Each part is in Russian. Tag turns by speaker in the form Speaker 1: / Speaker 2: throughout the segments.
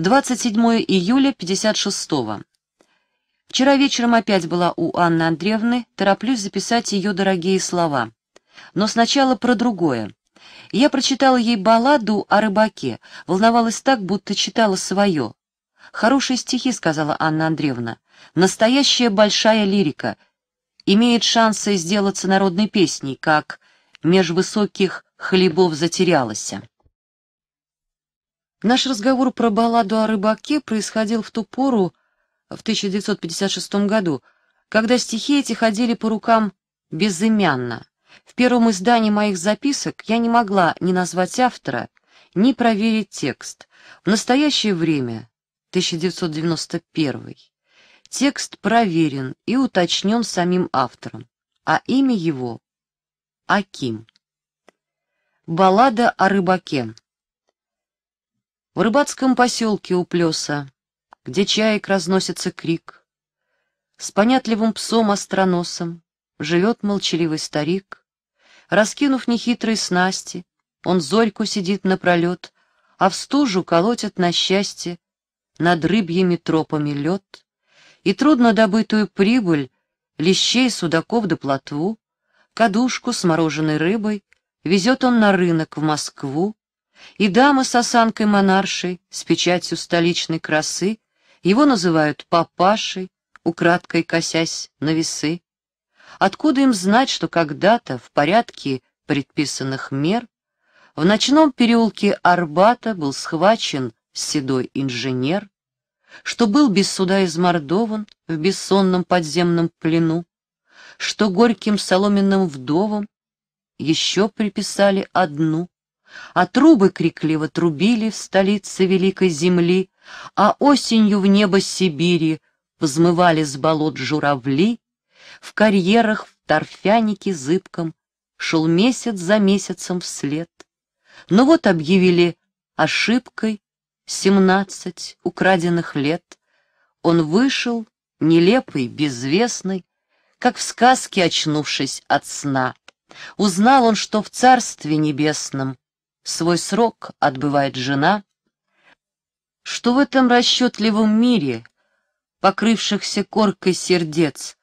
Speaker 1: 27 июля 56 -го. Вчера вечером опять была у Анны Андреевны, тороплюсь записать ее дорогие слова. Но сначала про другое. Я прочитала ей балладу о рыбаке, волновалась так, будто читала свое. «Хорошие стихи», — сказала Анна Андреевна. «Настоящая большая лирика. Имеет шансы сделаться народной песней, как «Меж высоких хлебов затерялась». Наш разговор про балладу о рыбаке происходил в ту пору, в 1956 году, когда стихи эти ходили по рукам безымянно. В первом издании моих записок я не могла ни назвать автора, ни проверить текст. В настоящее время, 1991, текст проверен и уточнен самим автором, а имя его — Аким. Баллада о рыбаке. В рыбацком поселке у плеса, где чаек разносится крик, с понятливым псом-остроносом живет молчаливый старик. Раскинув нехитрые снасти, он зорьку сидит напролет, а в стужу колотят на счастье над рыбьими тропами лед, и трудно добытую прибыль лещей, судаков до плотву, кадушку с мороженой рыбой везет он на рынок в Москву, и дама с осанкой-монаршей, с печатью столичной красы, его называют папашей, украдкой косясь на весы. Откуда им знать, что когда-то в порядке предписанных мер в ночном переулке Арбата был схвачен седой инженер, что был без суда измордован в бессонном подземном плену, что горьким соломенным вдовом еще приписали одну а трубы крикливо трубили в столице Великой Земли, а осенью в небо Сибири взмывали с болот журавли, в карьерах в торфянике зыбком шел месяц за месяцем вслед. Но ну вот объявили ошибкой семнадцать украденных лет. Он вышел, нелепый, безвестный, как в сказке, очнувшись от сна. Узнал он, что в Царстве Небесном свой срок отбывает жена, что в этом расчетливом мире, покрывшихся коркой сердец,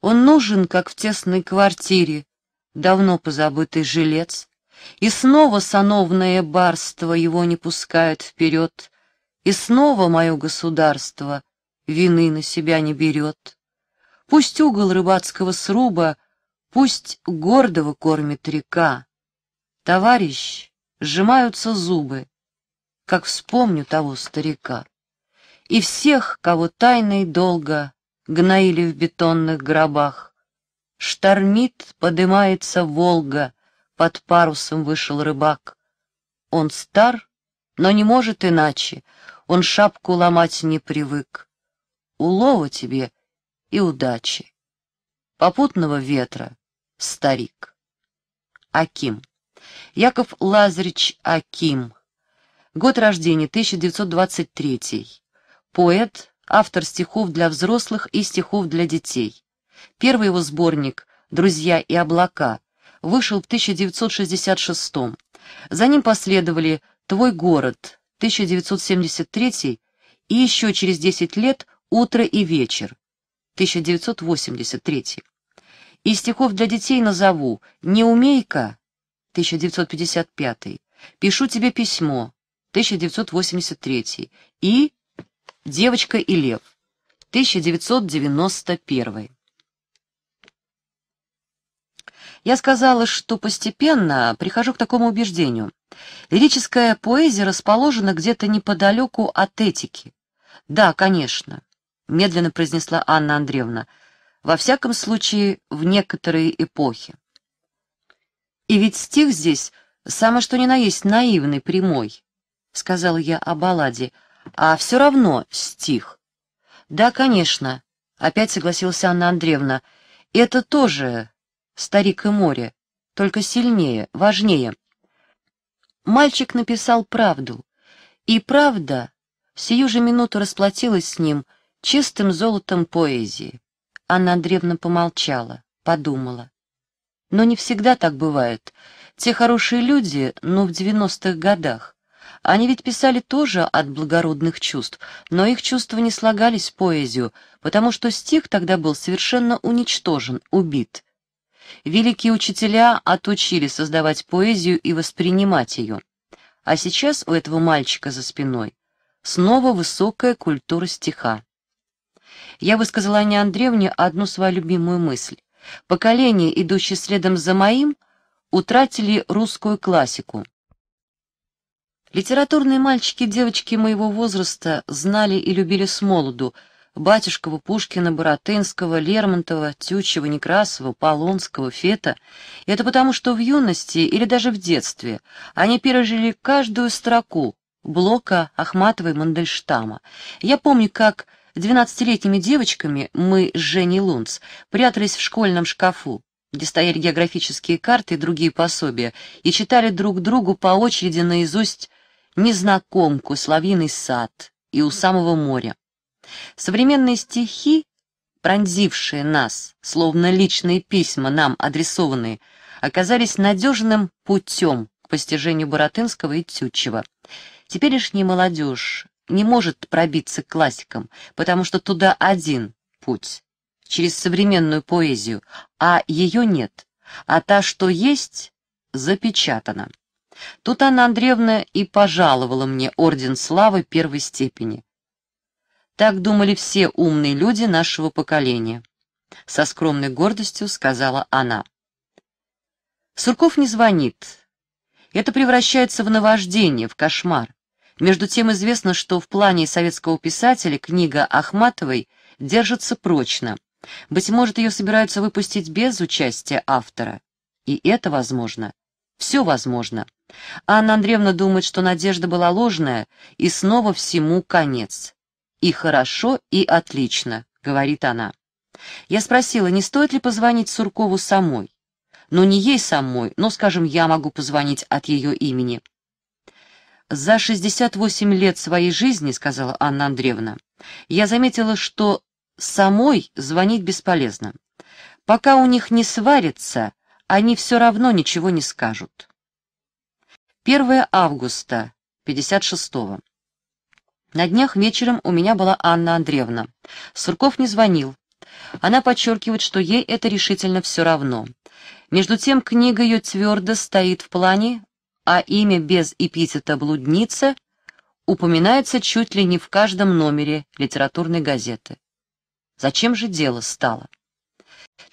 Speaker 1: он нужен, как в тесной квартире, давно позабытый жилец, и снова сановное барство его не пускает вперед, и снова мое государство вины на себя не берет. Пусть угол рыбацкого сруба, пусть гордого кормит река. Товарищ, сжимаются зубы, как вспомню того старика, и всех, кого тайно и долго гноили в бетонных гробах. Штормит, подымается Волга, под парусом вышел рыбак. Он стар, но не может иначе, он шапку ломать не привык. Улова тебе и удачи. Попутного ветра, старик. Аким. Яков Лазарич Аким. Год рождения 1923. Поэт, автор стихов для взрослых и стихов для детей. Первый его сборник «Друзья и облака» вышел в 1966. За ним последовали «Твой город» 1973 и еще через 10 лет «Утро и вечер» 1983. Из стихов для детей назову «Неумейка» 1955, «Пишу тебе письмо» 1983 и «Девочка и лев» 1991. Я сказала, что постепенно прихожу к такому убеждению. Лирическая поэзия расположена где-то неподалеку от этики. «Да, конечно», — медленно произнесла Анна Андреевна, «во всяком случае, в некоторые эпохи». И ведь стих здесь самое что ни на есть наивный, прямой, — сказала я о балладе, — а все равно стих. Да, конечно, — опять согласилась Анна Андреевна, — это тоже «Старик и море», только сильнее, важнее. Мальчик написал правду, и правда в сию же минуту расплатилась с ним чистым золотом поэзии. Анна Андреевна помолчала, подумала. Но не всегда так бывает. Те хорошие люди, ну, в 90-х годах, они ведь писали тоже от благородных чувств, но их чувства не слагались в поэзию, потому что стих тогда был совершенно уничтожен, убит. Великие учителя отучили создавать поэзию и воспринимать ее. А сейчас у этого мальчика за спиной снова высокая культура стиха. Я высказала Анне Андреевне одну свою любимую мысль. Поколения, идущие следом за моим, утратили русскую классику. Литературные мальчики и девочки моего возраста знали и любили Смолоду, Батюшкова, Пушкина, Боротынского, Лермонтова, Тютчева, Некрасова, Полонского, Фета. И это потому, что в юности или даже в детстве они пережили каждую строку Блока, Ахматовой, Мандельштама. Я помню, как Двенадцатилетними девочками мы с Женей Лунц прятались в школьном шкафу, где стояли географические карты и другие пособия, и читали друг другу по очереди наизусть «Незнакомку», «Славиный сад» и «У самого моря». Современные стихи, пронзившие нас, словно личные письма нам адресованные, оказались надежным путем к постижению Боротынского и Тютчева. Теперешняя молодежь не может пробиться к классикам, потому что туда один путь, через современную поэзию, а ее нет, а та, что есть, запечатана. Тут Анна Андреевна и пожаловала мне орден славы первой степени. Так думали все умные люди нашего поколения. Со скромной гордостью сказала она. Сурков не звонит. Это превращается в наваждение, в кошмар. Между тем известно, что в плане советского писателя книга Ахматовой держится прочно. Быть может, ее собираются выпустить без участия автора. И это возможно. Все возможно. Анна Андреевна думает, что надежда была ложная, и снова всему конец. «И хорошо, и отлично», — говорит она. Я спросила, не стоит ли позвонить Суркову самой. Но ну, не ей самой, но, скажем, я могу позвонить от ее имени. «За 68 лет своей жизни, — сказала Анна Андреевна, — я заметила, что самой звонить бесполезно. Пока у них не сварится, они все равно ничего не скажут». 1 августа 56 -го. На днях вечером у меня была Анна Андреевна. Сурков не звонил. Она подчеркивает, что ей это решительно все равно. Между тем книга ее твердо стоит в плане а имя без эпитета «блудница» упоминается чуть ли не в каждом номере литературной газеты. Зачем же дело стало?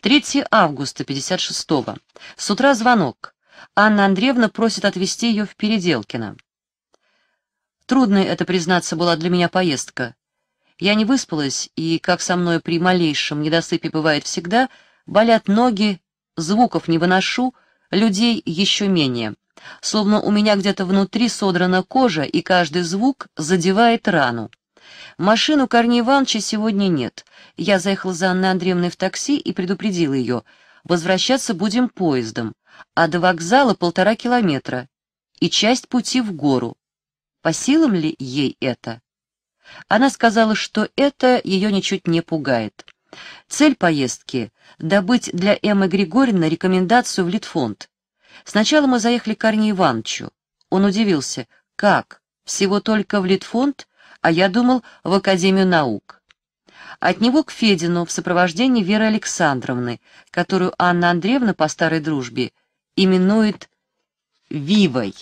Speaker 1: 3 августа 56-го. С утра звонок. Анна Андреевна просит отвезти ее в Переделкино. Трудной это, признаться, была для меня поездка. Я не выспалась, и, как со мной при малейшем недосыпе бывает всегда, болят ноги, звуков не выношу, людей еще менее. Словно у меня где-то внутри содрана кожа, и каждый звук задевает рану. Машину Корни Ивановича сегодня нет. Я заехала за Анной Андреевной в такси и предупредила ее. Возвращаться будем поездом, а до вокзала полтора километра и часть пути в гору. По силам ли ей это? Она сказала, что это ее ничуть не пугает. Цель поездки — добыть для Эммы Григорьевны рекомендацию в Литфонд. Сначала мы заехали к Арне Ивановичу. Он удивился. «Как? Всего только в Литфонд? А я думал, в Академию наук». От него к Федину в сопровождении Веры Александровны, которую Анна Андреевна по старой дружбе именует «Вивой».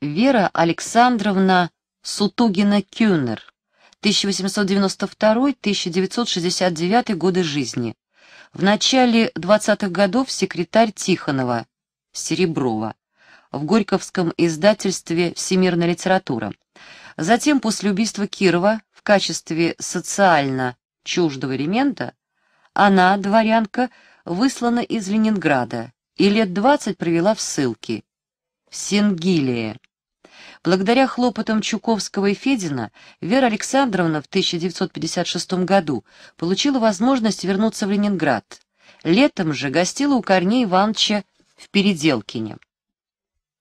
Speaker 1: Вера Александровна Сутугина-Кюнер, 1892-1969 годы жизни. В начале 20-х годов секретарь Тихонова, Сереброва в Горьковском издательстве «Всемирная литература». Затем, после убийства Кирова, в качестве социально чуждого элемента, она, дворянка, выслана из Ленинграда и лет двадцать провела в ссылке, в Сенгилии. Благодаря хлопотам Чуковского и Федина Вера Александровна в 1956 году получила возможность вернуться в Ленинград. Летом же гостила у Корнея Ивановича в Переделкине.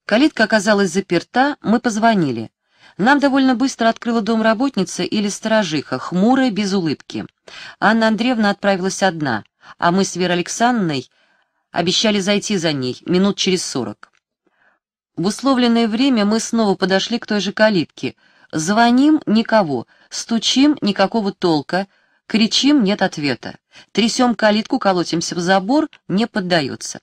Speaker 1: Калитка оказалась заперта, мы позвонили. Нам довольно быстро открыла домработница или сторожиха, хмурая, без улыбки. Анна Андреевна отправилась одна, а мы с Верой Александровной обещали зайти за ней минут через сорок. В условленное время мы снова подошли к той же калитке. Звоним — никого, стучим — никакого толка, кричим — нет ответа. Трясем калитку, колотимся в забор — не поддается.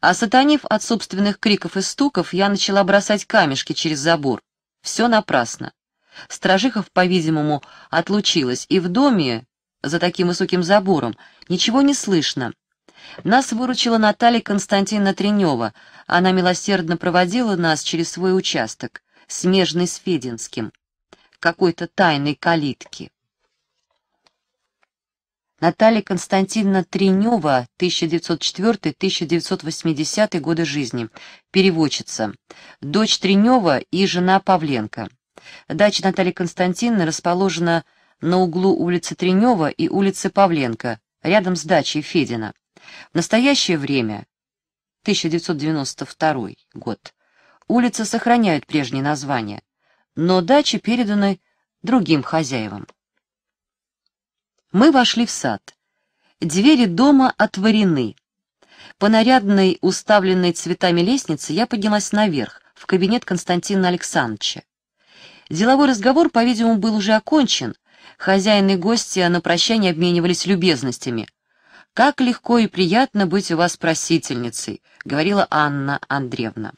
Speaker 1: А сатанив от собственных криков и стуков, я начала бросать камешки через забор. Все напрасно. Стражихов, по-видимому, отлучилась, и в доме, за таким высоким забором, ничего не слышно. Нас выручила Наталья Константиновна Тренева. Она милосердно проводила нас через свой участок, смежный с Фединским, какой-то тайной калитки. Наталья Константиновна Тренева, 1904-1980 годы жизни, переводчица, дочь Тренева и жена Павленко. Дача Натальи Константиновны расположена на углу улицы Тренева и улицы Павленко, рядом с дачей Федина. В настоящее время, 1992 год, улицы сохраняют прежнее название, но дачи переданы другим хозяевам. Мы вошли в сад. Двери дома отворены. По нарядной, уставленной цветами лестнице я поднялась наверх, в кабинет Константина Александровича. Деловой разговор, по-видимому, был уже окончен. Хозяин и гости на прощание обменивались любезностями. «Как легко и приятно быть у вас просительницей», — говорила Анна Андреевна.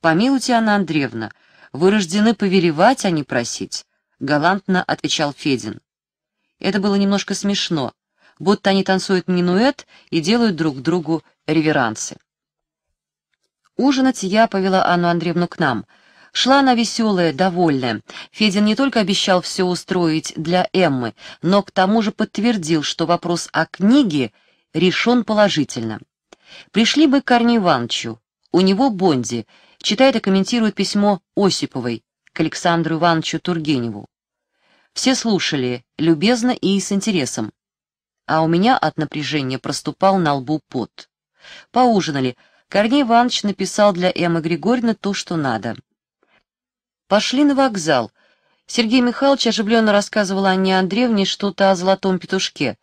Speaker 1: «Помилуйте, Анна Андреевна, вы рождены повелевать, а не просить», — галантно отвечал Федин. Это было немножко смешно, будто они танцуют минуэт и делают друг другу реверансы. Ужинать я повела Анну Андреевну к нам. Шла она веселая, довольная. Федин не только обещал все устроить для Эммы, но к тому же подтвердил, что вопрос о книге решен положительно. Пришли бы к Корне Ивановичу, у него Бонди, читает и комментирует письмо Осиповой к Александру Ивановичу Тургеневу. Все слушали, любезно и с интересом. А у меня от напряжения проступал на лбу пот. Поужинали. Корней Иванович написал для Эммы Григорьевны то, что надо. Пошли на вокзал. Сергей Михайлович оживленно рассказывал Анне Андреевне что-то о золотом петушке.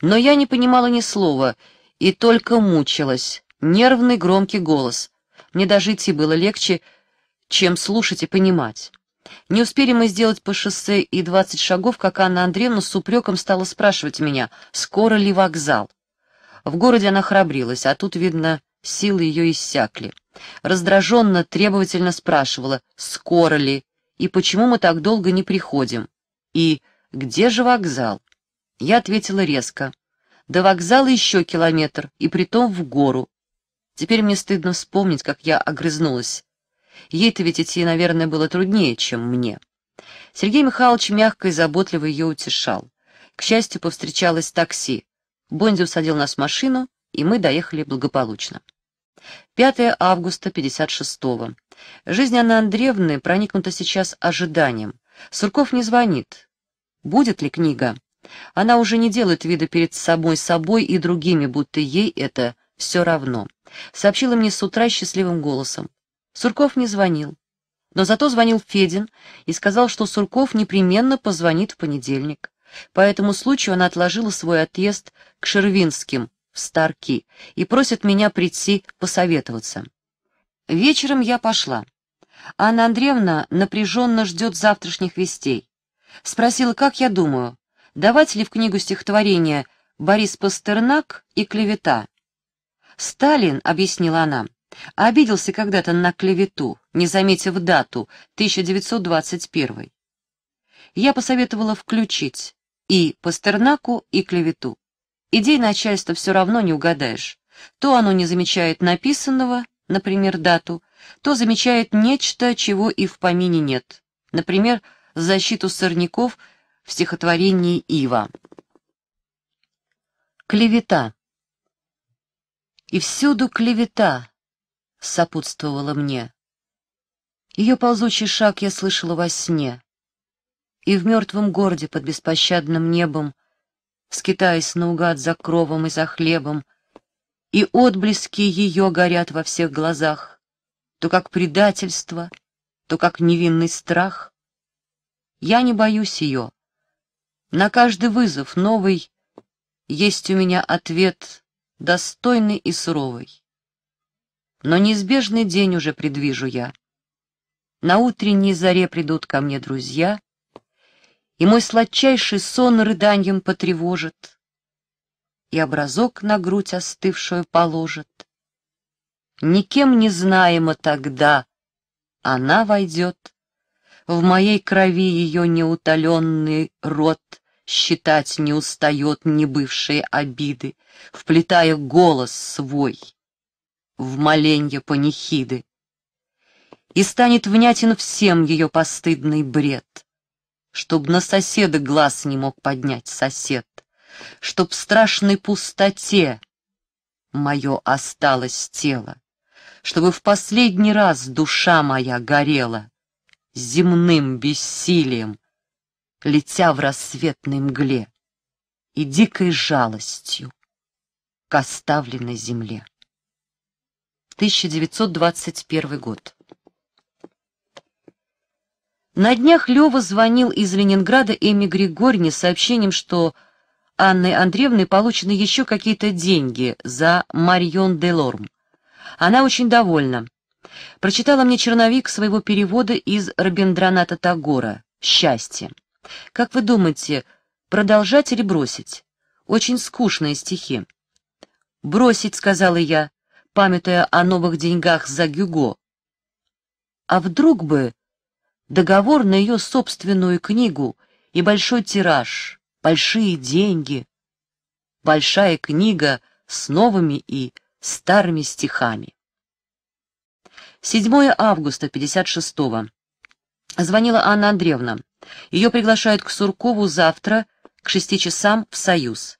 Speaker 1: Но я не понимала ни слова и только мучилась. Нервный громкий голос. Мне даже идти было легче, чем слушать и понимать. Не успели мы сделать по шоссе и двадцать шагов, как Анна Андреевна с упреком стала спрашивать меня, скоро ли вокзал. В городе она храбрилась, а тут, видно, силы ее иссякли. Раздраженно, требовательно спрашивала, скоро ли, и почему мы так долго не приходим, и где же вокзал? Я ответила резко. До вокзала еще километр, и притом в гору. Теперь мне стыдно вспомнить, как я огрызнулась. Ей-то ведь идти, наверное, было труднее, чем мне. Сергей Михайлович мягко и заботливо ее утешал. К счастью, повстречалось такси. Бонди усадил нас в машину, и мы доехали благополучно. 5 августа 56-го. Жизнь Анны Андреевны проникнута сейчас ожиданием. Сурков не звонит. Будет ли книга? Она уже не делает вида перед собой, собой и другими, будто ей это все равно. Сообщила мне с утра счастливым голосом. Сурков не звонил, но зато звонил Федин и сказал, что Сурков непременно позвонит в понедельник. По этому случаю она отложила свой отъезд к Шервинским в Старки и просит меня прийти посоветоваться. Вечером я пошла. Анна Андреевна напряженно ждет завтрашних вестей. Спросила, как я думаю, давать ли в книгу стихотворения «Борис Пастернак и клевета». «Сталин», — объяснила она, Обиделся когда-то на клевету, не заметив дату, 1921. Я посоветовала включить и Пастернаку, и клевету. Идей начальства все равно не угадаешь. То оно не замечает написанного, например, дату, то замечает нечто, чего и в помине нет, например, защиту сорняков в стихотворении Ива. Клевета. И всюду клевета, сопутствовала мне. Ее ползучий шаг я слышала во сне. И в мертвом городе под беспощадным небом, скитаясь наугад за кровом и за хлебом, и отблески ее горят во всех глазах, то как предательство, то как невинный страх. Я не боюсь ее. На каждый вызов новый есть у меня ответ, достойный и суровый. Но неизбежный день уже предвижу я. На утренней заре придут ко мне друзья, И мой сладчайший сон рыданьем потревожит, И образок на грудь остывшую положит. Никем не знаемо тогда она войдет В моей крови ее неутоленный рот Считать не устает небывшие обиды, Вплетая голос свой — в моленье панихиды, и станет внятен всем ее постыдный бред, чтоб на соседа глаз не мог поднять сосед, чтоб в страшной пустоте мое осталось тело, чтобы в последний раз душа моя горела земным бессилием, летя в рассветной мгле и дикой жалостью к оставленной земле. 1921 год. На днях Лева звонил из Ленинграда Эми Григорьевне с сообщением, что Анной Андреевной получены еще какие-то деньги за Марион Лорм. Она очень довольна. Прочитала мне черновик своего перевода из Робиндраната Тагора «Счастье». Как вы думаете, продолжать или бросить? Очень скучные стихи. «Бросить», — сказала я, памятая о новых деньгах за Гюго. А вдруг бы договор на ее собственную книгу и большой тираж, большие деньги, большая книга с новыми и старыми стихами. 7 августа 56-го. Звонила Анна Андреевна. Ее приглашают к Суркову завтра к 6 часам в «Союз».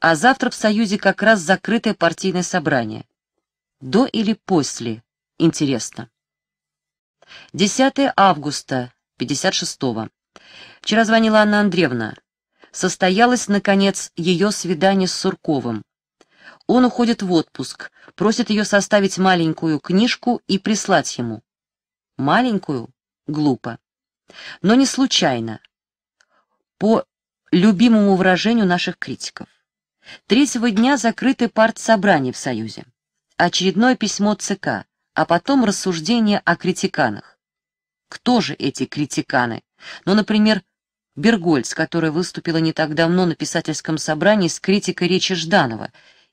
Speaker 1: А завтра в «Союзе» как раз закрытое партийное собрание. До или после? Интересно. 10 августа 56 -го. Вчера звонила Анна Андреевна. Состоялось, наконец, ее свидание с Сурковым. Он уходит в отпуск, просит ее составить маленькую книжку и прислать ему. Маленькую? Глупо. Но не случайно. По любимому выражению наших критиков. Третьего дня закрыты партсобрания в Союзе очередное письмо ЦК, а потом рассуждение о критиканах. Кто же эти критиканы? Ну, например, Бергольц, которая выступила не так давно на писательском собрании с критикой речи Жданова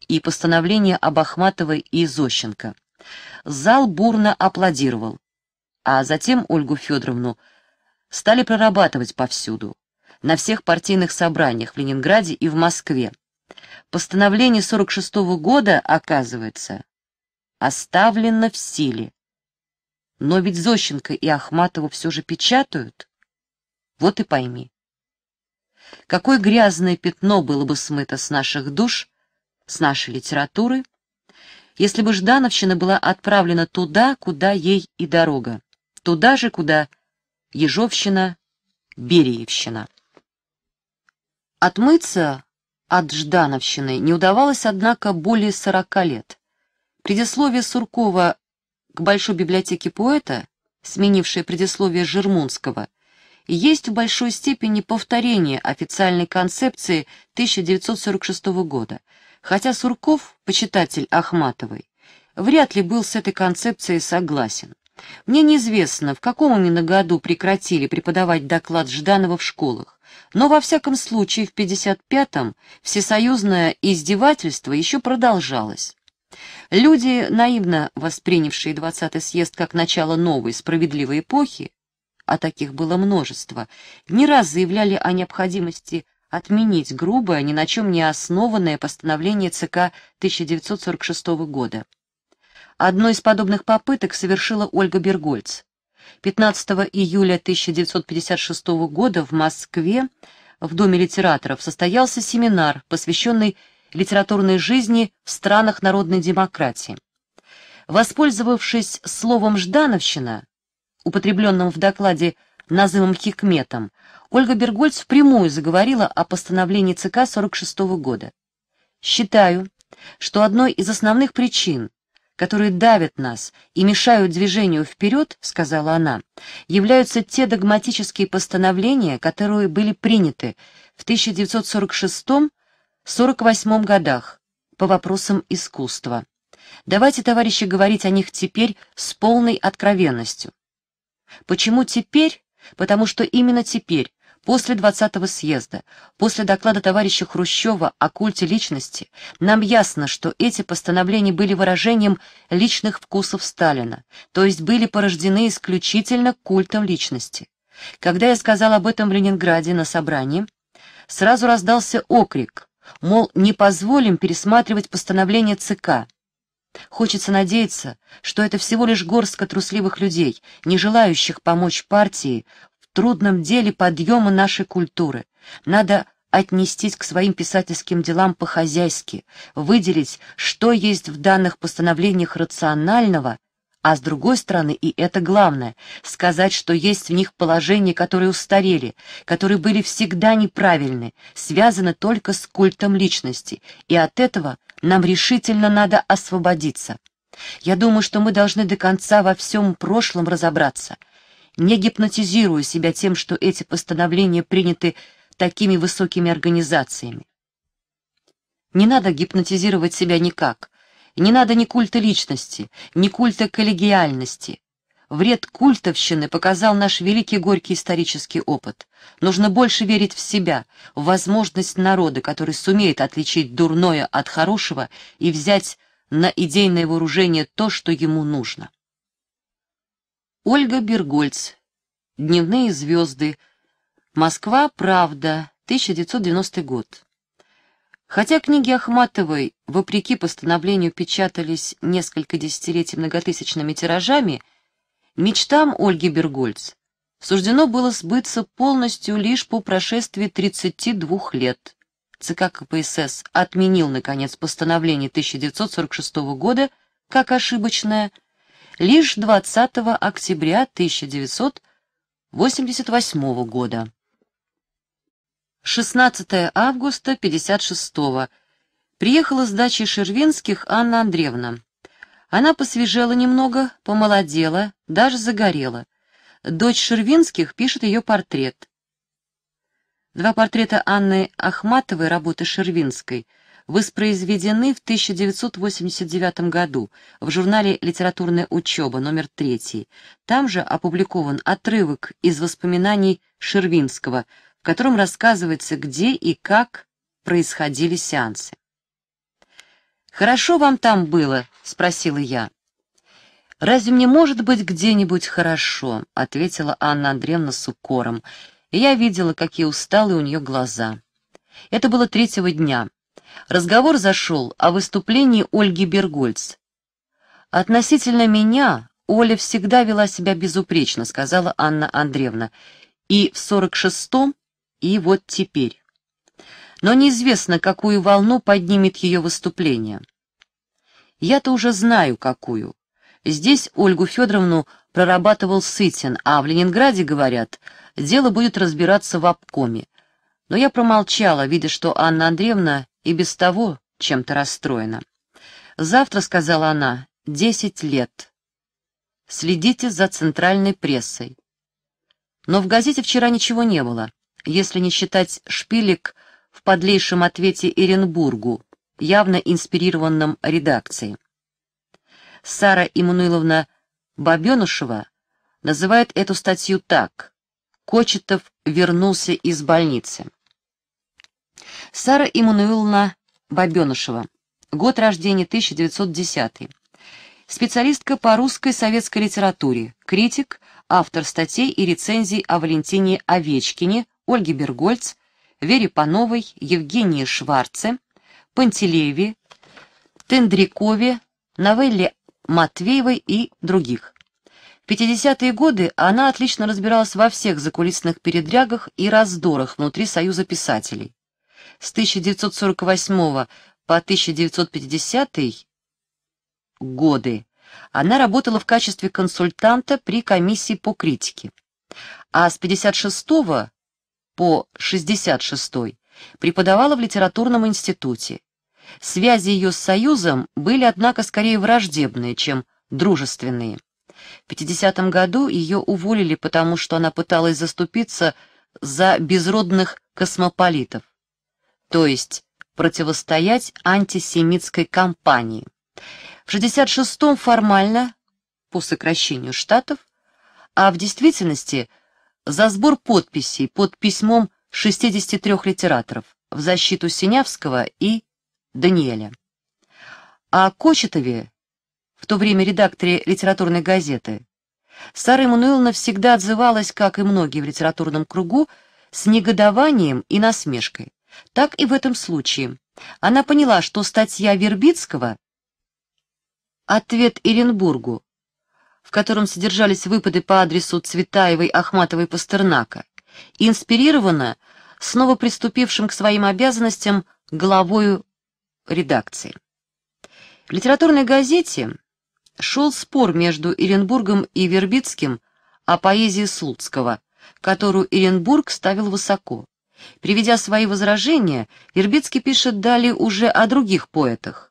Speaker 1: и постановление об Ахматовой и Зощенко. Зал бурно аплодировал, а затем Ольгу Федоровну стали прорабатывать повсюду, на всех партийных собраниях в Ленинграде и в Москве. Постановление 46 -го года, оказывается, оставлено в силе. Но ведь Зощенко и Ахматову все же печатают. Вот и пойми. Какое грязное пятно было бы смыто с наших душ, с нашей литературы, если бы Ждановщина была отправлена туда, куда ей и дорога, туда же, куда Ежовщина, Бериевщина. Отмыться от Ждановщины не удавалось, однако, более сорока лет. Предисловие Суркова к Большой библиотеке поэта, сменившее предисловие Жермунского, есть в большой степени повторение официальной концепции 1946 года, хотя Сурков, почитатель Ахматовой, вряд ли был с этой концепцией согласен. Мне неизвестно, в каком именно году прекратили преподавать доклад Жданова в школах, но во всяком случае в 55-м всесоюзное издевательство еще продолжалось. Люди, наивно воспринявшие 20-й съезд как начало новой справедливой эпохи, а таких было множество, не раз заявляли о необходимости отменить грубое, ни на чем не основанное постановление ЦК 1946 года. Одну из подобных попыток совершила Ольга Бергольц. 15 июля 1956 года в Москве в Доме литераторов состоялся семинар, посвященный литературной жизни в странах народной демократии. Воспользовавшись словом «ждановщина», употребленным в докладе Назымом Хикметом, Ольга Бергольц впрямую заговорила о постановлении ЦК 1946 года. «Считаю, что одной из основных причин, которые давят нас и мешают движению вперед, — сказала она, — являются те догматические постановления, которые были приняты в 1946 48 годах по вопросам искусства. Давайте, товарищи, говорить о них теперь с полной откровенностью. Почему теперь? Потому что именно теперь, после 20-го съезда, после доклада товарища Хрущева о культе личности, нам ясно, что эти постановления были выражением личных вкусов Сталина, то есть были порождены исключительно культом личности. Когда я сказал об этом в Ленинграде на собрании, сразу раздался окрик мол, не позволим пересматривать постановление ЦК. Хочется надеяться, что это всего лишь горстка трусливых людей, не желающих помочь партии в трудном деле подъема нашей культуры. Надо отнестись к своим писательским делам по-хозяйски, выделить, что есть в данных постановлениях рационального – а с другой стороны, и это главное, сказать, что есть в них положения, которые устарели, которые были всегда неправильны, связаны только с культом личности, и от этого нам решительно надо освободиться. Я думаю, что мы должны до конца во всем прошлом разобраться, не гипнотизируя себя тем, что эти постановления приняты такими высокими организациями. Не надо гипнотизировать себя никак. Не надо ни культа личности, ни культа коллегиальности. Вред культовщины показал наш великий горький исторический опыт. Нужно больше верить в себя, в возможность народа, который сумеет отличить дурное от хорошего и взять на идейное вооружение то, что ему нужно. Ольга Бергольц. Дневные звезды. Москва. Правда. 1990 год. Хотя книги Ахматовой, вопреки постановлению, печатались несколько десятилетий многотысячными тиражами, мечтам Ольги Бергольц суждено было сбыться полностью лишь по прошествии 32 лет. ЦК КПСС отменил, наконец, постановление 1946 года как ошибочное лишь 20 октября 1988 года. 16 августа 56-го. Приехала с дачи Шервинских Анна Андреевна. Она посвежела немного, помолодела, даже загорела. Дочь Шервинских пишет ее портрет. Два портрета Анны Ахматовой работы Шервинской воспроизведены в 1989 году в журнале «Литературная учеба» номер 3. Там же опубликован отрывок из воспоминаний Шервинского – в котором рассказывается, где и как происходили сеансы. «Хорошо вам там было?» — спросила я. «Разве мне может быть где-нибудь хорошо?» — ответила Анна Андреевна с укором, и я видела, какие усталые у нее глаза. Это было третьего дня. Разговор зашел о выступлении Ольги Бергольц. «Относительно меня Оля всегда вела себя безупречно», — сказала Анна Андреевна, — «и в сорок шестом и вот теперь. Но неизвестно, какую волну поднимет ее выступление. Я-то уже знаю, какую. Здесь Ольгу Федоровну прорабатывал Сытин, а в Ленинграде, говорят, дело будет разбираться в обкоме. Но я промолчала, видя, что Анна Андреевна и без того чем-то расстроена. «Завтра», — сказала она, — «десять лет. Следите за центральной прессой». Но в газете вчера ничего не было если не считать шпилек в подлейшем ответе Эренбургу, явно инспирированном редакцией. Сара Иммануиловна Бабенушева называет эту статью так «Кочетов вернулся из больницы». Сара Иммануиловна Бабенушева, год рождения 1910 специалистка по русской советской литературе, критик, автор статей и рецензий о Валентине Овечкине, Ольге Бергольц, Вере Пановой, Евгении Шварце, Пантелееве, Тендрикове, Новелле Матвеевой и других. В 50-е годы она отлично разбиралась во всех закулисных передрягах и раздорах внутри Союза писателей. С 1948 по 1950 годы она работала в качестве консультанта при комиссии по критике, а с 56 по 66 преподавала в литературном институте. Связи ее с Союзом были, однако, скорее враждебные, чем дружественные. В 50 году ее уволили, потому что она пыталась заступиться за безродных космополитов, то есть противостоять антисемитской кампании. В 66-м формально, по сокращению штатов, а в действительности – за сбор подписей под письмом 63 литераторов в защиту Синявского и Даниэля. а Кочетове, в то время редакторе литературной газеты, Сара Эммануиловна всегда отзывалась, как и многие в литературном кругу, с негодованием и насмешкой. Так и в этом случае. Она поняла, что статья Вербицкого «Ответ Иренбургу» в котором содержались выпады по адресу Цветаевой, Ахматовой, Пастернака, и инспирирована снова приступившим к своим обязанностям главою редакции. В литературной газете шел спор между Иренбургом и Вербицким о поэзии Слуцкого, которую Иренбург ставил высоко. Приведя свои возражения, Вербицкий пишет далее уже о других поэтах.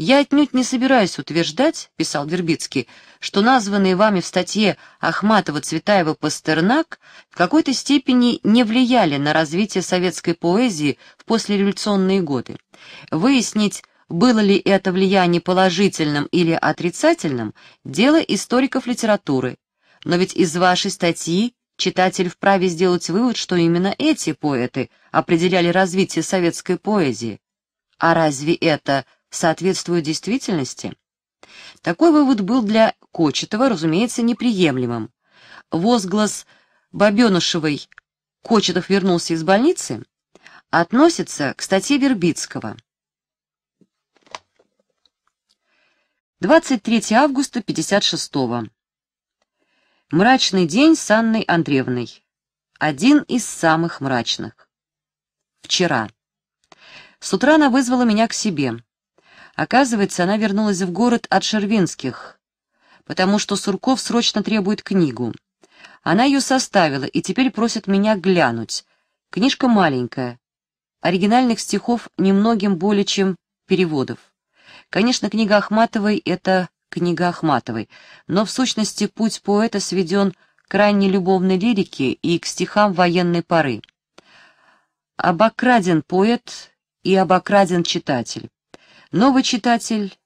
Speaker 1: «Я отнюдь не собираюсь утверждать, — писал Вербицкий, — что названные вами в статье Ахматова-Цветаева-Пастернак в какой-то степени не влияли на развитие советской поэзии в послереволюционные годы. Выяснить, было ли это влияние положительным или отрицательным, — дело историков литературы. Но ведь из вашей статьи читатель вправе сделать вывод, что именно эти поэты определяли развитие советской поэзии. А разве это соответствуют действительности? Такой вывод был для Кочетова, разумеется, неприемлемым. Возглас Бабенышевой «Кочетов вернулся из больницы» относится к статье Вербицкого. 23 августа 56 -го. Мрачный день с Анной Андреевной. Один из самых мрачных. Вчера. С утра она вызвала меня к себе. Оказывается, она вернулась в город от Шервинских, потому что Сурков срочно требует книгу. Она ее составила и теперь просит меня глянуть. Книжка маленькая. Оригинальных стихов немногим более, чем переводов. Конечно, книга Ахматовой — это книга Ахматовой, но в сущности путь поэта сведен к ранней любовной лирике и к стихам военной поры. Обокраден поэт и обокраден читатель. Новый читатель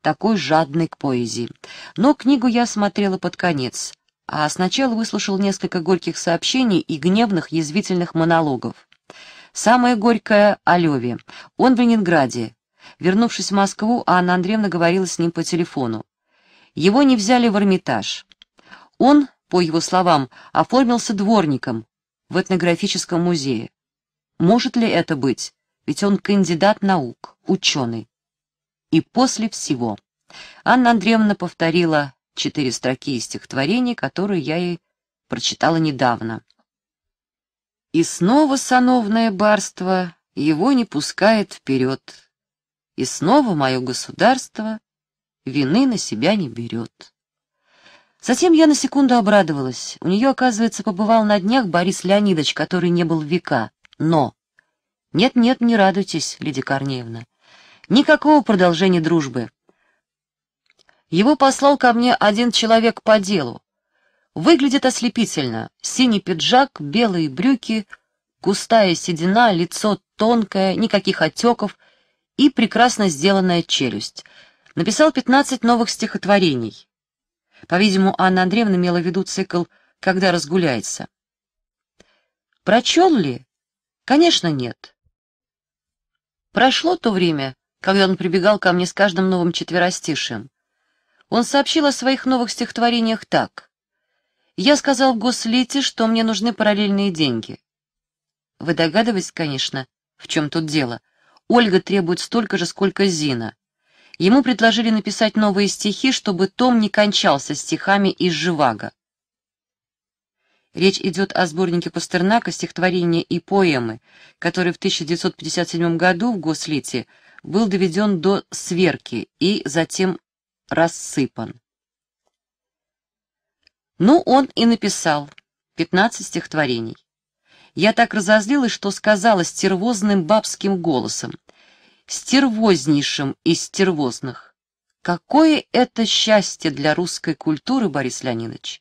Speaker 1: такой жадный к поэзии. Но книгу я смотрела под конец, а сначала выслушал несколько горьких сообщений и гневных язвительных монологов. Самое горькое — о Леве. Он в Ленинграде. Вернувшись в Москву, Анна Андреевна говорила с ним по телефону. Его не взяли в Эрмитаж. Он, по его словам, оформился дворником в этнографическом музее. Может ли это быть? ведь он кандидат наук, ученый. И после всего. Анна Андреевна повторила четыре строки из стихотворений, которые я ей прочитала недавно. И снова сановное барство его не пускает вперед, и снова мое государство вины на себя не берет. Затем я на секунду обрадовалась. У нее, оказывается, побывал на днях Борис Леонидович, который не был века. Но нет-нет, не радуйтесь, Лидия Корнеевна. Никакого продолжения дружбы. Его послал ко мне один человек по делу. Выглядит ослепительно. Синий пиджак, белые брюки, густая седина, лицо тонкое, никаких отеков и прекрасно сделанная челюсть. Написал 15 новых стихотворений. По-видимому, Анна Андреевна имела в виду цикл «Когда разгуляется». Прочел ли? Конечно, нет. Прошло то время, когда он прибегал ко мне с каждым новым четверостишием. Он сообщил о своих новых стихотворениях так. «Я сказал в Гослите, что мне нужны параллельные деньги». Вы догадываетесь, конечно, в чем тут дело. Ольга требует столько же, сколько Зина. Ему предложили написать новые стихи, чтобы том не кончался стихами из Живаго. Речь идет о сборнике Пастернака стихотворения и поэмы, который в 1957 году в Гослите был доведен до сверки и затем рассыпан. Ну, он и написал 15 стихотворений. Я так разозлилась, что сказала стервозным бабским голосом. Стервознейшим из стервозных. Какое это счастье для русской культуры, Борис Леонидович,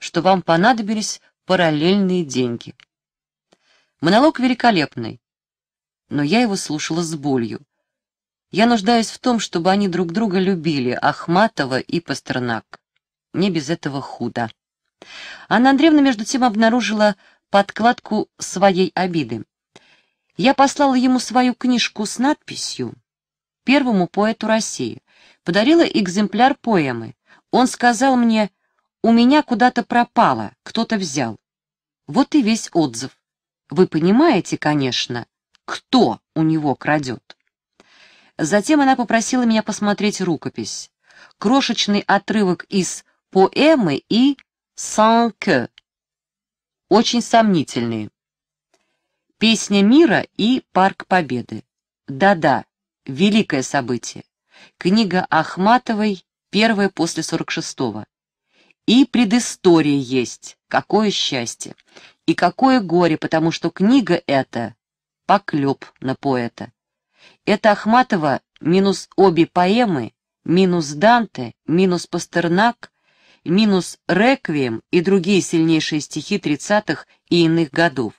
Speaker 1: что вам понадобились параллельные деньги. Монолог великолепный, но я его слушала с болью. Я нуждаюсь в том, чтобы они друг друга любили, Ахматова и Пастернак. Не без этого худо. Анна Андреевна между тем обнаружила подкладку своей обиды. Я послала ему свою книжку с надписью «Первому поэту России», подарила экземпляр поэмы. Он сказал мне «У меня куда-то пропало, кто-то взял». Вот и весь отзыв. Вы понимаете, конечно, кто у него крадет. Затем она попросила меня посмотреть рукопись. Крошечный отрывок из поэмы и сан Очень сомнительные. «Песня мира» и «Парк Победы». Да-да, великое событие. Книга Ахматовой, первая после 46-го. И предыстория есть. Какое счастье! И какое горе, потому что книга эта — поклеп на поэта. Это Ахматова минус обе поэмы, минус Данте, минус Пастернак, минус Реквием и другие сильнейшие стихи 30-х и иных годов.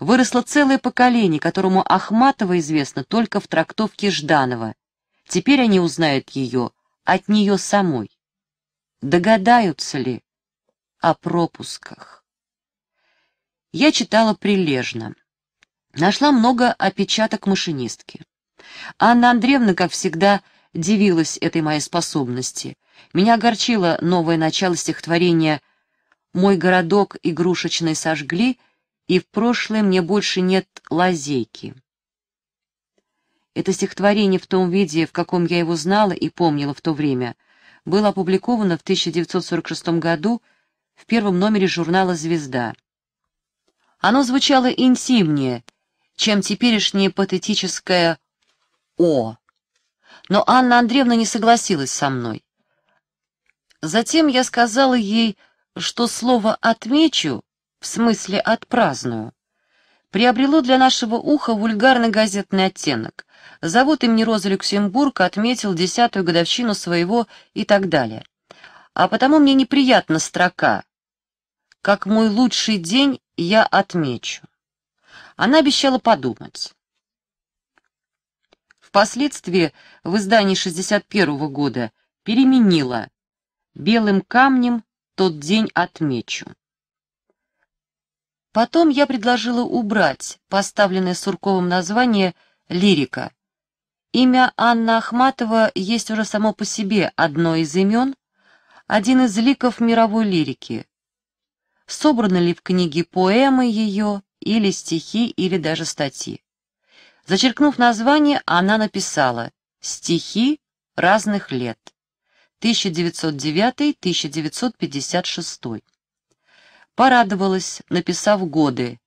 Speaker 1: Выросло целое поколение, которому Ахматова известно только в трактовке Жданова. Теперь они узнают ее от нее самой. Догадаются ли, о пропусках. Я читала прилежно. Нашла много опечаток машинистки. Анна Андреевна, как всегда, дивилась этой моей способности. Меня огорчило новое начало стихотворения «Мой городок игрушечный сожгли, и в прошлое мне больше нет лазейки». Это стихотворение в том виде, в каком я его знала и помнила в то время, было опубликовано в 1946 году в первом номере журнала «Звезда». Оно звучало интимнее, чем теперешнее патетическое «О». Но Анна Андреевна не согласилась со мной. Затем я сказала ей, что слово «отмечу» в смысле «отпраздную» приобрело для нашего уха вульгарный газетный оттенок. Завод имени Роза Люксембург отметил десятую годовщину своего и так далее а потому мне неприятна строка. Как мой лучший день я отмечу. Она обещала подумать. Впоследствии в издании 61 -го года переменила «Белым камнем тот день отмечу». Потом я предложила убрать поставленное Сурковым название «Лирика». Имя Анна Ахматова есть уже само по себе одно из имен, один из ликов мировой лирики. Собраны ли в книге поэмы ее, или стихи, или даже статьи. Зачеркнув название, она написала «Стихи разных лет» 1909-1956. Порадовалась, написав годы.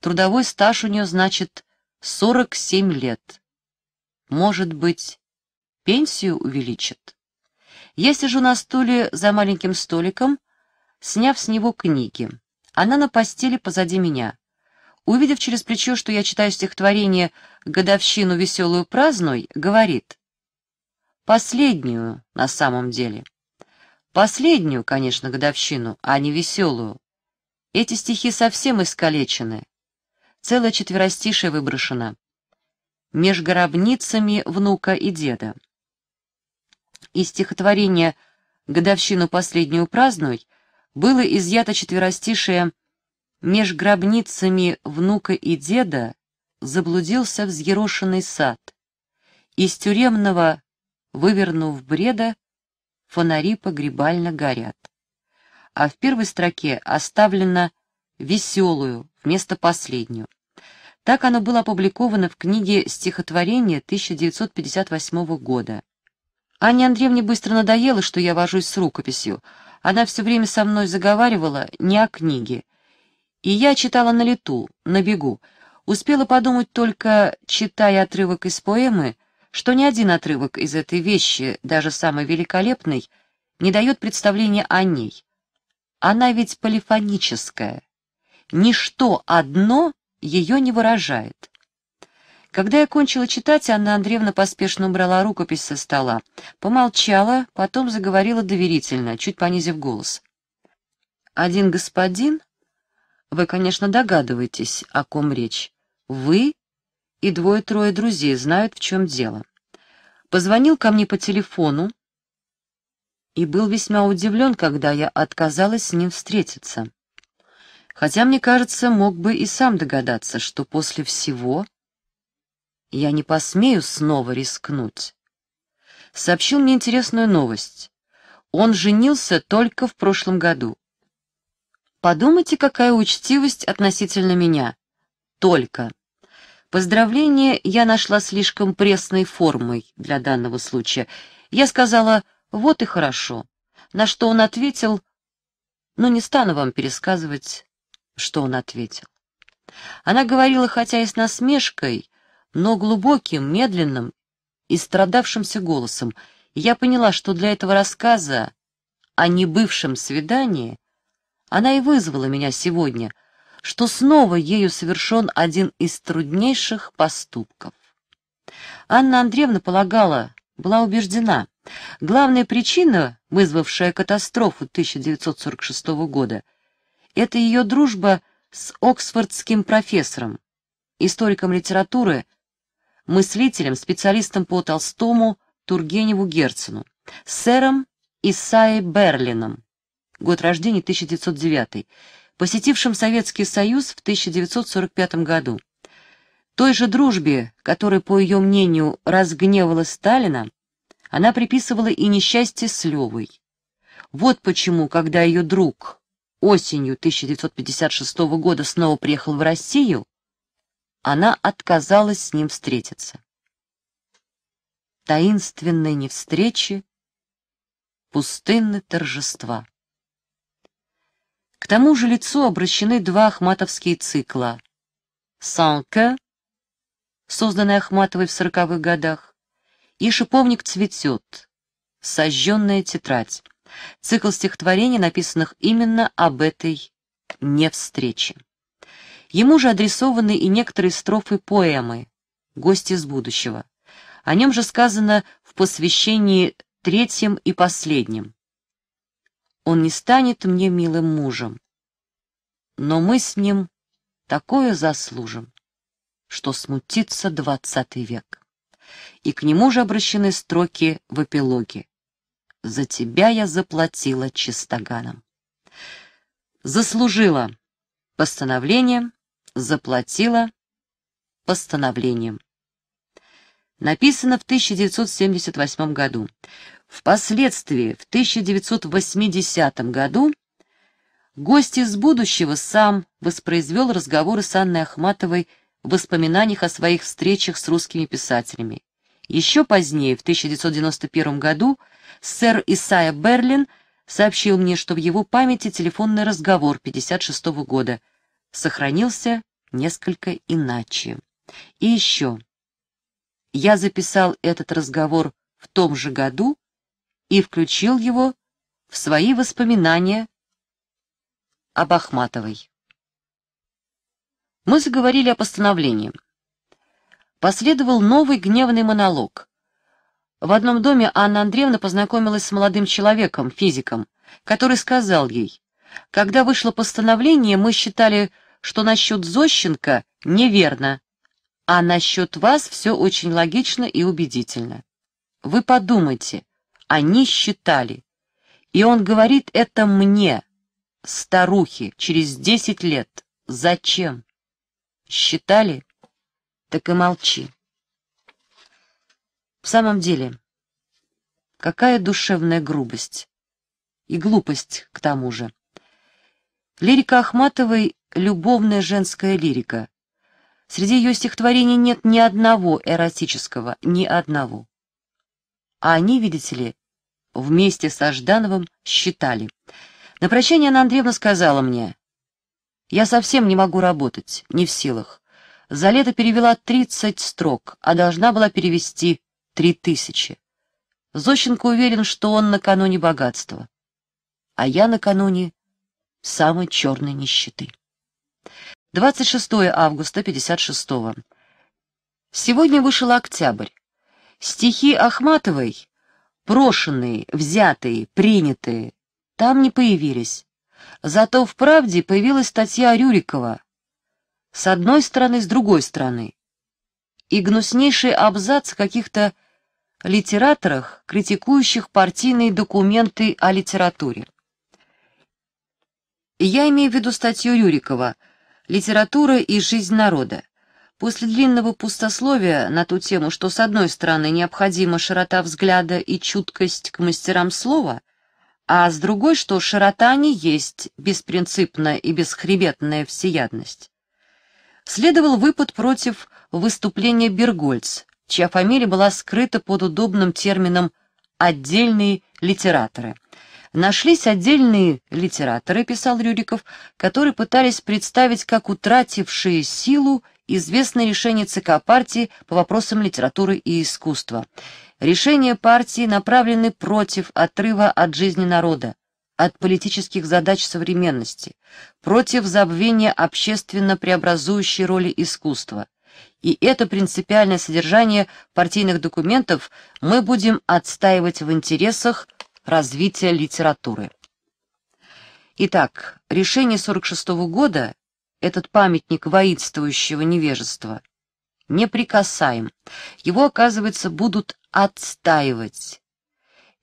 Speaker 1: Трудовой стаж у нее значит 47 лет. Может быть, пенсию увеличит? Я сижу на стуле за маленьким столиком, сняв с него книги. Она на постели позади меня. Увидев через плечо, что я читаю стихотворение «Годовщину веселую праздной, говорит. «Последнюю, на самом деле». Последнюю, конечно, годовщину, а не веселую. Эти стихи совсем искалечены. целая четверостишее выброшена Меж гробницами внука и деда и стихотворение «Годовщину последнюю празднуй» было изъято четверостишее «Меж гробницами внука и деда заблудился взъерошенный сад. Из тюремного, вывернув бреда, фонари погребально горят». А в первой строке оставлено «веселую» вместо «последнюю». Так оно было опубликовано в книге «Стихотворение» 1958 года. Анне Андреевне быстро надоело, что я вожусь с рукописью. Она все время со мной заговаривала не о книге. И я читала на лету, на бегу. Успела подумать только, читая отрывок из поэмы, что ни один отрывок из этой вещи, даже самый великолепный, не дает представления о ней. Она ведь полифоническая. Ничто одно ее не выражает. Когда я кончила читать, Анна Андреевна поспешно убрала рукопись со стола, помолчала, потом заговорила доверительно, чуть понизив голос. «Один господин, вы, конечно, догадываетесь, о ком речь, вы и двое-трое друзей знают, в чем дело. Позвонил ко мне по телефону и был весьма удивлен, когда я отказалась с ним встретиться. Хотя, мне кажется, мог бы и сам догадаться, что после всего я не посмею снова рискнуть. Сообщил мне интересную новость. Он женился только в прошлом году. Подумайте, какая учтивость относительно меня. Только. Поздравление я нашла слишком пресной формой для данного случая. Я сказала «вот и хорошо», на что он ответил «ну не стану вам пересказывать, что он ответил». Она говорила, хотя и с насмешкой, но глубоким, медленным и страдавшимся голосом, я поняла, что для этого рассказа о небывшем свидании она и вызвала меня сегодня, что снова ею совершен один из труднейших поступков. Анна Андреевна полагала, была убеждена, главная причина, вызвавшая катастрофу 1946 года, это ее дружба с оксфордским профессором, историком литературы мыслителем, специалистом по Толстому Тургеневу Герцену, сэром Исаи Берлином, год рождения 1909, посетившим Советский Союз в 1945 году. Той же дружбе, которая, по ее мнению, разгневала Сталина, она приписывала и несчастье с Левой. Вот почему, когда ее друг осенью 1956 года снова приехал в Россию, она отказалась с ним встретиться. Таинственной невстречи, встречи, пустынны торжества. К тому же лицу обращены два ахматовские цикла «Санке», созданный Ахматовой в сороковых годах, и «Шиповник цветет», «Сожженная тетрадь», цикл стихотворений, написанных именно об этой невстрече. Ему же адресованы и некоторые строфы поэмы «Гость из будущего». О нем же сказано в посвящении третьем и последнем. «Он не станет мне милым мужем, но мы с ним такое заслужим, что смутится двадцатый век». И к нему же обращены строки в эпилоге «За тебя я заплатила чистоганом». «Заслужила» Постановлением заплатила постановлением. Написано в 1978 году. Впоследствии, в 1980 году, гость из будущего сам воспроизвел разговоры с Анной Ахматовой в воспоминаниях о своих встречах с русскими писателями. Еще позднее, в 1991 году, сэр Исайя Берлин – сообщил мне, что в его памяти телефонный разговор 56 -го года сохранился несколько иначе. И еще. Я записал этот разговор в том же году и включил его в свои воспоминания об Ахматовой. Мы заговорили о постановлении. Последовал новый гневный монолог, в одном доме Анна Андреевна познакомилась с молодым человеком, физиком, который сказал ей, «Когда вышло постановление, мы считали, что насчет Зощенко неверно, а насчет вас все очень логично и убедительно. Вы подумайте, они считали. И он говорит это мне, старухе, через десять лет. Зачем? Считали? Так и молчи. В самом деле, какая душевная грубость. И глупость, к тому же. Лирика Ахматовой — любовная женская лирика. Среди ее стихотворений нет ни одного эротического, ни одного. А они, видите ли, вместе со Ждановым считали. На прощание Анна Андреевна сказала мне, «Я совсем не могу работать, не в силах. За лето перевела 30 строк, а должна была перевести три тысячи. Зощенко уверен, что он накануне богатства, а я накануне самой черной нищеты. 26 августа 56 -го. Сегодня вышел октябрь. Стихи Ахматовой, брошенные, взятые, принятые, там не появились. Зато в «Правде» появилась статья Рюрикова. С одной стороны, с другой стороны. И гнуснейший абзац каких-то литераторах, критикующих партийные документы о литературе. Я имею в виду статью Юрикова «Литература и жизнь народа». После длинного пустословия на ту тему, что с одной стороны необходима широта взгляда и чуткость к мастерам слова, а с другой, что широта не есть беспринципная и бесхребетная всеядность, следовал выпад против выступления Бергольц, чья фамилия была скрыта под удобным термином «отдельные литераторы». Нашлись отдельные литераторы, писал Рюриков, которые пытались представить как утратившие силу известное решение ЦК партии по вопросам литературы и искусства. Решения партии направлены против отрыва от жизни народа, от политических задач современности, против забвения общественно преобразующей роли искусства и это принципиальное содержание партийных документов мы будем отстаивать в интересах развития литературы. Итак, решение 46 -го года, этот памятник воинствующего невежества, неприкасаем. Его, оказывается, будут отстаивать.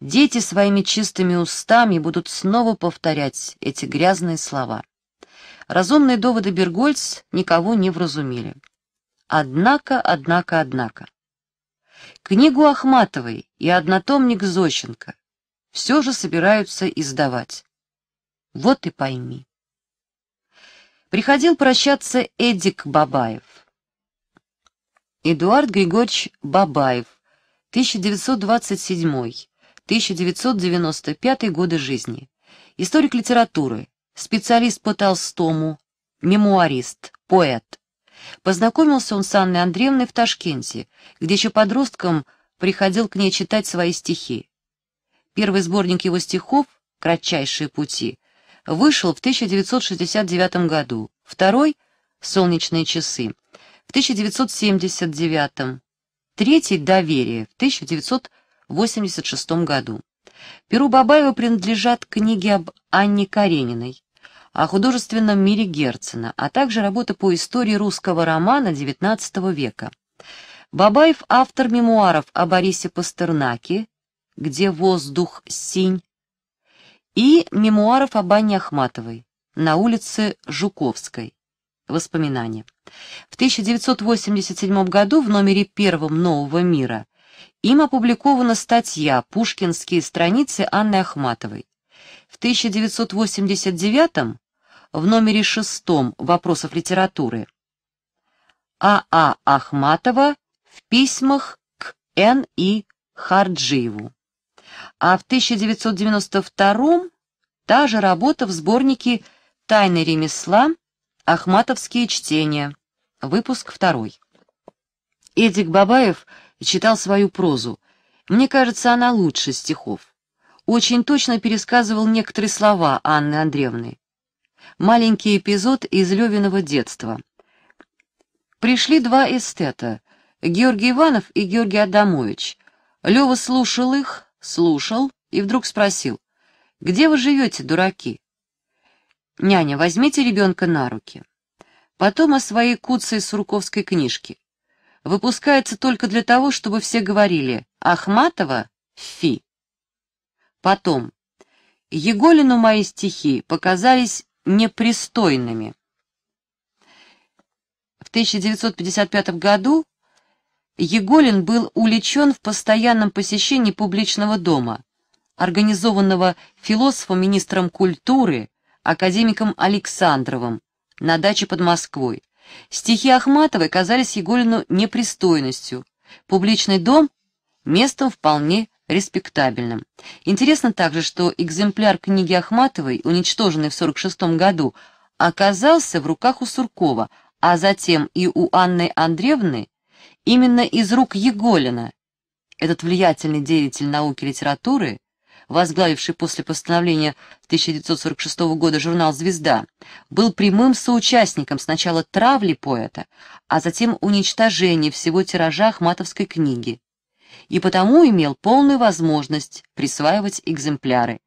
Speaker 1: Дети своими чистыми устами будут снова повторять эти грязные слова. Разумные доводы Бергольц никого не вразумили. Однако, однако, однако. Книгу Ахматовой и однотомник Зощенко все же собираются издавать. Вот и пойми. Приходил прощаться Эдик Бабаев. Эдуард Григорьевич Бабаев, 1927-1995 годы жизни. Историк литературы, специалист по Толстому, мемуарист, поэт. Познакомился он с Анной Андреевной в Ташкенте, где еще подростком приходил к ней читать свои стихи. Первый сборник его стихов «Кратчайшие пути» вышел в 1969 году, второй «Солнечные часы» в 1979, третий «Доверие» в 1986 году. Перу Бабаева принадлежат книги об Анне Карениной, о художественном мире Герцена, а также работа по истории русского романа XIX века. Бабаев — автор мемуаров о Борисе Пастернаке «Где воздух синь» и мемуаров о Анне Ахматовой «На улице Жуковской». Воспоминания. В 1987 году в номере первом «Нового мира» им опубликована статья «Пушкинские страницы Анны Ахматовой». В 1989 в номере шестом «Вопросов литературы». А.А. А. Ахматова в письмах к Н.И. И. Харджиеву. А в 1992 та же работа в сборнике «Тайны ремесла. Ахматовские чтения». Выпуск второй. Эдик Бабаев читал свою прозу. Мне кажется, она лучше стихов. Очень точно пересказывал некоторые слова Анны Андреевны. Маленький эпизод из Левиного детства. Пришли два эстета, Георгий Иванов и Георгий Адамович. Лева слушал их, слушал и вдруг спросил, «Где вы живете, дураки?» «Няня, возьмите ребенка на руки». Потом о своей куцей сурковской книжке. Выпускается только для того, чтобы все говорили «Ахматова? Фи». Потом. Еголину мои стихи показались непристойными. В 1955 году Еголин был уличен в постоянном посещении публичного дома, организованного философом-министром культуры, академиком Александровым, на даче под Москвой. Стихи Ахматовой казались Еголину непристойностью. Публичный дом – местом вполне респектабельным. Интересно также, что экземпляр книги Ахматовой, уничтоженный в 1946 году, оказался в руках у Суркова, а затем и у Анны Андреевны, именно из рук Еголина. Этот влиятельный деятель науки и литературы, возглавивший после постановления 1946 года журнал «Звезда», был прямым соучастником сначала травли поэта, а затем уничтожения всего тиража Ахматовской книги и потому имел полную возможность присваивать экземпляры.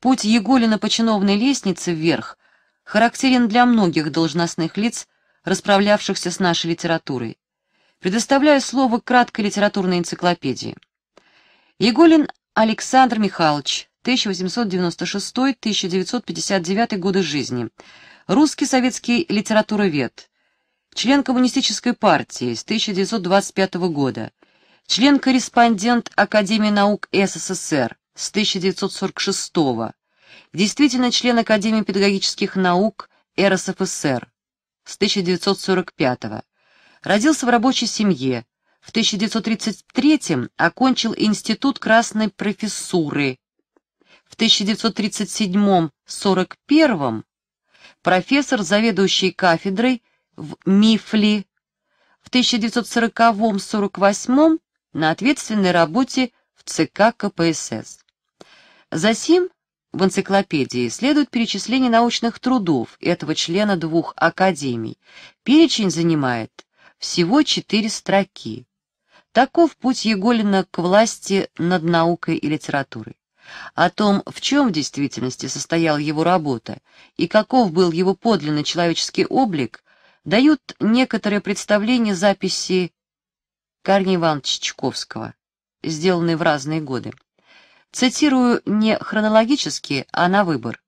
Speaker 1: Путь Егулина по чиновной лестнице вверх характерен для многих должностных лиц, расправлявшихся с нашей литературой. Предоставляю слово краткой литературной энциклопедии. Егулин Александр Михайлович, 1896-1959 годы жизни, русский советский литературовед, член Коммунистической партии с 1925 года, член-корреспондент Академии наук СССР с 1946 года, действительно член Академии педагогических наук РСФСР с 1945 года. Родился в рабочей семье. В 1933 окончил Институт Красной профессуры. В 1937-41 профессор, заведующий кафедрой в Мифли. В 1940-48 на ответственной работе в ЦК КПСС. Засим в энциклопедии следует перечисление научных трудов этого члена двух академий. Перечень занимает всего четыре строки. Таков путь Еголина к власти над наукой и литературой. О том, в чем в действительности состоял его работа и каков был его подлинный человеческий облик, дают некоторые представления записи Корней Ивановича Чайковского, сделанный в разные годы. Цитирую не хронологически, а на выбор.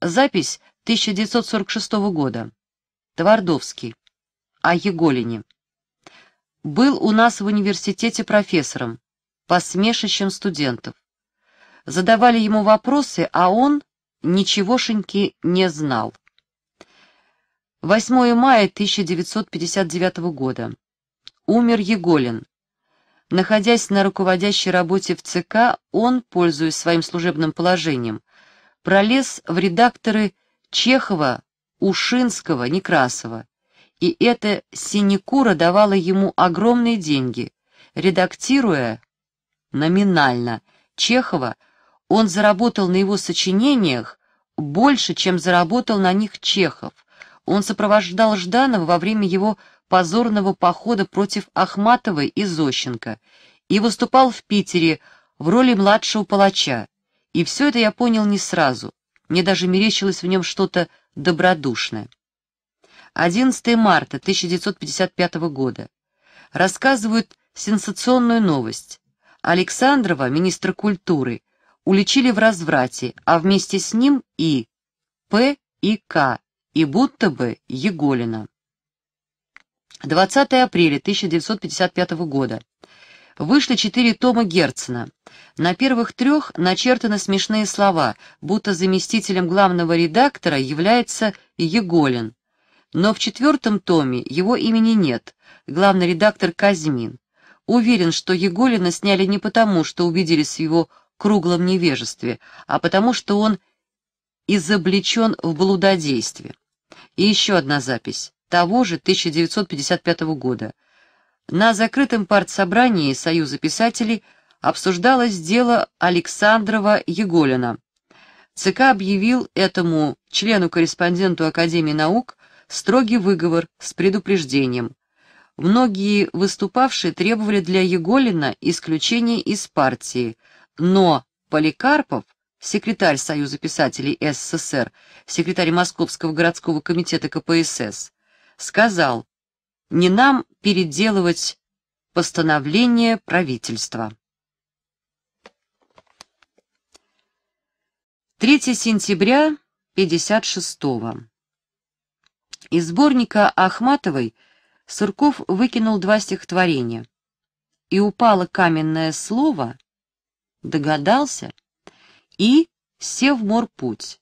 Speaker 1: Запись 1946 года. Твардовский. О Еголине. Был у нас в университете профессором, посмешищем студентов. Задавали ему вопросы, а он ничегошеньки не знал. 8 мая 1959 года. Умер Еголин. Находясь на руководящей работе в ЦК, он, пользуясь своим служебным положением, пролез в редакторы Чехова, Ушинского, Некрасова. И эта синекура давала ему огромные деньги. Редактируя номинально Чехова, он заработал на его сочинениях больше, чем заработал на них Чехов. Он сопровождал Жданова во время его позорного похода против Ахматовой и Зощенко и выступал в Питере в роли младшего палача. И все это я понял не сразу, мне даже мерещилось в нем что-то добродушное. 11 марта 1955 года. Рассказывают сенсационную новость. Александрова, министра культуры, уличили в разврате, а вместе с ним и П и К, и будто бы Еголина. 20 апреля 1955 года. Вышли четыре тома Герцена. На первых трех начертаны смешные слова, будто заместителем главного редактора является Еголин. Но в четвертом томе его имени нет, главный редактор Казьмин. Уверен, что Еголина сняли не потому, что убедились в его круглом невежестве, а потому, что он изобличен в блудодействе. И еще одна запись того же 1955 года. На закрытом партсобрании Союза писателей обсуждалось дело Александрова-Еголина. ЦК объявил этому члену-корреспонденту Академии наук строгий выговор с предупреждением. Многие выступавшие требовали для Еголина исключения из партии, но Поликарпов, секретарь Союза писателей СССР, секретарь Московского городского комитета КПСС, сказал, не нам переделывать постановление правительства. 3 сентября 56 -го. Из сборника Ахматовой Сурков выкинул два стихотворения. «И упало каменное слово», «Догадался» и «Севморпуть».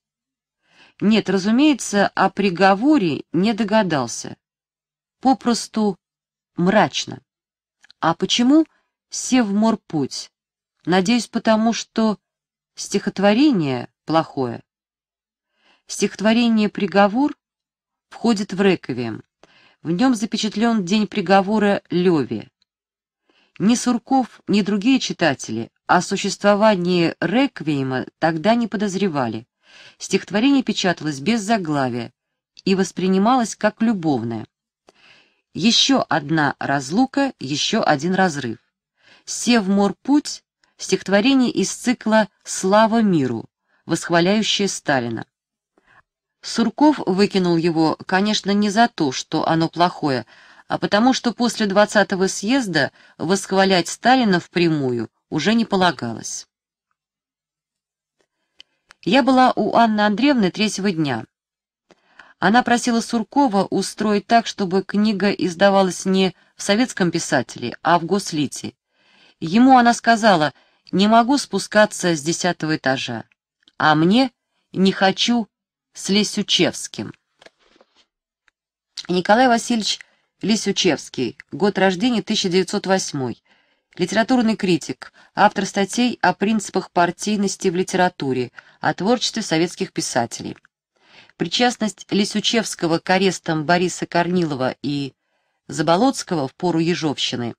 Speaker 1: Нет, разумеется, о приговоре не догадался. Попросту мрачно. А почему Севморпуть? Надеюсь, потому что стихотворение плохое. Стихотворение «Приговор» входит в реквием. В нем запечатлен день приговора Леве. Ни Сурков, ни другие читатели о существовании реквиема тогда не подозревали. Стихотворение печаталось без заглавия и воспринималось как любовное. Еще одна разлука, еще один разрыв. «Сев мор путь» — стихотворение из цикла «Слава миру», восхваляющее Сталина. Сурков выкинул его, конечно, не за то, что оно плохое, а потому что после 20-го съезда восхвалять Сталина впрямую уже не полагалось. Я была у Анны Андреевны третьего дня. Она просила Суркова устроить так, чтобы книга издавалась не в советском писателе, а в гослите. Ему она сказала «не могу спускаться с десятого этажа», а мне «не хочу с Лисючевским». Николай Васильевич Лисючевский, год рождения 1908 литературный критик, автор статей о принципах партийности в литературе, о творчестве советских писателей. Причастность Лисючевского к арестам Бориса Корнилова и Заболоцкого в пору Ежовщины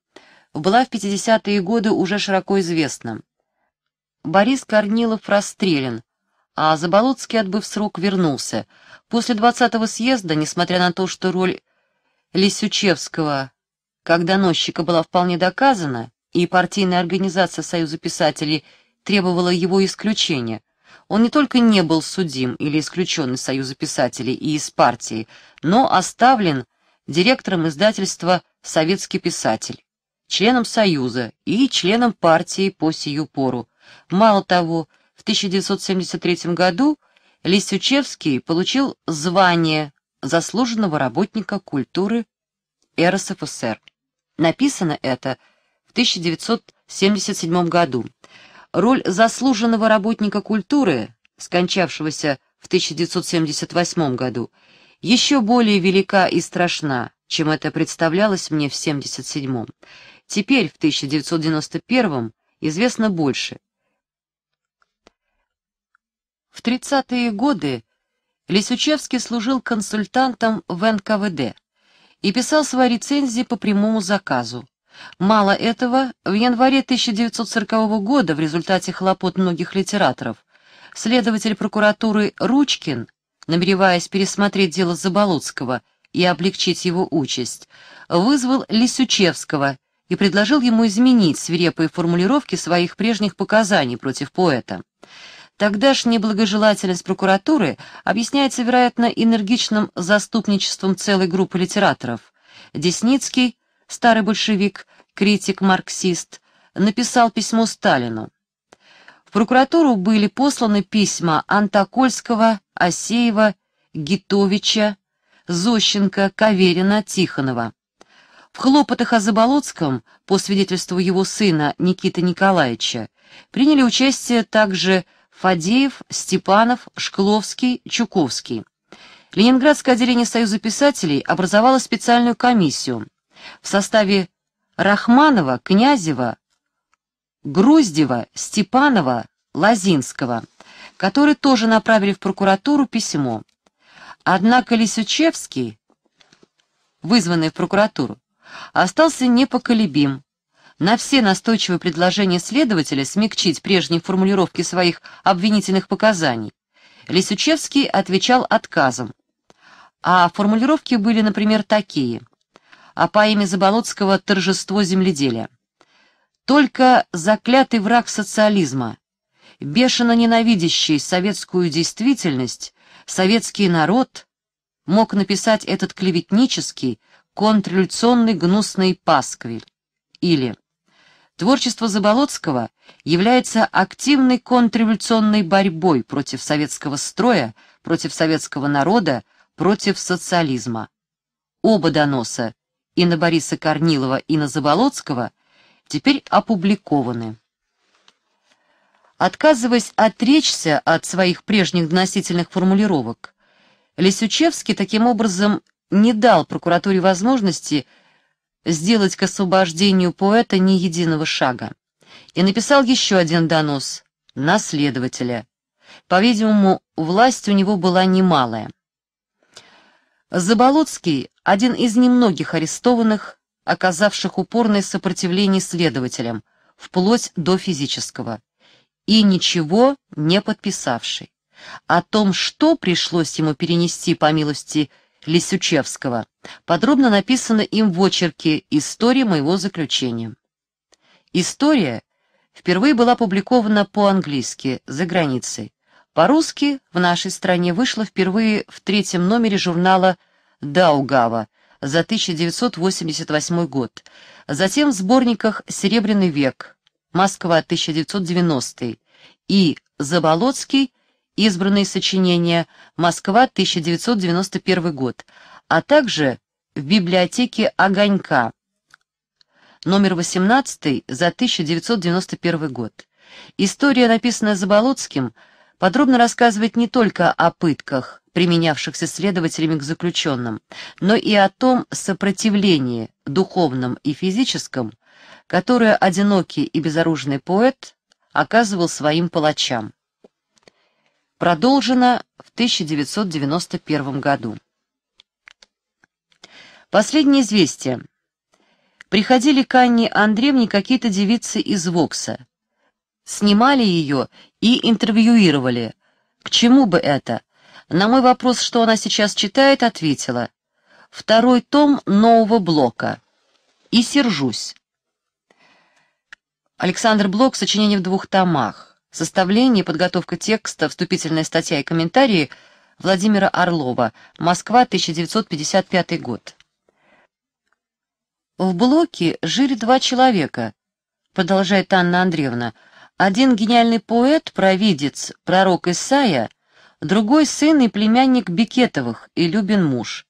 Speaker 1: была в 50-е годы уже широко известна. Борис Корнилов расстрелян, а Заболоцкий, отбыв срок, вернулся. После 20-го съезда, несмотря на то, что роль Лисючевского как доносчика была вполне доказана, и партийная организация Союза писателей требовала его исключения. Он не только не был судим или исключен из Союза писателей и из партии, но оставлен директором издательства «Советский писатель», членом Союза и членом партии по сию пору. Мало того, в 1973 году Лисючевский получил звание заслуженного работника культуры РСФСР. Написано это – в 1977 году. Роль заслуженного работника культуры, скончавшегося в 1978 году, еще более велика и страшна, чем это представлялось мне в 1977. Теперь, в 1991, известно больше. В 30-е годы Лисючевский служил консультантом в НКВД и писал свои рецензии по прямому заказу. Мало этого, в январе 1940 года в результате хлопот многих литераторов следователь прокуратуры Ручкин, намереваясь пересмотреть дело Заболоцкого и облегчить его участь, вызвал Лисючевского и предложил ему изменить свирепые формулировки своих прежних показаний против поэта. Тогдашняя благожелательность прокуратуры объясняется, вероятно, энергичным заступничеством целой группы литераторов. Десницкий старый большевик, критик-марксист, написал письмо Сталину. В прокуратуру были посланы письма Антокольского, Асеева, Гитовича, Зощенко, Каверина, Тихонова. В хлопотах о Заболоцком, по свидетельству его сына Никиты Николаевича, приняли участие также Фадеев, Степанов, Шкловский, Чуковский. Ленинградское отделение Союза писателей образовало специальную комиссию, в составе Рахманова, Князева, Груздева, Степанова, Лазинского, которые тоже направили в прокуратуру письмо. Однако Лисючевский, вызванный в прокуратуру, остался непоколебим. На все настойчивые предложения следователя смягчить прежние формулировки своих обвинительных показаний Лисючевский отвечал отказом. А формулировки были, например, такие – о а поэме Заболоцкого «Торжество земледелия». Только заклятый враг социализма, бешено ненавидящий советскую действительность, советский народ, мог написать этот клеветнический, контрреволюционный гнусный пасквиль. Или Творчество Заболоцкого является активной контрреволюционной борьбой против советского строя, против советского народа, против социализма. Оба доноса и на Бориса Корнилова, и на Заболоцкого теперь опубликованы. Отказываясь отречься от своих прежних доносительных формулировок, Лисючевский таким образом не дал прокуратуре возможности сделать к освобождению поэта ни единого шага и написал еще один донос на следователя. По-видимому, власть у него была немалая. Заболоцкий — один из немногих арестованных, оказавших упорное сопротивление следователям, вплоть до физического, и ничего не подписавший. О том, что пришлось ему перенести по милости Лисючевского, подробно написано им в очерке «История моего заключения». История впервые была опубликована по-английски, за границей, по-русски в нашей стране вышло впервые в третьем номере журнала «Даугава» за 1988 год, затем в сборниках «Серебряный век», «Москва, 1990» и «Заболоцкий», избранные сочинения «Москва, 1991 год», а также в библиотеке «Огонька», номер 18 за 1991 год. История, написанная Заболоцким, — подробно рассказывает не только о пытках, применявшихся следователями к заключенным, но и о том сопротивлении, духовном и физическом, которое одинокий и безоружный поэт оказывал своим палачам. Продолжено в 1991 году. Последнее известие. Приходили к Анне Андреевне какие-то девицы из Вокса снимали ее и интервьюировали. К чему бы это? На мой вопрос, что она сейчас читает, ответила. Второй том нового блока. И сержусь. Александр Блок, сочинение в двух томах. Составление, подготовка текста, вступительная статья и комментарии Владимира Орлова. Москва, 1955 год. В блоке жили два человека, продолжает Анна Андреевна, — один гениальный поэт, провидец, пророк Исаия, другой сын и племянник Бекетовых и Любин муж.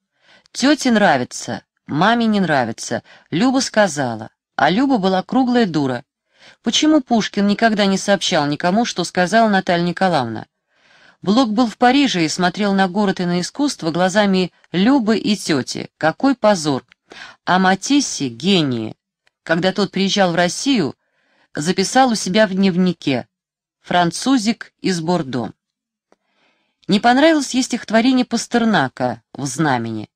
Speaker 1: Тете нравится, маме не нравится, Люба сказала, а Люба была круглая дура. Почему Пушкин никогда не сообщал никому, что сказала Наталья Николаевна? Блок был в Париже и смотрел на город и на искусство глазами Любы и тети. Какой позор! А Матисси — гении. Когда тот приезжал в Россию, записал у себя в дневнике «Французик из Бордо». Не понравилось ей стихотворение Пастернака «В знамени».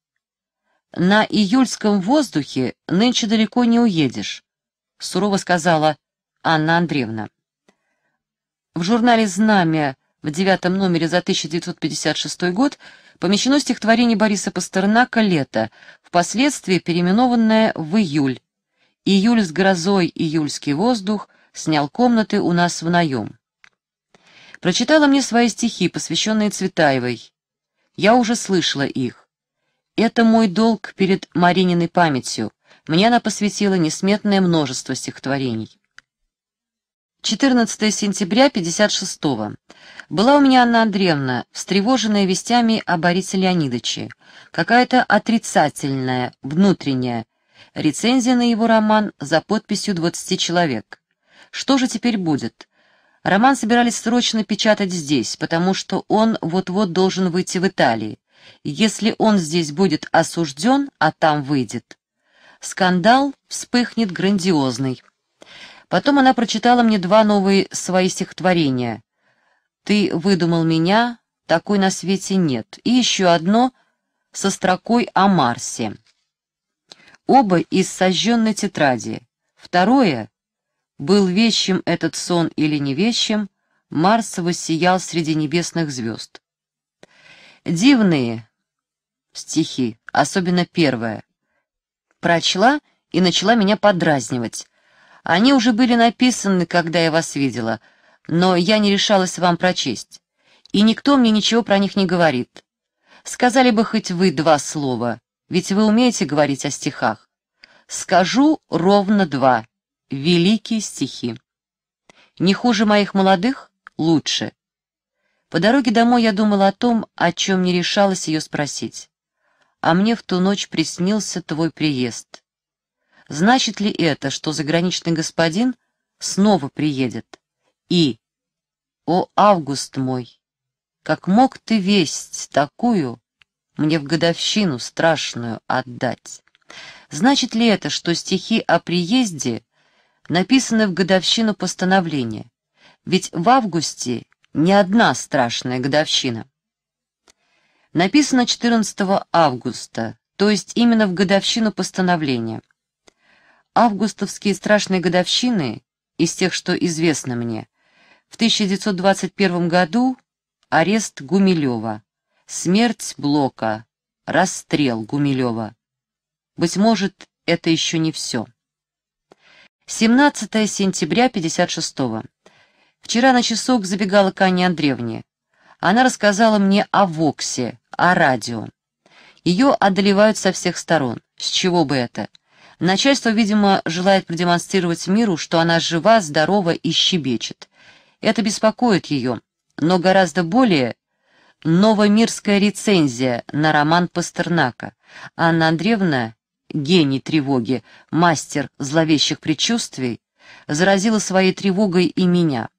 Speaker 1: «На июльском воздухе нынче далеко не уедешь», — сурово сказала Анна Андреевна. В журнале «Знамя» в девятом номере за 1956 год помещено стихотворение Бориса Пастернака «Лето», впоследствии переименованное в «Июль», Июль с грозой, июльский воздух, снял комнаты у нас в наем. Прочитала мне свои стихи, посвященные Цветаевой. Я уже слышала их. Это мой долг перед Марининой памятью. Мне она посвятила несметное множество стихотворений. 14 сентября 56 -го. Была у меня Анна Андреевна, встревоженная вестями о Борисе Леонидовиче. Какая-то отрицательная, внутренняя, Рецензия на его роман за подписью 20 человек. Что же теперь будет? Роман собирались срочно печатать здесь, потому что он вот-вот должен выйти в Италии. Если он здесь будет осужден, а там выйдет, скандал вспыхнет грандиозный. Потом она прочитала мне два новые свои стихотворения. «Ты выдумал меня, такой на свете нет», и еще одно со строкой о Марсе оба из сожженной тетради. Второе, был вещим этот сон или не вещим, Марс воссиял среди небесных звезд. Дивные стихи, особенно первое. Прочла и начала меня подразнивать. Они уже были написаны, когда я вас видела, но я не решалась вам прочесть. И никто мне ничего про них не говорит. Сказали бы хоть вы два слова. Ведь вы умеете говорить о стихах? Скажу ровно два. Великие стихи. Не хуже моих молодых? Лучше. По дороге домой я думала о том, о чем не решалась ее спросить. А мне в ту ночь приснился твой приезд. Значит ли это, что заграничный господин снова приедет? И... О, август мой! Как мог ты весть такую мне в годовщину страшную отдать. Значит ли это, что стихи о приезде написаны в годовщину постановления? Ведь в августе не одна страшная годовщина. Написано 14 августа, то есть именно в годовщину постановления. Августовские страшные годовщины, из тех, что известно мне, в 1921 году арест Гумилева, Смерть Блока. Расстрел Гумилева. Быть может, это еще не все. 17 сентября 56 -го. Вчера на часок забегала к Анне Андреевне. Она рассказала мне о Воксе, о радио. Ее одолевают со всех сторон. С чего бы это? Начальство, видимо, желает продемонстрировать миру, что она жива, здорова и щебечет. Это беспокоит ее, но гораздо более новомирская рецензия на роман Пастернака. Анна Андреевна, гений тревоги, мастер зловещих предчувствий, заразила своей тревогой и меня.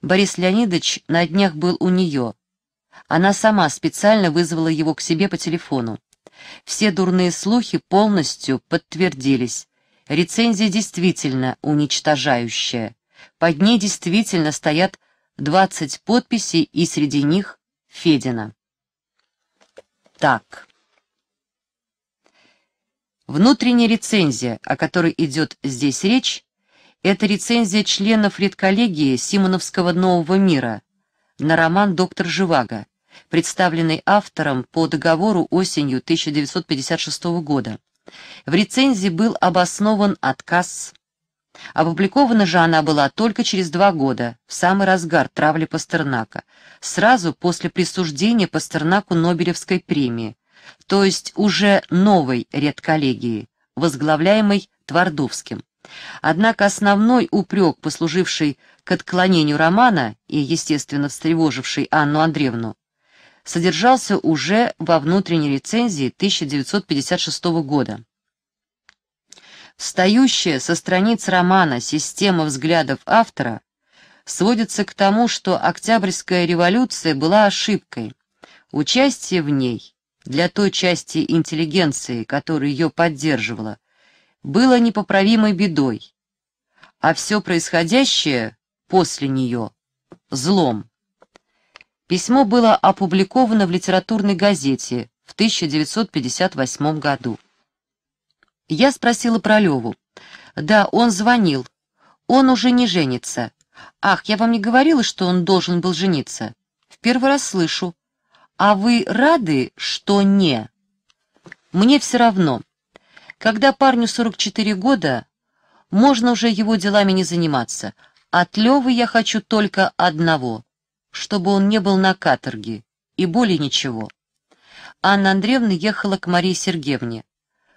Speaker 1: Борис Леонидович на днях был у нее. Она сама специально вызвала его к себе по телефону. Все дурные слухи полностью подтвердились. Рецензия действительно уничтожающая. Под ней действительно стоят 20 подписей, и среди них Федина. Так. Внутренняя рецензия, о которой идет здесь речь, это рецензия членов редколлегии Симоновского «Нового мира» на роман «Доктор Живаго», представленный автором по договору осенью 1956 года. В рецензии был обоснован отказ Опубликована же она была только через два года, в самый разгар травли Пастернака, сразу после присуждения Пастернаку Нобелевской премии, то есть уже новой редколлегии, возглавляемой Твардовским. Однако основной упрек, послуживший к отклонению романа и, естественно, встревоживший Анну Андреевну, содержался уже во внутренней рецензии 1956 года. Встающая со страниц романа система взглядов автора сводится к тому, что Октябрьская революция была ошибкой. Участие в ней для той части интеллигенции, которая ее поддерживала, было непоправимой бедой, а все происходящее после нее — злом. Письмо было опубликовано в литературной газете в 1958 году. Я спросила про Леву. Да, он звонил. Он уже не женится. Ах, я вам не говорила, что он должен был жениться. В первый раз слышу. А вы рады, что не? Мне все равно. Когда парню 44 года, можно уже его делами не заниматься. От Левы я хочу только одного, чтобы он не был на каторге, и более ничего. Анна Андреевна ехала к Марии Сергеевне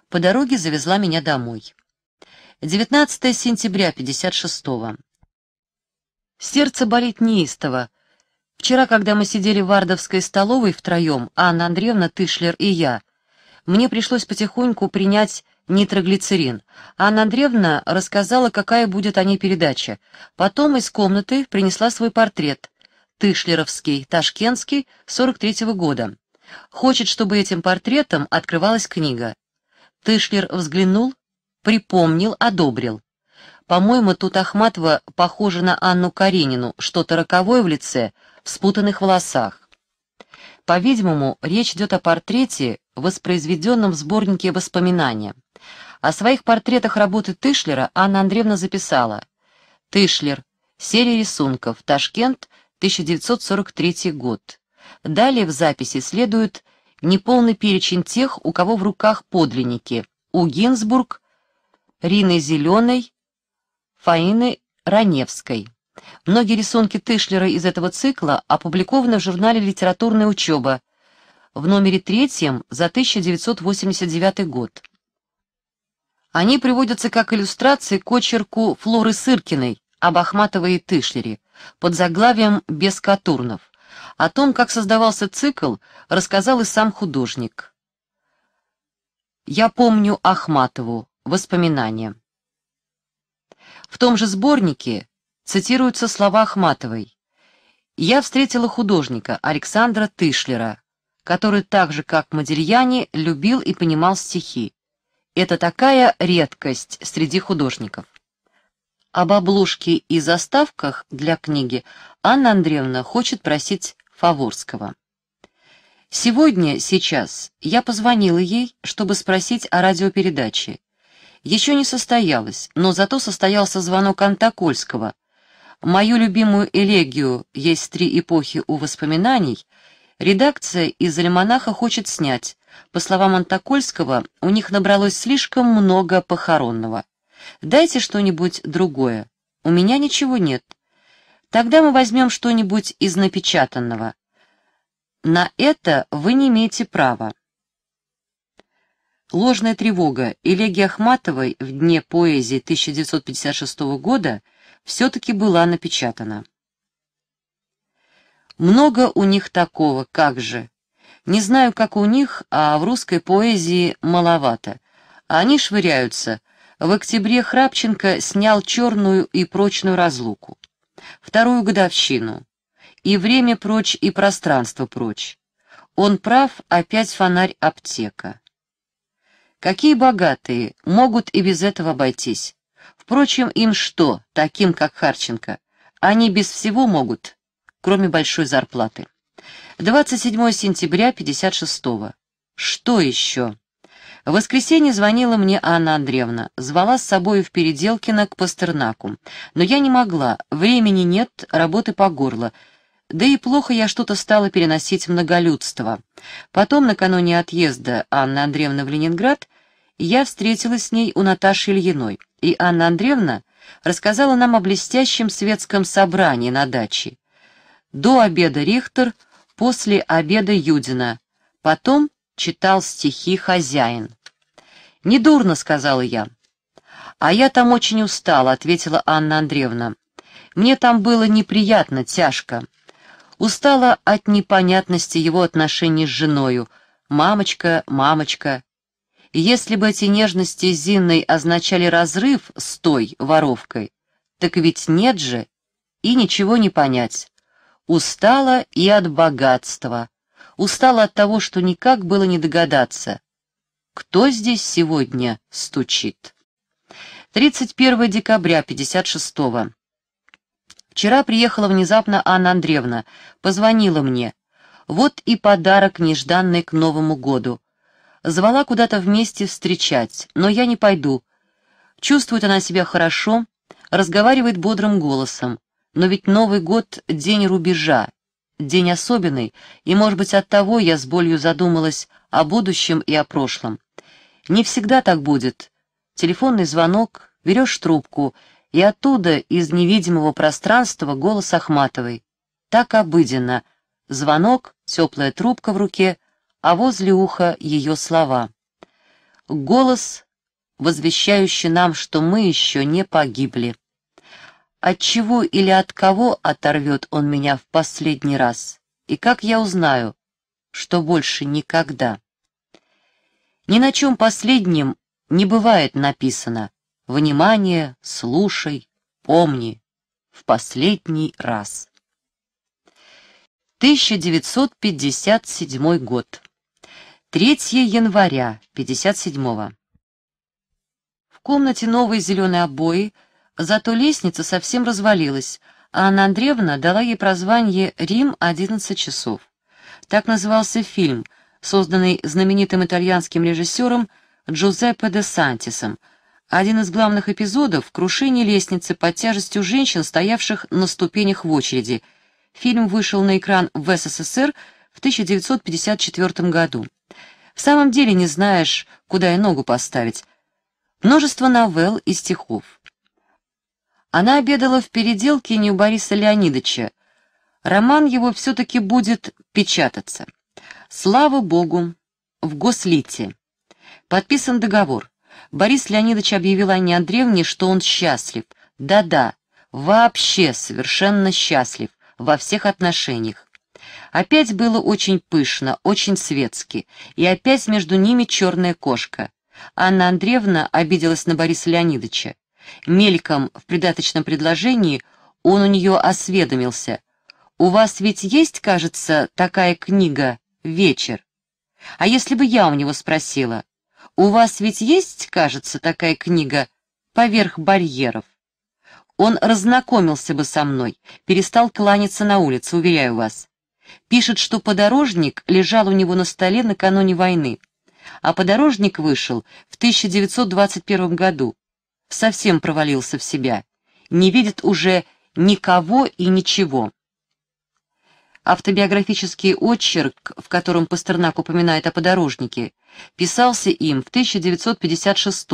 Speaker 1: по дороге завезла меня домой. 19 сентября 56-го. Сердце болит неистово. Вчера, когда мы сидели в ардовской столовой втроем, Анна Андреевна, Тышлер и я, мне пришлось потихоньку принять нитроглицерин. Анна Андреевна рассказала, какая будет о ней передача. Потом из комнаты принесла свой портрет. Тышлеровский, ташкентский, 43-го года. Хочет, чтобы этим портретом открывалась книга. Тышлер взглянул, припомнил, одобрил. По-моему, тут Ахматова похожа на Анну Каренину, что-то роковое в лице, в спутанных волосах. По-видимому, речь идет о портрете, воспроизведенном в сборнике «Воспоминания». О своих портретах работы Тышлера Анна Андреевна записала. «Тышлер. Серия рисунков. Ташкент. 1943 год». Далее в записи следует неполный перечень тех, у кого в руках подлинники. У Гинзбург, Рины Зеленой, Фаины Раневской. Многие рисунки Тышлера из этого цикла опубликованы в журнале «Литературная учеба» в номере третьем за 1989 год. Они приводятся как иллюстрации к очерку Флоры Сыркиной об Ахматовой и Тышлере под заглавием «Без Катурнов». О том, как создавался цикл, рассказал и сам художник. «Я помню Ахматову. Воспоминания». В том же сборнике цитируются слова Ахматовой. «Я встретила художника Александра Тышлера, который так же, как Модельяне, любил и понимал стихи. Это такая редкость среди художников». Об обложке и заставках для книги Анна Андреевна хочет просить Фаворского. Сегодня, сейчас, я позвонила ей, чтобы спросить о радиопередаче. Еще не состоялось, но зато состоялся звонок Антокольского. Мою любимую элегию «Есть три эпохи у воспоминаний» редакция из «Альманаха» хочет снять. По словам Антокольского, у них набралось слишком много похоронного. «Дайте что-нибудь другое. У меня ничего нет. Тогда мы возьмем что-нибудь из напечатанного. На это вы не имеете права. «Ложная тревога» Элегии Ахматовой в Дне поэзии 1956 года все-таки была напечатана. Много у них такого, как же. Не знаю, как у них, а в русской поэзии маловато. Они швыряются. В октябре Храпченко снял черную и прочную разлуку вторую годовщину. И время прочь, и пространство прочь. Он прав, опять фонарь аптека. Какие богатые, могут и без этого обойтись. Впрочем, им что, таким как Харченко, они без всего могут, кроме большой зарплаты. 27 сентября 56 -го. Что еще? В воскресенье звонила мне Анна Андреевна, звала с собой в Переделкино к Пастернаку. Но я не могла, времени нет, работы по горло. Да и плохо я что-то стала переносить многолюдство. Потом, накануне отъезда Анны Андреевны в Ленинград, я встретилась с ней у Наташи Ильиной, и Анна Андреевна рассказала нам о блестящем светском собрании на даче. До обеда Рихтер, после обеда Юдина, потом читал стихи хозяин. «Недурно», — сказала я. «А я там очень устала», — ответила Анна Андреевна. «Мне там было неприятно, тяжко. Устала от непонятности его отношений с женою. Мамочка, мамочка». И если бы эти нежности с Зинной означали разрыв с той воровкой, так ведь нет же, и ничего не понять. Устала и от богатства. Устала от того, что никак было не догадаться кто здесь сегодня стучит. 31 декабря 56 -го. Вчера приехала внезапно Анна Андреевна, позвонила мне. Вот и подарок нежданный к Новому году. Звала куда-то вместе встречать, но я не пойду. Чувствует она себя хорошо, разговаривает бодрым голосом. Но ведь Новый год — день рубежа, день особенный, и, может быть, оттого я с болью задумалась о будущем и о прошлом. Не всегда так будет. Телефонный звонок, берешь трубку, и оттуда, из невидимого пространства, голос Ахматовой. Так обыденно. Звонок, теплая трубка в руке, а возле уха ее слова. Голос, возвещающий нам, что мы еще не погибли. От чего или от кого оторвет он меня в последний раз? И как я узнаю, что больше никогда? Ни на чем последнем не бывает написано «Внимание, слушай, помни» в последний раз. 1957 год. 3 января 57 -го. В комнате новые зеленые обои, зато лестница совсем развалилась, а Анна Андреевна дала ей прозвание «Рим 11 часов». Так назывался фильм — созданный знаменитым итальянским режиссером Джузеппе де Сантисом. Один из главных эпизодов — крушение лестницы под тяжестью женщин, стоявших на ступенях в очереди. Фильм вышел на экран в СССР в 1954 году. В самом деле не знаешь, куда и ногу поставить. Множество новелл и стихов. Она обедала в переделке не у Бориса Леонидовича. Роман его все-таки будет печататься. Слава богу, в Гослите. Подписан договор. Борис Леонидович объявил Анне Андреевне, что он счастлив. Да-да, вообще совершенно счастлив во всех отношениях. Опять было очень пышно, очень светски, и опять между ними черная кошка. Анна Андреевна обиделась на Бориса Леонидовича. Мельком в придаточном предложении он у нее осведомился. «У вас ведь есть, кажется, такая книга вечер. А если бы я у него спросила, «У вас ведь есть, кажется, такая книга «Поверх барьеров»?» Он разнакомился бы со мной, перестал кланяться на улице, уверяю вас. Пишет, что подорожник лежал у него на столе накануне войны, а подорожник вышел в 1921 году. Совсем провалился в себя, не видит уже никого и ничего автобиографический очерк, в котором Пастернак упоминает о подорожнике, писался им в 1956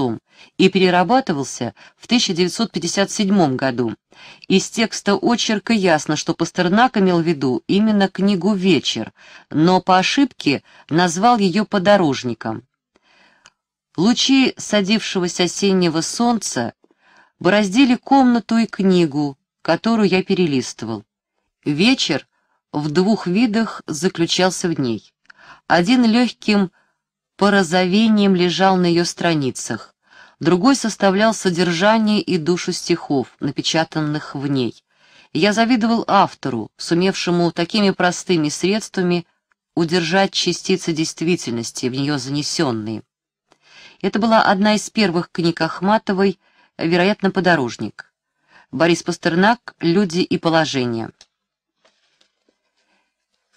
Speaker 1: и перерабатывался в 1957 году. Из текста очерка ясно, что Пастернак имел в виду именно книгу «Вечер», но по ошибке назвал ее «Подорожником». Лучи садившегося осеннего солнца бороздили комнату и книгу, которую я перелистывал. Вечер в двух видах заключался в ней. Один легким порозовением лежал на ее страницах, другой составлял содержание и душу стихов, напечатанных в ней. Я завидовал автору, сумевшему такими простыми средствами удержать частицы действительности, в нее занесенные. Это была одна из первых книг Ахматовой, вероятно, «Подорожник». Борис Пастернак «Люди и положение».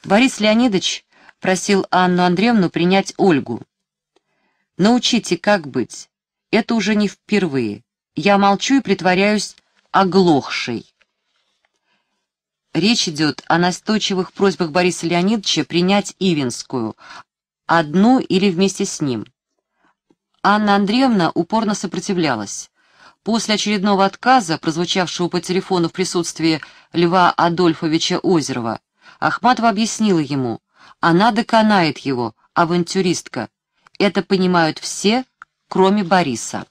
Speaker 1: Борис Леонидович просил Анну Андреевну принять Ольгу. «Научите, как быть. Это уже не впервые. Я молчу и притворяюсь оглохшей». Речь идет о настойчивых просьбах Бориса Леонидовича принять Ивинскую, одну или вместе с ним. Анна Андреевна упорно сопротивлялась. После очередного отказа, прозвучавшего по телефону в присутствии Льва Адольфовича Озерова, Ахматова объяснила ему, она доконает его, авантюристка. Это понимают все, кроме Бориса.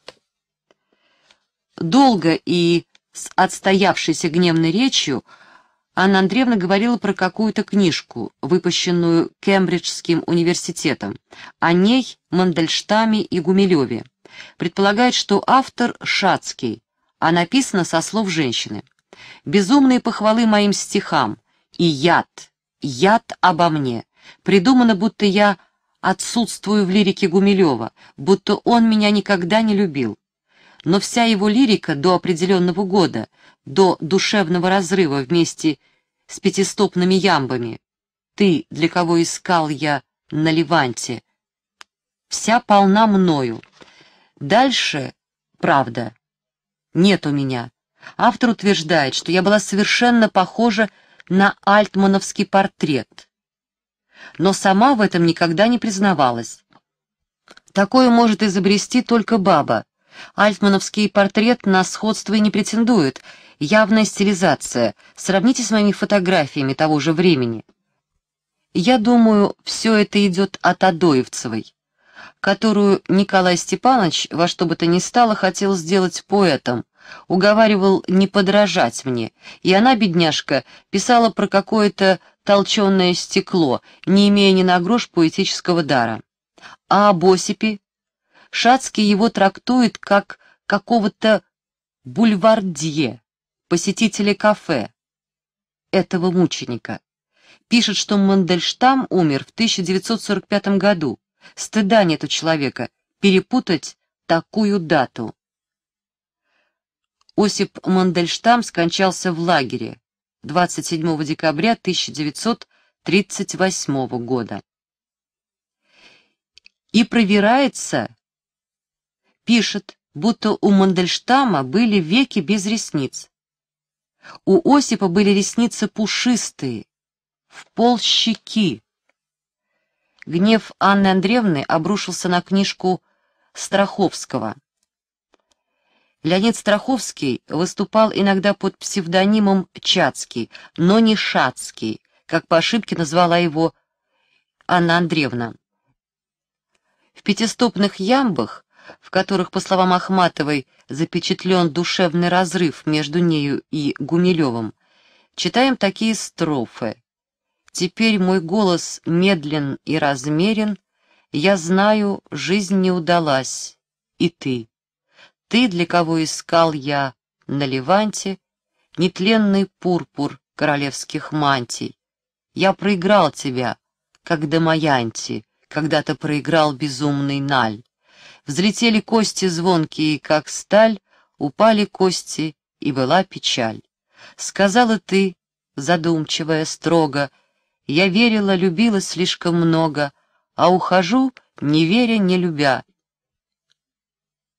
Speaker 1: Долго и с отстоявшейся гневной речью Анна Андреевна говорила про какую-то книжку, выпущенную Кембриджским университетом, о ней, Мандельштаме и Гумилеве. Предполагает, что автор Шацкий, а написано со слов женщины. «Безумные похвалы моим стихам, и яд, яд обо мне. Придумано, будто я отсутствую в лирике Гумилева, будто он меня никогда не любил. Но вся его лирика до определенного года, до душевного разрыва вместе с пятистопными ямбами «Ты, для кого искал я на Леванте», вся полна мною. Дальше, правда, нет у меня. Автор утверждает, что я была совершенно похожа на альтмановский портрет, но сама в этом никогда не признавалась. Такое может изобрести только баба. Альтмановский портрет на сходство и не претендует, явная стилизация. Сравните с моими фотографиями того же времени. Я думаю, все это идет от Адоевцевой, которую Николай Степанович во что бы то ни стало хотел сделать поэтом, уговаривал не подражать мне, и она, бедняжка, писала про какое-то толченое стекло, не имея ни на грош поэтического дара. А об Осипе? Шацкий его трактует как какого-то бульвардье, посетителя кафе, этого мученика. Пишет, что Мандельштам умер в 1945 году. Стыда нету человека перепутать такую дату. Осип Мандельштам скончался в лагере 27 декабря 1938 года. И проверяется, пишет, будто у Мандельштама были веки без ресниц. У Осипа были ресницы пушистые, в пол щеки. Гнев Анны Андреевны обрушился на книжку Страховского. Леонид Страховский выступал иногда под псевдонимом Чацкий, но не Шацкий, как по ошибке назвала его Анна Андреевна. В пятистопных ямбах, в которых, по словам Ахматовой, запечатлен душевный разрыв между нею и Гумилевым, читаем такие строфы. «Теперь мой голос медлен и размерен, я знаю, жизнь не удалась, и ты». Ты, для кого искал я на Леванте нетленный пурпур королевских мантий. Я проиграл тебя, как Дамаянти, когда-то проиграл безумный Наль. Взлетели кости звонкие, как сталь, упали кости, и была печаль. Сказала ты, задумчивая, строго, я верила, любила слишком много, а ухожу, не веря, не любя,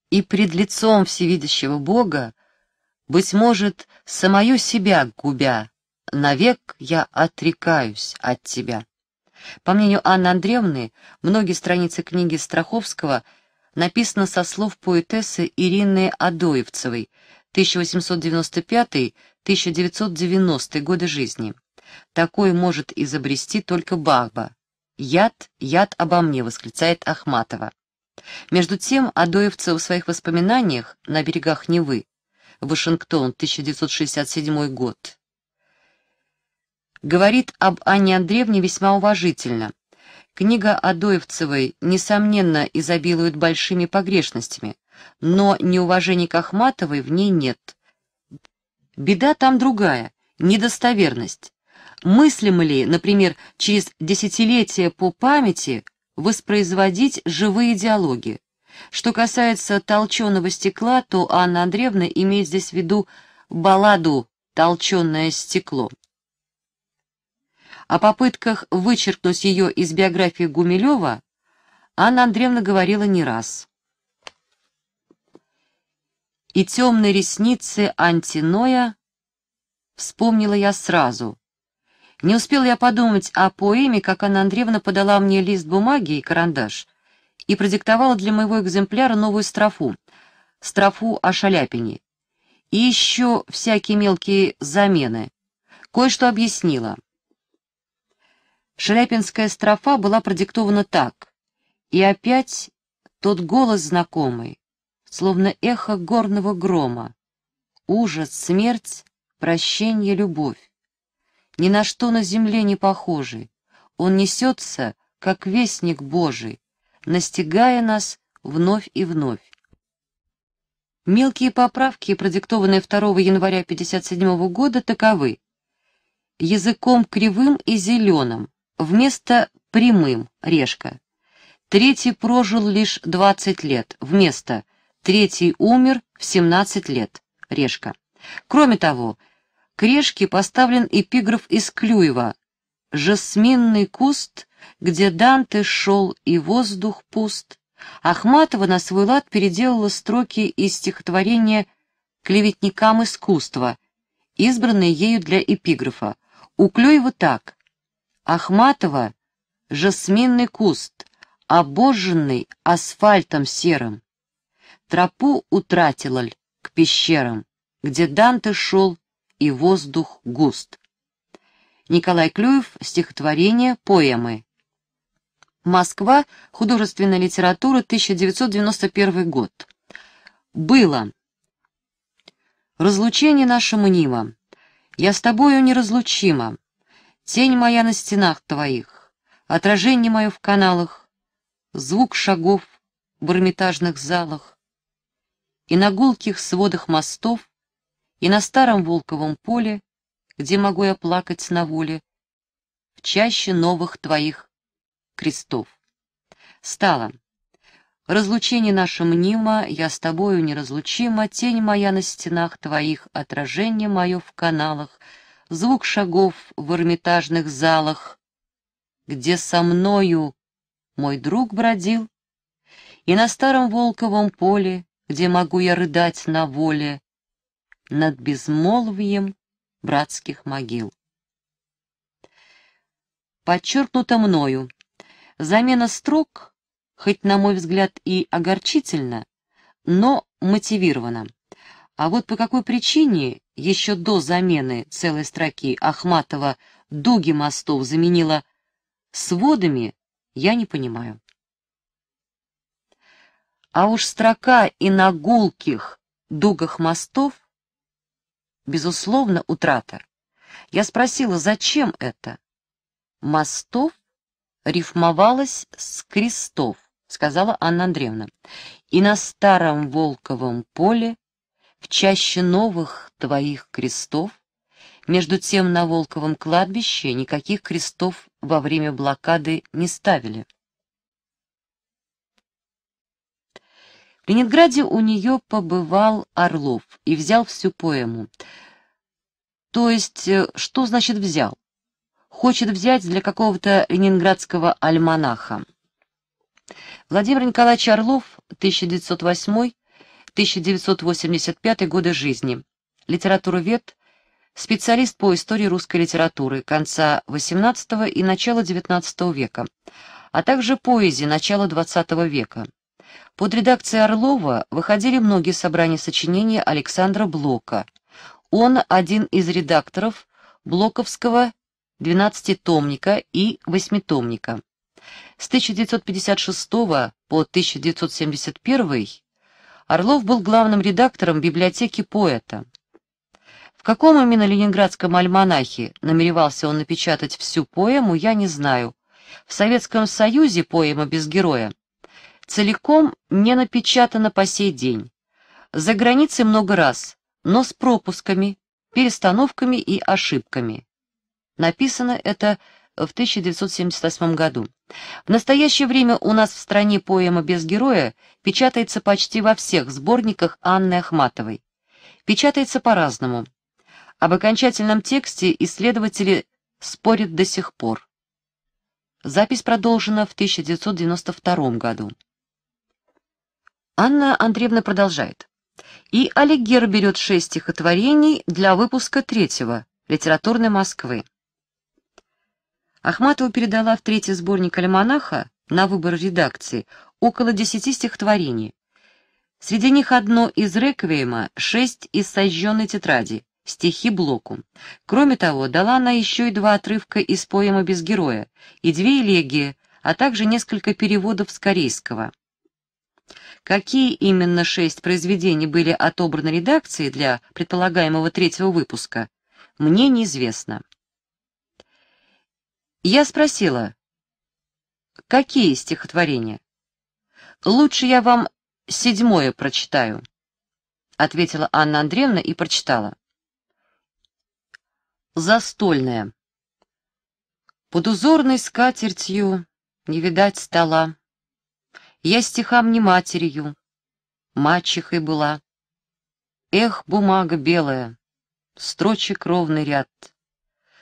Speaker 1: и пред лицом всевидящего Бога, быть может, самую себя губя, навек я отрекаюсь от тебя. По мнению Анны Андреевны, многие страницы книги Страховского написаны со слов поэтессы Ирины Адоевцевой 1895-1990 годы жизни. Такой может изобрести только Бахба. «Яд, яд обо мне», — восклицает Ахматова. Между тем, Адоевцев в своих воспоминаниях «На берегах Невы» Вашингтон, 1967 год, говорит об Анне Андреевне весьма уважительно. Книга Адоевцевой, несомненно, изобилует большими погрешностями, но неуважения к Ахматовой в ней нет. Беда там другая — недостоверность. Мыслим ли, например, через десятилетия по памяти — воспроизводить живые диалоги. Что касается толченого стекла, то Анна Андреевна имеет здесь в виду балладу «Толченое стекло». О попытках вычеркнуть ее из биографии Гумилева Анна Андреевна говорила не раз. И темные ресницы антиноя вспомнила я сразу, не успел я подумать о поэме, как Анна Андреевна подала мне лист бумаги и карандаш и продиктовала для моего экземпляра новую строфу, строфу о Шаляпине. И еще всякие мелкие замены. Кое-что объяснила. Шаляпинская строфа была продиктована так. И опять тот голос знакомый, словно эхо горного грома. Ужас, смерть, прощение, любовь ни на что на земле не похожий. Он несется, как вестник Божий, настигая нас вновь и вновь. Мелкие поправки, продиктованные 2 января 1957 года, таковы. Языком кривым и зеленым, вместо прямым, решка. Третий прожил лишь 20 лет, вместо третий умер в 17 лет, решка. Кроме того, к решке поставлен эпиграф из Клюева «Жасминный куст, где Данте шел и воздух пуст». Ахматова на свой лад переделала строки из стихотворения «Клеветникам искусства», избранные ею для эпиграфа. У Клюева так. Ахматова — жасминный куст, обожженный асфальтом серым. Тропу утратила ль к пещерам, где Данте шел и воздух густ. Николай Клюев, стихотворение, поэмы. Москва, художественная литература, 1991 год. Было. Разлучение наше мнимо. Я с тобою неразлучима. Тень моя на стенах твоих, отражение мое в каналах, звук шагов в эрмитажных залах и на гулких сводах мостов и на старом Волковом поле, где могу я плакать на воле, в чаще новых твоих крестов. Стало. Разлучение наше мнимо, я с тобою неразлучима, тень моя на стенах твоих, отражение мое в каналах, звук шагов в эрмитажных залах, где со мною мой друг бродил, и на старом Волковом поле, где могу я рыдать на воле, над безмолвием братских могил. Подчеркнуто мною, замена строк, хоть, на мой взгляд, и огорчительно, но мотивирована. А вот по какой причине еще до замены целой строки Ахматова «дуги мостов» заменила «сводами», я не понимаю. А уж строка и на гулких дугах мостов Безусловно, утрата. Я спросила, зачем это? Мостов рифмовалось с крестов, сказала Анна Андреевна. И на старом волковом поле, в чаще новых твоих крестов, между тем на Волковом кладбище никаких крестов во время блокады не ставили. В Ленинграде у нее побывал Орлов и взял всю поэму. То есть, э, что значит «взял»? Хочет взять для какого-то ленинградского альманаха. Владимир Николаевич Орлов, 1908-1985 годы жизни, литературовед, специалист по истории русской литературы конца XVIII и начала XIX века, а также поэзии начала XX века под редакцией Орлова выходили многие собрания сочинений Александра Блока. Он один из редакторов Блоковского двенадцатитомника и восьмитомника. С 1956 по 1971 Орлов был главным редактором библиотеки поэта. В каком именно ленинградском альманахе намеревался он напечатать всю поэму, я не знаю. В Советском Союзе поэма «Без героя» целиком не напечатано по сей день. За границей много раз, но с пропусками, перестановками и ошибками. Написано это в 1978 году. В настоящее время у нас в стране поэма «Без героя» печатается почти во всех сборниках Анны Ахматовой. Печатается по-разному. Об окончательном тексте исследователи спорят до сих пор. Запись продолжена в 1992 году. Анна Андреевна продолжает. И Алигер берет шесть стихотворений для выпуска третьего «Литературной Москвы». Ахматова передала в третий сборник «Альманаха» на выбор редакции около десяти стихотворений. Среди них одно из «Реквиема», шесть из «Сожженной тетради», стихи Блоку. Кроме того, дала она еще и два отрывка из поэма «Без героя» и две элегии, а также несколько переводов с корейского какие именно шесть произведений были отобраны редакцией для предполагаемого третьего выпуска, мне неизвестно. Я спросила, какие стихотворения? Лучше я вам седьмое прочитаю, ответила Анна Андреевна и прочитала. Застольная. Под узорной скатертью не видать стола. Я стихам не матерью, мачехой была. Эх, бумага белая, строчек ровный ряд.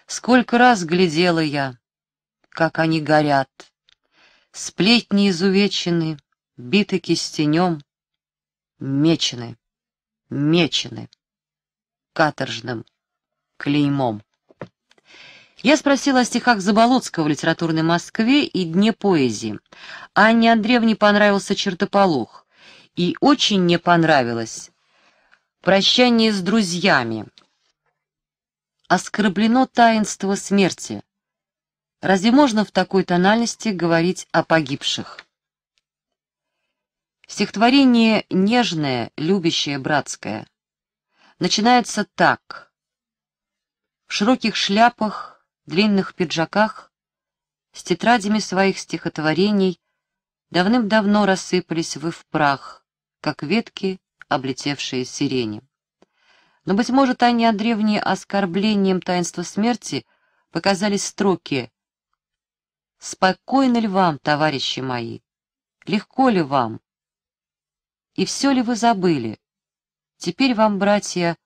Speaker 1: Сколько раз глядела я, как они горят. Сплетни изувечены, биты кистенем, мечены, мечены каторжным клеймом. Я спросила о стихах Заболоцкого в литературной Москве и Дне поэзии. Анне Андреевне понравился «Чертополох». И очень мне понравилось «Прощание с друзьями». Оскорблено таинство смерти. Разве можно в такой тональности говорить о погибших? Стихотворение нежное, любящее, братское. Начинается так. В широких шляпах длинных пиджаках, с тетрадями своих стихотворений, давным-давно рассыпались вы в прах, как ветки, облетевшие сирени. Но, быть может, они о древние оскорблением таинства смерти показались строки «Спокойно ли вам, товарищи мои? Легко ли вам? И все ли вы забыли? Теперь вам, братья,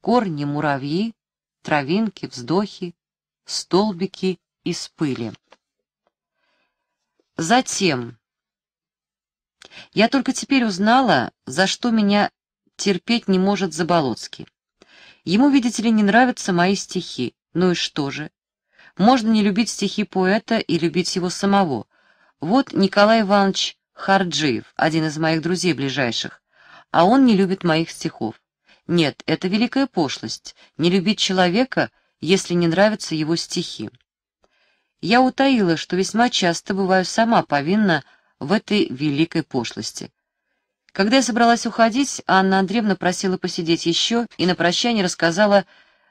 Speaker 1: корни муравьи, травинки, вздохи, столбики из пыли. Затем. Я только теперь узнала, за что меня терпеть не может Заболоцкий. Ему, видите ли, не нравятся мои стихи. Ну и что же? Можно не любить стихи поэта и любить его самого. Вот Николай Иванович Харджиев, один из моих друзей ближайших, а он не любит моих стихов. Нет, это великая пошлость. Не любить человека — если не нравятся его стихи. Я утаила, что весьма часто бываю сама повинна в этой великой пошлости. Когда я собралась уходить, Анна Андреевна просила посидеть еще и на прощание рассказала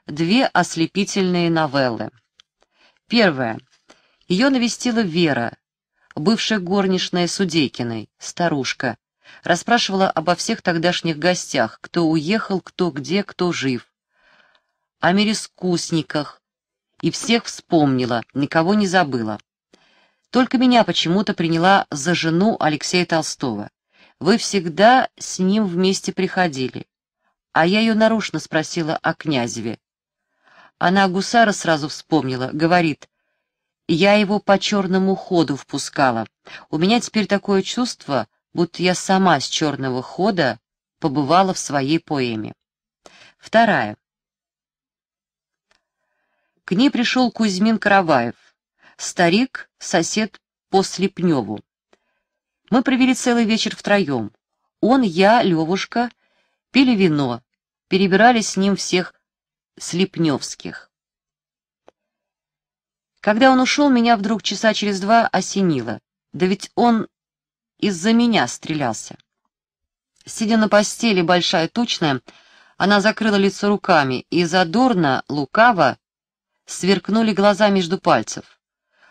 Speaker 1: две ослепительные новеллы. Первая. Ее навестила Вера, бывшая горничная Судейкиной, старушка. Расспрашивала обо всех тогдашних гостях, кто уехал, кто где, кто жив о мерескусниках и всех вспомнила, никого не забыла. Только меня почему-то приняла за жену Алексея Толстого. Вы всегда с ним вместе приходили. А я ее нарушно спросила о князеве. Она гусара сразу вспомнила, говорит, «Я его по черному ходу впускала. У меня теперь такое чувство, будто я сама с черного хода побывала в своей поэме». Вторая. К ней пришел Кузьмин Караваев, старик, сосед по Слепневу. Мы провели целый вечер втроем. Он, я, Левушка, пили вино, перебирали с ним всех Слепневских. Когда он ушел, меня вдруг часа через два осенило. Да ведь он из-за меня стрелялся. Сидя на постели, большая, тучная, она закрыла лицо руками и задорно, лукаво сверкнули глаза между пальцев.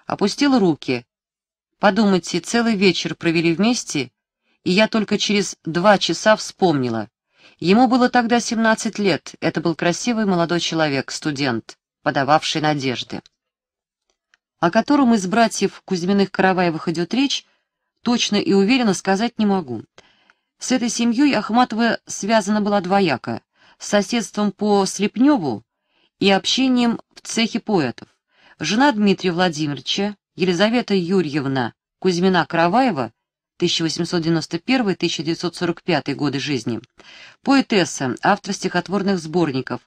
Speaker 1: Опустил руки. Подумайте, целый вечер провели вместе, и я только через два часа вспомнила. Ему было тогда 17 лет, это был красивый молодой человек, студент, подававший надежды. О котором из братьев Кузьминых-Караваевых идет речь, точно и уверенно сказать не могу. С этой семьей Ахматова связана была двояко. С соседством по Слепневу и общением в цехе поэтов. Жена Дмитрия Владимировича, Елизавета Юрьевна Кузьмина-Караваева, 1891-1945 годы жизни, поэтесса, автор стихотворных сборников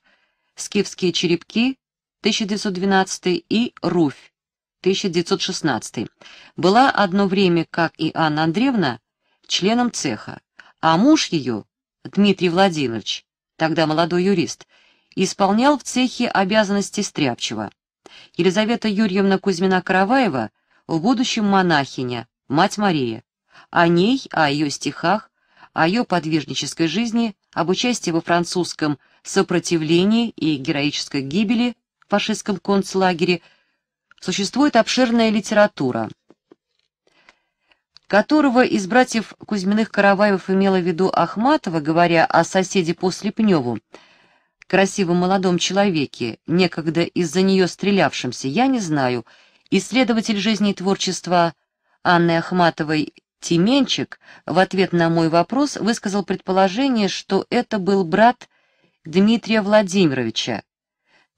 Speaker 1: «Скифские черепки» 1912 и «Руфь» 1916, была одно время, как и Анна Андреевна, членом цеха, а муж ее, Дмитрий Владимирович, тогда молодой юрист, исполнял в цехе обязанности стряпчего. Елизавета Юрьевна Кузьмина-Караваева в будущем монахиня, мать Мария. О ней, о ее стихах, о ее подвижнической жизни, об участии во французском сопротивлении и героической гибели в фашистском концлагере существует обширная литература, которого из братьев Кузьминых-Караваевых имела в виду Ахматова, говоря о соседе по Слепневу, красивом молодом человеке, некогда из-за нее стрелявшемся, я не знаю. Исследователь жизни и творчества Анны Ахматовой Тименчик в ответ на мой вопрос высказал предположение, что это был брат Дмитрия Владимировича,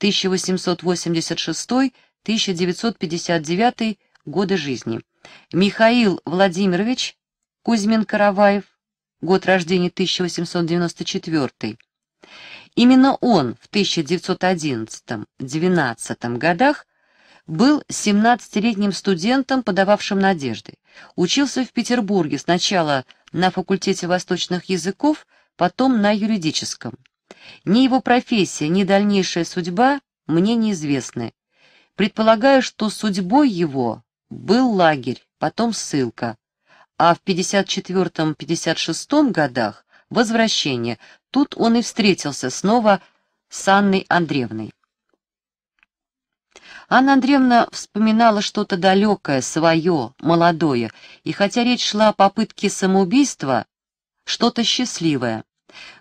Speaker 1: 1886-1959 годы жизни. Михаил Владимирович Кузьмин-Караваев, год рождения 1894 Именно он в 1911 12 годах был 17-летним студентом, подававшим надежды. Учился в Петербурге сначала на факультете восточных языков, потом на юридическом. Ни его профессия, ни дальнейшая судьба мне неизвестны. Предполагаю, что судьбой его был лагерь, потом ссылка. А в 54-56 годах Возвращение. Тут он и встретился снова с Анной Андреевной. Анна Андреевна вспоминала что-то далекое, свое, молодое, и хотя речь шла о попытке самоубийства, что-то счастливое.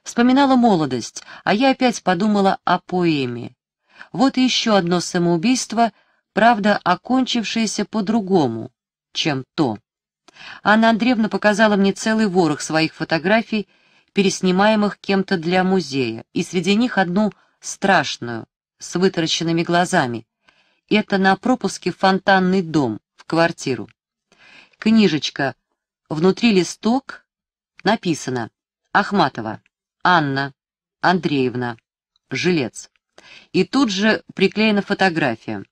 Speaker 1: Вспоминала молодость, а я опять подумала о поэме. Вот еще одно самоубийство, правда, окончившееся по-другому, чем то. Анна Андреевна показала мне целый ворох своих фотографий, переснимаемых кем-то для музея, и среди них одну страшную, с вытаращенными глазами. Это на пропуске фонтанный дом в квартиру. Книжечка. Внутри листок написано «Ахматова, Анна, Андреевна, Жилец». И тут же приклеена фотография.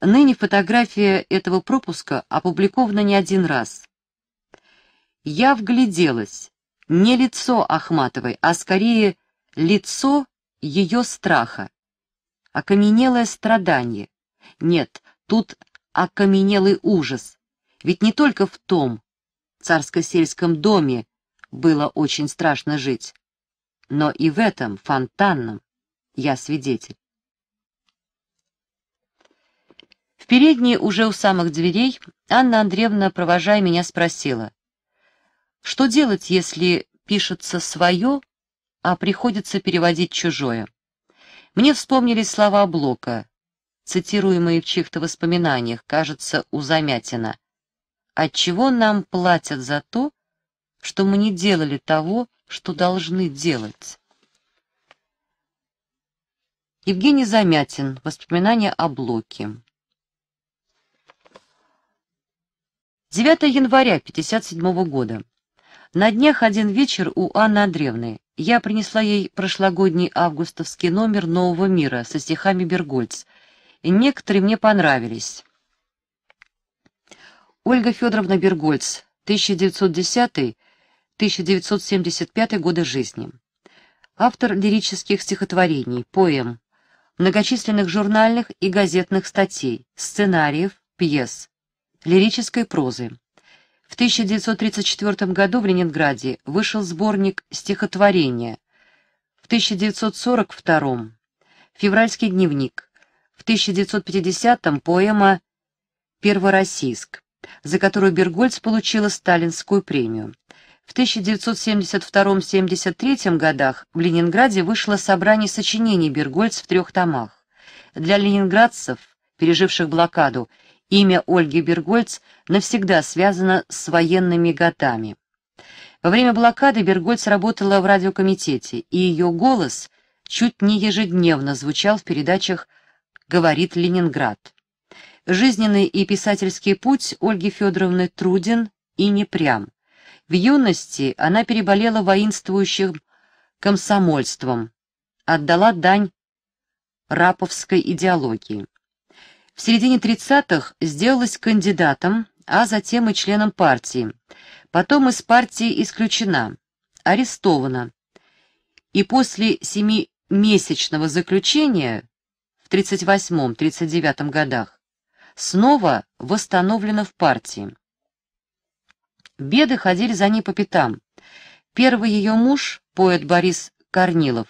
Speaker 1: Ныне фотография этого пропуска опубликована не один раз. Я вгляделась не лицо Ахматовой, а скорее лицо ее страха. Окаменелое страдание. Нет, тут окаменелый ужас. Ведь не только в том царско-сельском доме было очень страшно жить, но и в этом фонтанном я свидетель. В передней, уже у самых дверей, Анна Андреевна, провожая меня, спросила, что делать, если пишется свое, а приходится переводить чужое? Мне вспомнились слова Блока, цитируемые в чьих-то воспоминаниях, кажется, у Замятина. «Отчего нам платят за то, что мы не делали того, что должны делать?» Евгений Замятин. Воспоминания о Блоке. 9 января 1957 года. На днях один вечер у Анны Андреевны я принесла ей прошлогодний августовский номер «Нового мира» со стихами Бергольц, и некоторые мне понравились. Ольга Федоровна Бергольц, 1910-1975 годы жизни. Автор лирических стихотворений, поэм, многочисленных журнальных и газетных статей, сценариев, пьес, лирической прозы. В 1934 году в Ленинграде вышел сборник «Стихотворения», в 1942 «Февральский дневник», в 1950 поэма «Первороссийск», за которую Бергольц получила сталинскую премию. В 1972-73 годах в Ленинграде вышло собрание сочинений Бергольц в трех томах. Для ленинградцев, переживших блокаду, Имя Ольги Бергольц навсегда связано с военными годами. Во время блокады Бергольц работала в радиокомитете, и ее голос чуть не ежедневно звучал в передачах «Говорит Ленинград». Жизненный и писательский путь Ольги Федоровны труден и непрям. В юности она переболела воинствующим комсомольством, отдала дань раповской идеологии. В середине 30-х сделалась кандидатом, а затем и членом партии. Потом из партии исключена, арестована. И после семимесячного заключения в 38-39 годах снова восстановлена в партии. Беды ходили за ней по пятам. Первый ее муж, поэт Борис Корнилов,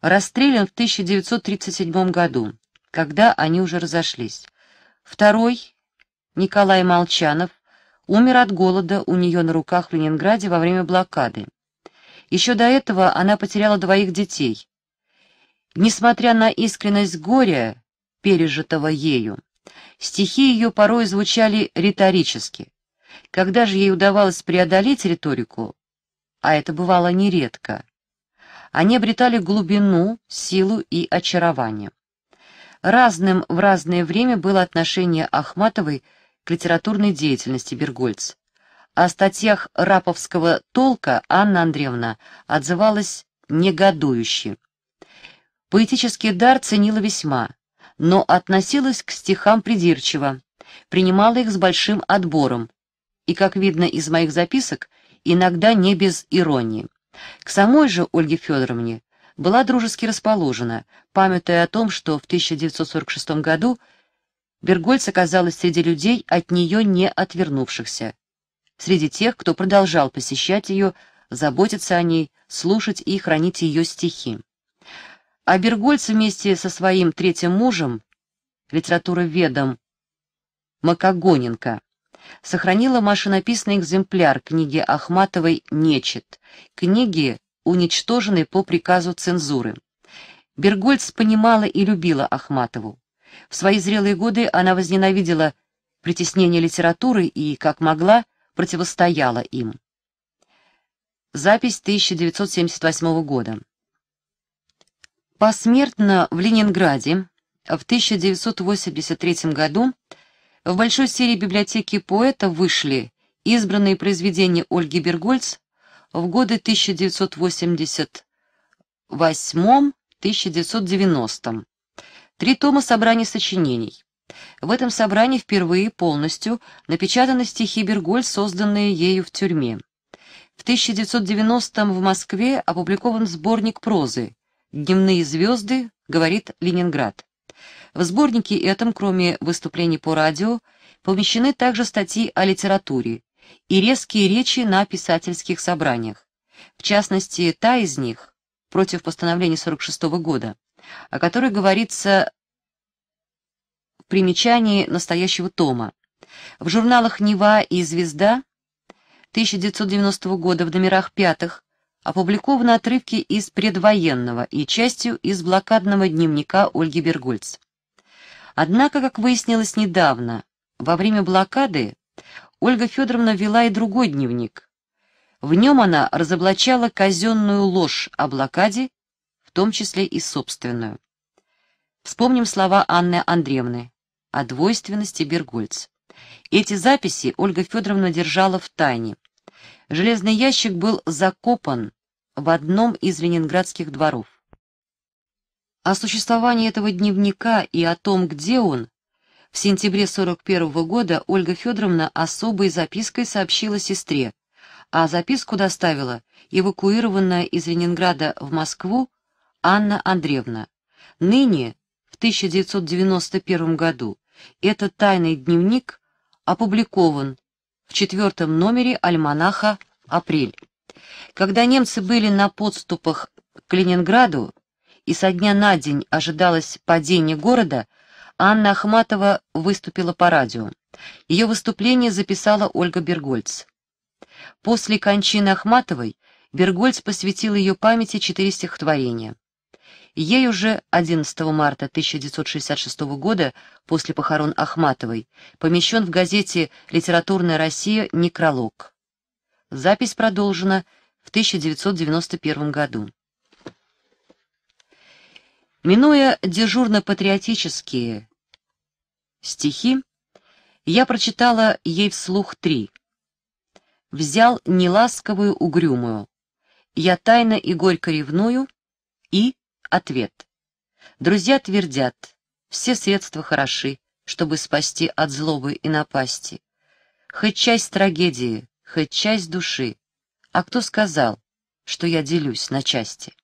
Speaker 1: расстрелян в 1937 году когда они уже разошлись. Второй, Николай Молчанов, умер от голода у нее на руках в Ленинграде во время блокады. Еще до этого она потеряла двоих детей. Несмотря на искренность горя, пережитого ею, стихи ее порой звучали риторически. Когда же ей удавалось преодолеть риторику, а это бывало нередко, они обретали глубину, силу и очарование. Разным в разное время было отношение Ахматовой к литературной деятельности Бергольц. О статьях раповского толка Анна Андреевна отзывалась негодующе. Поэтический дар ценила весьма, но относилась к стихам придирчиво, принимала их с большим отбором, и, как видно из моих записок, иногда не без иронии. К самой же Ольге Федоровне была дружески расположена, памятая о том, что в 1946 году Бергольц оказалась среди людей, от нее не отвернувшихся, среди тех, кто продолжал посещать ее, заботиться о ней, слушать и хранить ее стихи. А Бергольц вместе со своим третьим мужем, литературоведом Макогоненко, сохранила машинописный экземпляр книги Ахматовой «Нечет», книги, уничтожены по приказу цензуры. Бергольц понимала и любила Ахматову. В свои зрелые годы она возненавидела притеснение литературы и, как могла, противостояла им. Запись 1978 года. Посмертно в Ленинграде в 1983 году в большой серии библиотеки поэта вышли избранные произведения Ольги Бергольц в годы 1988-1990. Три тома собрания сочинений. В этом собрании впервые полностью напечатаны стихи Берголь, созданные ею в тюрьме. В 1990-м в Москве опубликован сборник прозы «Дневные звезды», говорит Ленинград. В сборнике этом, кроме выступлений по радио, помещены также статьи о литературе, и резкие речи на писательских собраниях. В частности, та из них, против постановления 46 года, о которой говорится в примечании настоящего тома. В журналах «Нева» и «Звезда» 1990 года в номерах пятых опубликованы отрывки из предвоенного и частью из блокадного дневника Ольги Бергольц. Однако, как выяснилось недавно, во время блокады Ольга Федоровна вела и другой дневник. В нем она разоблачала казенную ложь о блокаде, в том числе и собственную. Вспомним слова Анны Андреевны о двойственности Бергольц. Эти записи Ольга Федоровна держала в тайне. Железный ящик был закопан в одном из ленинградских дворов. О существовании этого дневника и о том, где он, в сентябре 41 -го года Ольга Федоровна особой запиской сообщила сестре, а записку доставила эвакуированная из Ленинграда в Москву Анна Андреевна. Ныне, в 1991 году, этот тайный дневник опубликован в четвертом номере альманаха «Апрель». Когда немцы были на подступах к Ленинграду и со дня на день ожидалось падение города, Анна Ахматова выступила по радио. Ее выступление записала Ольга Бергольц. После кончины Ахматовой Бергольц посвятил ее памяти четыре стихотворения. Ей уже 11 марта 1966 года, после похорон Ахматовой, помещен в газете «Литературная Россия» некролог. Запись продолжена в 1991 году. Минуя дежурно-патриотические стихи, я прочитала ей вслух три. Взял неласковую угрюмую. Я тайно и горько ревную. И ответ. Друзья твердят, все средства хороши, чтобы спасти от злобы и напасти. Хоть часть трагедии, хоть часть души. А кто сказал, что я делюсь на части?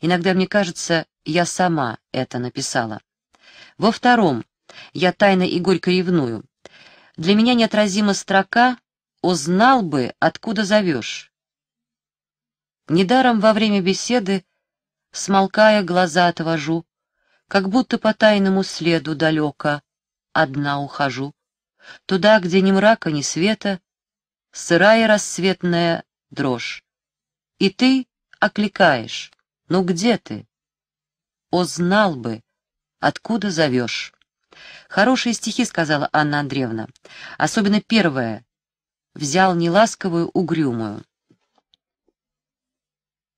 Speaker 1: Иногда мне кажется, я сама это написала. Во втором «Я тайно и горько ревную». Для меня неотразима строка «О, бы, откуда зовешь». Недаром во время беседы, смолкая, глаза отвожу, как будто по тайному следу далеко, одна ухожу. Туда, где ни мрака, ни света, сырая рассветная дрожь. И ты окликаешь. Ну где ты? О, знал бы, откуда зовешь. Хорошие стихи, сказала Анна Андреевна. Особенно первая. Взял неласковую угрюмую.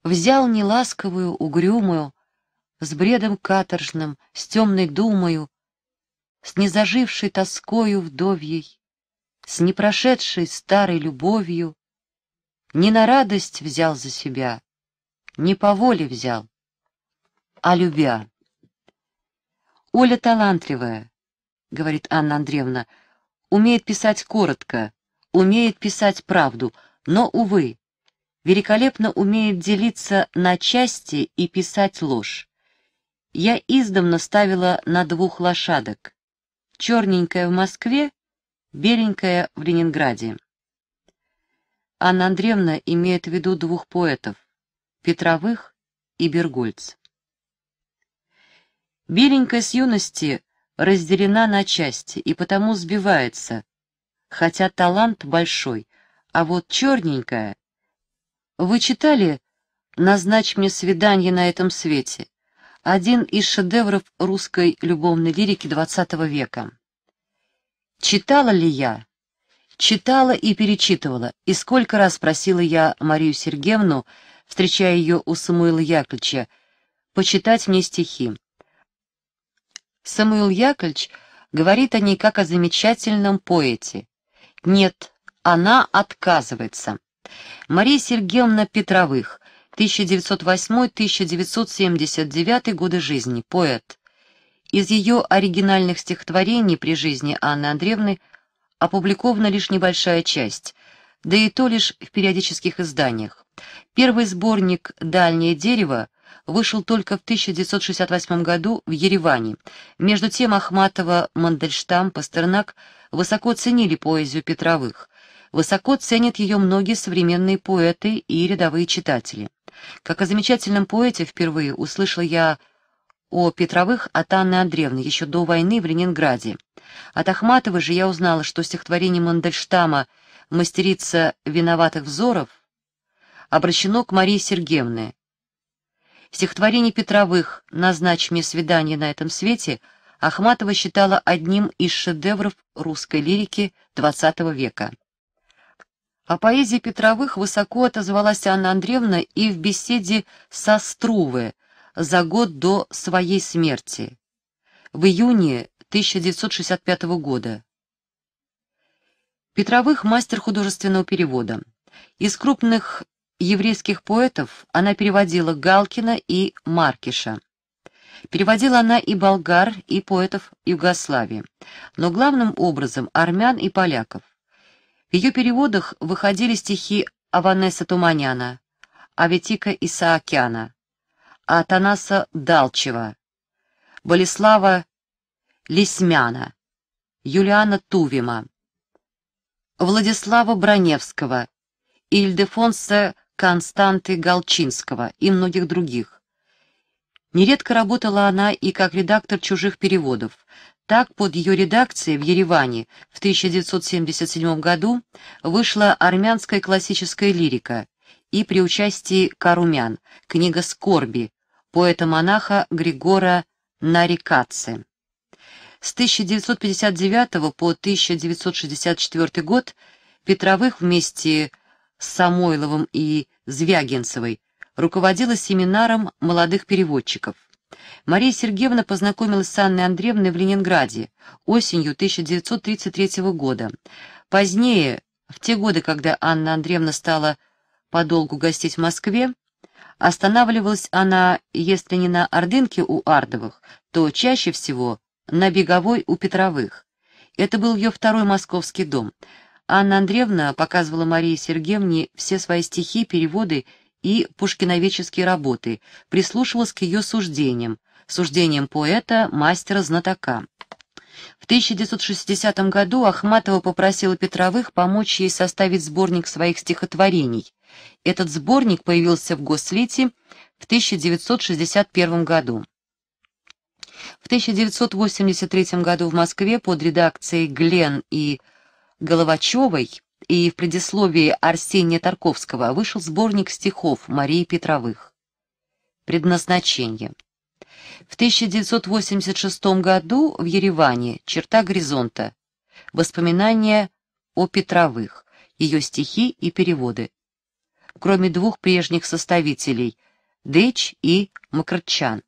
Speaker 1: Взял неласковую угрюмую, с бредом каторжным, с темной думою, с незажившей тоскою вдовьей, с непрошедшей старой любовью, не на радость взял за себя, не по воле взял, а любя. «Оля талантливая», — говорит Анна Андреевна, — «умеет писать коротко, умеет писать правду, но, увы, великолепно умеет делиться на части и писать ложь. Я издавна ставила на двух лошадок. Черненькая в Москве, беленькая в Ленинграде. Анна Андреевна имеет в виду двух поэтов Петровых и Бергольц. Беленькая с юности разделена на части и потому сбивается, хотя талант большой, а вот черненькая... Вы читали «Назначь мне свидание на этом свете»? Один из шедевров русской любовной лирики XX века. Читала ли я? Читала и перечитывала, и сколько раз просила я Марию Сергеевну встречая ее у Самуила Яковлевича, почитать мне стихи. Самуил Яковлевич говорит о ней как о замечательном поэте. Нет, она отказывается. Мария Сергеевна Петровых, 1908-1979 годы жизни, поэт. Из ее оригинальных стихотворений при жизни Анны Андреевны опубликована лишь небольшая часть да и то лишь в периодических изданиях. Первый сборник «Дальнее дерево» вышел только в 1968 году в Ереване. Между тем Ахматова, Мандельштам, Пастернак высоко ценили поэзию Петровых. Высоко ценят ее многие современные поэты и рядовые читатели. Как о замечательном поэте впервые услышала я о Петровых от Анны Андреевны еще до войны в Ленинграде. От Ахматовой же я узнала, что стихотворение Мандельштама «Мандельштама» мастерица «Виноватых взоров» обращено к Марии Сергеевне. Стихотворение Петровых «Назначь мне свидание на этом свете» Ахматова считала одним из шедевров русской лирики XX века. О поэзии Петровых высоко отозвалась Анна Андреевна и в беседе со Струве за год до своей смерти в июне 1965 года. Петровых — мастер художественного перевода. Из крупных еврейских поэтов она переводила Галкина и Маркиша. Переводила она и болгар, и поэтов Югославии, но главным образом армян и поляков. В ее переводах выходили стихи Аванеса Туманяна, Аветика Исаакяна, Атанаса Далчева, Болеслава Лисмяна, Юлиана Тувима, Владислава Броневского, Ильдефонса Константы Галчинского и многих других. Нередко работала она и как редактор чужих переводов. Так, под ее редакцией в Ереване в 1977 году вышла армянская классическая лирика и при участии Карумян, книга «Скорби», поэта-монаха Григора Нарикаци. С 1959 по 1964 год Петровых вместе с Самойловым и Звягинцевой руководила семинаром молодых переводчиков. Мария Сергеевна познакомилась с Анной Андреевной в Ленинграде осенью 1933 года. Позднее, в те годы, когда Анна Андреевна стала подолгу гостить в Москве, останавливалась она, если не на Ордынке у Ардовых, то чаще всего на Беговой у Петровых. Это был ее второй московский дом. Анна Андреевна показывала Марии Сергеевне все свои стихи, переводы и пушкиновеческие работы, прислушивалась к ее суждениям, суждениям поэта, мастера-знатока. В 1960 году Ахматова попросила Петровых помочь ей составить сборник своих стихотворений. Этот сборник появился в Гослите в 1961 году. В 1983 году в Москве под редакцией Глен и Головачевой и в предисловии Арсения Тарковского вышел сборник стихов Марии Петровых. Предназначение. В 1986 году в Ереване «Черта горизонта. Воспоминания о Петровых, ее стихи и переводы». Кроме двух прежних составителей – Дэч и Макарчан.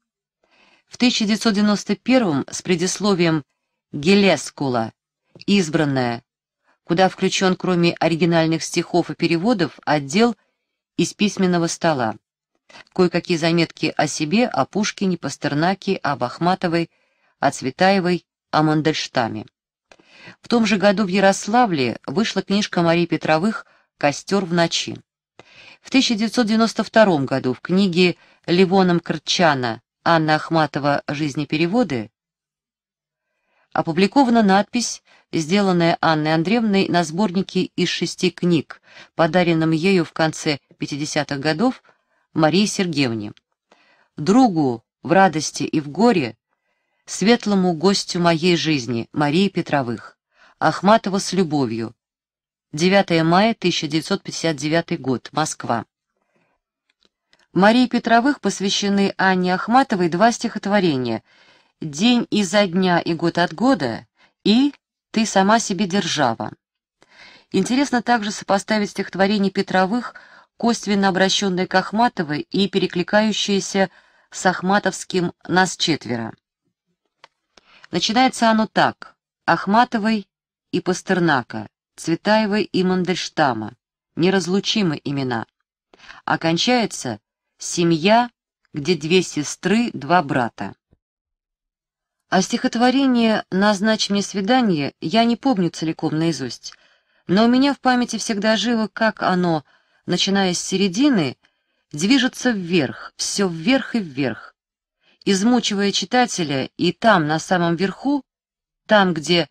Speaker 1: В 1991 с предисловием «Гелескула. Избранная», куда включен кроме оригинальных стихов и переводов отдел из письменного стола. Кое-какие заметки о себе, о Пушкине, Пастернаке, об Ахматовой, о Цветаевой, о Мандельштаме. В том же году в Ярославле вышла книжка Марии Петровых «Костер в ночи». В 1992 году в книге Ливоном Крчана Анна Ахматова «Жизнепереводы» опубликована надпись, сделанная Анной Андреевной на сборнике из шести книг, подаренном ею в конце 50-х годов Марии Сергеевне. Другу в радости и в горе, светлому гостю моей жизни Марии Петровых, Ахматова с любовью. 9 мая 1959 год, Москва. Марии Петровых посвящены Анне Ахматовой два стихотворения «День изо дня и год от года» и «Ты сама себе держава». Интересно также сопоставить стихотворение Петровых, косвенно обращенное к Ахматовой и перекликающееся с Ахматовским «Нас четверо». Начинается оно так. Ахматовой и Пастернака, Цветаевой и Мандельштама, неразлучимы имена. Окончается Семья, где две сестры, два брата. А стихотворение «Назначь мне свидание» я не помню целиком наизусть, но у меня в памяти всегда живо, как оно, начиная с середины, движется вверх, все вверх и вверх, измучивая читателя, и там, на самом верху, там, где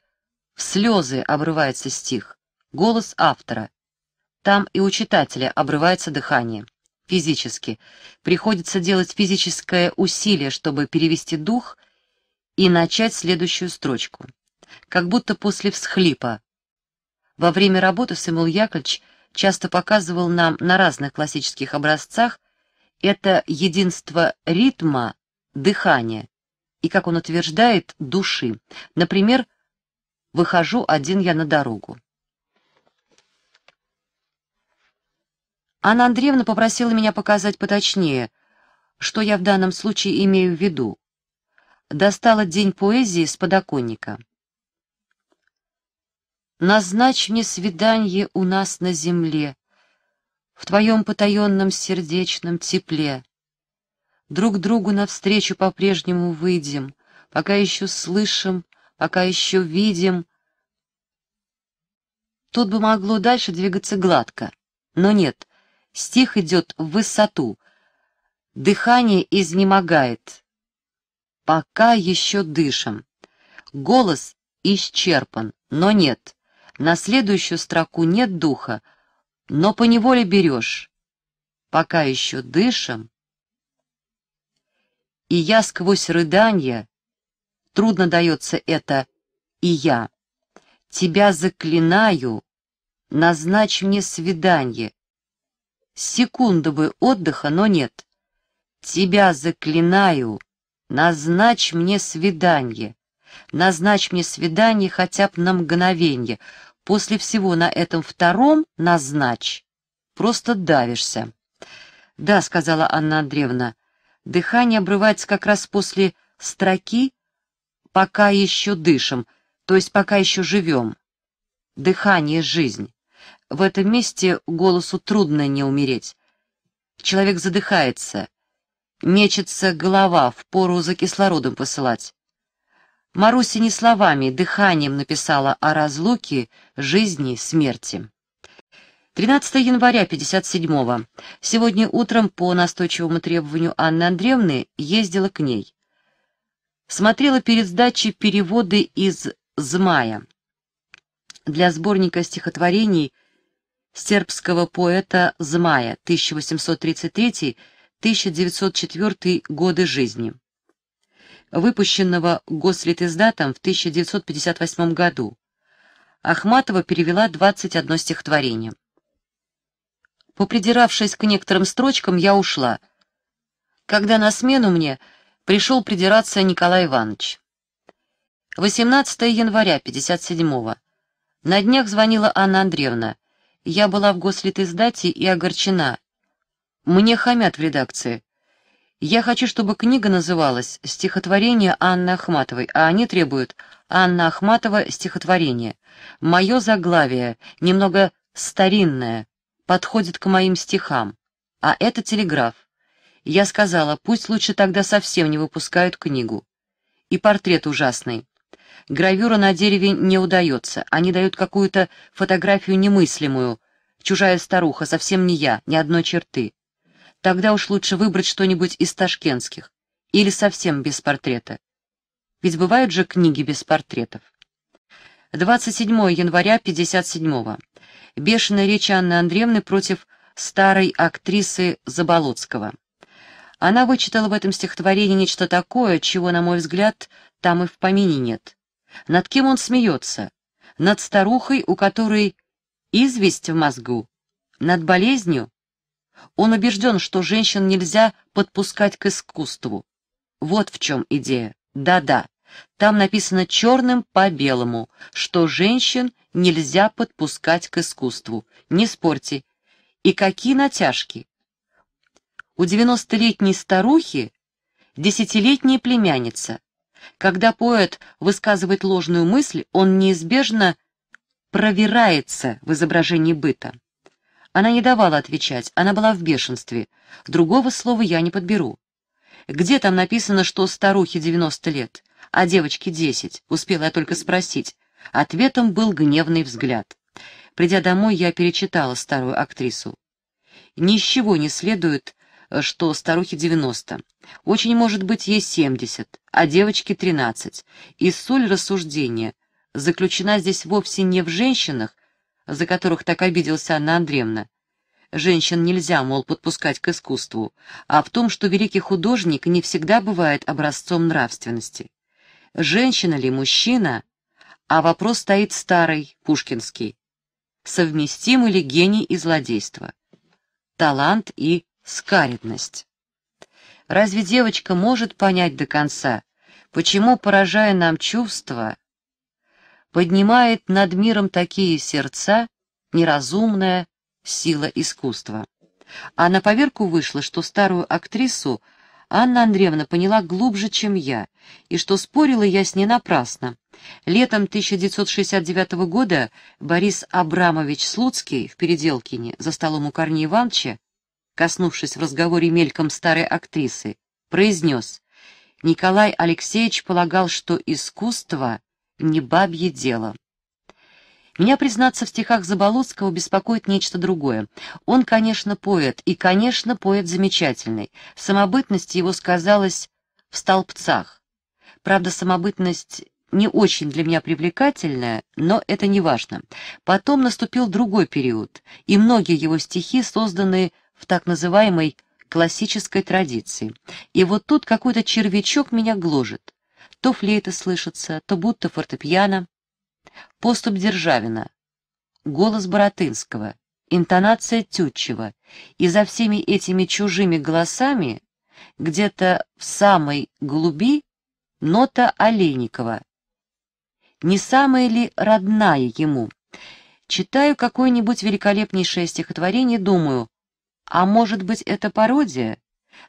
Speaker 1: в слезы обрывается стих, голос автора, там и у читателя обрывается дыхание физически. Приходится делать физическое усилие, чтобы перевести дух и начать следующую строчку. Как будто после всхлипа. Во время работы Самуил Яковлевич часто показывал нам на разных классических образцах это единство ритма, дыхания и, как он утверждает, души. Например, «Выхожу один я на дорогу». Анна Андреевна попросила меня показать поточнее, что я в данном случае имею в виду. Достала день поэзии с подоконника. «Назначь мне свидание у нас на земле, в твоем потаенном сердечном тепле. Друг другу навстречу по-прежнему выйдем, пока еще слышим, пока еще видим». Тут бы могло дальше двигаться гладко, но нет — Стих идет в высоту. Дыхание изнемогает. Пока еще дышим. Голос исчерпан, но нет. На следующую строку нет духа, но поневоле берешь. Пока еще дышим. И я сквозь рыдания, трудно дается это «и я», тебя заклинаю, назначь мне свидание, Секунду бы отдыха, но нет. Тебя заклинаю, назначь мне свидание. Назначь мне свидание хотя бы на мгновенье. После всего на этом втором назначь. Просто давишься. Да, сказала Анна Андреевна, дыхание обрывается как раз после строки «пока еще дышим», то есть пока еще живем. Дыхание — жизнь. В этом месте голосу трудно не умереть. Человек задыхается, мечется голова, в пору за кислородом посылать. Маруся не словами, дыханием написала о разлуке, жизни, смерти. 13 января 57-го. Сегодня утром по настойчивому требованию Анны Андреевны ездила к ней. Смотрела перед сдачей переводы из «Змая». Для сборника стихотворений сербского поэта Змая 1833-1904 годы жизни, выпущенного Гослитиздатом в 1958 году. Ахматова перевела 21 стихотворение. Попридиравшись к некоторым строчкам, я ушла, когда на смену мне пришел придираться Николай Иванович. 18 января 57-го. На днях звонила Анна Андреевна. Я была в гослитиздате и огорчена. Мне хамят в редакции. Я хочу, чтобы книга называлась «Стихотворение Анны Ахматовой», а они требуют «Анна Ахматова. Стихотворение». Мое заглавие, немного старинное, подходит к моим стихам, а это телеграф. Я сказала, пусть лучше тогда совсем не выпускают книгу. И портрет ужасный. Гравюра на дереве не удается. Они дают какую-то фотографию немыслимую. Чужая старуха, совсем не я, ни одной черты. Тогда уж лучше выбрать что-нибудь из ташкентских. Или совсем без портрета. Ведь бывают же книги без портретов. 27 января 57-го. Бешеная речь Анны Андреевны против старой актрисы Заболоцкого. Она вычитала в этом стихотворении нечто такое, чего, на мой взгляд, там и в помине нет. Над кем он смеется? Над старухой, у которой известь в мозгу? Над болезнью? Он убежден, что женщин нельзя подпускать к искусству. Вот в чем идея. Да-да, там написано черным по белому, что женщин нельзя подпускать к искусству. Не спорьте. И какие натяжки? У девяностолетней старухи десятилетняя племянница. Когда поэт высказывает ложную мысль, он неизбежно провирается в изображении быта. Она не давала отвечать, она была в бешенстве. Другого слова я не подберу. Где там написано, что старухе 90 лет, а девочке 10? Успела я только спросить. Ответом был гневный взгляд. Придя домой, я перечитала старую актрису. Ничего не следует Э, что старухе 90. Очень может быть ей 70, а девочке 13. И соль рассуждения заключена здесь вовсе не в женщинах, за которых так обиделся Анна Андреевна. Женщин нельзя, мол, подпускать к искусству, а в том, что великий художник не всегда бывает образцом нравственности. Женщина ли мужчина? А вопрос стоит старый, пушкинский. Совместимы ли гений и злодейство? Талант и скаридность. Разве девочка может понять до конца, почему, поражая нам чувства, поднимает над миром такие сердца неразумная сила искусства? А на поверку вышло, что старую актрису Анна Андреевна поняла глубже, чем я, и что спорила я с ней напрасно. Летом 1969 года Борис Абрамович Слуцкий в Переделкине за столом у Корнея Ивановича коснувшись в разговоре мельком старой актрисы, произнес, Николай Алексеевич полагал, что искусство — не бабье дело. Меня, признаться, в стихах Заболоцкого беспокоит нечто другое. Он, конечно, поэт, и, конечно, поэт замечательный. Самобытность его сказалась в столбцах. Правда, самобытность не очень для меня привлекательная, но это не важно. Потом наступил другой период, и многие его стихи созданы в так называемой классической традиции. И вот тут какой-то червячок меня гложет. То флейта слышится, то будто фортепиано. Поступ Державина, голос Боротынского, интонация Тютчева. И за всеми этими чужими голосами где-то в самой глуби нота Олейникова. Не самая ли родная ему? Читаю какое-нибудь великолепнейшее стихотворение, думаю, а может быть, это пародия?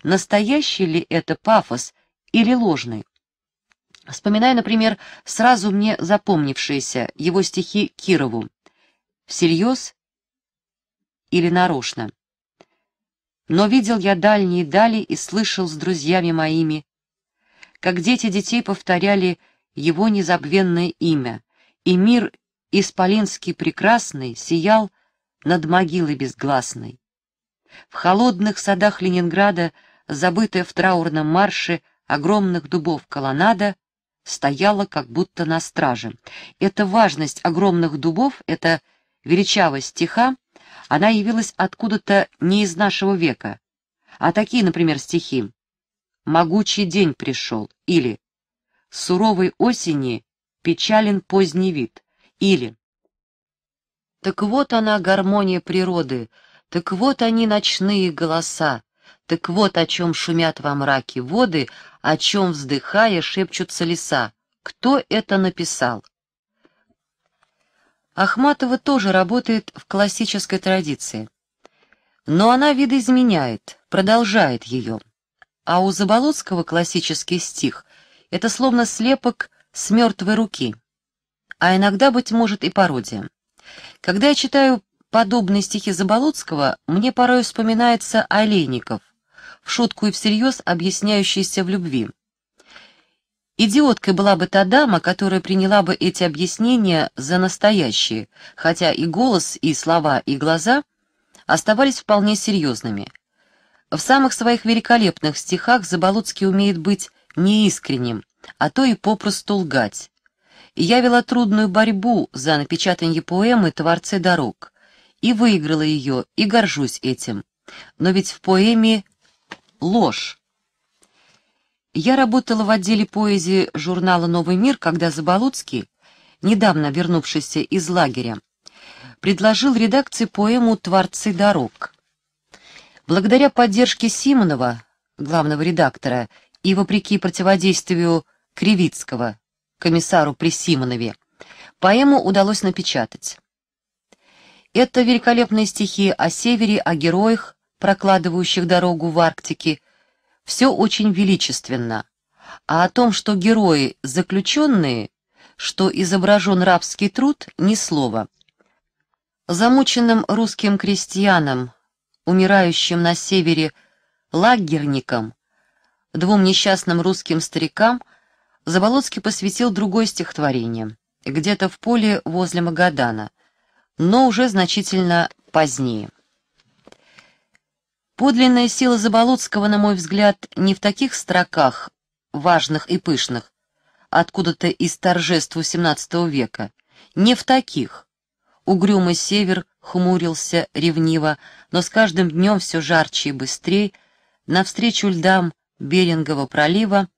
Speaker 1: Настоящий ли это пафос или ложный? Вспоминая, например, сразу мне запомнившиеся его стихи Кирову. Всерьез или нарочно? Но видел я дальние дали и слышал с друзьями моими, как дети детей повторяли его незабвенное имя, и мир исполинский прекрасный сиял над могилой безгласной. В холодных садах Ленинграда, забытая в траурном марше огромных дубов колоннада, стояла как будто на страже. Эта важность огромных дубов, эта величавость стиха, она явилась откуда-то не из нашего века. А такие, например, стихи «Могучий день пришел» или «Суровой осени печален поздний вид» или «Так вот она, гармония природы, так вот они, ночные голоса, так вот о чем шумят во мраке воды, о чем, вздыхая, шепчутся леса. Кто это написал? Ахматова тоже работает в классической традиции. Но она видоизменяет, продолжает ее. А у Заболоцкого классический стих — это словно слепок с мертвой руки. А иногда, быть может, и пародия. Когда я читаю Подобные стихи Заболоцкого мне порой вспоминается Олейников, в шутку и всерьез объясняющийся в любви. Идиоткой была бы та дама, которая приняла бы эти объяснения за настоящие, хотя и голос, и слова, и глаза оставались вполне серьезными. В самых своих великолепных стихах Заболоцкий умеет быть неискренним, а то и попросту лгать. Я вела трудную борьбу за напечатание поэмы «Творцы дорог» и выиграла ее, и горжусь этим. Но ведь в поэме ложь. Я работала в отделе поэзии журнала «Новый мир», когда Заболоцкий, недавно вернувшийся из лагеря, предложил редакции поэму «Творцы дорог». Благодаря поддержке Симонова, главного редактора, и вопреки противодействию Кривицкого, комиссару при Симонове, поэму удалось напечатать. Это великолепные стихи о севере, о героях, прокладывающих дорогу в Арктике. Все очень величественно. А о том, что герои — заключенные, что изображен рабский труд, ни слова. Замученным русским крестьянам, умирающим на севере лагерникам, двум несчастным русским старикам, Заболоцкий посвятил другое стихотворение, где-то в поле возле Магадана но уже значительно позднее. Подлинная сила Заболоцкого, на мой взгляд, не в таких строках, важных и пышных, откуда-то из торжеств XVIII века, не в таких. Угрюмый север хмурился ревниво, но с каждым днем все жарче и быстрее, навстречу льдам Берингова пролива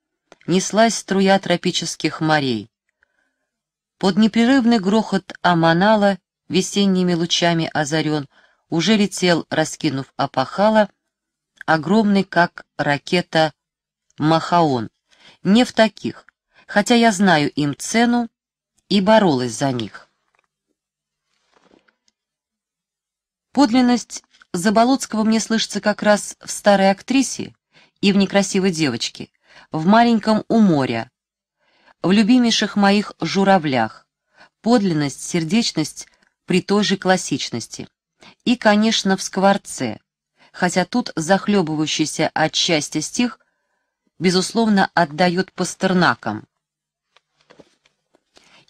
Speaker 1: неслась струя тропических морей. Под непрерывный грохот Аманала весенними лучами озарен, уже летел, раскинув опахало, огромный, как ракета, махаон. Не в таких, хотя я знаю им цену и боролась за них. Подлинность Заболоцкого мне слышится как раз в старой актрисе и в некрасивой девочке, в маленьком у моря, в любимейших моих журавлях. Подлинность, сердечность при той же классичности. И, конечно, в скворце, хотя тут захлебывающийся от счастья стих, безусловно, отдает пастернакам.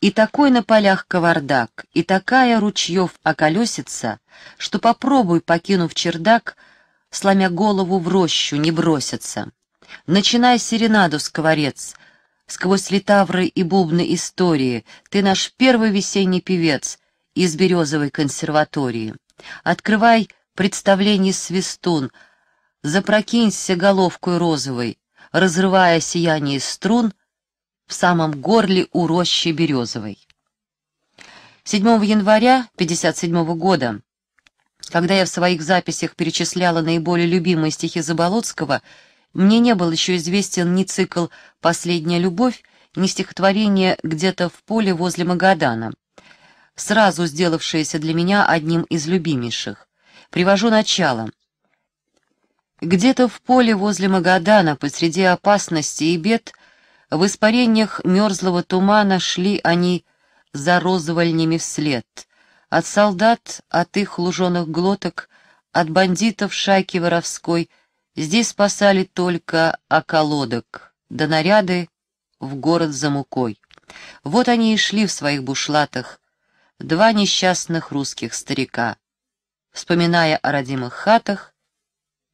Speaker 1: И такой на полях кавардак, и такая ручьев околесица, что попробуй, покинув чердак, сломя голову в рощу, не броситься. Начинай серенаду, сковорец, сквозь литавры и бубны истории, ты наш первый весенний певец — из Березовой консерватории. Открывай представление свистун, запрокинься головкой розовой, разрывая сияние струн в самом горле у рощи Березовой. 7 января 1957 года, когда я в своих записях перечисляла наиболее любимые стихи Заболоцкого, мне не был еще известен ни цикл «Последняя любовь», ни стихотворение «Где-то в поле возле Магадана» сразу сделавшееся для меня одним из любимейших. Привожу начало. Где-то в поле возле Магадана, посреди опасности и бед, в испарениях мерзлого тумана шли они за розовольнями вслед. От солдат, от их луженых глоток, от бандитов шайки воровской здесь спасали только околодок, да наряды в город за мукой. Вот они и шли в своих бушлатах, два несчастных русских старика, вспоминая о родимых хатах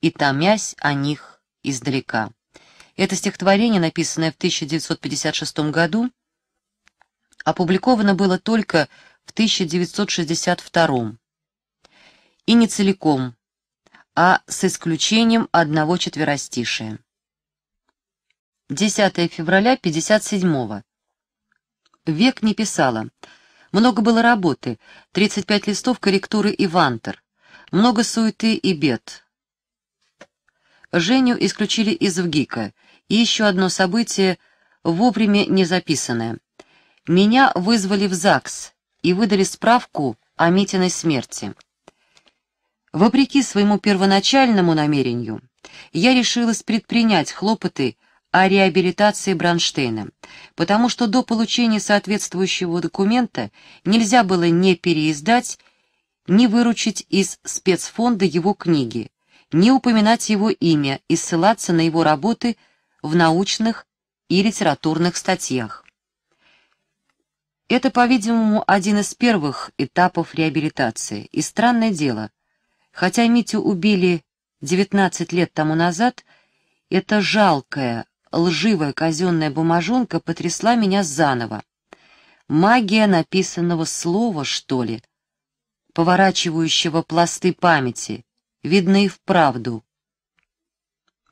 Speaker 1: и томясь о них издалека. Это стихотворение, написанное в 1956 году, опубликовано было только в 1962 и не целиком, а с исключением одного четверостишия. 10 февраля 57 -го. Век не писала — много было работы, 35 листов корректуры и вантер, много суеты и бед. Женю исключили из ВГИКа, и еще одно событие вовремя не записанное. Меня вызвали в ЗАГС и выдали справку о Митиной смерти. Вопреки своему первоначальному намерению, я решилась предпринять хлопоты, о реабилитации Бронштейна, потому что до получения соответствующего документа нельзя было не переиздать, не выручить из спецфонда его книги, не упоминать его имя и ссылаться на его работы в научных и литературных статьях. Это, по-видимому, один из первых этапов реабилитации. И странное дело, хотя Митю убили 19 лет тому назад, это жалкое лживая казенная бумажонка потрясла меня заново. Магия написанного слова, что ли, поворачивающего пласты памяти, видно и вправду.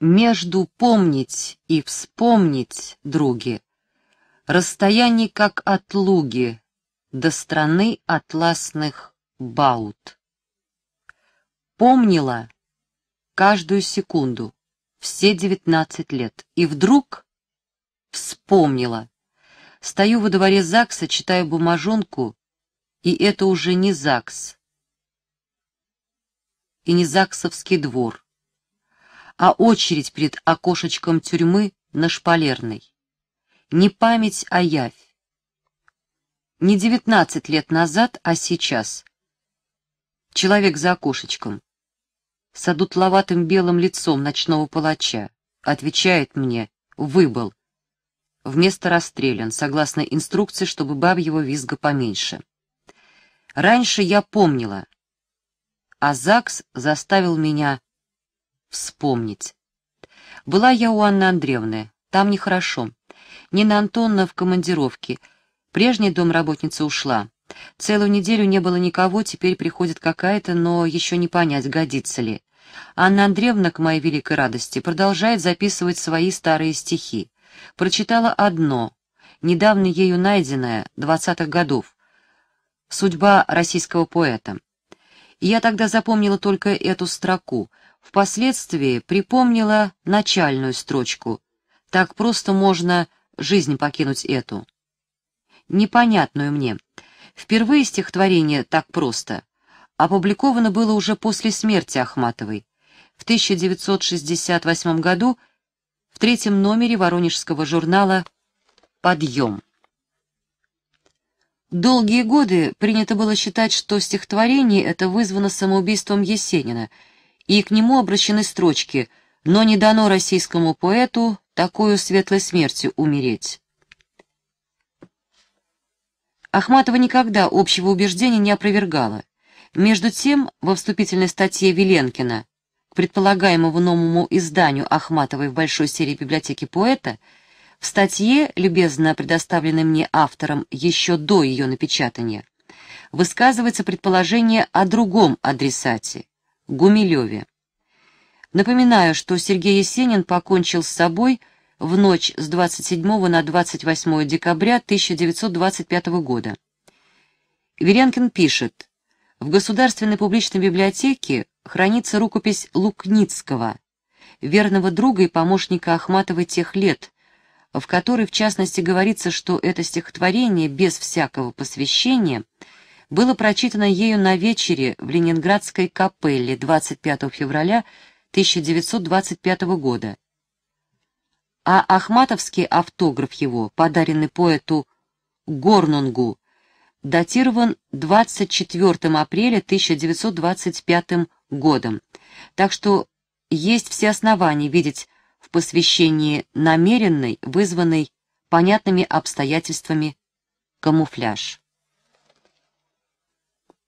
Speaker 1: Между помнить и вспомнить, други, расстояние как от луги до страны атласных баут. Помнила каждую секунду все девятнадцать лет. И вдруг вспомнила. Стою во дворе ЗАГСа, читаю бумажонку, и это уже не ЗАГС. И не ЗАГСовский двор, а очередь перед окошечком тюрьмы на Шпалерной. Не память, а явь. Не девятнадцать лет назад, а сейчас. Человек за окошечком с одутловатым белым лицом ночного палача. Отвечает мне «выбыл». Вместо расстрелян, согласно инструкции, чтобы баб его визга поменьше. Раньше я помнила, а ЗАГС заставил меня вспомнить. Была я у Анны Андреевны, там нехорошо. Нина Антоновна в командировке, прежняя домработница ушла. Целую неделю не было никого, теперь приходит какая-то, но еще не понять, годится ли. Анна Андреевна, к моей великой радости, продолжает записывать свои старые стихи. Прочитала одно, недавно ею найденное, двадцатых годов. «Судьба российского поэта». я тогда запомнила только эту строку. Впоследствии припомнила начальную строчку. Так просто можно жизнь покинуть эту. Непонятную мне. Впервые стихотворение «Так просто» опубликовано было уже после смерти Ахматовой, в 1968 году в третьем номере воронежского журнала «Подъем». Долгие годы принято было считать, что стихотворение это вызвано самоубийством Есенина, и к нему обращены строчки «Но не дано российскому поэту такую светлой смертью умереть». Ахматова никогда общего убеждения не опровергала. Между тем, во вступительной статье Веленкина к предполагаемому новому изданию Ахматовой в большой серии библиотеки поэта, в статье, любезно предоставленной мне автором еще до ее напечатания, высказывается предположение о другом адресате – Гумилеве. Напоминаю, что Сергей Есенин покончил с собой – в ночь с 27 на 28 декабря 1925 года. Веренкин пишет, в Государственной публичной библиотеке хранится рукопись Лукницкого, верного друга и помощника Ахматовой тех лет, в которой, в частности, говорится, что это стихотворение без всякого посвящения было прочитано ею на вечере в Ленинградской капелле 25 февраля 1925 года а ахматовский автограф его, подаренный поэту Горнунгу, датирован 24 апреля 1925 годом. Так что есть все основания видеть в посвящении намеренной, вызванной понятными обстоятельствами, камуфляж.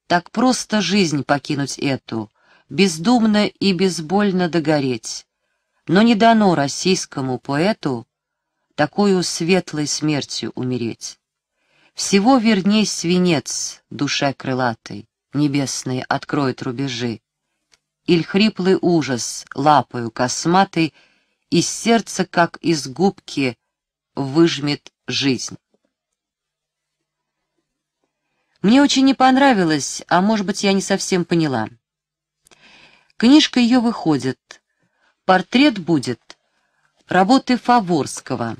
Speaker 1: Так просто жизнь покинуть эту, бездумно и безбольно догореть, но не дано российскому поэту такую светлой смертью умереть. Всего верней свинец, душе крылатой, небесные откроет рубежи, Иль хриплый ужас лапою косматой из сердца, как из губки, выжмет жизнь. Мне очень не понравилось, а может быть, я не совсем поняла. Книжка ее выходит, Портрет будет. Работы Фаворского.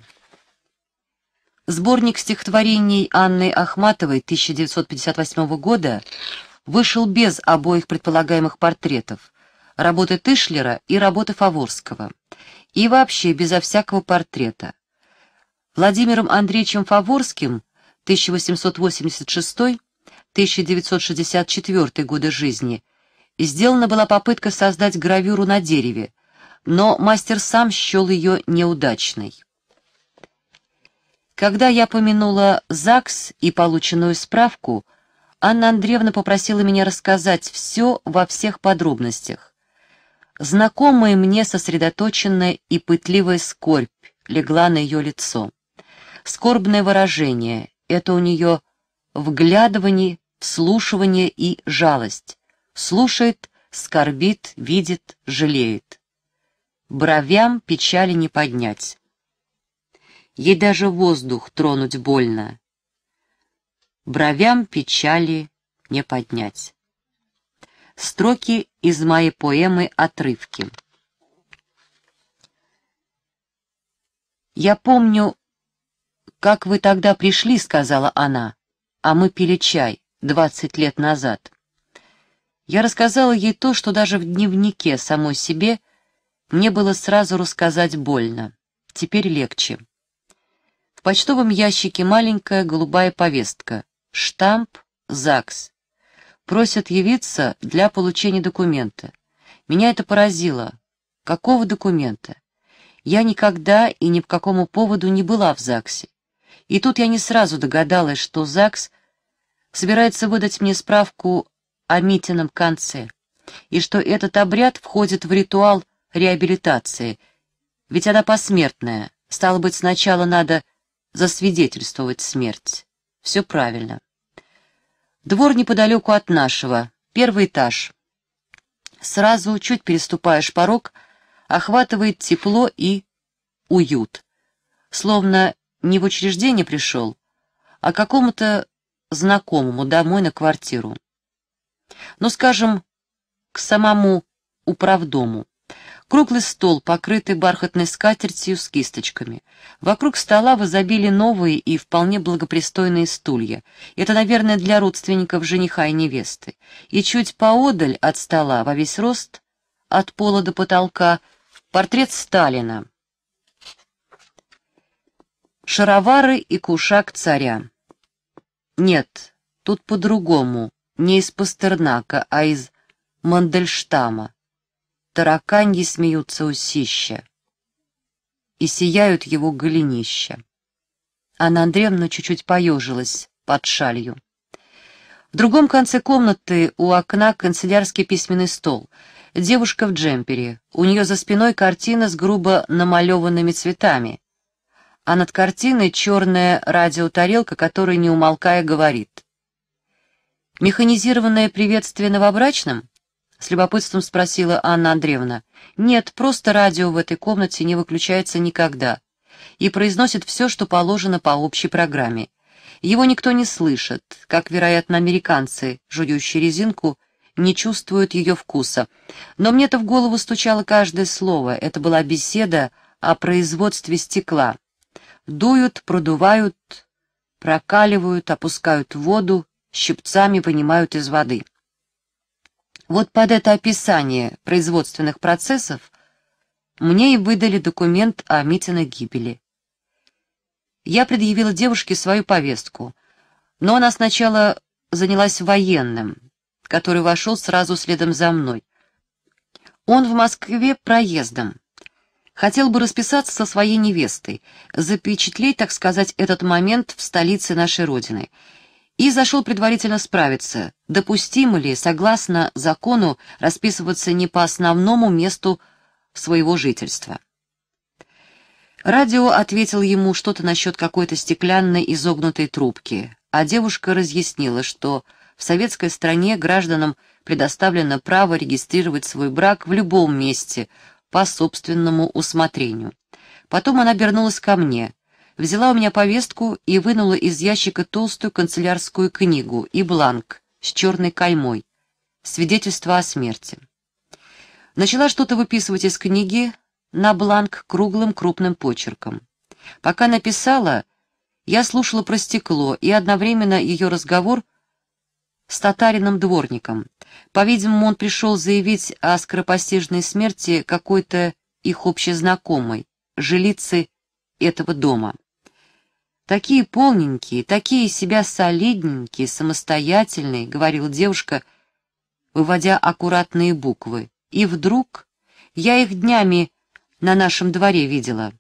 Speaker 1: Сборник стихотворений Анны Ахматовой 1958 года вышел без обоих предполагаемых портретов, работы Тышлера и работы Фаворского, и вообще безо всякого портрета. Владимиром Андреевичем Фаворским 1886-1964 годы жизни сделана была попытка создать гравюру на дереве, но мастер сам счел ее неудачной. Когда я помянула ЗАГС и полученную справку, Анна Андреевна попросила меня рассказать все во всех подробностях. Знакомая мне сосредоточенная и пытливая скорбь легла на ее лицо. Скорбное выражение — это у нее вглядывание, вслушивание и жалость. Слушает, скорбит, видит, жалеет бровям печали не поднять. Ей даже воздух тронуть больно. Бровям печали не поднять. Строки из моей поэмы «Отрывки». «Я помню, как вы тогда пришли, — сказала она, — а мы пили чай двадцать лет назад. Я рассказала ей то, что даже в дневнике самой себе — мне было сразу рассказать больно. Теперь легче. В почтовом ящике маленькая голубая повестка. Штамп «ЗАГС». Просят явиться для получения документа. Меня это поразило. Какого документа? Я никогда и ни по какому поводу не была в ЗАГСе. И тут я не сразу догадалась, что ЗАГС собирается выдать мне справку о Митином конце, и что этот обряд входит в ритуал реабилитации, ведь она посмертная, стало быть, сначала надо засвидетельствовать смерть. Все правильно. Двор неподалеку от нашего, первый этаж. Сразу, чуть переступаешь порог, охватывает тепло и уют. Словно не в учреждение пришел, а какому-то знакомому домой на квартиру. Ну, скажем, к самому управдому. Круглый стол, покрытый бархатной скатертью с кисточками. Вокруг стола в изобилии новые и вполне благопристойные стулья. Это, наверное, для родственников жениха и невесты. И чуть поодаль от стола, во весь рост, от пола до потолка, портрет Сталина. Шаровары и кушак царя. Нет, тут по-другому, не из Пастернака, а из Мандельштама тараканьи смеются усища, и сияют его голенища. Анна Андреевна чуть-чуть поежилась под шалью. В другом конце комнаты у окна канцелярский письменный стол. Девушка в джемпере. У нее за спиной картина с грубо намалеванными цветами. А над картиной черная радиотарелка, которая, не умолкая, говорит. Механизированное приветствие новобрачным? С любопытством спросила Анна Андреевна. «Нет, просто радио в этой комнате не выключается никогда и произносит все, что положено по общей программе. Его никто не слышит, как, вероятно, американцы, жующие резинку, не чувствуют ее вкуса. Но мне-то в голову стучало каждое слово. Это была беседа о производстве стекла. Дуют, продувают, прокаливают, опускают воду, щипцами вынимают из воды. Вот под это описание производственных процессов мне и выдали документ о Митиной гибели. Я предъявила девушке свою повестку, но она сначала занялась военным, который вошел сразу следом за мной. Он в Москве проездом. Хотел бы расписаться со своей невестой, запечатлеть, так сказать, этот момент в столице нашей Родины — и зашел предварительно справиться, допустимо ли, согласно закону, расписываться не по основному месту своего жительства. Радио ответил ему что-то насчет какой-то стеклянной изогнутой трубки, а девушка разъяснила, что в советской стране гражданам предоставлено право регистрировать свой брак в любом месте по собственному усмотрению. Потом она обернулась ко мне взяла у меня повестку и вынула из ящика толстую канцелярскую книгу и бланк с черной каймой, свидетельство о смерти. Начала что-то выписывать из книги на бланк круглым крупным почерком. Пока написала, я слушала про стекло и одновременно ее разговор с татарином-дворником. По-видимому, он пришел заявить о скоропостижной смерти какой-то их общезнакомой, жилицы этого дома. Такие полненькие, такие себя солидненькие, самостоятельные, говорила девушка, выводя аккуратные буквы. И вдруг я их днями на нашем дворе видела.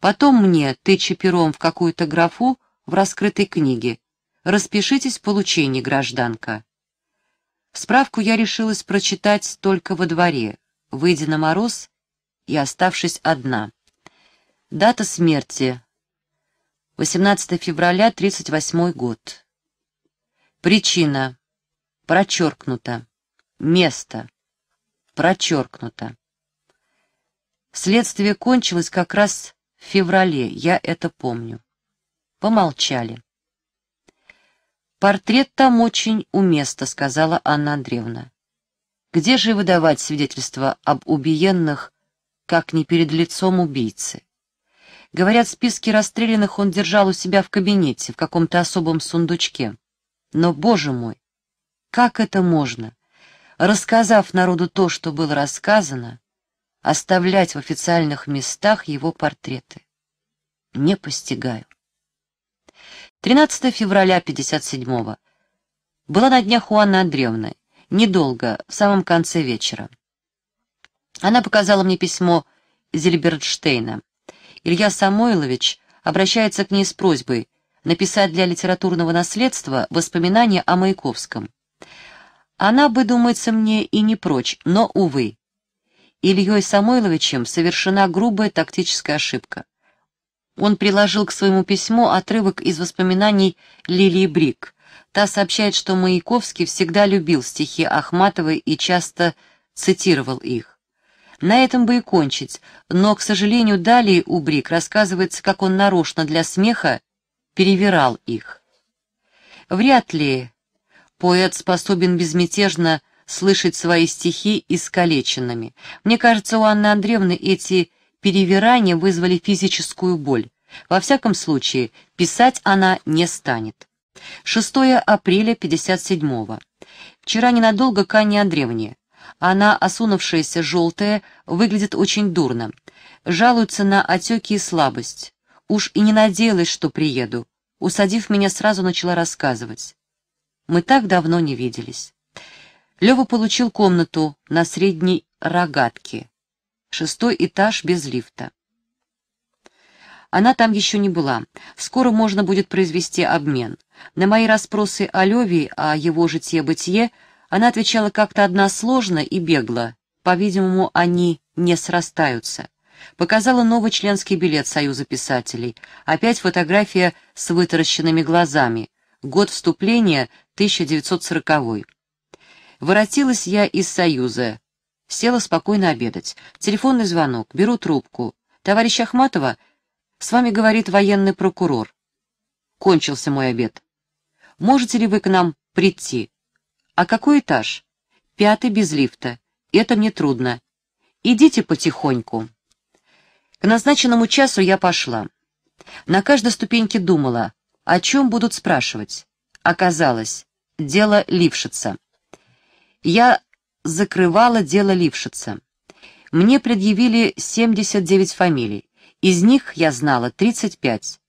Speaker 1: Потом мне, тыча пером в какую-то графу в раскрытой книге, распишитесь в получении, гражданка. Справку я решилась прочитать только во дворе, выйдя на мороз и оставшись одна. Дата смерти 18 февраля, 38 год. Причина. Прочеркнуто. Место. Прочеркнуто. Следствие кончилось как раз в феврале, я это помню. Помолчали. «Портрет там очень уместно», — сказала Анна Андреевна. «Где же выдавать свидетельство об убиенных, как не перед лицом убийцы?» Говорят, списки расстрелянных он держал у себя в кабинете, в каком-то особом сундучке. Но, боже мой, как это можно, рассказав народу то, что было рассказано, оставлять в официальных местах его портреты? Не постигаю. 13 февраля 57-го. Была на днях у Анны Андреевны. Недолго, в самом конце вечера. Она показала мне письмо Зильберштейна. Илья Самойлович обращается к ней с просьбой написать для литературного наследства воспоминания о Маяковском. Она бы, думается мне, и не прочь, но, увы. Ильей Самойловичем совершена грубая тактическая ошибка. Он приложил к своему письму отрывок из воспоминаний Лилии Брик. Та сообщает, что Маяковский всегда любил стихи Ахматовой и часто цитировал их. На этом бы и кончить, но, к сожалению, далее Убрик рассказывается, как он нарочно для смеха перевирал их. Вряд ли поэт способен безмятежно слышать свои стихи искалеченными. Мне кажется, у Анны Андреевны эти перевирания вызвали физическую боль. Во всяком случае, писать она не станет. 6 апреля 57-го. Вчера ненадолго к Анне Андреевне она, осунувшаяся, желтая, выглядит очень дурно. Жалуется на отеки и слабость. Уж и не надеялась, что приеду. Усадив меня, сразу начала рассказывать. Мы так давно не виделись. Лева получил комнату на средней рогатке. Шестой этаж без лифта. Она там еще не была. Скоро можно будет произвести обмен. На мои расспросы о Леве, о его житье-бытие, она отвечала как-то односложно и бегло. По-видимому, они не срастаются. Показала новый членский билет Союза писателей. Опять фотография с вытаращенными глазами. Год вступления 1940 -й. Воротилась я из Союза. Села спокойно обедать. Телефонный звонок. Беру трубку. «Товарищ Ахматова, с вами говорит военный прокурор. Кончился мой обед. Можете ли вы к нам прийти?» «А какой этаж?» «Пятый без лифта. Это мне трудно. Идите потихоньку». К назначенному часу я пошла. На каждой ступеньке думала, о чем будут спрашивать. Оказалось, дело Лившица. Я закрывала дело Лившица. Мне предъявили 79 фамилий, из них я знала 35.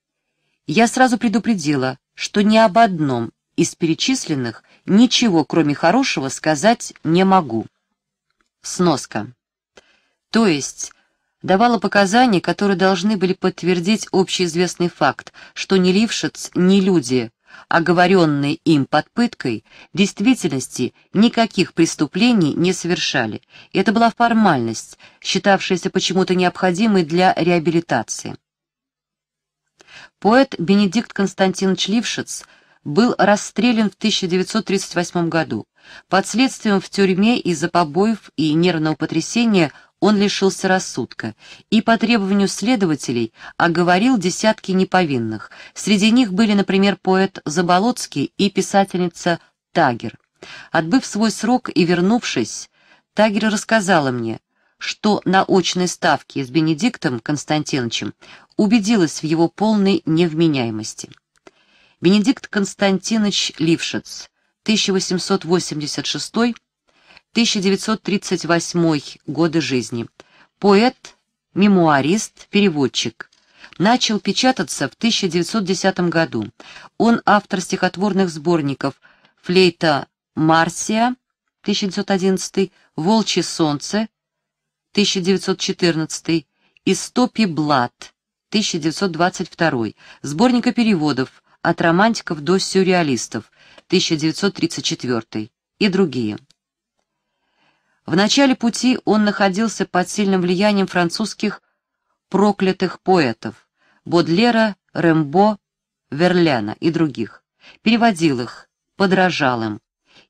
Speaker 1: Я сразу предупредила, что ни об одном из перечисленных ничего, кроме хорошего, сказать не могу. Сноска. То есть давала показания, которые должны были подтвердить общеизвестный факт, что не Лившиц, не люди, оговоренные им под пыткой, в действительности никаких преступлений не совершали. Это была формальность, считавшаяся почему-то необходимой для реабилитации. Поэт Бенедикт Константинович Лившиц – был расстрелян в 1938 году. Под следствием в тюрьме из-за побоев и нервного потрясения он лишился рассудка и по требованию следователей оговорил десятки неповинных. Среди них были, например, поэт Заболоцкий и писательница Тагер. Отбыв свой срок и вернувшись, Тагер рассказала мне, что на очной ставке с Бенедиктом Константиновичем убедилась в его полной невменяемости. Бенедикт Константинович Лившиц, 1886-1938 годы жизни, поэт, мемуарист, переводчик. Начал печататься в 1910 году. Он автор стихотворных сборников «Флейта Марсия» 1911, «Волчье солнце» 1914 «Истопи Блад» 1922, сборника переводов «От романтиков до сюрреалистов» 1934 и другие. В начале пути он находился под сильным влиянием французских проклятых поэтов Бодлера, Рембо, Верляна и других, переводил их, подражал им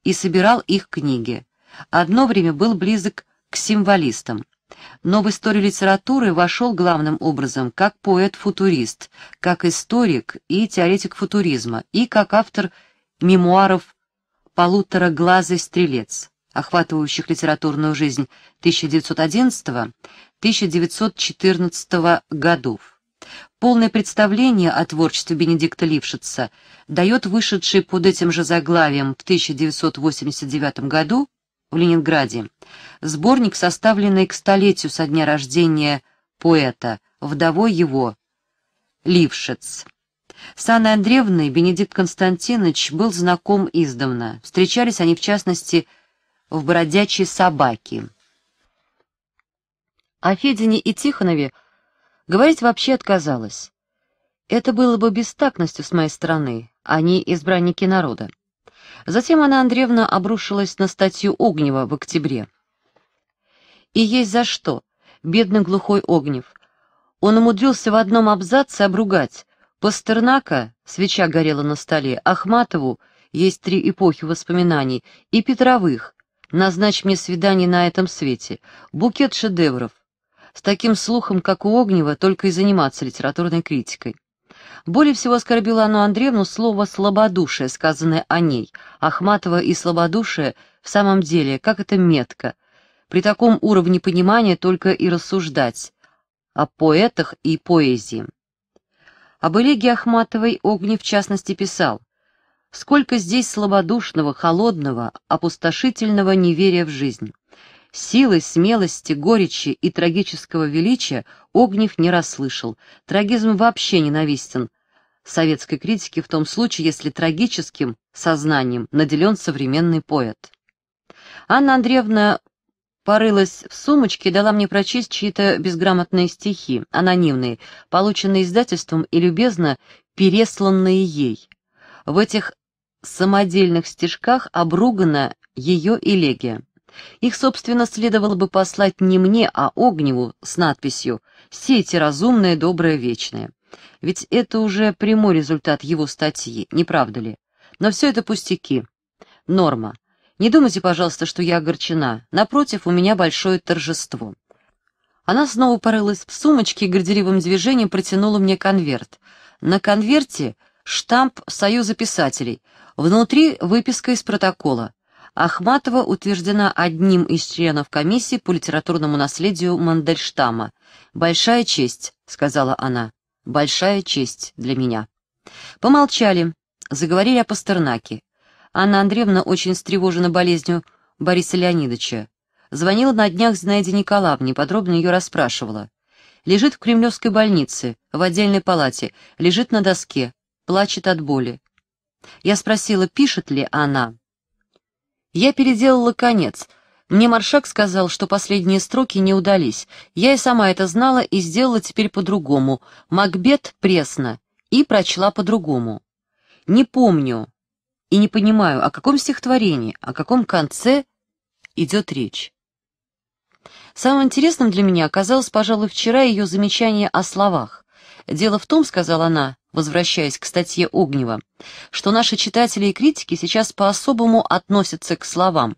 Speaker 1: и собирал их книги. Одно время был близок к символистам но в историю литературы вошел главным образом как поэт-футурист, как историк и теоретик футуризма, и как автор мемуаров «Полутораглазый стрелец», охватывающих литературную жизнь 1911-1914 годов. Полное представление о творчестве Бенедикта Лившица дает вышедший под этим же заглавием в 1989 году в Ленинграде. Сборник, составленный к столетию со дня рождения поэта, вдовой его, Лившиц. С Анной Андреевной Бенедикт Константинович был знаком издавна. Встречались они, в частности, в «Бродячей собаке». О Федине и Тихонове говорить вообще отказалось. Это было бы бестактностью с моей стороны, они избранники народа. Затем Анна Андреевна обрушилась на статью Огнева в октябре. И есть за что, бедный глухой Огнев. Он умудрился в одном абзаце обругать Пастернака, свеча горела на столе, Ахматову, есть три эпохи воспоминаний, и Петровых, назначь мне свидание на этом свете, букет шедевров. С таким слухом, как у Огнева, только и заниматься литературной критикой. Более всего оскорбило оно Андреевну слово «слабодушие», сказанное о ней. Ахматова и «слабодушие» в самом деле, как это метко. При таком уровне понимания только и рассуждать о поэтах и поэзии. Об Элегии Ахматовой Огни в частности писал «Сколько здесь слабодушного, холодного, опустошительного неверия в жизнь». Силы, смелости, горечи и трагического величия Огнев не расслышал. Трагизм вообще ненавистен советской критике в том случае, если трагическим сознанием наделен современный поэт. Анна Андреевна порылась в сумочке и дала мне прочесть чьи-то безграмотные стихи, анонимные, полученные издательством и любезно пересланные ей. В этих самодельных стишках обругана ее элегия. Их, собственно, следовало бы послать не мне, а Огневу с надписью «Сейте разумное, доброе, вечное». Ведь это уже прямой результат его статьи, не правда ли? Но все это пустяки. Норма. Не думайте, пожалуйста, что я огорчена. Напротив, у меня большое торжество. Она снова порылась в сумочке и горделивым движением протянула мне конверт. На конверте штамп Союза писателей. Внутри выписка из протокола. Ахматова утверждена одним из членов комиссии по литературному наследию Мандельштама. «Большая честь», — сказала она, — «большая честь для меня». Помолчали, заговорили о Пастернаке. Анна Андреевна очень встревожена болезнью Бориса Леонидовича. Звонила на днях Зинаиде Николаевне, подробно ее расспрашивала. Лежит в Кремлевской больнице, в отдельной палате, лежит на доске, плачет от боли. Я спросила, пишет ли она. Я переделала конец. Мне Маршак сказал, что последние строки не удались. Я и сама это знала и сделала теперь по-другому. Макбет пресно. И прочла по-другому. Не помню и не понимаю, о каком стихотворении, о каком конце идет речь. Самым интересным для меня оказалось, пожалуй, вчера ее замечание о словах. «Дело в том, — сказала она, возвращаясь к статье Огнева, что наши читатели и критики сейчас по-особому относятся к словам.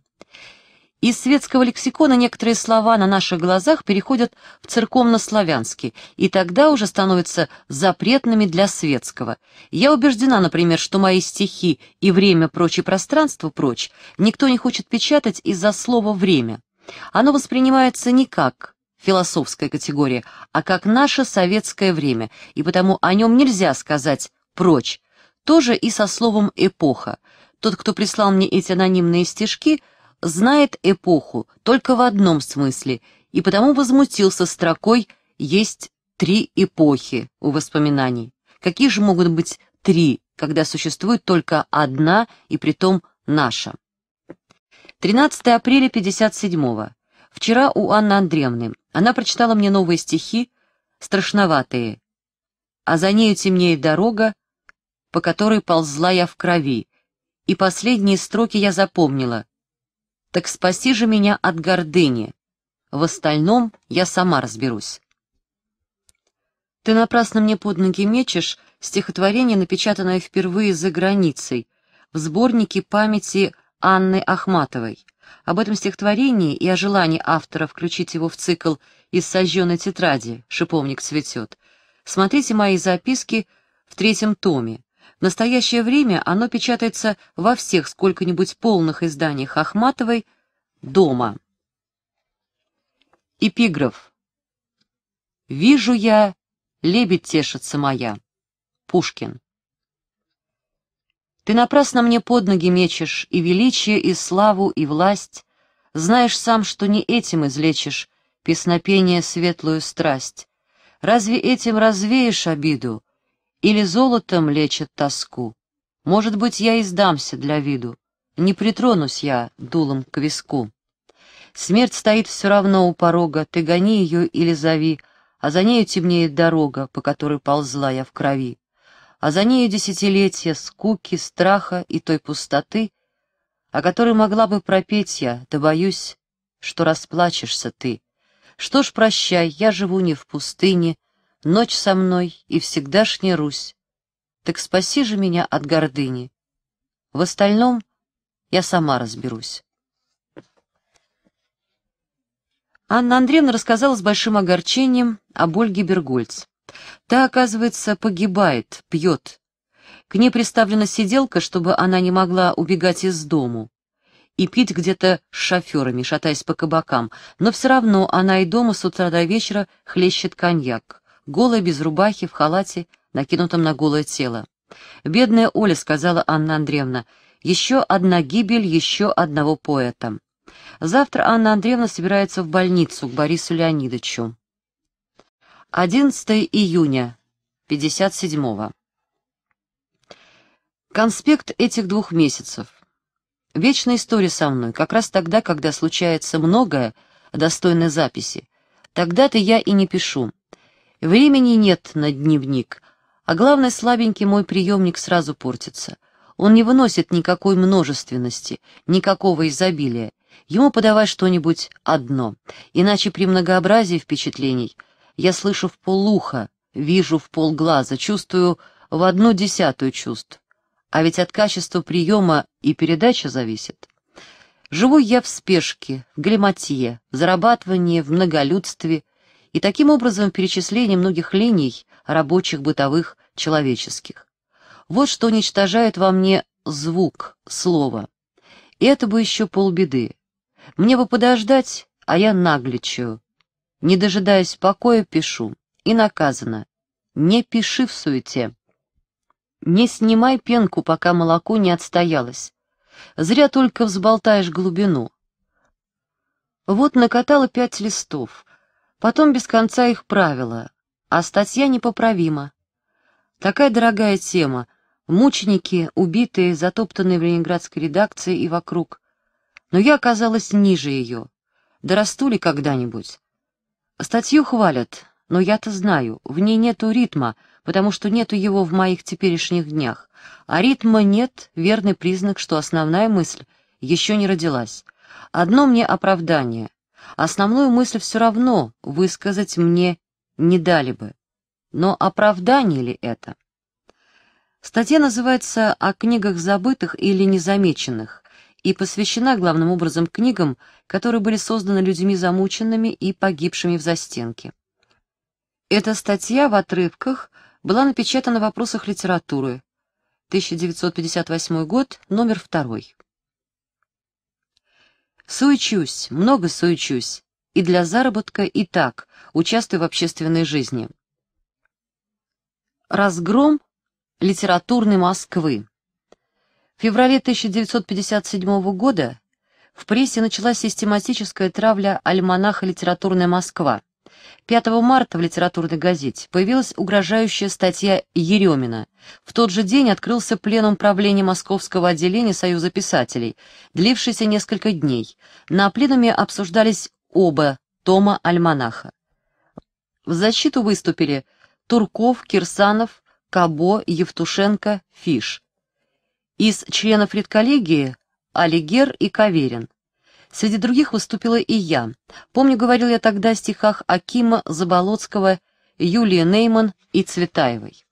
Speaker 1: Из светского лексикона некоторые слова на наших глазах переходят в церковно-славянский, и тогда уже становятся запретными для светского. Я убеждена, например, что мои стихи и «Время прочь» и «Пространство прочь» никто не хочет печатать из-за слова «время». Оно воспринимается никак философская категория, а как наше советское время, и потому о нем нельзя сказать «прочь». Тоже и со словом «эпоха». Тот, кто прислал мне эти анонимные стишки, знает эпоху только в одном смысле, и потому возмутился строкой «Есть три эпохи» у воспоминаний. Какие же могут быть три, когда существует только одна и притом наша? 13 апреля 57 -го. Вчера у Анны Андреевны. Она прочитала мне новые стихи, страшноватые, а за нею темнее дорога, по которой ползла я в крови, и последние строки я запомнила. «Так спаси же меня от гордыни, в остальном я сама разберусь». «Ты напрасно мне под ноги мечешь» стихотворение, напечатанное впервые за границей, в сборнике памяти Анны Ахматовой — об этом стихотворении и о желании автора включить его в цикл из сожженной тетради «Шиповник цветет» смотрите мои записки в третьем томе. В настоящее время оно печатается во всех сколько-нибудь полных изданиях Ахматовой «Дома». Эпиграф. «Вижу я, лебедь тешится моя». Пушкин. Ты напрасно мне под ноги мечешь и величие, и славу, и власть. Знаешь сам, что не этим излечишь песнопение светлую страсть. Разве этим развеешь обиду? Или золотом лечит тоску? Может быть, я издамся для виду. Не притронусь я дулом к виску. Смерть стоит все равно у порога, ты гони ее или зови, а за нею темнеет дорога, по которой ползла я в крови а за нею десятилетия скуки, страха и той пустоты, о которой могла бы пропеть я, да боюсь, что расплачешься ты. Что ж, прощай, я живу не в пустыне, ночь со мной и всегдашняя Русь. Так спаси же меня от гордыни. В остальном я сама разберусь. Анна Андреевна рассказала с большим огорчением об Ольге Бергольц. Та, оказывается, погибает, пьет. К ней приставлена сиделка, чтобы она не могла убегать из дому и пить где-то с шоферами, шатаясь по кабакам, но все равно она и дома с утра до вечера хлещет коньяк, голая, без рубахи, в халате, накинутом на голое тело. «Бедная Оля», — сказала Анна Андреевна, — «еще одна гибель еще одного поэта». Завтра Анна Андреевна собирается в больницу к Борису Леонидовичу. 11 июня 57 -го. Конспект этих двух месяцев. Вечная история со мной, как раз тогда, когда случается многое, достойной записи. Тогда-то я и не пишу. Времени нет на дневник, а главное, слабенький мой приемник сразу портится. Он не выносит никакой множественности, никакого изобилия. Ему подавай что-нибудь одно, иначе при многообразии впечатлений — я слышу в полуха, вижу в полглаза, чувствую в одну десятую чувств. А ведь от качества приема и передачи зависит. Живу я в спешке, в галиматье, в зарабатывании, в многолюдстве, и таким образом в перечислении многих линий рабочих, бытовых, человеческих. Вот что уничтожает во мне звук, слово. И это бы еще полбеды. Мне бы подождать, а я нагличаю, не дожидаясь покоя, пишу. И наказано. Не пиши в суете. Не снимай пенку, пока молоко не отстоялось. Зря только взболтаешь глубину. Вот накатала пять листов. Потом без конца их правила. А статья непоправима. Такая дорогая тема. Мученики, убитые, затоптанные в ленинградской редакции и вокруг. Но я оказалась ниже ее. Дорасту ли когда-нибудь? Статью хвалят, но я-то знаю, в ней нету ритма, потому что нету его в моих теперешних днях. А ритма нет — верный признак, что основная мысль еще не родилась. Одно мне оправдание. Основную мысль все равно высказать мне не дали бы. Но оправдание ли это? Статья называется «О книгах забытых или незамеченных», и посвящена главным образом книгам, которые были созданы людьми замученными и погибшими в застенке. Эта статья в отрывках была напечатана в «Вопросах литературы», 1958 год, номер второй. Суечусь, много суечусь, и для заработка, и так, участвую в общественной жизни. Разгром литературной Москвы. В феврале 1957 года в прессе началась систематическая травля альманаха «Литературная Москва». 5 марта в литературной газете появилась угрожающая статья Еремина. В тот же день открылся пленум правления Московского отделения Союза писателей, длившийся несколько дней. На пленуме обсуждались оба тома альманаха. В защиту выступили Турков, Кирсанов, Кабо, Евтушенко, Фиш. Из членов редколлегии – Алигер и Каверин. Среди других выступила и я. Помню, говорил я тогда о стихах Акима, Заболоцкого, Юлии Нейман и Цветаевой.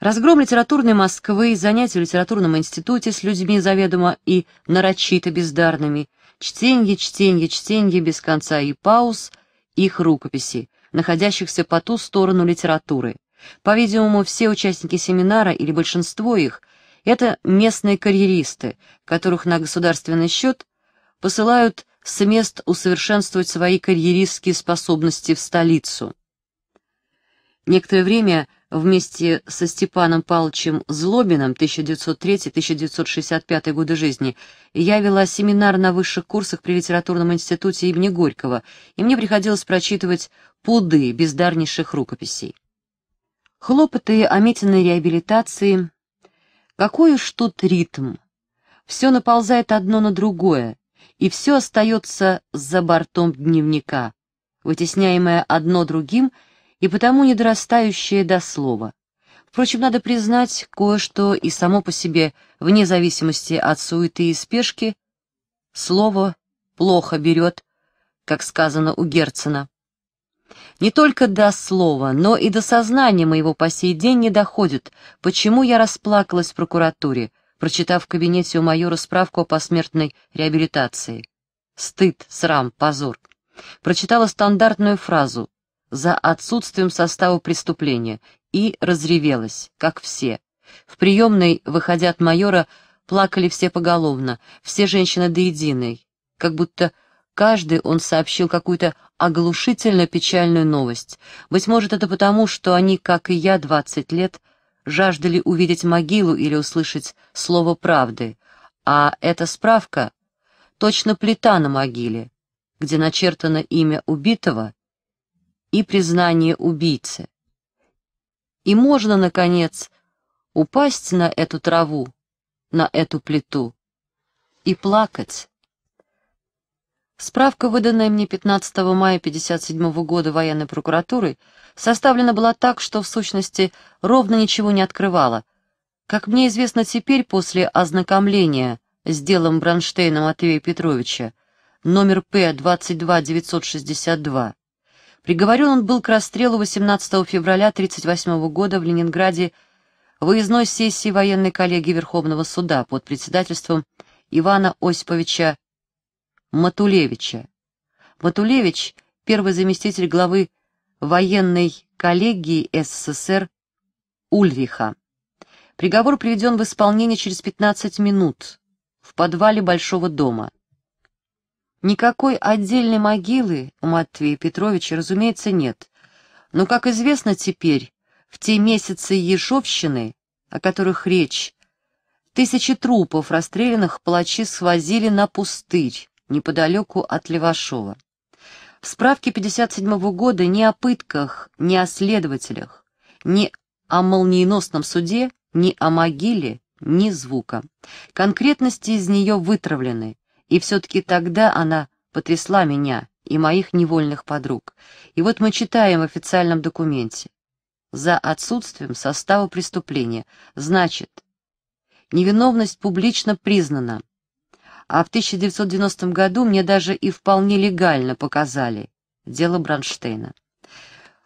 Speaker 1: Разгром литературной Москвы, занятия в литературном институте с людьми заведомо и нарочито бездарными, чтенье, чтенье, чтенье без конца и пауз их рукописи, находящихся по ту сторону литературы. По-видимому, все участники семинара или большинство их это местные карьеристы, которых на государственный счет посылают с мест усовершенствовать свои карьеристские способности в столицу. Некоторое время вместе со Степаном Павловичем Злобиным 1903-1965 годы жизни я вела семинар на высших курсах при литературном институте имени Горького, и мне приходилось прочитывать пуды бездарнейших рукописей. Хлопоты о Митиной реабилитации какой уж тут ритм. Все наползает одно на другое, и все остается за бортом дневника, вытесняемое одно другим и потому недорастающее до слова. Впрочем, надо признать, кое-что и само по себе, вне зависимости от суеты и спешки, слово плохо берет, как сказано у Герцена. Не только до слова, но и до сознания моего по сей день не доходит, почему я расплакалась в прокуратуре, прочитав в кабинете у майора справку о посмертной реабилитации. Стыд, срам, позор. Прочитала стандартную фразу «за отсутствием состава преступления» и разревелась, как все. В приемной, выходя от майора, плакали все поголовно, все женщины до единой, как будто каждый он сообщил какую-то оглушительно печальную новость. Быть может, это потому, что они, как и я, двадцать лет, жаждали увидеть могилу или услышать слово правды, а эта справка — точно плита на могиле, где начертано имя убитого и признание убийцы. И можно, наконец, упасть на эту траву, на эту плиту и плакать. Справка, выданная мне 15 мая 1957 года военной прокуратурой, составлена была так, что в сущности ровно ничего не открывала. Как мне известно теперь, после ознакомления с делом Бронштейна Матвея Петровича, номер П-22962, приговорен он был к расстрелу 18 февраля 1938 года в Ленинграде выездной сессии военной коллегии Верховного суда под председательством Ивана Осиповича Матулевича. Матулевич — первый заместитель главы военной коллегии СССР Ульриха. Приговор приведен в исполнение через 15 минут в подвале Большого дома. Никакой отдельной могилы у Матвея Петровича, разумеется, нет. Но, как известно теперь, в те месяцы Ежовщины, о которых речь, тысячи трупов расстрелянных палачи свозили на пустырь, неподалеку от Левашова. В справке 1957 года ни о пытках, ни о следователях, ни о молниеносном суде, ни о могиле, ни звука. Конкретности из нее вытравлены, и все-таки тогда она потрясла меня и моих невольных подруг. И вот мы читаем в официальном документе. За отсутствием состава преступления, значит, невиновность публично признана, а в 1990 году мне даже и вполне легально показали дело Бронштейна.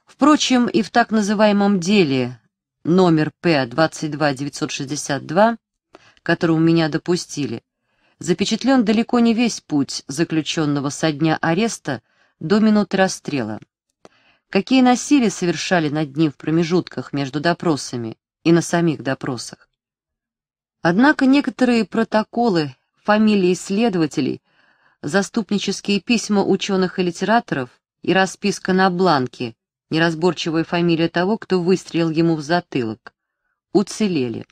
Speaker 1: Впрочем, и в так называемом деле номер П-22962, у меня допустили, запечатлен далеко не весь путь заключенного со дня ареста до минуты расстрела. Какие насилия совершали над ним в промежутках между допросами и на самих допросах. Однако некоторые протоколы фамилии исследователей, заступнические письма ученых и литераторов и расписка на бланке, неразборчивая фамилия того, кто выстрелил ему в затылок, уцелели.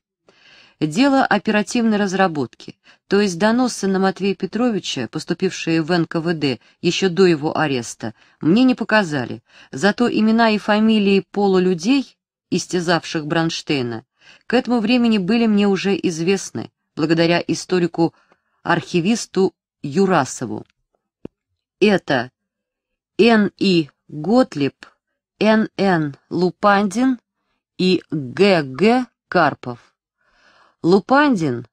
Speaker 1: Дело оперативной разработки, то есть доносы на Матвея Петровича, поступившие в НКВД еще до его ареста, мне не показали, зато имена и фамилии полулюдей, истязавших Бронштейна, к этому времени были мне уже известны, благодаря историку архивисту Юрасову. Это Н.И. Готлиб, Н.Н. Лупандин и Г.Г. Карпов. Лупандин,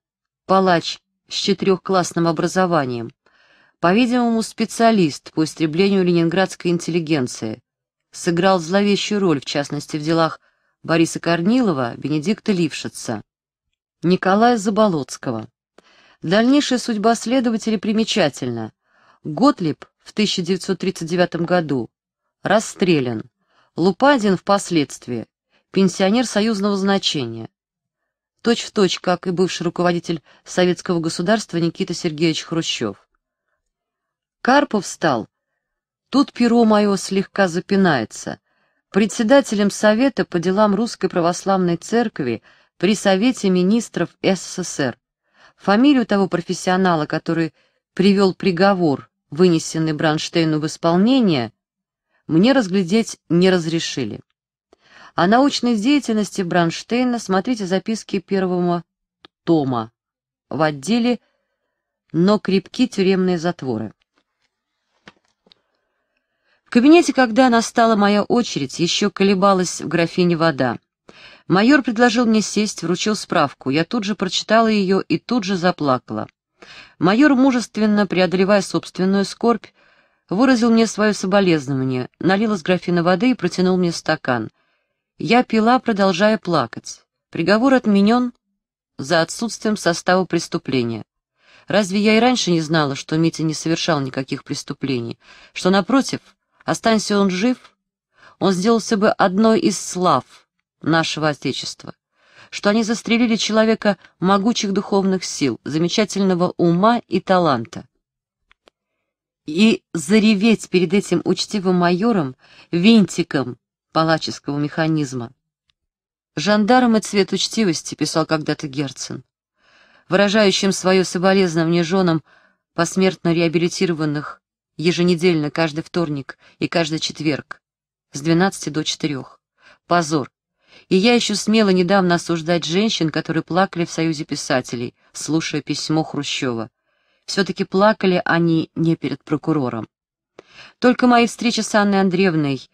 Speaker 1: палач с четырехклассным образованием, по-видимому, специалист по истреблению ленинградской интеллигенции, сыграл зловещую роль, в частности, в делах Бориса Корнилова, Бенедикта Лившица, Николая Заболоцкого. Дальнейшая судьба следователя примечательна. Готлиб в 1939 году расстрелян. Лупадин впоследствии пенсионер союзного значения. Точь в точь, как и бывший руководитель советского государства Никита Сергеевич Хрущев. Карпов стал, тут перо мое слегка запинается, председателем Совета по делам Русской Православной Церкви при Совете Министров СССР Фамилию того профессионала, который привел приговор, вынесенный Бранштейну в исполнение, мне разглядеть не разрешили. О научной деятельности Бранштейна смотрите записки первого тома в отделе «Но крепки тюремные затворы». В кабинете, когда настала моя очередь, еще колебалась в графине вода. Майор предложил мне сесть, вручил справку. Я тут же прочитала ее и тут же заплакала. Майор, мужественно преодолевая собственную скорбь, выразил мне свое соболезнование, налил из графина воды и протянул мне стакан. Я пила, продолжая плакать. Приговор отменен за отсутствием состава преступления. Разве я и раньше не знала, что Митя не совершал никаких преступлений? Что, напротив, останься он жив, он сделался бы одной из слав, нашего Отечества, что они застрелили человека могучих духовных сил, замечательного ума и таланта. И зареветь перед этим учтивым майором, винтиком палаческого механизма. «Жандарм и цвет учтивости», — писал когда-то Герцен, выражающим свое соболезнование женам посмертно реабилитированных еженедельно каждый вторник и каждый четверг с 12 до 4. Позор, и я еще смело недавно осуждать женщин, которые плакали в Союзе писателей, слушая письмо Хрущева. Все-таки плакали они не перед прокурором. Только мои встречи с Анной Андреевной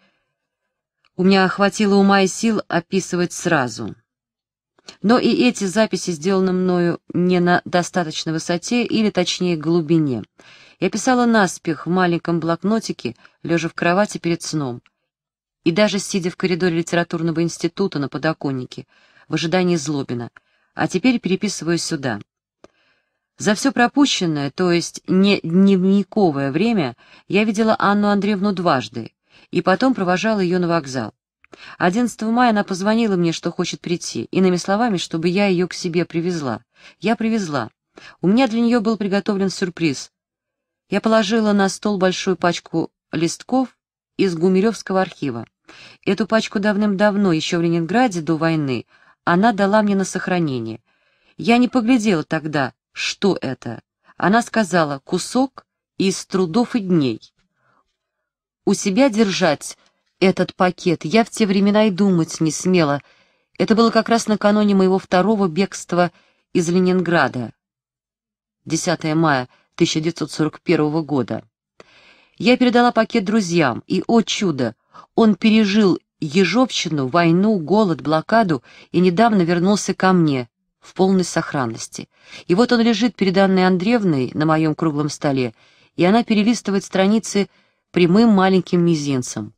Speaker 1: у меня охватило ума и сил описывать сразу. Но и эти записи сделаны мною не на достаточной высоте или, точнее, глубине. Я писала наспех в маленьком блокнотике, лежа в кровати перед сном — и даже сидя в коридоре литературного института на подоконнике, в ожидании Злобина, а теперь переписываю сюда. За все пропущенное, то есть не дневниковое время, я видела Анну Андреевну дважды, и потом провожала ее на вокзал. 11 мая она позвонила мне, что хочет прийти, иными словами, чтобы я ее к себе привезла. Я привезла. У меня для нее был приготовлен сюрприз. Я положила на стол большую пачку листков из Гумилевского архива. Эту пачку давным-давно, еще в Ленинграде, до войны, она дала мне на сохранение. Я не поглядела тогда, что это. Она сказала «кусок из трудов и дней». У себя держать этот пакет я в те времена и думать не смела. Это было как раз накануне моего второго бегства из Ленинграда. 10 мая 1941 года. Я передала пакет друзьям, и, о чудо, он пережил ежовщину, войну, голод, блокаду и недавно вернулся ко мне в полной сохранности. И вот он лежит перед Анной Андреевной на моем круглом столе, и она перелистывает страницы прямым маленьким мизинцем.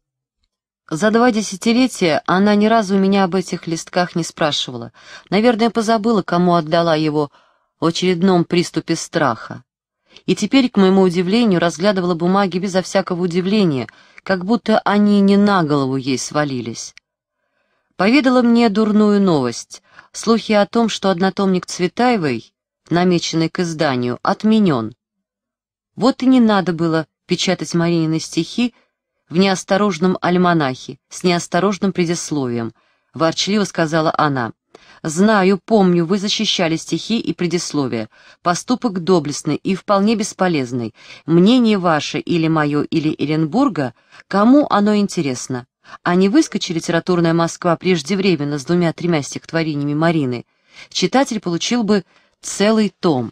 Speaker 1: За два десятилетия она ни разу меня об этих листках не спрашивала. Наверное, позабыла, кому отдала его в очередном приступе страха. И теперь, к моему удивлению, разглядывала бумаги безо всякого удивления — как будто они не на голову ей свалились. Поведала мне дурную новость. Слухи о том, что однотомник Цветаевой, намеченный к изданию, отменен. Вот и не надо было печатать Маринины стихи в неосторожном альманахе с неосторожным предисловием, ворчливо сказала она. Знаю, помню, вы защищали стихи и предисловия. Поступок доблестный и вполне бесполезный. Мнение ваше или мое, или Эренбурга, кому оно интересно? А не выскочи литературная Москва преждевременно с двумя-тремя стихотворениями Марины, читатель получил бы целый том.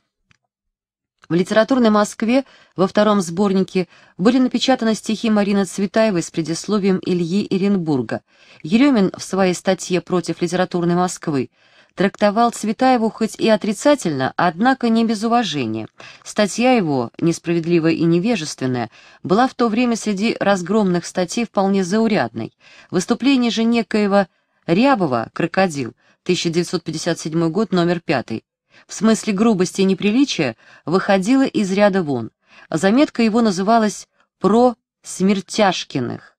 Speaker 1: В литературной Москве во втором сборнике были напечатаны стихи Марины Цветаевой с предисловием Ильи Иренбурга. Еремин в своей статье «Против литературной Москвы» трактовал Цветаеву хоть и отрицательно, однако не без уважения. Статья его, несправедливая и невежественная, была в то время среди разгромных статей вполне заурядной. Выступление же некоего Рябова «Крокодил» 1957 год, номер пятый, в смысле грубости и неприличия, выходила из ряда вон. Заметка его называлась «Про Смертяшкиных».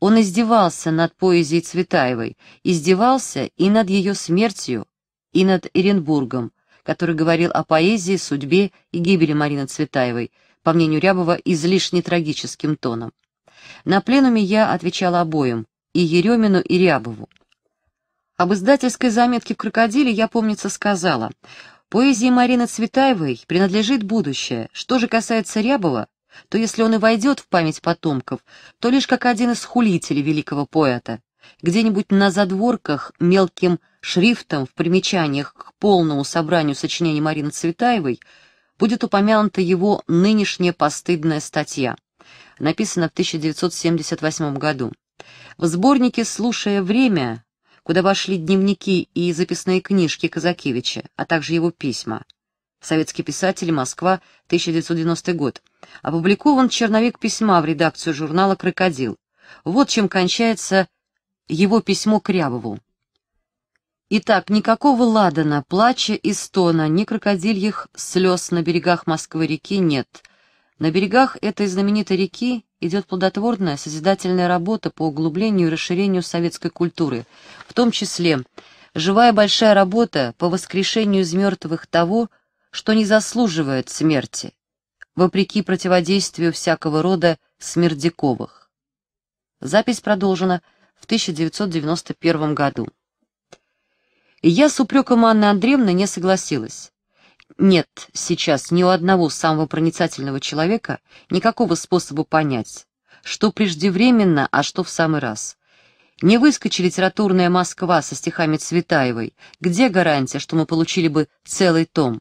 Speaker 1: Он издевался над поэзией Цветаевой, издевался и над ее смертью, и над Эренбургом, который говорил о поэзии, судьбе и гибели Марины Цветаевой, по мнению Рябова, излишне трагическим тоном. На пленуме я отвечала обоим, и Еремину, и Рябову. Об издательской заметке в «Крокодиле» я, помнится, сказала. Поэзии Марины Цветаевой принадлежит будущее. Что же касается Рябова, то если он и войдет в память потомков, то лишь как один из хулителей великого поэта. Где-нибудь на задворках мелким шрифтом в примечаниях к полному собранию сочинений Марины Цветаевой будет упомянута его нынешняя постыдная статья, написана в 1978 году. В сборнике «Слушая время» куда вошли дневники и записные книжки Казакевича, а также его письма. Советский писатель, Москва, 1990 год. Опубликован черновик письма в редакцию журнала «Крокодил». Вот чем кончается его письмо Крябову. Итак, никакого ладана, плача и стона, ни крокодильих слез на берегах Москвы-реки нет. На берегах этой знаменитой реки идет плодотворная созидательная работа по углублению и расширению советской культуры, в том числе живая большая работа по воскрешению из мертвых того, что не заслуживает смерти, вопреки противодействию всякого рода смердяковых. Запись продолжена в 1991 году. И я с упреком Анны Андреевны не согласилась нет сейчас ни у одного самого проницательного человека никакого способа понять, что преждевременно, а что в самый раз. Не выскочи литературная Москва со стихами Цветаевой, где гарантия, что мы получили бы целый том?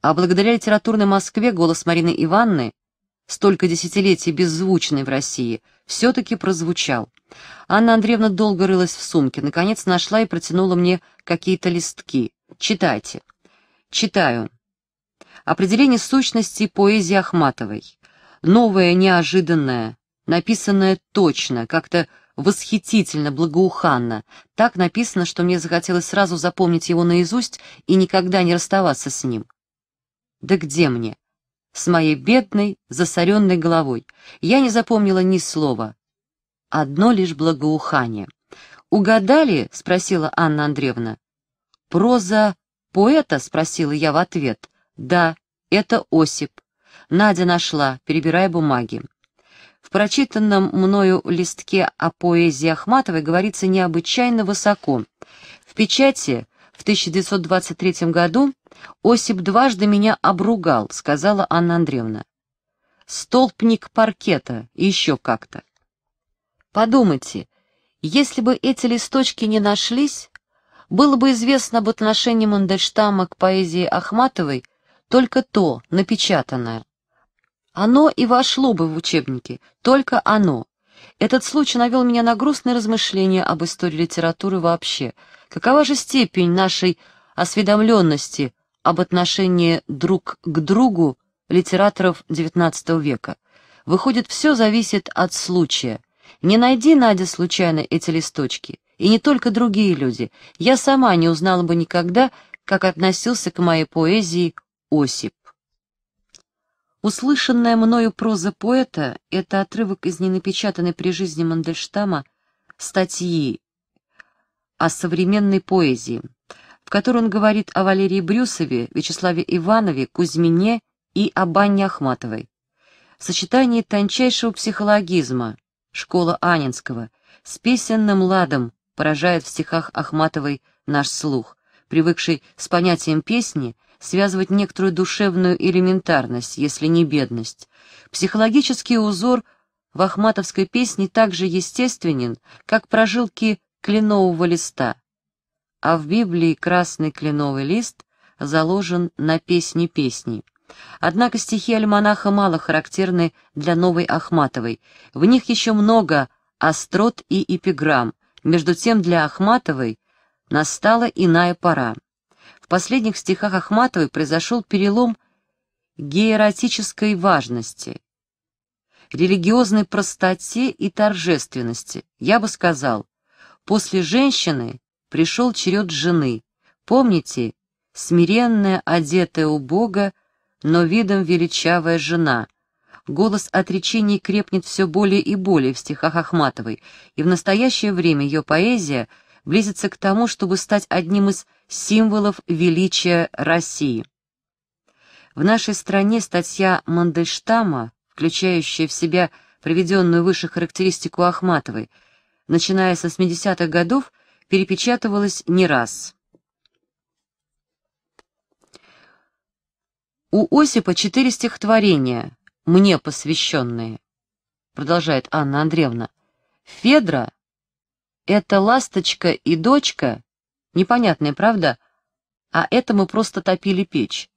Speaker 1: А благодаря литературной Москве голос Марины Ивановны, столько десятилетий беззвучный в России, все-таки прозвучал. Анна Андреевна долго рылась в сумке, наконец нашла и протянула мне какие-то листки. «Читайте». «Читаю. Определение сущности поэзии Ахматовой. Новое, неожиданное, написанное точно, как-то восхитительно, благоуханно. Так написано, что мне захотелось сразу запомнить его наизусть и никогда не расставаться с ним. Да где мне? С моей бедной, засоренной головой. Я не запомнила ни слова. Одно лишь благоухание. «Угадали?» — спросила Анна Андреевна. «Проза поэта?» — спросила я в ответ. Да, это Осип. Надя нашла, перебирая бумаги. В прочитанном мною листке о поэзии Ахматовой говорится необычайно высоко. В печати в 1923 году Осип дважды меня обругал, сказала Анна Андреевна. Столпник паркета, еще как-то. Подумайте, если бы эти листочки не нашлись, было бы известно об отношении Мандельштама к поэзии Ахматовой – только то, напечатанное. Оно и вошло бы в учебники, только оно. Этот случай навел меня на грустные размышления об истории литературы вообще. Какова же степень нашей осведомленности об отношении друг к другу литераторов XIX века? Выходит, все зависит от случая. Не найди, Надя, случайно эти листочки. И не только другие люди. Я сама не узнала бы никогда, как относился к моей поэзии Осип. Услышанная мною проза поэта — это отрывок из ненапечатанной при жизни Мандельштама статьи о современной поэзии, в которой он говорит о Валерии Брюсове, Вячеславе Иванове, Кузьмине и об Анне Ахматовой. Сочетание тончайшего психологизма «Школа Анинского» с песенным ладом поражает в стихах Ахматовой наш слух, привыкший с понятием песни связывать некоторую душевную элементарность, если не бедность. Психологический узор в ахматовской песне так же естественен, как прожилки кленового листа. А в Библии красный кленовый лист заложен на песни песни. Однако стихи альманаха мало характерны для новой Ахматовой. В них еще много острот и эпиграмм. Между тем для Ахматовой настала иная пора. В последних стихах Ахматовой произошел перелом геэротической важности, религиозной простоте и торжественности. Я бы сказал, после женщины пришел черед жены. Помните, смиренная, одетая у Бога, но видом величавая жена. Голос отречений крепнет все более и более в стихах Ахматовой, и в настоящее время ее поэзия близится к тому, чтобы стать одним из символов величия России. В нашей стране статья Мандельштама, включающая в себя приведенную выше характеристику Ахматовой, начиная с 80-х годов, перепечатывалась не раз. У Осипа четыре стихотворения, мне посвященные, продолжает Анна Андреевна. Федра — это ласточка и дочка Непонятное, правда? А это мы просто топили печь.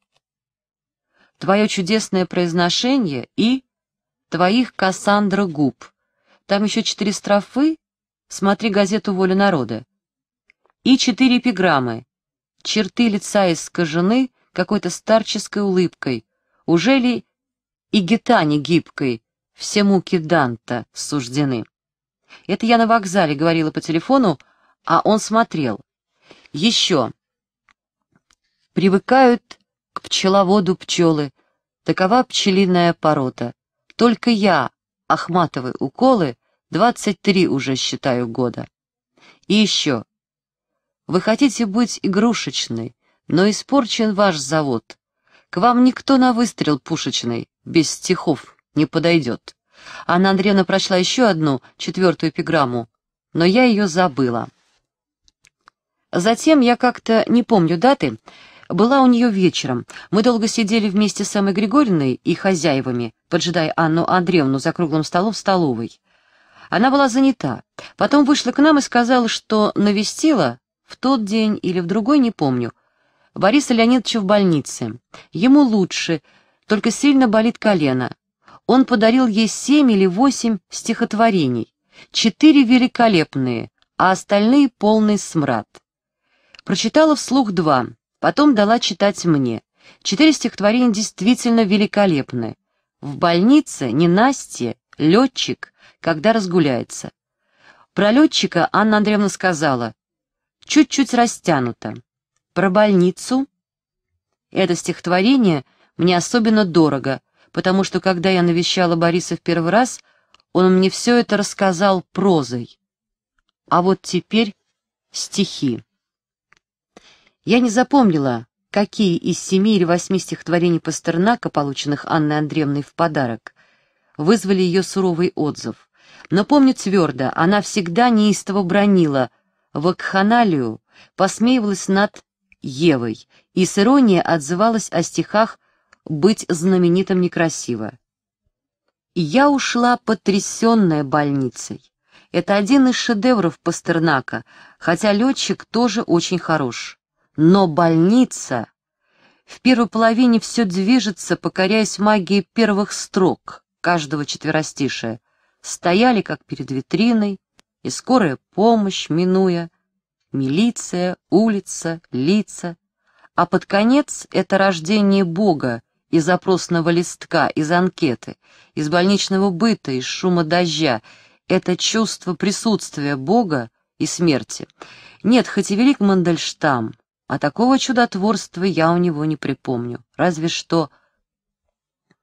Speaker 1: Твое чудесное произношение и... Твоих Кассандра Губ. Там еще четыре строфы. Смотри газету «Воля народа». И четыре эпиграммы. Черты лица искажены какой-то старческой улыбкой. Уже ли и гитане гибкой все муки Данта суждены? Это я на вокзале говорила по телефону, а он смотрел. Еще. Привыкают к пчеловоду пчелы. Такова пчелиная порода. Только я, Ахматовой уколы, 23 уже считаю года. И еще. Вы хотите быть игрушечной, но испорчен ваш завод. К вам никто на выстрел пушечный, без стихов, не подойдет. Анна Андреевна прочла еще одну, четвертую эпиграмму, но я ее забыла. Затем я как-то, не помню даты, была у нее вечером. Мы долго сидели вместе с Самой Григорьевной и хозяевами, поджидая Анну Андреевну за круглым столом в столовой. Она была занята. Потом вышла к нам и сказала, что навестила в тот день или в другой, не помню, Бориса Леонидовича в больнице. Ему лучше, только сильно болит колено. Он подарил ей семь или восемь стихотворений. Четыре великолепные, а остальные полный смрад. Прочитала вслух два, потом дала читать мне. Четыре стихотворения действительно великолепны. В больнице не Настя, летчик, когда разгуляется. Про летчика Анна Андреевна сказала. Чуть-чуть растянуто. Про больницу. Это стихотворение мне особенно дорого, потому что, когда я навещала Бориса в первый раз, он мне все это рассказал прозой. А вот теперь стихи. Я не запомнила, какие из семи или восьми стихотворений Пастернака, полученных Анной Андреевной в подарок, вызвали ее суровый отзыв. Но помню твердо, она всегда неистово бронила вакханалию, посмеивалась над Евой и с иронией отзывалась о стихах «Быть знаменитым некрасиво». И я ушла потрясенная больницей. Это один из шедевров Пастернака, хотя летчик тоже очень хорош. Но больница в первой половине все движется, покоряясь магии первых строк каждого четверостишия. Стояли, как перед витриной, и скорая помощь, минуя, милиция, улица, лица. А под конец — это рождение Бога из опросного листка, из анкеты, из больничного быта, из шума дождя. Это чувство присутствия Бога и смерти. Нет, хоть и велик Мандельштам, а такого чудотворства я у него не припомню. Разве что...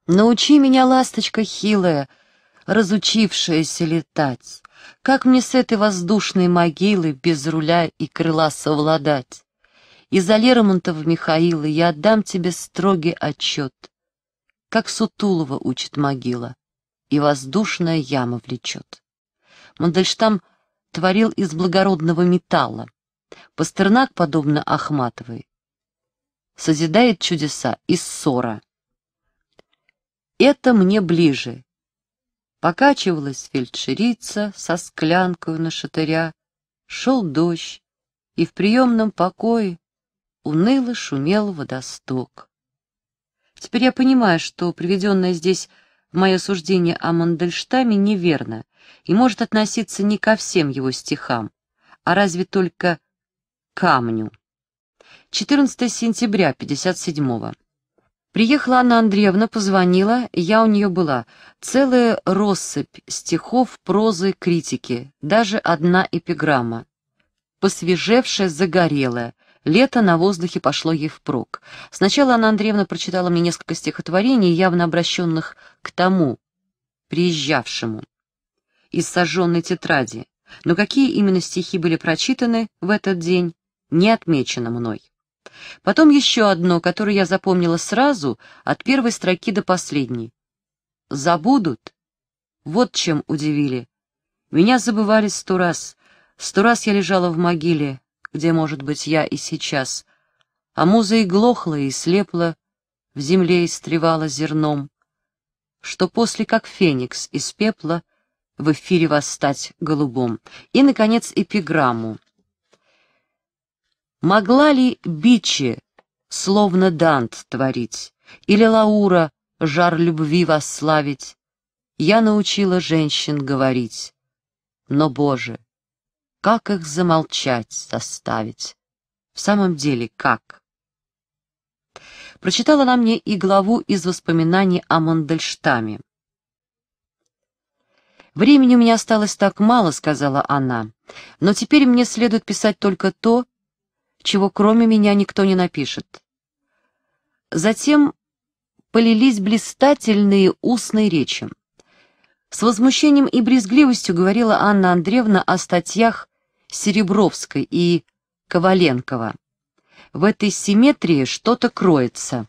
Speaker 1: Научи меня, ласточка хилая, разучившаяся летать. Как мне с этой воздушной могилы без руля и крыла совладать? Из за Лермонтова Михаила я отдам тебе строгий отчет. Как Сутулова учит могила, и воздушная яма влечет. Мандельштам творил из благородного металла. Пастернак, подобно Ахматовой, созидает чудеса из ссора. «Это мне ближе». Покачивалась фельдшерица со склянкою на шатыря, шел дождь, и в приемном покое уныло шумел водосток. Теперь я понимаю, что приведенное здесь мое суждение о Мандельштаме неверно и может относиться не ко всем его стихам, а разве только камню. 14 сентября 57-го. Приехала Анна Андреевна, позвонила, я у нее была. Целая россыпь стихов, прозы, критики, даже одна эпиграмма. Посвежевшая, загорелая. Лето на воздухе пошло ей впрок. Сначала Анна Андреевна прочитала мне несколько стихотворений, явно обращенных к тому, приезжавшему, из сожженной тетради. Но какие именно стихи были прочитаны в этот день, не отмечено мной. Потом еще одно, которое я запомнила сразу, от первой строки до последней. «Забудут?» Вот чем удивили. Меня забывали сто раз. Сто раз я лежала в могиле, где, может быть, я и сейчас. А муза и глохла, и слепла, в земле истревала зерном. Что после, как феникс из пепла, в эфире восстать голубом. И, наконец, эпиграмму. Могла ли Бичи, словно Дант, творить, или Лаура жар любви восславить? Я научила женщин говорить, но, Боже, как их замолчать заставить? В самом деле, как? Прочитала она мне и главу из воспоминаний о Мандельштаме. «Времени у меня осталось так мало», — сказала она, — «но теперь мне следует писать только то, чего кроме меня никто не напишет. Затем полились блистательные устные речи. С возмущением и брезгливостью говорила Анна Андреевна о статьях Серебровской и Коваленкова. В этой симметрии что-то кроется.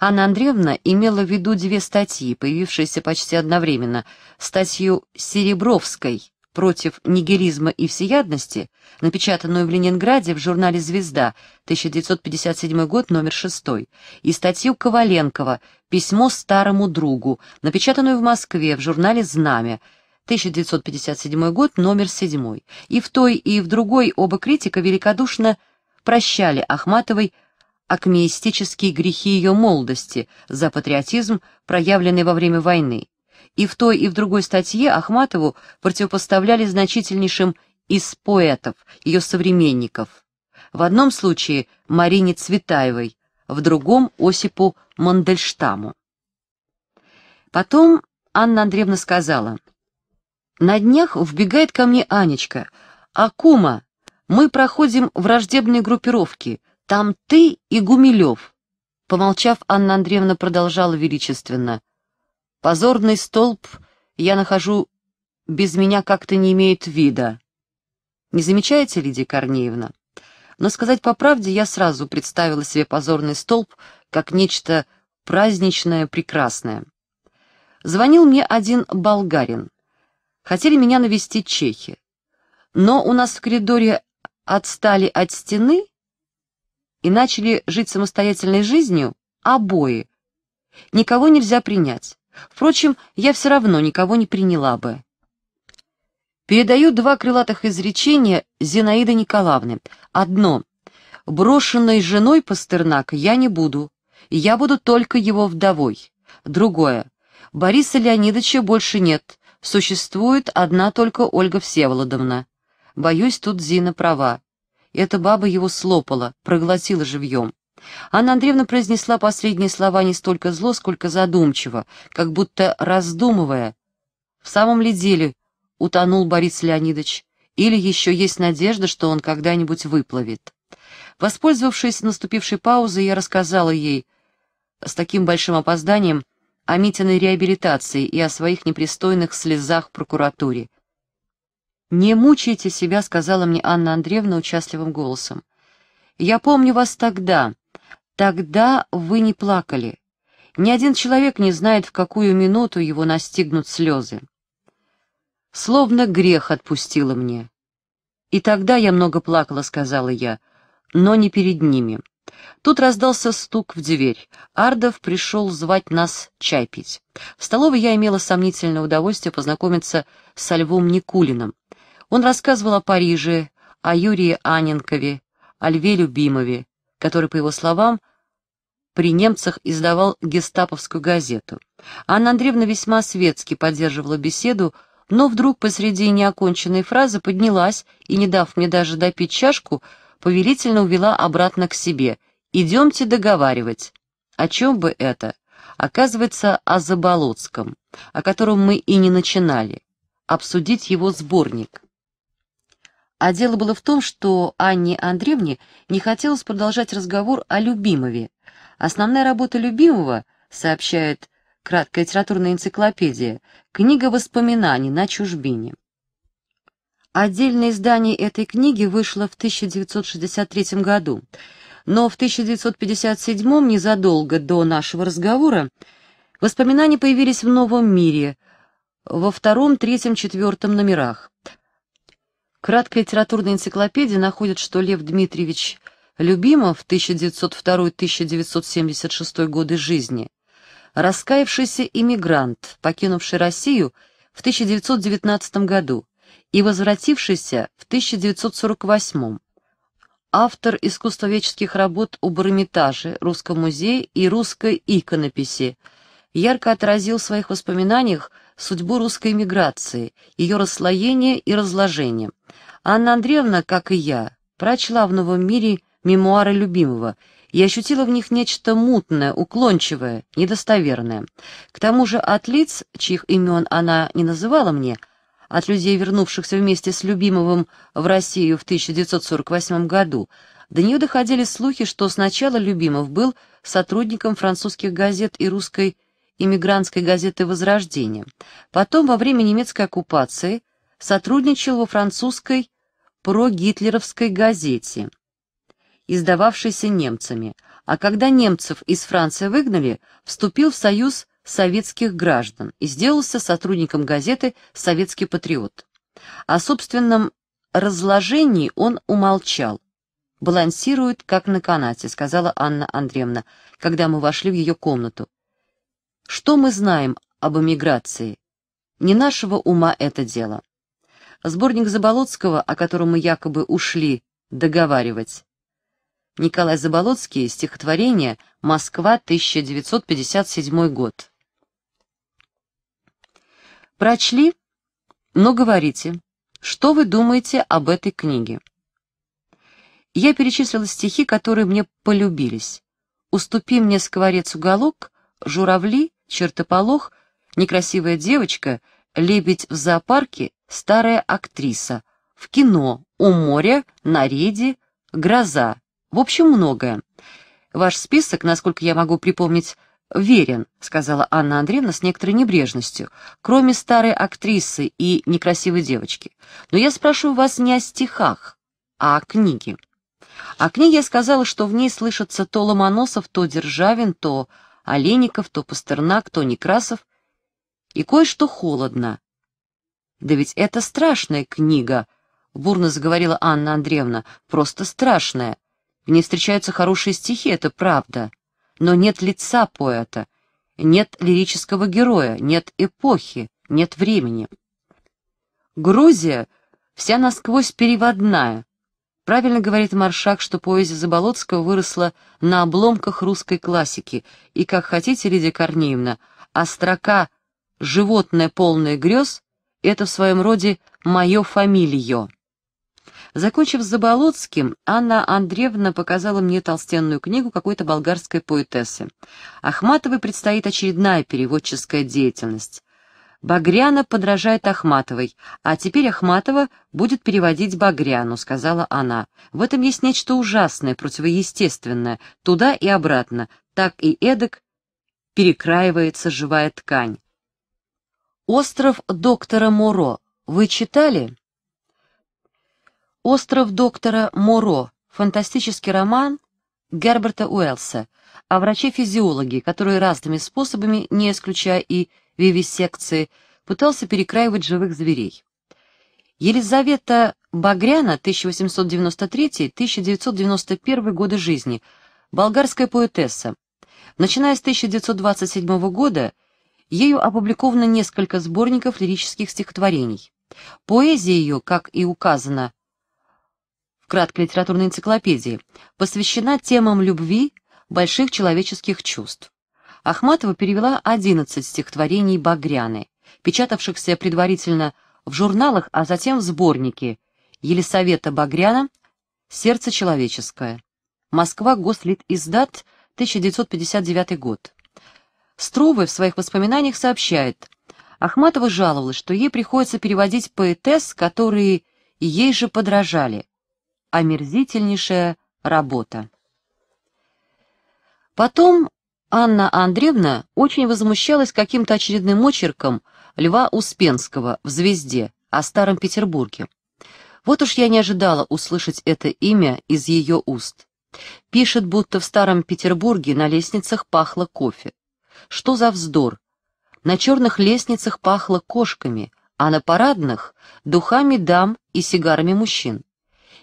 Speaker 1: Анна Андреевна имела в виду две статьи, появившиеся почти одновременно. Статью Серебровской против нигилизма и всеядности, напечатанную в Ленинграде в журнале «Звезда», 1957 год, номер 6, и статью Коваленкова «Письмо старому другу», напечатанную в Москве в журнале «Знамя», 1957 год, номер 7. И в той, и в другой оба критика великодушно прощали Ахматовой акмеистические грехи ее молодости за патриотизм, проявленный во время войны. И в той, и в другой статье Ахматову противопоставляли значительнейшим из поэтов, ее современников. В одном случае Марине Цветаевой, в другом Осипу Мандельштаму. Потом Анна Андреевна сказала, «На днях вбегает ко мне Анечка. Акума, мы проходим враждебные группировки, там ты и Гумилев». Помолчав, Анна Андреевна продолжала величественно, Позорный столб я нахожу без меня как-то не имеет вида. Не замечаете, Лидия Корнеевна? Но сказать по правде, я сразу представила себе позорный столб как нечто праздничное, прекрасное. Звонил мне один болгарин. Хотели меня навести чехи. Но у нас в коридоре отстали от стены и начали жить самостоятельной жизнью обои. Никого нельзя принять. Впрочем, я все равно никого не приняла бы. Передаю два крылатых изречения Зинаиды Николаевны. Одно. «Брошенной женой Пастернака я не буду. Я буду только его вдовой». Другое. «Бориса Леонидовича больше нет. Существует одна только Ольга Всеволодовна. Боюсь, тут Зина права. Эта баба его слопала, проглотила живьем. Анна Андреевна произнесла последние слова не столько зло, сколько задумчиво, как будто раздумывая, в самом ли деле утонул Борис Леонидович, или еще есть надежда, что он когда-нибудь выплывет. Воспользовавшись наступившей паузой, я рассказала ей с таким большим опозданием о Митиной реабилитации и о своих непристойных слезах в прокуратуре. «Не мучайте себя», — сказала мне Анна Андреевна участливым голосом. «Я помню вас тогда, Тогда вы не плакали. Ни один человек не знает, в какую минуту его настигнут слезы. Словно грех отпустила мне. И тогда я много плакала, сказала я, но не перед ними. Тут раздался стук в дверь. Ардов пришел звать нас чай пить. В столовой я имела сомнительное удовольствие познакомиться со Львом Никулиным. Он рассказывал о Париже, о Юрии Аненкове, о Льве Любимове, который, по его словам, при немцах издавал гестаповскую газету. Анна Андреевна весьма светски поддерживала беседу, но вдруг посреди неоконченной фразы поднялась и, не дав мне даже допить чашку, повелительно увела обратно к себе. «Идемте договаривать». О чем бы это? Оказывается, о Заболоцком, о котором мы и не начинали. Обсудить его сборник. А дело было в том, что Анне Андреевне не хотелось продолжать разговор о Любимове. Основная работа Любимова, сообщает краткая литературная энциклопедия, книга воспоминаний на чужбине. Отдельное издание этой книги вышло в 1963 году, но в 1957, незадолго до нашего разговора, воспоминания появились в новом мире, во втором, третьем, четвертом номерах. Краткая литературная энциклопедия находит, что Лев Дмитриевич Любимов в 1902-1976 годы жизни, раскаявшийся иммигрант, покинувший Россию в 1919 году и возвратившийся в 1948 автор искусствоведческих работ об Эрмитаже, Русском музее и русской иконописи, ярко отразил в своих воспоминаниях судьбу русской миграции, ее расслоение и разложение. Анна Андреевна, как и я, прочла в «Новом мире» мемуары любимого и ощутила в них нечто мутное, уклончивое, недостоверное. К тому же от лиц, чьих имен она не называла мне, от людей, вернувшихся вместе с Любимовым в Россию в 1948 году, до нее доходили слухи, что сначала Любимов был сотрудником французских газет и русской иммигрантской газеты «Возрождение». Потом, во время немецкой оккупации, сотрудничал во французской прогитлеровской газете, издававшейся немцами, а когда немцев из Франции выгнали, вступил в союз советских граждан и сделался сотрудником газеты «Советский патриот». О собственном разложении он умолчал. «Балансирует, как на канате», — сказала Анна Андреевна, когда мы вошли в ее комнату. «Что мы знаем об эмиграции? Не нашего ума это дело. Сборник Заболоцкого, о котором мы якобы ушли договаривать. Николай Заболоцкий, стихотворение «Москва, 1957 год». Прочли, но говорите, что вы думаете об этой книге? Я перечислила стихи, которые мне полюбились. «Уступи мне, скворец, уголок», «Журавли», «Чертополох», «Некрасивая девочка», «Лебедь в зоопарке» старая актриса, в кино, у моря, на рейде, гроза, в общем, многое. Ваш список, насколько я могу припомнить, верен», — сказала Анна Андреевна с некоторой небрежностью, «кроме старой актрисы и некрасивой девочки. Но я спрашиваю вас не о стихах, а о книге». О книге я сказала, что в ней слышатся то Ломоносов, то Державин, то Олеников, то Пастернак, то Некрасов. И кое-что холодно, «Да ведь это страшная книга!» — бурно заговорила Анна Андреевна. «Просто страшная. В ней встречаются хорошие стихи, это правда. Но нет лица поэта, нет лирического героя, нет эпохи, нет времени. Грузия вся насквозь переводная. Правильно говорит Маршак, что поэзия Заболоцкого выросла на обломках русской классики, и, как хотите, Лидия Корнеевна, а строка «Животное полное грез» Это в своем роде мое фамилио». Закончив с Заболоцким, Анна Андреевна показала мне толстенную книгу какой-то болгарской поэтессы. Ахматовой предстоит очередная переводческая деятельность. «Багряна подражает Ахматовой, а теперь Ахматова будет переводить Багряну», — сказала она. «В этом есть нечто ужасное, противоестественное, туда и обратно, так и эдак перекраивается живая ткань. «Остров доктора Моро» вы читали? «Остров доктора Моро» — фантастический роман Герберта Уэллса о враче-физиологе, который разными способами, не исключая и вивисекции, пытался перекраивать живых зверей. Елизавета Багряна, 1893-1991 годы жизни, болгарская поэтесса. Начиная с 1927 года, Ею опубликовано несколько сборников лирических стихотворений. Поэзия ее, как и указано в краткой литературной энциклопедии, посвящена темам любви, больших человеческих чувств. Ахматова перевела 11 стихотворений Багряны, печатавшихся предварительно в журналах, а затем в сборнике «Елисавета Багряна. Сердце человеческое». Москва, Гослит издат, 1959 год. Струве в своих воспоминаниях сообщает, Ахматова жаловалась, что ей приходится переводить поэтесс, которые ей же подражали. Омерзительнейшая работа. Потом Анна Андреевна очень возмущалась каким-то очередным очерком Льва Успенского в «Звезде» о Старом Петербурге. Вот уж я не ожидала услышать это имя из ее уст. Пишет, будто в Старом Петербурге на лестницах пахло кофе. Что за вздор? На черных лестницах пахло кошками, а на парадных — духами дам и сигарами мужчин.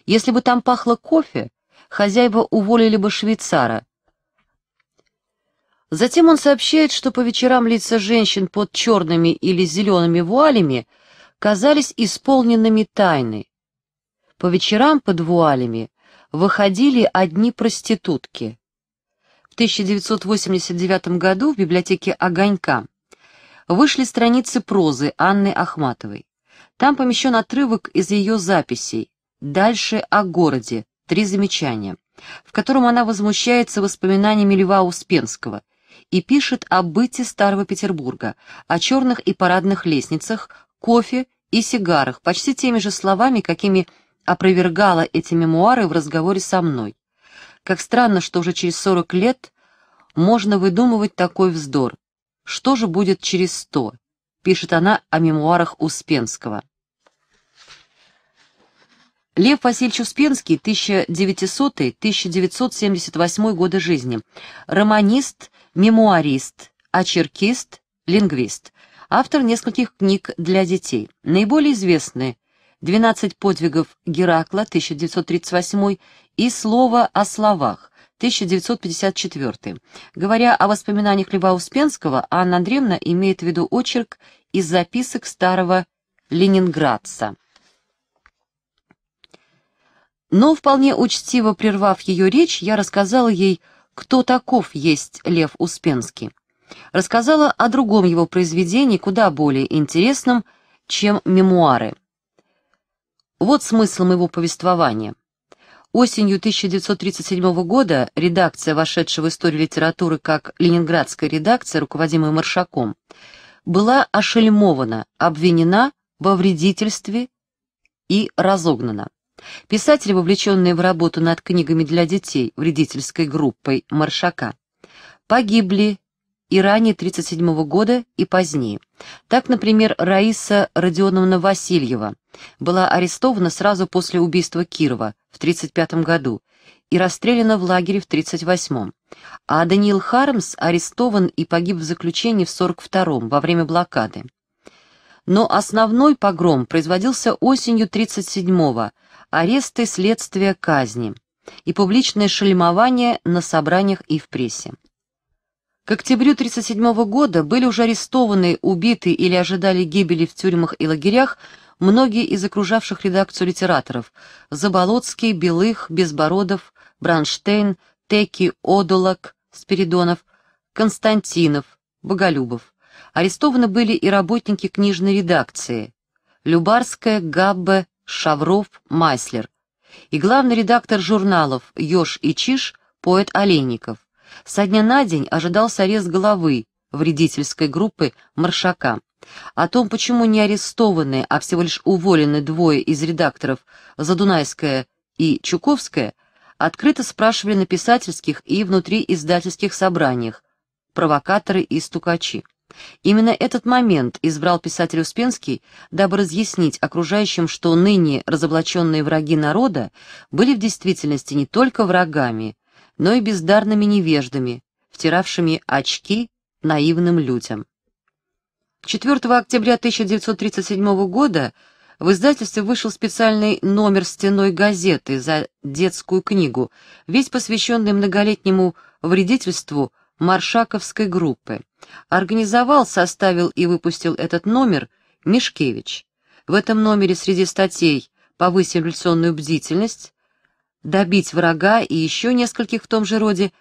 Speaker 1: Если бы там пахло кофе, хозяева уволили бы швейцара. Затем он сообщает, что по вечерам лица женщин под черными или зелеными вуалями казались исполненными тайны. По вечерам под вуалями выходили одни проститутки. 1989 году в библиотеке «Огонька» вышли страницы прозы Анны Ахматовой. Там помещен отрывок из ее записей «Дальше о городе. Три замечания», в котором она возмущается воспоминаниями Льва Успенского и пишет о быте Старого Петербурга, о черных и парадных лестницах, кофе и сигарах, почти теми же словами, какими опровергала эти мемуары в разговоре со мной. Как странно, что уже через 40 лет можно выдумывать такой вздор. Что же будет через сто? Пишет она о мемуарах Успенского. Лев Васильевич Успенский, 1900-1978 годы жизни. Романист, мемуарист, очеркист, лингвист. Автор нескольких книг для детей. Наиболее известные. «12 подвигов Геракла» 1938 и «Слово о словах» 1954. Говоря о воспоминаниях Льва Успенского, Анна Андреевна имеет в виду очерк из записок старого ленинградца. Но, вполне учтиво прервав ее речь, я рассказала ей, кто таков есть Лев Успенский. Рассказала о другом его произведении, куда более интересном, чем мемуары – вот смысл моего повествования. Осенью 1937 года редакция, вошедшая в историю литературы как ленинградская редакция, руководимая Маршаком, была ошельмована, обвинена во вредительстве и разогнана. Писатели, вовлеченные в работу над книгами для детей вредительской группой Маршака, погибли и ранее 1937 года и позднее. Так, например, Раиса Родионовна Васильева была арестована сразу после убийства Кирова в 1935 году и расстреляна в лагере в 1938, а Даниил Хармс арестован и погиб в заключении в 1942 во время блокады. Но основной погром производился осенью 1937-го, аресты, следствия, казни и публичное шельмование на собраниях и в прессе. К октябрю 1937 года были уже арестованы, убиты или ожидали гибели в тюрьмах и лагерях многие из окружавших редакцию литераторов – Заболоцкий, Белых, Безбородов, Бранштейн, Теки, Одулак, Спиридонов, Константинов, Боголюбов. Арестованы были и работники книжной редакции – Любарская, Габбе, Шавров, Майслер. И главный редактор журналов «Ёж и Чиж» поэт Олейников. Со дня на день ожидался арест главы вредительской группы Маршака. О том, почему не арестованы, а всего лишь уволены двое из редакторов Задунайская и Чуковская, открыто спрашивали на писательских и внутрииздательских собраниях провокаторы и стукачи. Именно этот момент избрал писатель Успенский, дабы разъяснить окружающим, что ныне разоблаченные враги народа были в действительности не только врагами, но и бездарными невеждами, втиравшими очки наивным людям. 4 октября 1937 года в издательстве вышел специальный номер стеной газеты за детскую книгу, весь посвященный многолетнему вредительству Маршаковской группы. Организовал, составил и выпустил этот номер Мишкевич. В этом номере среди статей «Повысим революционную бдительность», добить врага и еще нескольких в том же роде,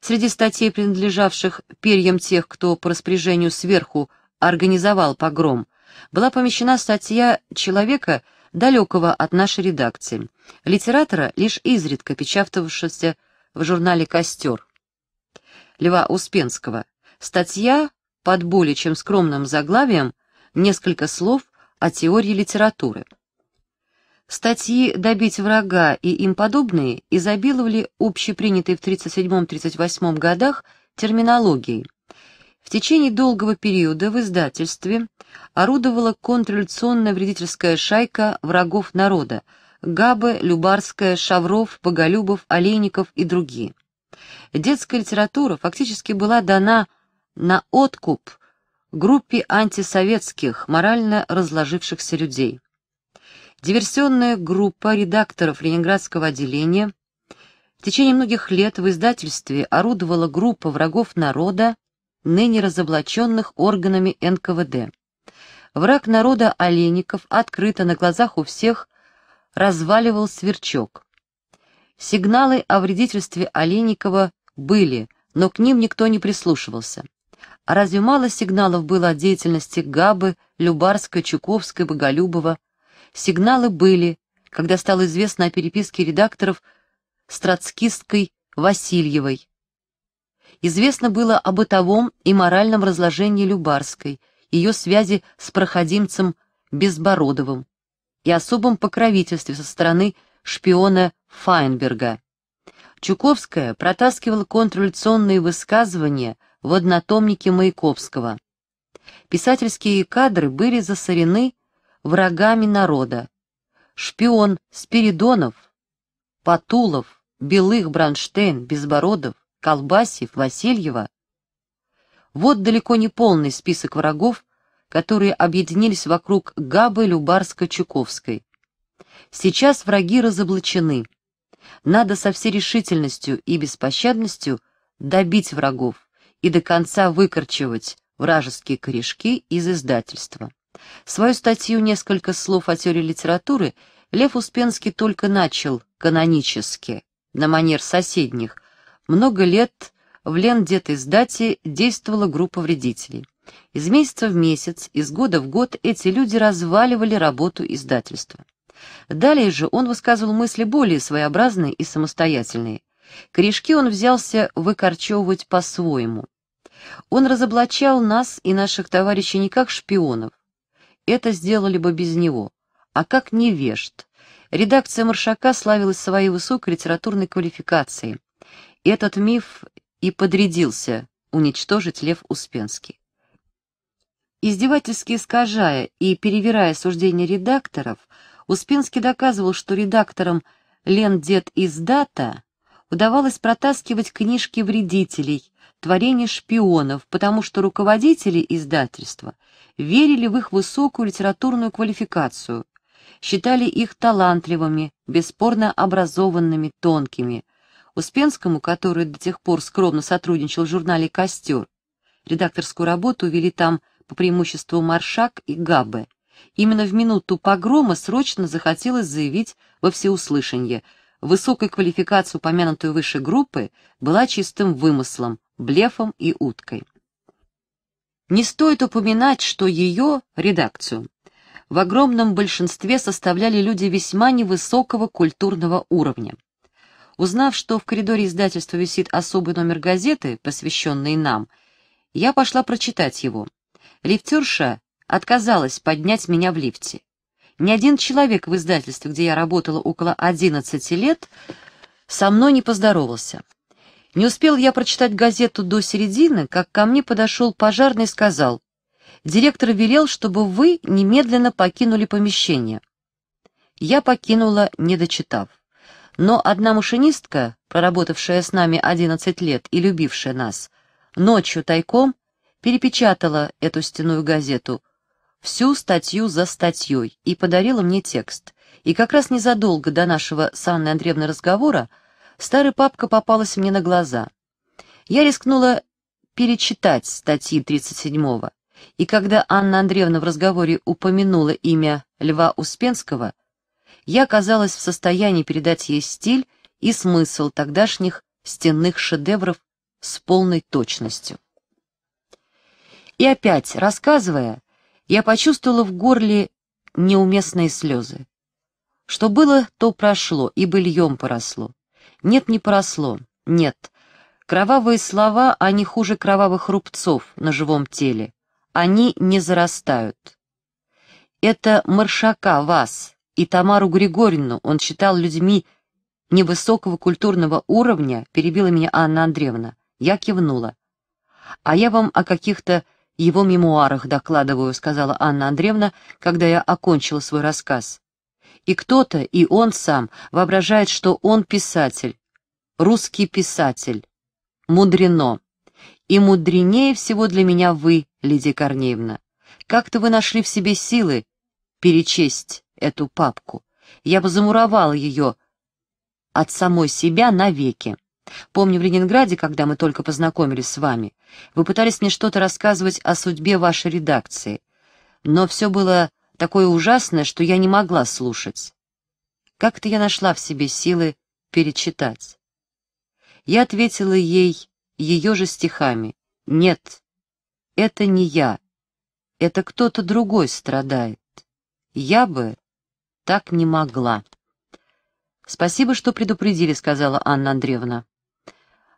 Speaker 1: среди статей, принадлежавших перьям тех, кто по распоряжению сверху организовал погром, была помещена статья человека, далекого от нашей редакции, литератора, лишь изредка печатавшегося в журнале «Костер» Льва Успенского. Статья под более чем скромным заглавием «Несколько слов о теории литературы». Статьи «Добить врага» и им подобные изобиловали общепринятой в 37-38 годах терминологией. В течение долгого периода в издательстве орудовала контрреволюционная вредительская шайка врагов народа Габе, Любарская, Шавров, Боголюбов, Олейников и другие. Детская литература фактически была дана на откуп группе антисоветских, морально разложившихся людей диверсионная группа редакторов ленинградского отделения в течение многих лет в издательстве орудовала группа врагов народа, ныне разоблаченных органами НКВД. Враг народа Олеников открыто на глазах у всех разваливал сверчок. Сигналы о вредительстве Олейникова были, но к ним никто не прислушивался. А разве мало сигналов было о деятельности Габы, Любарской, Чуковской, Боголюбова, Сигналы были, когда стало известно о переписке редакторов с троцкисткой Васильевой. Известно было о бытовом и моральном разложении Любарской, ее связи с проходимцем Безбородовым и особом покровительстве со стороны шпиона Файнберга. Чуковская протаскивала контрреволюционные высказывания в однотомнике Маяковского. Писательские кадры были засорены врагами народа. Шпион Спиридонов, Патулов, Белых, Бронштейн, Безбородов, Колбасев, Васильева. Вот далеко не полный список врагов, которые объединились вокруг Габы Любарско-Чуковской. Сейчас враги разоблачены. Надо со всей решительностью и беспощадностью добить врагов и до конца выкорчевать вражеские корешки из издательства. Свою статью «Несколько слов о теории литературы» Лев Успенский только начал канонически, на манер соседних. Много лет в Лендет-издате действовала группа вредителей. Из месяца в месяц, из года в год эти люди разваливали работу издательства. Далее же он высказывал мысли более своеобразные и самостоятельные. Корешки он взялся выкорчевывать по-своему. Он разоблачал нас и наших товарищей не как шпионов, это сделали бы без него. А как невежд? Редакция Маршака славилась своей высокой литературной квалификацией. Этот миф и подрядился уничтожить Лев Успенский. Издевательски искажая и перевирая суждения редакторов, Успенский доказывал, что редакторам «Лендет из дата» удавалось протаскивать книжки вредителей, творения шпионов, потому что руководители издательства — верили в их высокую литературную квалификацию, считали их талантливыми, бесспорно образованными, тонкими. Успенскому, который до тех пор скромно сотрудничал в журнале «Костер», редакторскую работу вели там по преимуществу Маршак и Габе. Именно в минуту погрома срочно захотелось заявить во всеуслышание. Высокая квалификация упомянутой выше группы была чистым вымыслом, блефом и уткой. Не стоит упоминать, что ее редакцию в огромном большинстве составляли люди весьма невысокого культурного уровня. Узнав, что в коридоре издательства висит особый номер газеты, посвященный нам, я пошла прочитать его. Лифтерша отказалась поднять меня в лифте. Ни один человек в издательстве, где я работала около 11 лет, со мной не поздоровался. Не успел я прочитать газету до середины, как ко мне подошел пожарный и сказал, «Директор велел, чтобы вы немедленно покинули помещение». Я покинула, не дочитав. Но одна машинистка, проработавшая с нами 11 лет и любившая нас, ночью тайком перепечатала эту стенную газету, всю статью за статьей, и подарила мне текст. И как раз незадолго до нашего с Анной Андреевной разговора Старая папка попалась мне на глаза. Я рискнула перечитать статьи 37-го, и когда Анна Андреевна в разговоре упомянула имя Льва Успенского, я оказалась в состоянии передать ей стиль и смысл тогдашних стенных шедевров с полной точностью. И опять, рассказывая, я почувствовала в горле неуместные слезы. Что было, то прошло, и быльем поросло. Нет, не поросло. Нет. Кровавые слова, они а хуже кровавых рубцов на живом теле. Они не зарастают. Это Маршака вас и Тамару Григорьевну он считал людьми невысокого культурного уровня, перебила меня Анна Андреевна. Я кивнула. «А я вам о каких-то его мемуарах докладываю», — сказала Анна Андреевна, когда я окончила свой рассказ. И кто-то, и он сам, воображает, что он писатель, русский писатель. Мудрено. И мудренее всего для меня вы, Лидия Корнеевна. Как-то вы нашли в себе силы перечесть эту папку. Я бы замуровала ее от самой себя навеки. Помню, в Ленинграде, когда мы только познакомились с вами, вы пытались мне что-то рассказывать о судьбе вашей редакции. Но все было такое ужасное, что я не могла слушать. Как-то я нашла в себе силы перечитать. Я ответила ей ее же стихами. «Нет, это не я. Это кто-то другой страдает. Я бы так не могла». «Спасибо, что предупредили», — сказала Анна Андреевна.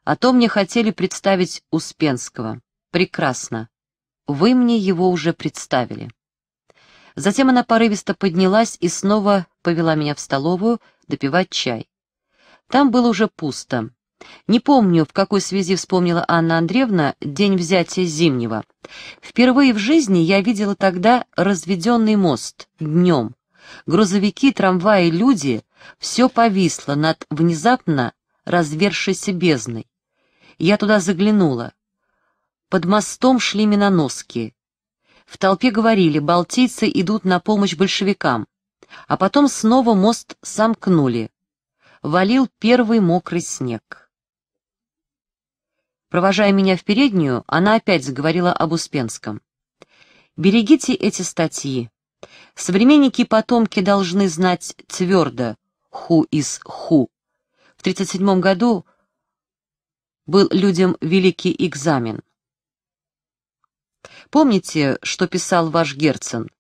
Speaker 1: «А то мне хотели представить Успенского. Прекрасно. Вы мне его уже представили». Затем она порывисто поднялась и снова повела меня в столовую допивать чай. Там было уже пусто. Не помню, в какой связи вспомнила Анна Андреевна день взятия Зимнего. Впервые в жизни я видела тогда разведенный мост днем. Грузовики, трамваи, люди — все повисло над внезапно развершейся бездной. Я туда заглянула. Под мостом шли миноноски. В толпе говорили, балтийцы идут на помощь большевикам, а потом снова мост сомкнули. Валил первый мокрый снег. Провожая меня в переднюю, она опять заговорила об Успенском. «Берегите эти статьи. Современники и потомки должны знать твердо «ху из ху». В 1937 году был людям великий экзамен — Помните, что писал ваш Герцен?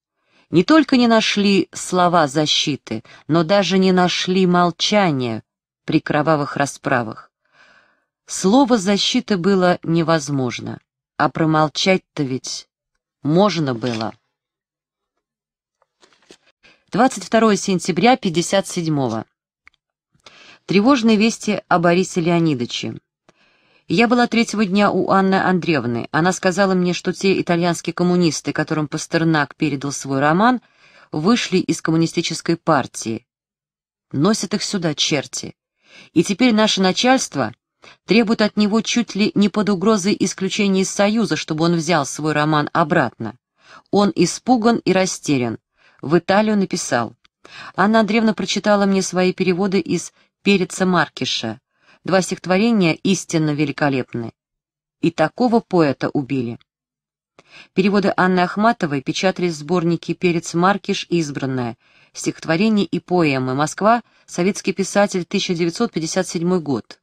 Speaker 1: Не только не нашли слова защиты, но даже не нашли молчания при кровавых расправах. Слово защиты было невозможно, а промолчать-то ведь можно было. 22 сентября 57-го. Тревожные вести о Борисе Леонидовиче. Я была третьего дня у Анны Андреевны. Она сказала мне, что те итальянские коммунисты, которым Пастернак передал свой роман, вышли из коммунистической партии. Носят их сюда черти. И теперь наше начальство требует от него чуть ли не под угрозой исключения из Союза, чтобы он взял свой роман обратно. Он испуган и растерян. В Италию написал. Анна Андреевна прочитала мне свои переводы из «Переца Маркиша», Два стихотворения истинно великолепны. И такого поэта убили. Переводы Анны Ахматовой печатались в сборнике «Перец Маркиш. Избранное. Стихотворение и поэмы. Москва. Советский писатель. 1957 год».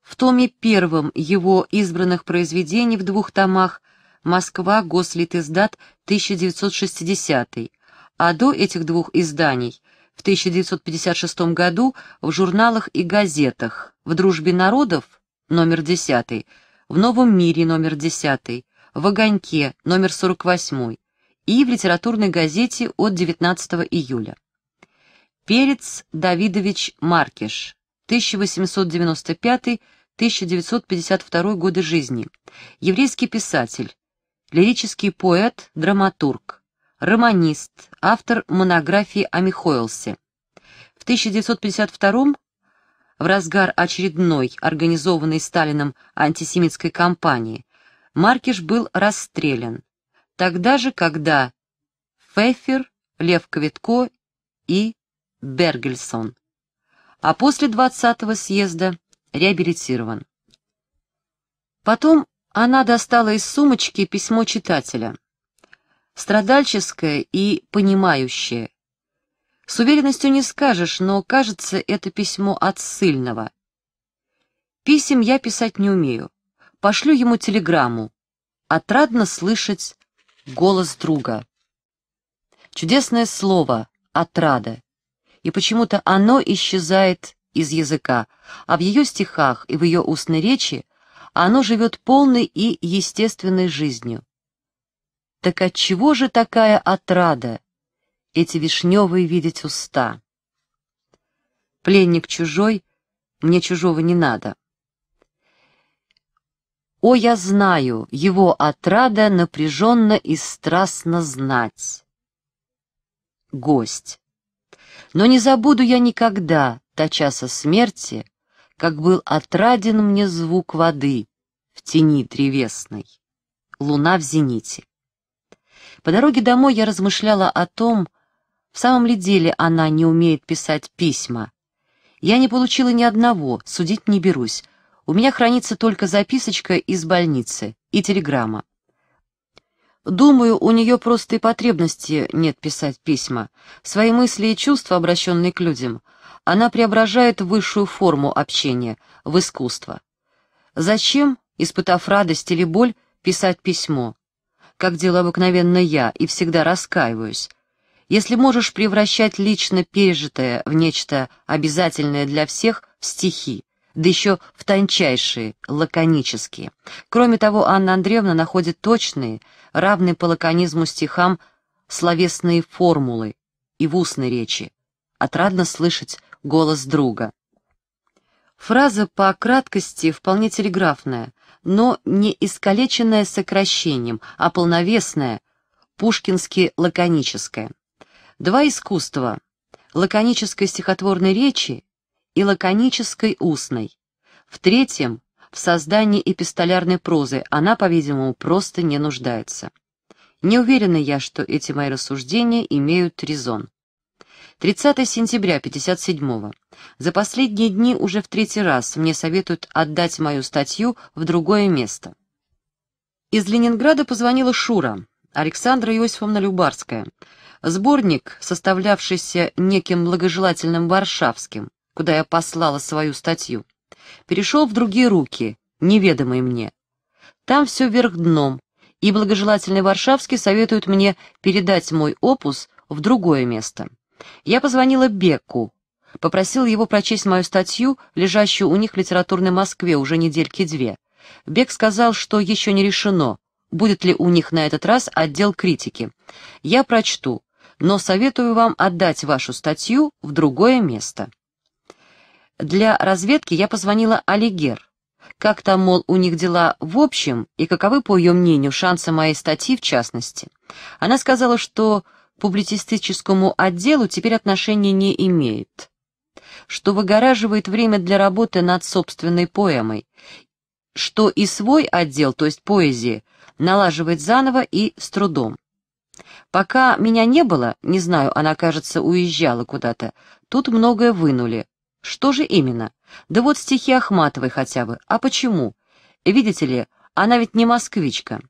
Speaker 1: В томе первом его избранных произведений в двух томах «Москва. Гослитиздат. 1960», а до этих двух изданий 1956 году в журналах и газетах «В дружбе народов» номер 10, «В новом мире» номер 10, «В огоньке» номер 48 и в литературной газете от 19 июля. Перец Давидович Маркиш, 1895-1952 годы жизни, еврейский писатель, лирический поэт, драматург, романист, автор монографии о Михоэлсе. В 1952 в разгар очередной, организованной Сталином антисемитской кампании, Маркиш был расстрелян, тогда же, когда Фефер, Лев Ковитко и Бергельсон, а после 20-го съезда реабилитирован. Потом она достала из сумочки письмо читателя — страдальческое и понимающее. С уверенностью не скажешь, но, кажется, это письмо от ссыльного. Писем я писать не умею. Пошлю ему телеграмму. Отрадно слышать голос друга. Чудесное слово «отрада». И почему-то оно исчезает из языка, а в ее стихах и в ее устной речи оно живет полной и естественной жизнью. Так отчего же такая отрада, эти вишневые видеть уста? Пленник чужой, мне чужого не надо. О, я знаю, его отрада напряженно и страстно знать. Гость. Но не забуду я никогда, до часа смерти, как был отраден мне звук воды в тени древесной. Луна в зените. По дороге домой я размышляла о том, в самом ли деле она не умеет писать письма. Я не получила ни одного, судить не берусь. У меня хранится только записочка из больницы и телеграмма. Думаю, у нее просто и потребности нет писать письма. Свои мысли и чувства, обращенные к людям, она преображает в высшую форму общения, в искусство. Зачем, испытав радость или боль, писать письмо? как делаю обыкновенно я, и всегда раскаиваюсь. Если можешь превращать лично пережитое в нечто обязательное для всех в стихи, да еще в тончайшие, лаконические. Кроме того, Анна Андреевна находит точные, равные по лаконизму стихам, словесные формулы и в устной речи. Отрадно слышать голос друга. Фраза по краткости вполне телеграфная, но не искалеченное сокращением, а полновесное, пушкински лаконическое. Два искусства — лаконической стихотворной речи и лаконической устной. В третьем, в создании эпистолярной прозы, она, по-видимому, просто не нуждается. Не уверена я, что эти мои рассуждения имеют резон. 30 сентября 57-го. За последние дни уже в третий раз мне советуют отдать мою статью в другое место. Из Ленинграда позвонила Шура, Александра Иосифовна Любарская. Сборник, составлявшийся неким благожелательным Варшавским, куда я послала свою статью, перешел в другие руки, неведомые мне. Там все вверх дном, и благожелательный Варшавский советует мне передать мой опус в другое место. Я позвонила Беку, попросила его прочесть мою статью, лежащую у них в литературной Москве уже недельки две. Бек сказал, что еще не решено, будет ли у них на этот раз отдел критики. Я прочту, но советую вам отдать вашу статью в другое место. Для разведки я позвонила Алигер. Как там, мол, у них дела в общем и каковы, по ее мнению, шансы моей статьи в частности? Она сказала, что публицистическому отделу теперь отношения не имеет, что выгораживает время для работы над собственной поэмой, что и свой отдел, то есть поэзии, налаживает заново и с трудом. Пока меня не было, не знаю, она, кажется, уезжала куда-то, тут многое вынули. Что же именно? Да вот стихи Ахматовой хотя бы. А почему? Видите ли, она ведь не москвичка.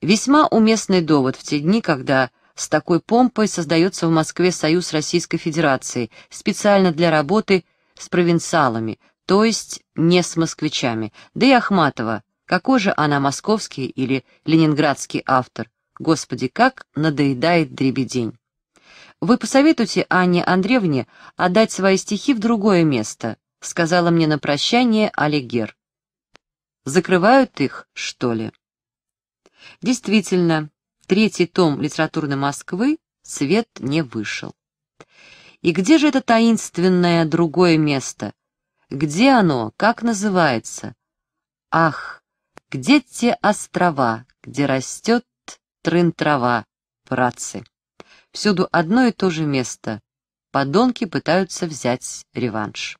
Speaker 1: Весьма уместный довод в те дни, когда с такой помпой создается в Москве Союз Российской Федерации специально для работы с провинциалами, то есть не с москвичами. Да и Ахматова, какой же она московский или ленинградский автор? Господи, как надоедает дребедень. Вы посоветуйте Анне Андреевне отдать свои стихи в другое место, сказала мне на прощание Олегер. Закрывают их, что ли? Действительно, Третий том литературной Москвы «Свет не вышел». И где же это таинственное другое место? Где оно? Как называется? Ах, где те острова, где растет трын-трава, працы? Всюду одно и то же место. Подонки пытаются взять реванш.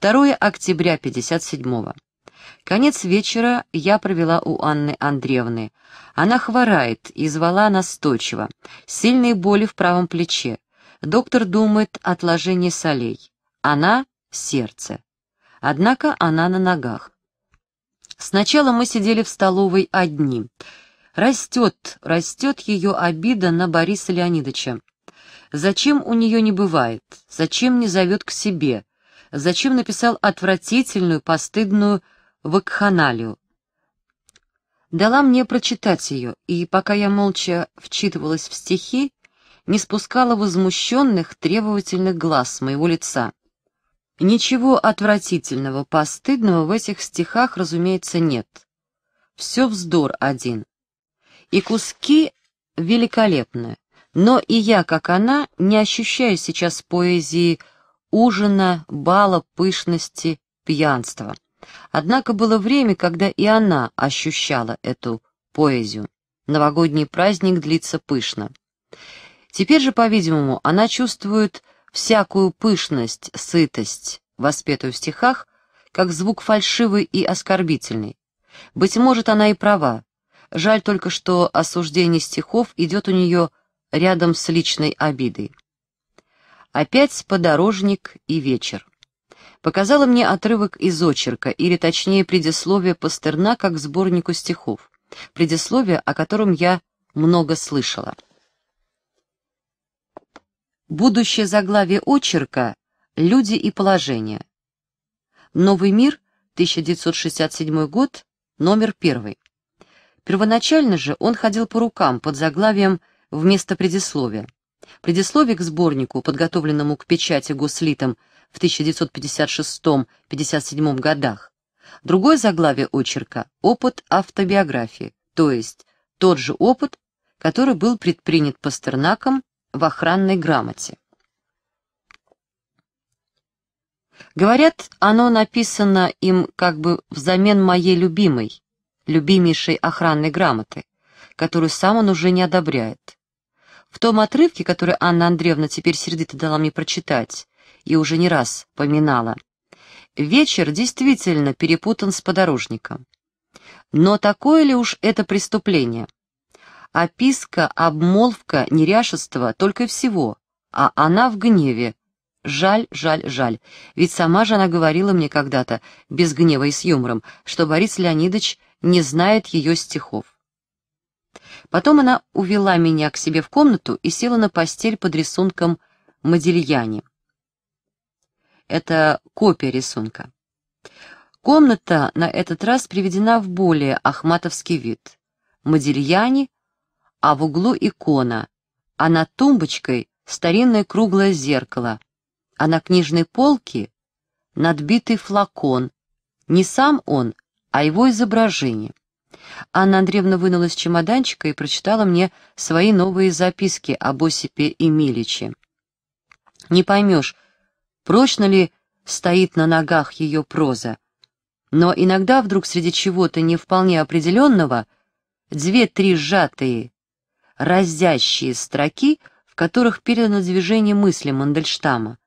Speaker 1: 2 октября 57 -го. Конец вечера я провела у Анны Андреевны. Она хворает и звала настойчиво. Сильные боли в правом плече. Доктор думает отложение солей. Она — сердце. Однако она на ногах. Сначала мы сидели в столовой одни. Растет, растет ее обида на Бориса Леонидовича. Зачем у нее не бывает? Зачем не зовет к себе? Зачем написал отвратительную, постыдную вакханалию. Дала мне прочитать ее, и пока я молча вчитывалась в стихи, не спускала возмущенных, требовательных глаз моего лица. Ничего отвратительного, постыдного в этих стихах, разумеется, нет. Все вздор один. И куски великолепны, но и я, как она, не ощущаю сейчас поэзии ужина, бала, пышности, пьянства. Однако было время, когда и она ощущала эту поэзию. Новогодний праздник длится пышно. Теперь же, по-видимому, она чувствует всякую пышность, сытость, воспетую в стихах, как звук фальшивый и оскорбительный. Быть может, она и права. Жаль только, что осуждение стихов идет у нее рядом с личной обидой. Опять подорожник и вечер показала мне отрывок из очерка, или точнее предисловие Пастернака к сборнику стихов, предисловие, о котором я много слышала. Будущее заглавие очерка «Люди и положение». «Новый мир», 1967 год, номер первый. Первоначально же он ходил по рукам под заглавием «Вместо предисловия». Предисловие к сборнику, подготовленному к печати Гослитом в 1956-57 годах. Другое заглавие очерка – «Опыт автобиографии», то есть тот же опыт, который был предпринят Пастернаком в охранной грамоте. Говорят, оно написано им как бы взамен моей любимой, любимейшей охранной грамоты, которую сам он уже не одобряет. В том отрывке, который Анна Андреевна теперь сердито дала мне прочитать, и уже не раз поминала. Вечер действительно перепутан с подорожником. Но такое ли уж это преступление? Описка, обмолвка, неряшество только всего, а она в гневе. Жаль, жаль, жаль, ведь сама же она говорила мне когда-то, без гнева и с юмором, что Борис Леонидович не знает ее стихов. Потом она увела меня к себе в комнату и села на постель под рисунком Модельяне. Это копия рисунка. Комната на этот раз приведена в более ахматовский вид. Модельяне, а в углу икона, а над тумбочкой старинное круглое зеркало, а на книжной полке надбитый флакон, не сам он, а его изображение. Анна Андреевна вынула из чемоданчика и прочитала мне свои новые записки об Осипе Миличе. «Не поймешь, прочно ли стоит на ногах ее проза. Но иногда вдруг среди чего-то не вполне определенного две-три сжатые, разящие строки, в которых передано движение мысли Мандельштама,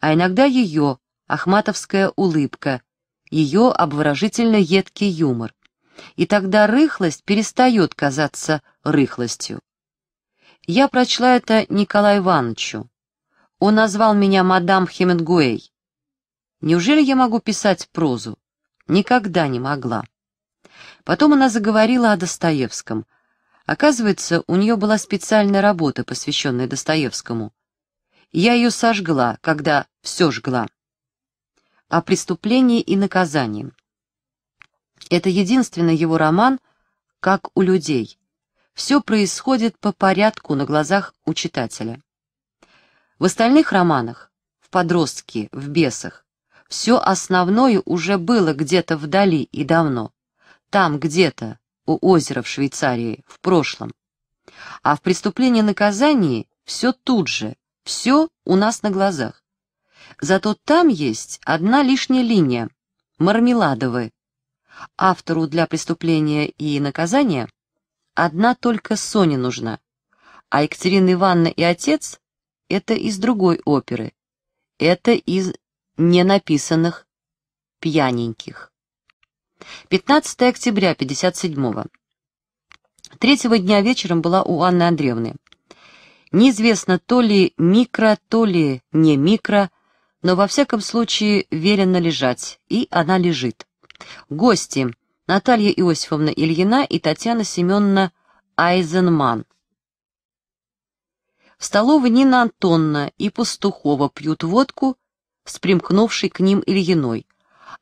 Speaker 1: а иногда ее, ахматовская улыбка, ее обворожительно едкий юмор. И тогда рыхлость перестает казаться рыхлостью. Я прочла это Николаю Ивановичу. Он назвал меня мадам Хемингуэй. Неужели я могу писать прозу? Никогда не могла. Потом она заговорила о Достоевском. Оказывается, у нее была специальная работа, посвященная Достоевскому. Я ее сожгла, когда все жгла. О преступлении и наказании. Это единственный его роман, как у людей. Все происходит по порядку на глазах у читателя. В остальных романах, в «Подростке», в «Бесах», все основное уже было где-то вдали и давно. Там где-то, у озера в Швейцарии, в прошлом. А в «Преступлении наказании» все тут же, все у нас на глазах. Зато там есть одна лишняя линия — мармеладовы. Автору для преступления и наказания одна только Соня нужна, а Екатерина Ивановна и отец это из другой оперы. Это из ненаписанных пьяненьких. 15 октября 57-го. Третьего дня вечером была у Анны Андреевны. Неизвестно, то ли микро, то ли не микро, но во всяком случае велено лежать, и она лежит. Гости Наталья Иосифовна Ильина и Татьяна Семеновна Айзенман. В столовой Нина Антонна и Пастухова пьют водку с примкнувшей к ним Ильиной,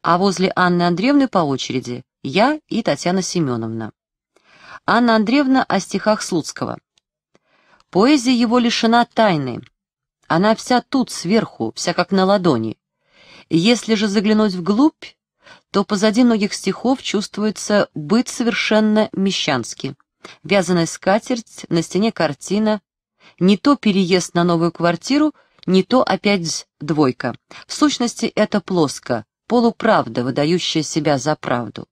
Speaker 1: а возле Анны Андреевны по очереди я и Татьяна Семеновна. Анна Андреевна о стихах Слуцкого. Поэзия его лишена тайны. Она вся тут, сверху, вся как на ладони. Если же заглянуть вглубь, то позади многих стихов чувствуется быт совершенно мещанский. Вязаная скатерть, на стене картина, не то переезд на новую квартиру, не то опять двойка. В сущности, это плоско, полуправда, выдающая себя за правду.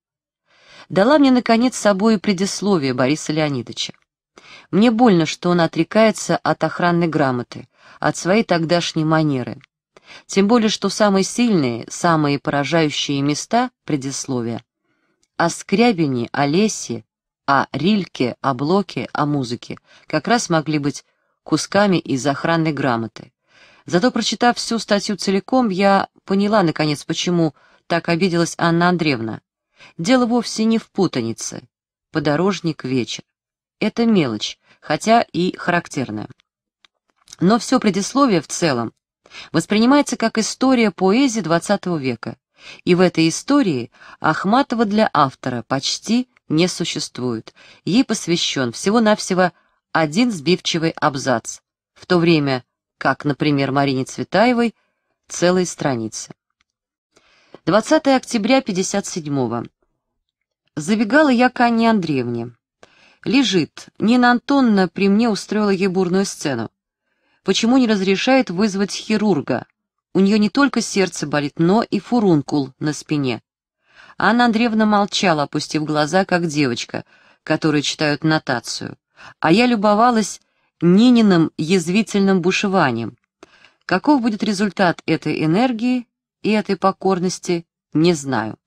Speaker 1: Дала мне, наконец, собою предисловие Бориса Леонидовича. Мне больно, что он отрекается от охранной грамоты, от своей тогдашней манеры. Тем более, что самые сильные, самые поражающие места предисловия о Скрябине, о Лесе, о Рильке, о Блоке, о музыке как раз могли быть кусками из охранной грамоты. Зато, прочитав всю статью целиком, я поняла, наконец, почему так обиделась Анна Андреевна. Дело вовсе не в путанице. Подорожник вечер. Это мелочь, хотя и характерная. Но все предисловие в целом воспринимается как история поэзии XX века, и в этой истории Ахматова для автора почти не существует. Ей посвящен всего-навсего один сбивчивый абзац, в то время как, например, Марине Цветаевой, целые страницы. 20 октября 57-го. Забегала я к Анне Андреевне. Лежит. Нина Антонна при мне устроила ей бурную сцену. Почему не разрешает вызвать хирурга? У нее не только сердце болит, но и фурункул на спине. Анна Андреевна молчала, опустив глаза, как девочка, которой читают нотацию а я любовалась Нининым язвительным бушеванием. Каков будет результат этой энергии и этой покорности, не знаю.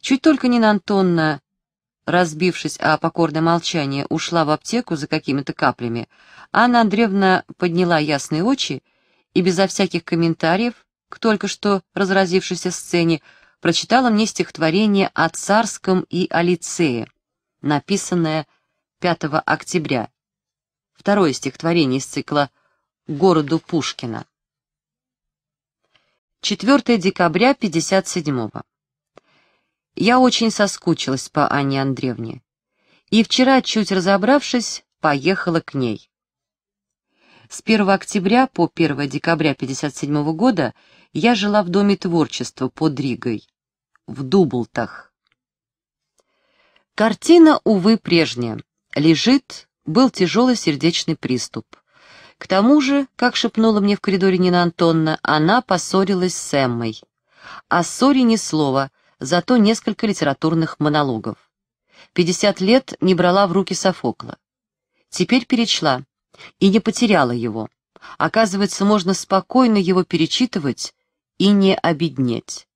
Speaker 1: Чуть только Нина Антонна, разбившись о покорное молчание, ушла в аптеку за какими-то каплями, Анна Андреевна подняла ясные очи и безо всяких комментариев к только что разразившейся сцене прочитала мне стихотворение о царском и о лицее, написанное 5 октября. Второе стихотворение из цикла «Городу Пушкина». 4 декабря 57-го. Я очень соскучилась по Анне Андреевне. И вчера, чуть разобравшись, поехала к ней. С 1 октября по 1 декабря 57 -го года я жила в Доме творчества под Ригой, в Дублтах. Картина, увы, прежняя лежит, был тяжелый сердечный приступ. К тому же, как шепнула мне в коридоре Нина Антонна, она поссорилась с Эммой. О ссоре ни слова, зато несколько литературных монологов. 50 лет не брала в руки Софокла. Теперь перечла и не потеряла его. Оказывается, можно спокойно его перечитывать и не обеднеть.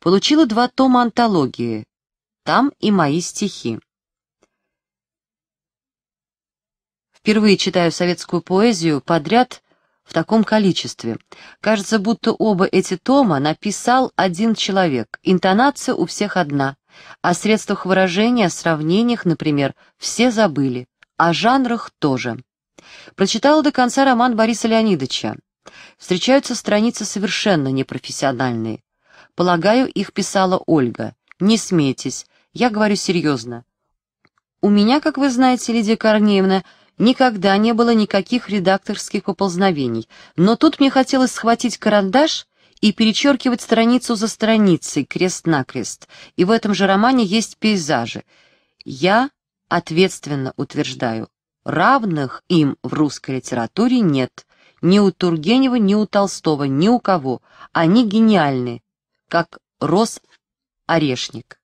Speaker 1: Получила два тома антологии. Там и мои стихи. Впервые читаю советскую поэзию подряд в таком количестве. Кажется, будто оба эти тома написал один человек. Интонация у всех одна. О средствах выражения, о сравнениях, например, все забыли. О жанрах тоже. Прочитала до конца роман Бориса Леонидовича. Встречаются страницы совершенно непрофессиональные. Полагаю, их писала Ольга. Не смейтесь, я говорю серьезно. У меня, как вы знаете, Лидия Корнеевна, Никогда не было никаких редакторских поползновений, но тут мне хотелось схватить карандаш и перечеркивать страницу за страницей, крест-накрест. И в этом же романе есть пейзажи. Я ответственно утверждаю, равных им в русской литературе нет. Ни у Тургенева, ни у Толстого, ни у кого. Они гениальны, как рос орешник.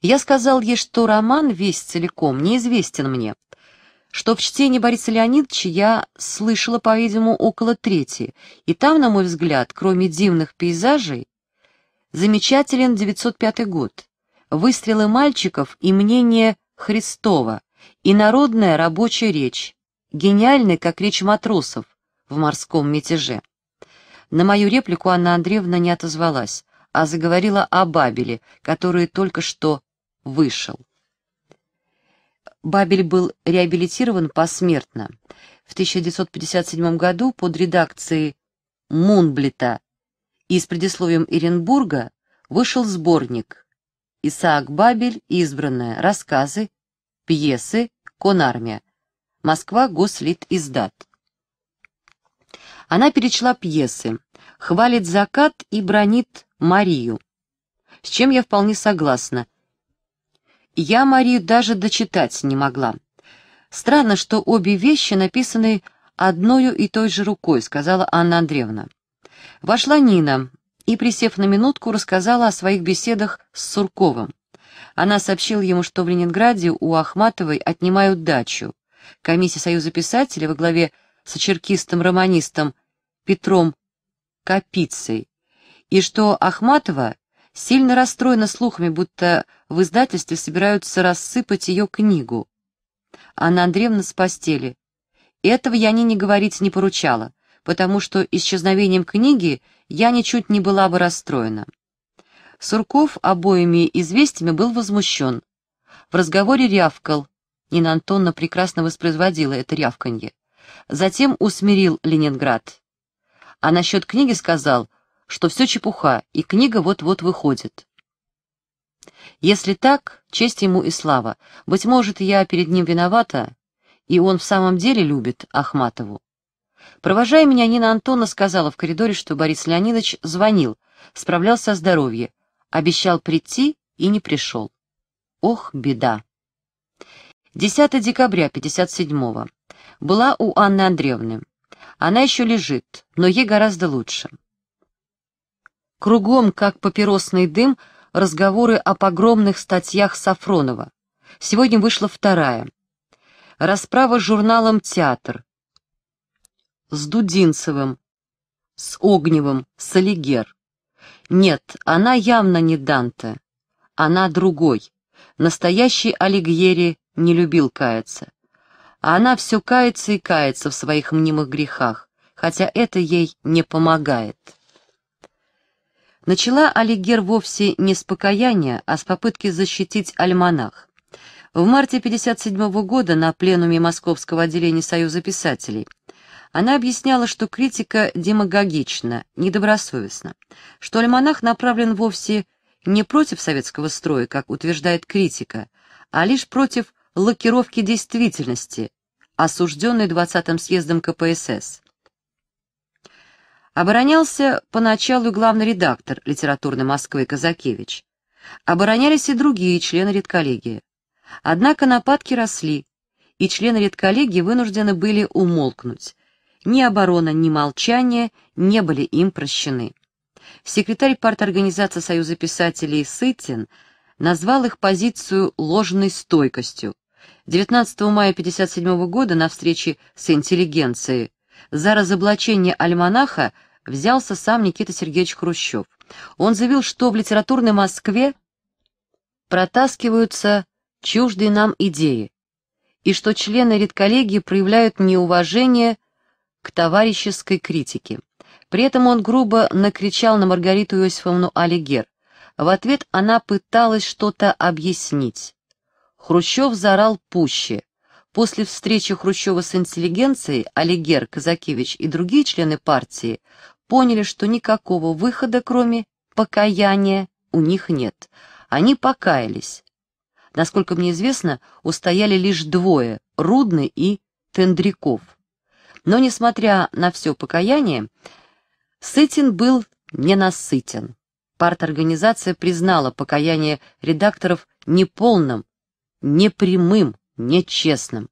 Speaker 1: Я сказал ей, что роман весь целиком неизвестен мне что в чтении Бориса Леонидовича я слышала, по-видимому, около трети, и там, на мой взгляд, кроме дивных пейзажей, замечателен 905 год, выстрелы мальчиков и мнение Христова, и народная рабочая речь, гениальная, как речь матросов в морском мятеже. На мою реплику Анна Андреевна не отозвалась, а заговорила о Бабеле, который только что вышел. Бабель был реабилитирован посмертно. В 1957 году под редакцией Мунблита и с предисловием Иренбурга вышел сборник «Исаак Бабель. Избранное. Рассказы. Пьесы. Конармия. Москва. Гослит. Издат». Она перечла пьесы «Хвалит закат» и «Бронит Марию», с чем я вполне согласна – я Марию даже дочитать не могла. Странно, что обе вещи написаны одною и той же рукой, сказала Анна Андреевна. Вошла Нина и, присев на минутку, рассказала о своих беседах с Сурковым. Она сообщила ему, что в Ленинграде у Ахматовой отнимают дачу. Комиссия Союза писателей во главе с очеркистом-романистом Петром Капицей, и что Ахматова сильно расстроена слухами, будто в издательстве собираются рассыпать ее книгу. Анна Андреевна с постели. Этого я Нине говорить не поручала, потому что исчезновением книги я ничуть не была бы расстроена. Сурков обоими известиями был возмущен. В разговоре рявкал. Нина Антонна прекрасно воспроизводила это рявканье. Затем усмирил Ленинград. А насчет книги сказал, что все чепуха, и книга вот-вот выходит. Если так, честь ему и слава. Быть может, я перед ним виновата, и он в самом деле любит Ахматову. Провожая меня, Нина Антона сказала в коридоре, что Борис Леонидович звонил, справлялся о здоровье, обещал прийти и не пришел. Ох, беда. 10 декабря 57-го. Была у Анны Андреевны. Она еще лежит, но ей гораздо лучше. Кругом, как папиросный дым, разговоры о погромных статьях Сафронова. Сегодня вышла вторая. Расправа с журналом «Театр». С Дудинцевым. С Огневым. С Алигер. Нет, она явно не Данте. Она другой. Настоящий Алигьери не любил каяться. А она все кается и кается в своих мнимых грехах, хотя это ей не помогает. Начала Алигер вовсе не с покаяния, а с попытки защитить альманах. В марте 1957 года на пленуме Московского отделения Союза писателей она объясняла, что критика демагогична, недобросовестна, что альманах направлен вовсе не против советского строя, как утверждает критика, а лишь против лакировки действительности, осужденной 20-м съездом КПСС. Оборонялся поначалу главный редактор литературной Москвы Казакевич. Оборонялись и другие члены редколлегии. Однако нападки росли, и члены редколлегии вынуждены были умолкнуть. Ни оборона, ни молчание не были им прощены. Секретарь парторганизации Союза писателей Сытин назвал их позицию ложной стойкостью. 19 мая 1957 года на встрече с интеллигенцией за разоблачение альманаха взялся сам Никита Сергеевич Хрущев. Он заявил, что в литературной Москве протаскиваются чуждые нам идеи, и что члены редколлегии проявляют неуважение к товарищеской критике. При этом он грубо накричал на Маргариту Иосифовну Алигер. В ответ она пыталась что-то объяснить. Хрущев заорал пуще. После встречи Хрущева с интеллигенцией Алигер, Казакевич и другие члены партии поняли, что никакого выхода, кроме покаяния, у них нет. Они покаялись. Насколько мне известно, устояли лишь двое — Рудный и Тендряков. Но, несмотря на все покаяние, Сытин был ненасытен. Парторганизация признала покаяние редакторов неполным, непрямым, нечестным.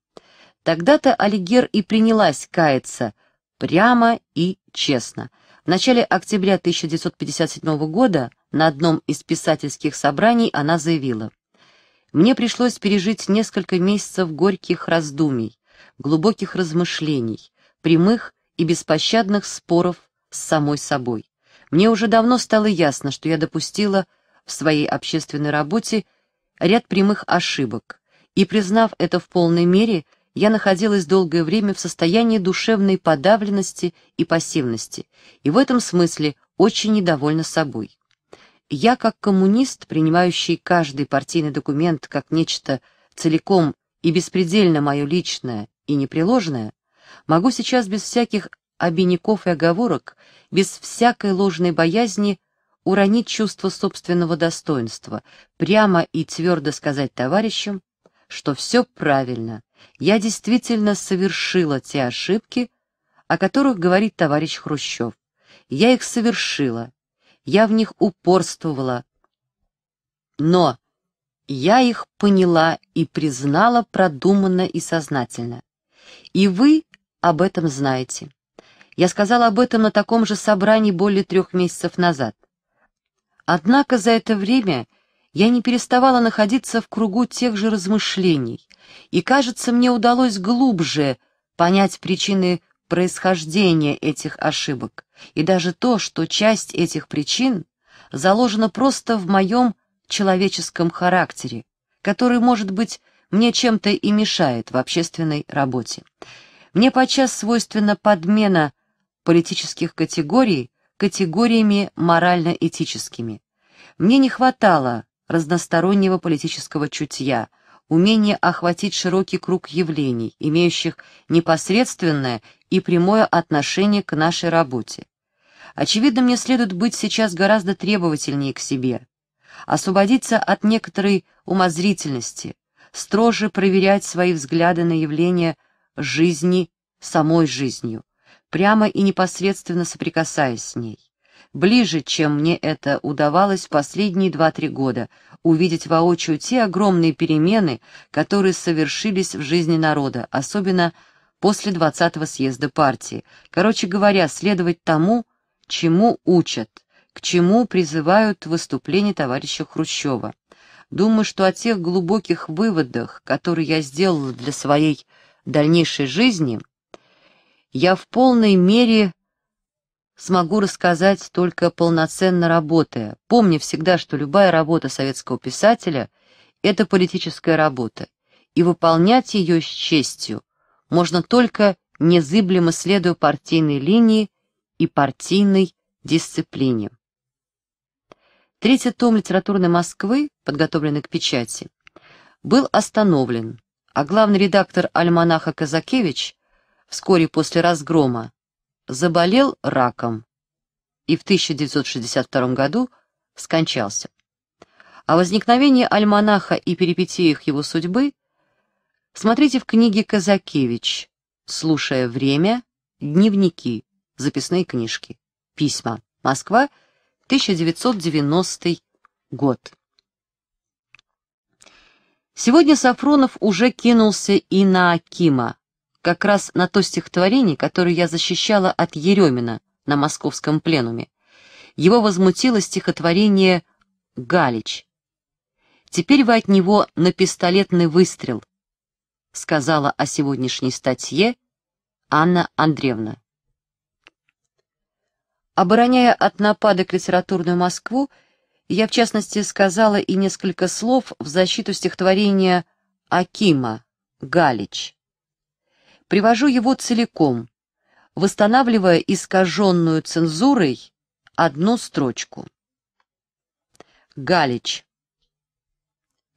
Speaker 1: Тогда-то Алигер и принялась каяться прямо и честно — в начале октября 1957 года на одном из писательских собраний она заявила «Мне пришлось пережить несколько месяцев горьких раздумий, глубоких размышлений, прямых и беспощадных споров с самой собой. Мне уже давно стало ясно, что я допустила в своей общественной работе ряд прямых ошибок, и, признав это в полной мере, я находилась долгое время в состоянии душевной подавленности и пассивности, и в этом смысле очень недовольна собой. Я, как коммунист, принимающий каждый партийный документ как нечто целиком и беспредельно мое личное и непреложное, могу сейчас без всяких обиняков и оговорок, без всякой ложной боязни уронить чувство собственного достоинства, прямо и твердо сказать товарищам, что все правильно, я действительно совершила те ошибки, о которых говорит товарищ Хрущев. Я их совершила, я в них упорствовала. Но я их поняла и признала продуманно и сознательно. И вы об этом знаете. Я сказала об этом на таком же собрании более трех месяцев назад. Однако за это время я не переставала находиться в кругу тех же размышлений, и, кажется, мне удалось глубже понять причины происхождения этих ошибок, и даже то, что часть этих причин заложена просто в моем человеческом характере, который, может быть, мне чем-то и мешает в общественной работе. Мне подчас свойственна подмена политических категорий категориями морально-этическими. Мне не хватало разностороннего политического чутья, умение охватить широкий круг явлений, имеющих непосредственное и прямое отношение к нашей работе. Очевидно, мне следует быть сейчас гораздо требовательнее к себе, освободиться от некоторой умозрительности, строже проверять свои взгляды на явления жизни самой жизнью, прямо и непосредственно соприкасаясь с ней ближе, чем мне это удавалось в последние два-три года, увидеть воочию те огромные перемены, которые совершились в жизни народа, особенно после 20-го съезда партии. Короче говоря, следовать тому, чему учат, к чему призывают выступления товарища Хрущева. Думаю, что о тех глубоких выводах, которые я сделала для своей дальнейшей жизни, я в полной мере смогу рассказать только полноценно работая. Помни всегда, что любая работа советского писателя — это политическая работа, и выполнять ее с честью можно только незыблемо следуя партийной линии и партийной дисциплине. Третий том литературной Москвы, подготовленный к печати, был остановлен, а главный редактор «Альманаха» Казакевич вскоре после разгрома заболел раком и в 1962 году скончался. О возникновении альманаха и перипетиях его судьбы смотрите в книге Казакевич «Слушая время», дневники, записные книжки, письма. Москва, 1990 год. Сегодня Сафронов уже кинулся и на Акима, как раз на то стихотворение, которое я защищала от Еремина на московском пленуме. Его возмутило стихотворение «Галич». «Теперь вы от него на пистолетный выстрел», сказала о сегодняшней статье Анна Андреевна. Обороняя от нападок литературную Москву, я, в частности, сказала и несколько слов в защиту стихотворения Акима «Галич» привожу его целиком, восстанавливая искаженную цензурой одну строчку. Галич.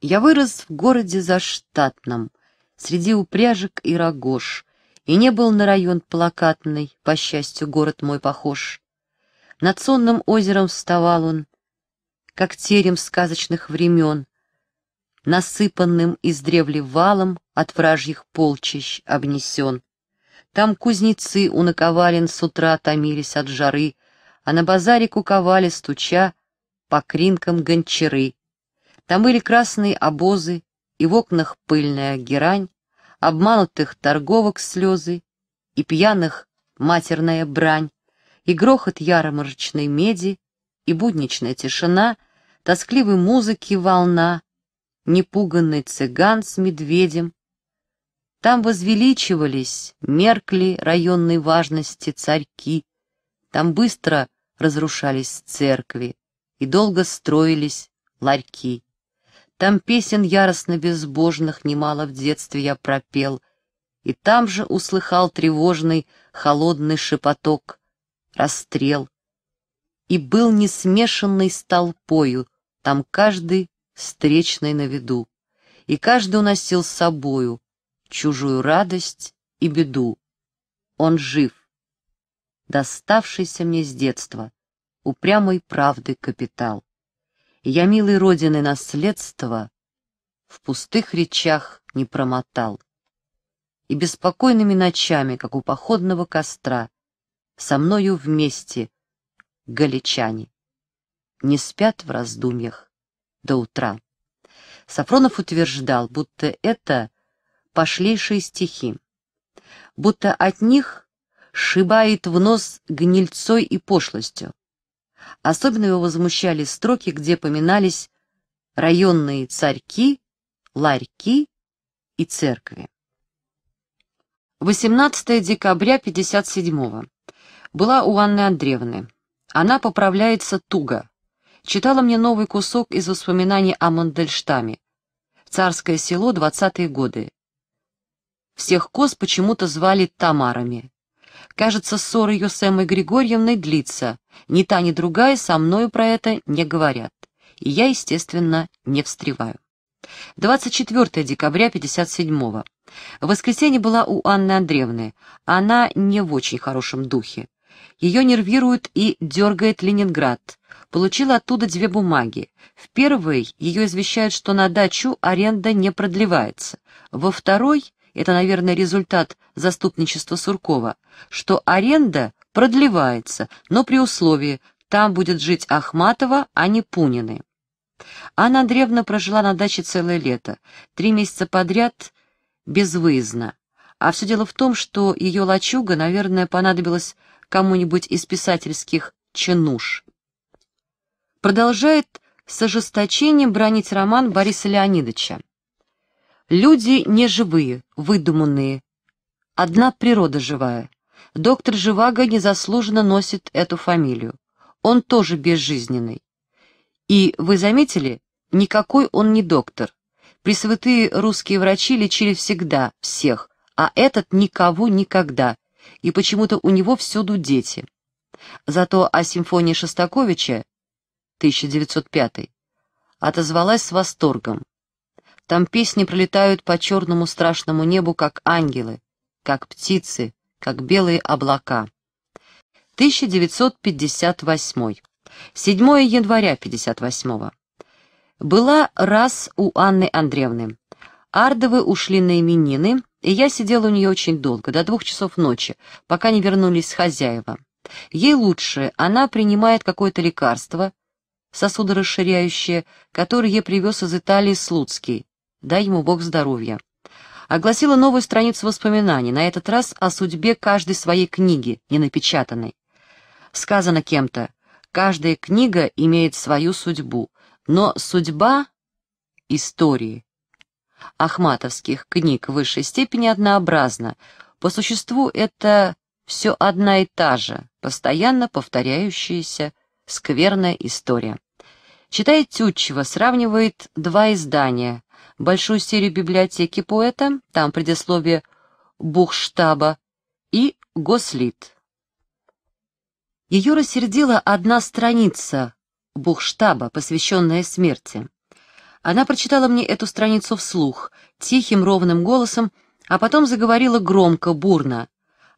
Speaker 1: Я вырос в городе заштатном, среди упряжек и рогож, и не был на район плакатный, по счастью, город мой похож. Над сонным озером вставал он, как терем сказочных времен, насыпанным издревле валом от вражьих полчищ обнесен. Там кузнецы у наковален с утра томились от жары, а на базаре куковали, стуча, по кринкам гончары. Там были красные обозы, и в окнах пыльная герань, обманутых торговок слезы, и пьяных матерная брань, и грохот яроморочной меди, и будничная тишина, тоскливой музыки волна, непуганный цыган с медведем. Там возвеличивались, меркли районной важности царьки, там быстро разрушались церкви и долго строились ларьки. Там песен яростно безбожных немало в детстве я пропел, и там же услыхал тревожный холодный шепоток, расстрел. И был несмешанный с толпою, там каждый встречной на виду, и каждый уносил с собою чужую радость и беду. Он жив, доставшийся мне с детства, упрямой правды капитал. Я, милой родины наследство, в пустых речах не промотал. И беспокойными ночами, как у походного костра, со мною вместе галичане не спят в раздумьях до утра. Сафронов утверждал, будто это пошлейшие стихи, будто от них шибает в нос гнильцой и пошлостью. Особенно его возмущали строки, где поминались районные царьки, ларьки и церкви. 18 декабря 57-го. Была у Анны Андреевны. Она поправляется туго читала мне новый кусок из воспоминаний о Мандельштаме. Царское село, 20-е годы. Всех коз почему-то звали Тамарами. Кажется, ссора ее с Эммой Григорьевной длится. Ни та, ни другая со мною про это не говорят. И я, естественно, не встреваю. 24 декабря 57-го. В воскресенье была у Анны Андреевны. Она не в очень хорошем духе. Ее нервирует и дергает Ленинград. Получила оттуда две бумаги. В первой ее извещают, что на дачу аренда не продлевается. Во второй, это, наверное, результат заступничества Суркова, что аренда продлевается, но при условии, там будет жить Ахматова, а не Пунины. Анна Андреевна прожила на даче целое лето, три месяца подряд безвыездно. А все дело в том, что ее лачуга, наверное, понадобилась кому-нибудь из писательских чинуш. Продолжает с ожесточением бронить роман Бориса Леонидовича. «Люди не живые, выдуманные. Одна природа живая. Доктор Живаго незаслуженно носит эту фамилию. Он тоже безжизненный. И, вы заметили, никакой он не доктор. Пресвятые русские врачи лечили всегда, всех, а этот никого никогда, и почему-то у него всюду дети. Зато о симфонии Шостаковича 1905 отозвалась с восторгом. Там песни пролетают по черному страшному небу, как ангелы, как птицы, как белые облака. 1958. 7 января 58. Была раз у Анны Андреевны. Ардовы ушли на именины, и я сидела у нее очень долго, до двух часов ночи, пока не вернулись хозяева. Ей лучше, она принимает какое-то лекарство, сосудорасширяющее, которое ей привез из Италии Слуцкий. Дай ему бог здоровья. Огласила новую страницу воспоминаний, на этот раз о судьбе каждой своей книги, не напечатанной. Сказано кем-то, каждая книга имеет свою судьбу, но судьба истории ахматовских книг в высшей степени однообразно. По существу это все одна и та же, постоянно повторяющаяся скверная история. Читая Тютчева, сравнивает два издания. Большую серию библиотеки поэта, там предисловие Бухштаба, и Гослит. Ее рассердила одна страница Бухштаба, посвященная смерти. Она прочитала мне эту страницу вслух, тихим ровным голосом, а потом заговорила громко, бурно.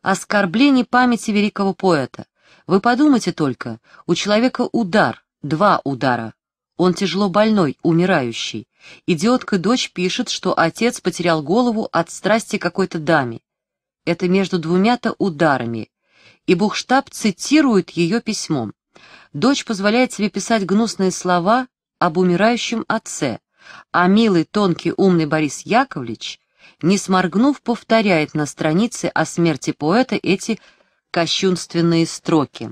Speaker 1: «Оскорбление памяти великого поэта. Вы подумайте только, у человека удар, два удара. Он тяжело больной, умирающий. Идиотка дочь пишет, что отец потерял голову от страсти какой-то даме. Это между двумя-то ударами. И Бухштаб цитирует ее письмом. Дочь позволяет себе писать гнусные слова, об умирающем отце, а милый, тонкий, умный Борис Яковлевич, не сморгнув, повторяет на странице о смерти поэта эти кощунственные строки.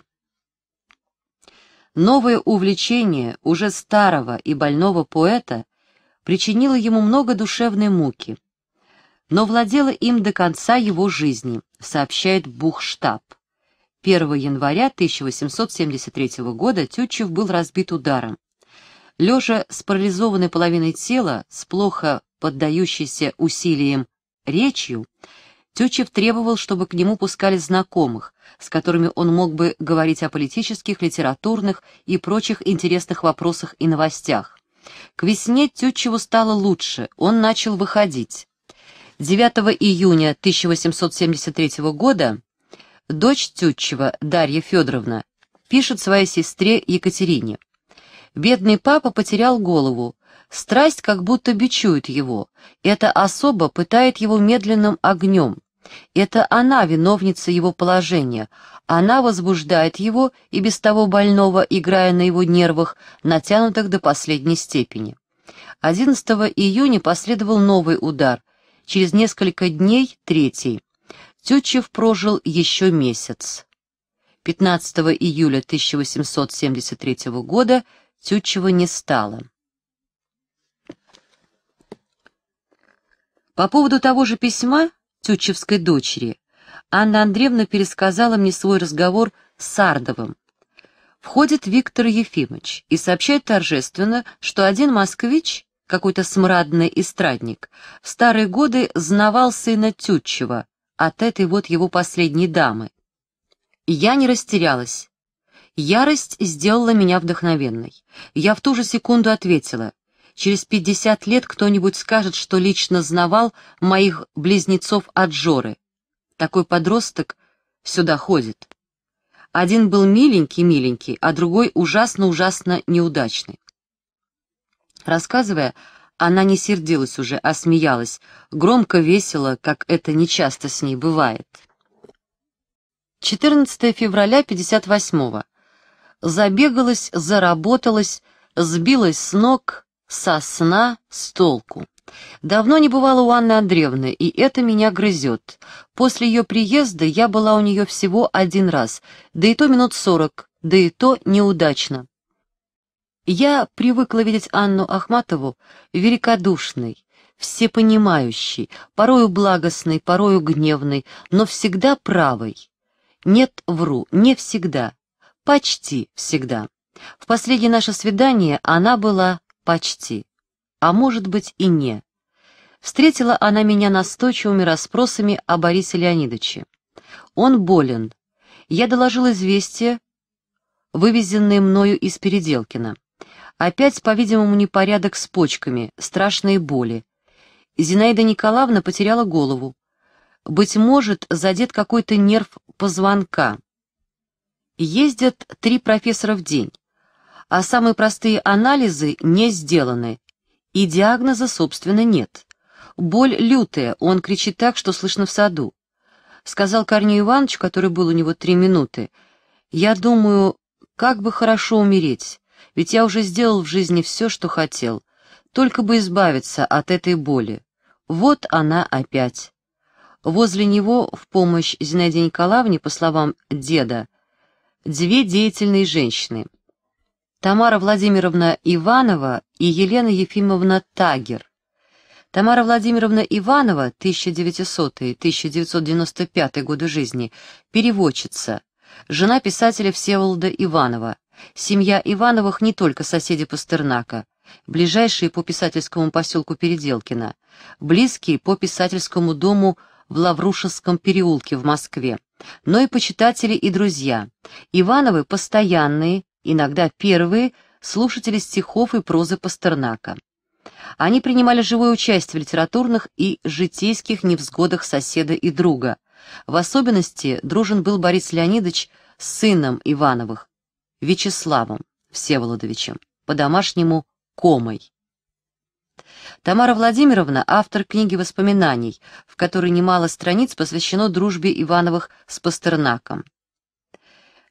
Speaker 1: Новое увлечение уже старого и больного поэта причинило ему много душевной муки, но владело им до конца его жизни, сообщает Бухштаб. 1 января 1873 года Тютчев был разбит ударом. Лежа с парализованной половиной тела, с плохо поддающейся усилиям речью, Тютчев требовал, чтобы к нему пускали знакомых, с которыми он мог бы говорить о политических, литературных и прочих интересных вопросах и новостях. К весне Тютчеву стало лучше, он начал выходить. 9 июня 1873 года дочь Тютчева, Дарья Федоровна, пишет своей сестре Екатерине. Бедный папа потерял голову. Страсть как будто бичует его. Эта особа пытает его медленным огнем. Это она виновница его положения. Она возбуждает его и без того больного, играя на его нервах, натянутых до последней степени. 11 июня последовал новый удар. Через несколько дней – третий. Тютчев прожил еще месяц. 15 июля 1873 года Тютчева не стало. По поводу того же письма Тютчевской дочери Анна Андреевна пересказала мне свой разговор с Сардовым. Входит Виктор Ефимович и сообщает торжественно, что один москвич, какой-то смрадный эстрадник, в старые годы знавал сына Тютчева от этой вот его последней дамы. Я не растерялась Ярость сделала меня вдохновенной. Я в ту же секунду ответила. Через пятьдесят лет кто-нибудь скажет, что лично знавал моих близнецов от Жоры. Такой подросток сюда ходит. Один был миленький-миленький, а другой ужасно-ужасно неудачный. Рассказывая, она не сердилась уже, а смеялась, громко, весело, как это нечасто с ней бывает. 14 февраля 58-го забегалась, заработалась, сбилась с ног, со сна, с толку. Давно не бывала у Анны Андреевны, и это меня грызет. После ее приезда я была у нее всего один раз, да и то минут сорок, да и то неудачно. Я привыкла видеть Анну Ахматову великодушной, всепонимающей, порою благостной, порою гневной, но всегда правой. Нет, вру, не всегда. Почти всегда. В последнее наше свидание она была почти, а может быть и не. Встретила она меня настойчивыми расспросами о Борисе Леонидовиче. Он болен. Я доложил известие, вывезенное мною из Переделкина. Опять, по-видимому, непорядок с почками, страшные боли. Зинаида Николаевна потеряла голову. Быть может, задет какой-то нерв позвонка. Ездят три профессора в день, а самые простые анализы не сделаны, и диагноза, собственно, нет. Боль лютая, он кричит так, что слышно в саду. Сказал Корнею Ивановичу, который был у него три минуты, «Я думаю, как бы хорошо умереть, ведь я уже сделал в жизни все, что хотел, только бы избавиться от этой боли. Вот она опять». Возле него в помощь Зинаиде Николаевне, по словам деда, две деятельные женщины. Тамара Владимировна Иванова и Елена Ефимовна Тагер. Тамара Владимировна Иванова, 1900-1995 годы жизни, переводчица, жена писателя Всеволода Иванова. Семья Ивановых не только соседи Пастернака, ближайшие по писательскому поселку Переделкино, близкие по писательскому дому в Лаврушинском переулке в Москве но и почитатели и друзья. Ивановы — постоянные, иногда первые, слушатели стихов и прозы Пастернака. Они принимали живое участие в литературных и житейских невзгодах соседа и друга. В особенности дружен был Борис Леонидович с сыном Ивановых, Вячеславом Всеволодовичем, по-домашнему Комой. Тамара Владимировна — автор книги воспоминаний, в которой немало страниц посвящено дружбе Ивановых с Пастернаком.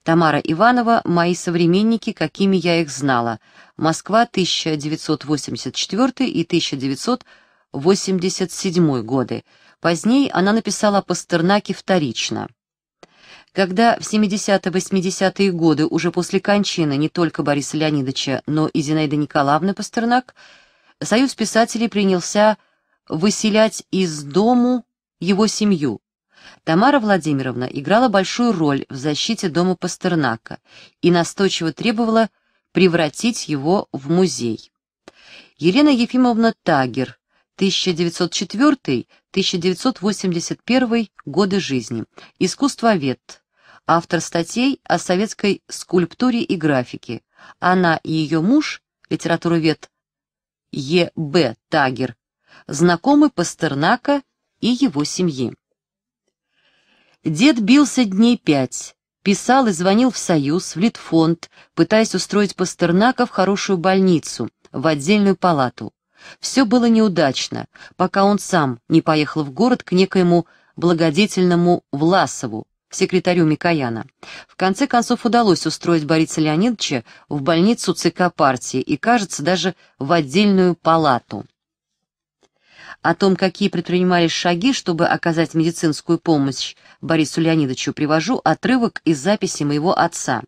Speaker 1: Тамара Иванова «Мои современники, какими я их знала. Москва, 1984 и 1987 годы». Поздней она написала Пастернаке вторично. Когда в 70-80-е годы, уже после кончины не только Бориса Леонидовича, но и Зинаида Николаевны Пастернак – Союз писателей принялся выселять из дому его семью. Тамара Владимировна играла большую роль в защите дома Пастернака и настойчиво требовала превратить его в музей. Елена Ефимовна Тагер, 1904-1981 годы жизни, искусствовед, автор статей о советской скульптуре и графике. Она и ее муж, литературовед Е. Б. Тагер, знакомый Пастернака и его семьи. Дед бился дней пять, писал и звонил в Союз, в Литфонд, пытаясь устроить Пастернака в хорошую больницу, в отдельную палату. Все было неудачно, пока он сам не поехал в город к некоему благодетельному Власову, секретарю Микояна. В конце концов удалось устроить Бориса Леонидовича в больницу ЦК партии и, кажется, даже в отдельную палату. О том, какие предпринимались шаги, чтобы оказать медицинскую помощь Борису Леонидовичу, привожу отрывок из записи моего отца.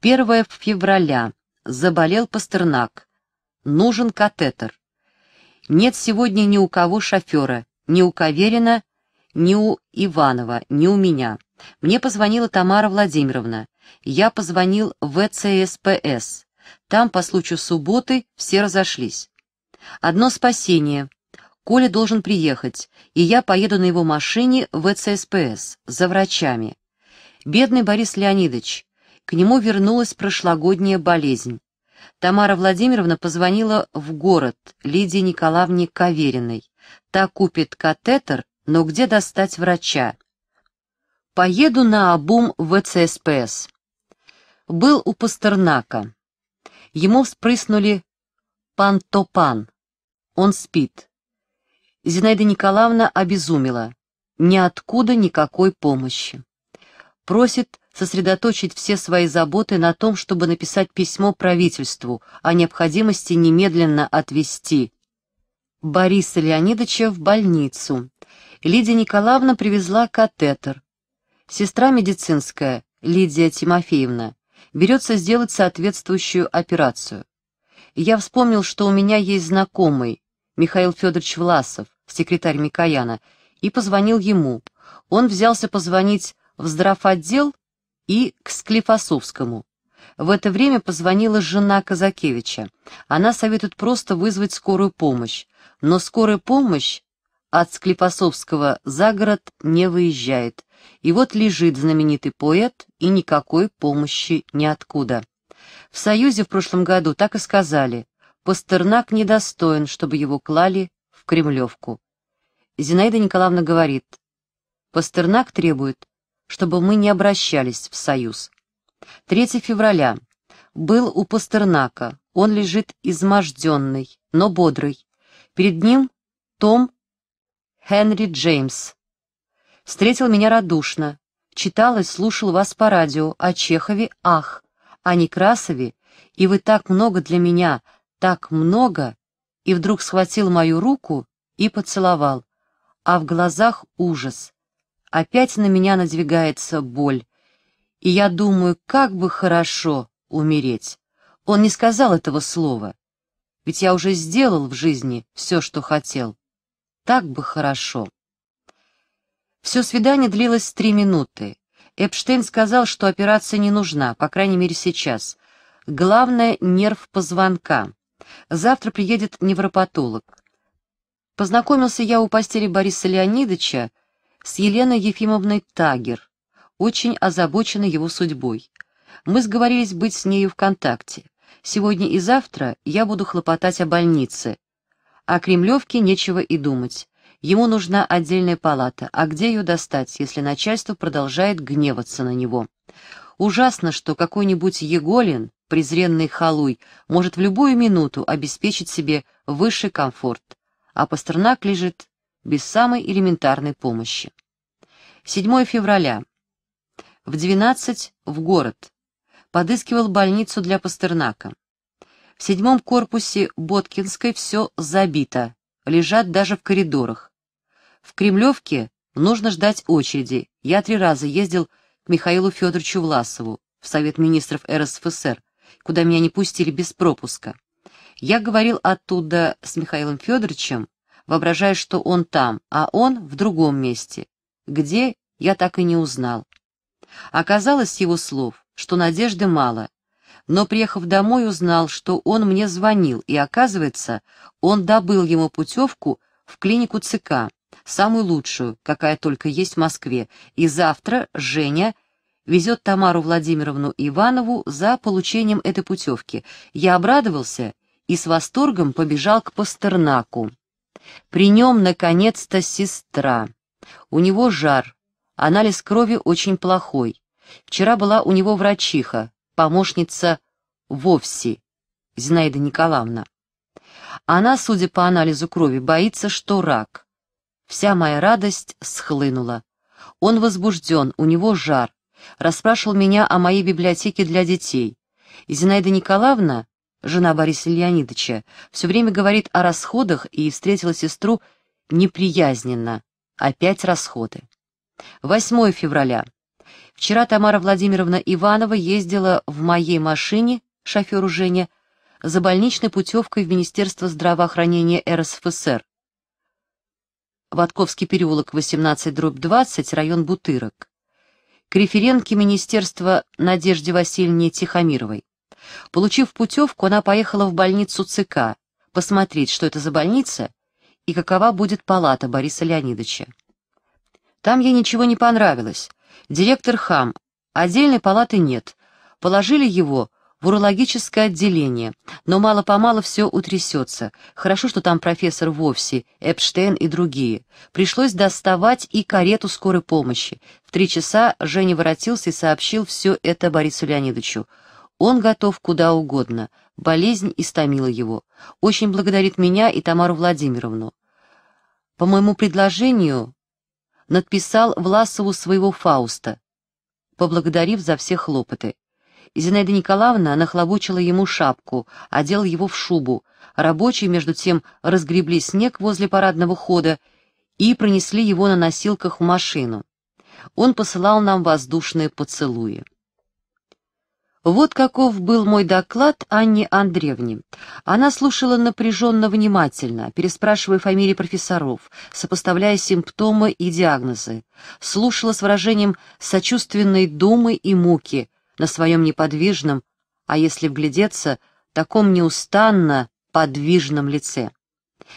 Speaker 1: 1 февраля. Заболел Пастернак. Нужен катетер. Нет сегодня ни у кого шофера, ни у Каверина, ни у Иванова, ни у меня. Мне позвонила Тамара Владимировна. Я позвонил в ЦСПС. Там по случаю субботы все разошлись. Одно спасение. Коля должен приехать, и я поеду на его машине в ЦСПС за врачами. Бедный Борис Леонидович. К нему вернулась прошлогодняя болезнь. Тамара Владимировна позвонила в город Лидии Николаевне Кавериной. Та купит катетер но где достать врача? Поеду на обум в ЦСПС. Был у Пастернака. Ему вспрыснули пантопан. Он спит. Зинаида Николаевна обезумела. Ниоткуда никакой помощи. Просит сосредоточить все свои заботы на том, чтобы написать письмо правительству о необходимости немедленно отвезти Бориса Леонидовича в больницу Лидия Николаевна привезла катетер. Сестра медицинская, Лидия Тимофеевна, берется сделать соответствующую операцию. Я вспомнил, что у меня есть знакомый, Михаил Федорович Власов, секретарь Микояна, и позвонил ему. Он взялся позвонить в здравотдел и к Склифосовскому. В это время позвонила жена Казакевича. Она советует просто вызвать скорую помощь. Но скорая помощь от Склепосовского за город не выезжает. И вот лежит знаменитый поэт, и никакой помощи ниоткуда. В Союзе в прошлом году так и сказали, Пастернак недостоин, чтобы его клали в Кремлевку. Зинаида Николаевна говорит, Пастернак требует, чтобы мы не обращались в Союз. 3 февраля. Был у Пастернака, он лежит изможденный, но бодрый. Перед ним том Хенри Джеймс. Встретил меня радушно. Читал и слушал вас по радио о Чехове «Ах», о Некрасове, и вы так много для меня, так много, и вдруг схватил мою руку и поцеловал, а в глазах ужас. Опять на меня надвигается боль, и я думаю, как бы хорошо умереть. Он не сказал этого слова, ведь я уже сделал в жизни все, что хотел. Так бы хорошо. Все свидание длилось три минуты. Эпштейн сказал, что операция не нужна, по крайней мере сейчас. Главное — нерв позвонка. Завтра приедет невропатолог. Познакомился я у постели Бориса Леонидовича с Еленой Ефимовной Тагер, очень озабоченной его судьбой. Мы сговорились быть с нею в контакте. Сегодня и завтра я буду хлопотать о больнице, о Кремлевке нечего и думать. Ему нужна отдельная палата, а где ее достать, если начальство продолжает гневаться на него? Ужасно, что какой-нибудь Еголин, презренный халуй, может в любую минуту обеспечить себе высший комфорт, а Пастернак лежит без самой элементарной помощи. 7 февраля. В 12 в город. Подыскивал больницу для Пастернака. В седьмом корпусе Боткинской все забито, лежат даже в коридорах. В Кремлевке нужно ждать очереди. Я три раза ездил к Михаилу Федоровичу Власову в Совет министров РСФСР, куда меня не пустили без пропуска. Я говорил оттуда с Михаилом Федоровичем, воображая, что он там, а он в другом месте. Где, я так и не узнал. Оказалось, его слов, что надежды мало, но, приехав домой, узнал, что он мне звонил, и, оказывается, он добыл ему путевку в клинику ЦК, самую лучшую, какая только есть в Москве, и завтра Женя везет Тамару Владимировну Иванову за получением этой путевки. Я обрадовался и с восторгом побежал к Пастернаку. При нем, наконец-то, сестра. У него жар, анализ крови очень плохой. Вчера была у него врачиха, помощница вовсе, Зинаида Николаевна. Она, судя по анализу крови, боится, что рак. Вся моя радость схлынула. Он возбужден, у него жар. Расспрашивал меня о моей библиотеке для детей. И Зинаида Николаевна, жена Бориса Леонидовича, все время говорит о расходах и встретила сестру неприязненно. Опять расходы. 8 февраля. Вчера Тамара Владимировна Иванова ездила в моей машине, шоферу Жене, за больничной путевкой в Министерство здравоохранения РСФСР. Водковский переулок, 18-20, район Бутырок. К референтке Министерства Надежде Васильевне Тихомировой. Получив путевку, она поехала в больницу ЦК, посмотреть, что это за больница и какова будет палата Бориса Леонидовича. Там ей ничего не понравилось, Директор хам. Отдельной палаты нет. Положили его в урологическое отделение, но мало-помалу все утрясется. Хорошо, что там профессор вовсе, Эпштейн и другие. Пришлось доставать и карету скорой помощи. В три часа Женя воротился и сообщил все это Борису Леонидовичу. Он готов куда угодно. Болезнь истомила его. Очень благодарит меня и Тамару Владимировну. По моему предложению, надписал Власову своего Фауста, поблагодарив за все хлопоты. Зинаида Николаевна нахлобучила ему шапку, одел его в шубу. Рабочие, между тем, разгребли снег возле парадного хода и пронесли его на носилках в машину. Он посылал нам воздушные поцелуи. Вот каков был мой доклад Анне Андреевне. Она слушала напряженно внимательно, переспрашивая фамилии профессоров, сопоставляя симптомы и диагнозы. Слушала с выражением сочувственной думы и муки на своем неподвижном, а если вглядеться, таком неустанно подвижном лице.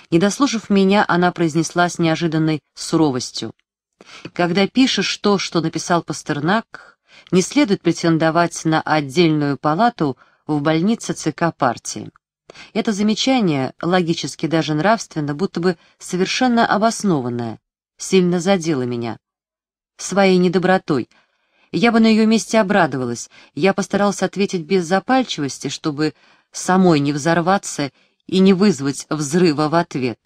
Speaker 1: Не дослушав меня, она произнесла с неожиданной суровостью. «Когда пишешь то, что написал Пастернак, не следует претендовать на отдельную палату в больнице ЦК партии. Это замечание, логически даже нравственно, будто бы совершенно обоснованное, сильно задело меня. Своей недобротой. Я бы на ее месте обрадовалась. Я постарался ответить без запальчивости, чтобы самой не взорваться и не вызвать взрыва в ответ.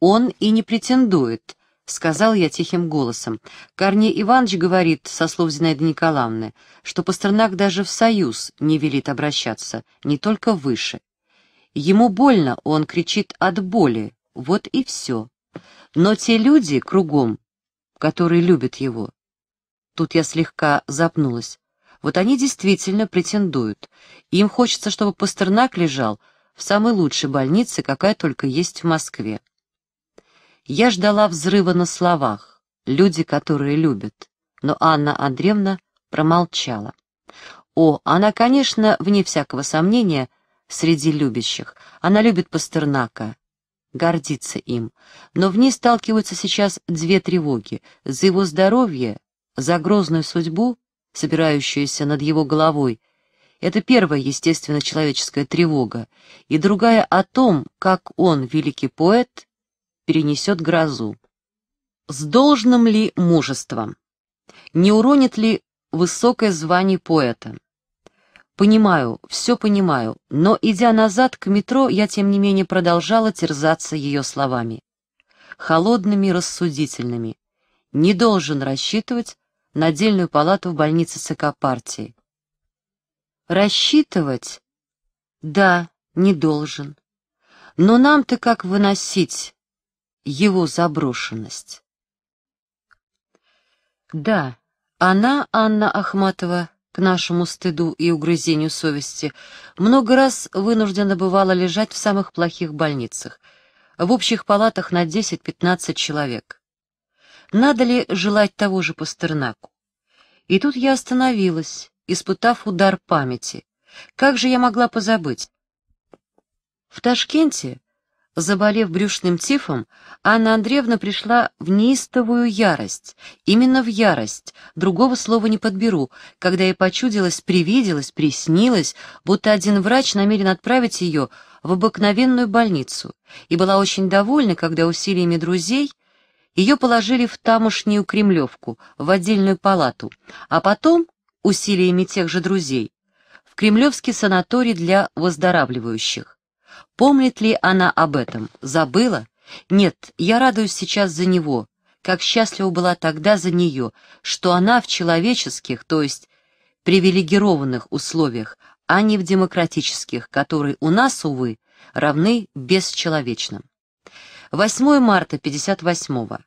Speaker 1: Он и не претендует — сказал я тихим голосом. «Корней Иванович говорит, со слов Зинаиды Николаевны, что Пастернак даже в союз не велит обращаться, не только выше. Ему больно, он кричит от боли, вот и все. Но те люди кругом, которые любят его...» Тут я слегка запнулась. «Вот они действительно претендуют. Им хочется, чтобы Пастернак лежал в самой лучшей больнице, какая только есть в Москве». Я ждала взрыва на словах «люди, которые любят», но Анна Андреевна промолчала. О, она, конечно, вне всякого сомнения, среди любящих. Она любит Пастернака, гордится им. Но в ней сталкиваются сейчас две тревоги. За его здоровье, за грозную судьбу, собирающуюся над его головой. Это первая, естественно, человеческая тревога. И другая о том, как он, великий поэт, перенесет грозу? С должным ли мужеством? Не уронит ли высокое звание поэта? Понимаю, все понимаю, но, идя назад к метро, я, тем не менее, продолжала терзаться ее словами. Холодными, рассудительными. Не должен рассчитывать на отдельную палату в больнице ЦК партии. Рассчитывать? Да, не должен. Но нам-то как выносить его заброшенность. Да, она, Анна Ахматова, к нашему стыду и угрызению совести, много раз вынуждена бывала лежать в самых плохих больницах, в общих палатах на 10-15 человек. Надо ли желать того же Пастернаку? И тут я остановилась, испытав удар памяти. Как же я могла позабыть? В Ташкенте Заболев брюшным тифом, Анна Андреевна пришла в неистовую ярость. Именно в ярость, другого слова не подберу, когда ей почудилось, привиделось, приснилось, будто один врач намерен отправить ее в обыкновенную больницу, и была очень довольна, когда усилиями друзей ее положили в тамошнюю Кремлевку, в отдельную палату, а потом, усилиями тех же друзей, в Кремлевский санаторий для выздоравливающих. Помнит ли она об этом? Забыла? Нет, я радуюсь сейчас за него, как счастлива была тогда за нее, что она в человеческих, то есть привилегированных условиях, а не в демократических, которые у нас, увы, равны бесчеловечным. 8 марта 58-го.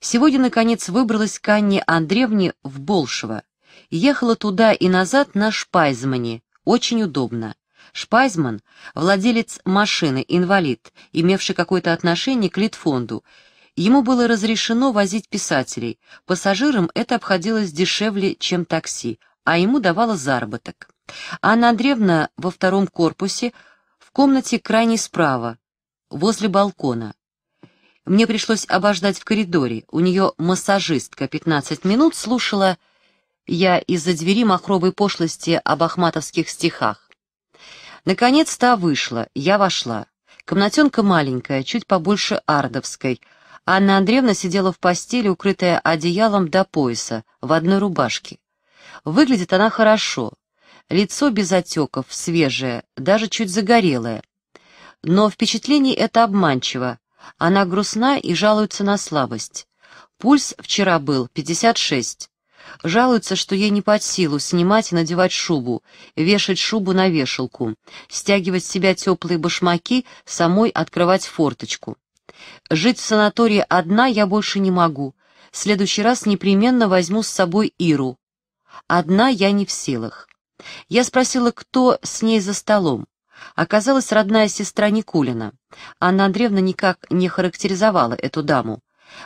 Speaker 1: Сегодня, наконец, выбралась к Анне Андреевне в Болшево. Ехала туда и назад на Шпайзмане, очень удобно. Шпайзман, владелец машины, инвалид, имевший какое-то отношение к Литфонду, Ему было разрешено возить писателей, пассажирам это обходилось дешевле, чем такси, а ему давало заработок. Анна Андреевна во втором корпусе, в комнате крайне справа, возле балкона. Мне пришлось обождать в коридоре, у нее массажистка 15 минут слушала я из-за двери махровой пошлости об ахматовских стихах. Наконец та вышла, я вошла. Комнатенка маленькая, чуть побольше ардовской. Анна Андреевна сидела в постели, укрытая одеялом до пояса, в одной рубашке. Выглядит она хорошо. Лицо без отеков, свежее, даже чуть загорелое. Но впечатление это обманчиво. Она грустна и жалуется на слабость. Пульс вчера был 56. Жалуется, что ей не под силу снимать и надевать шубу, вешать шубу на вешалку, стягивать с себя теплые башмаки, самой открывать форточку. «Жить в санатории одна я больше не могу. В следующий раз непременно возьму с собой Иру. Одна я не в силах». Я спросила, кто с ней за столом. Оказалась родная сестра Никулина. Анна Андреевна никак не характеризовала эту даму.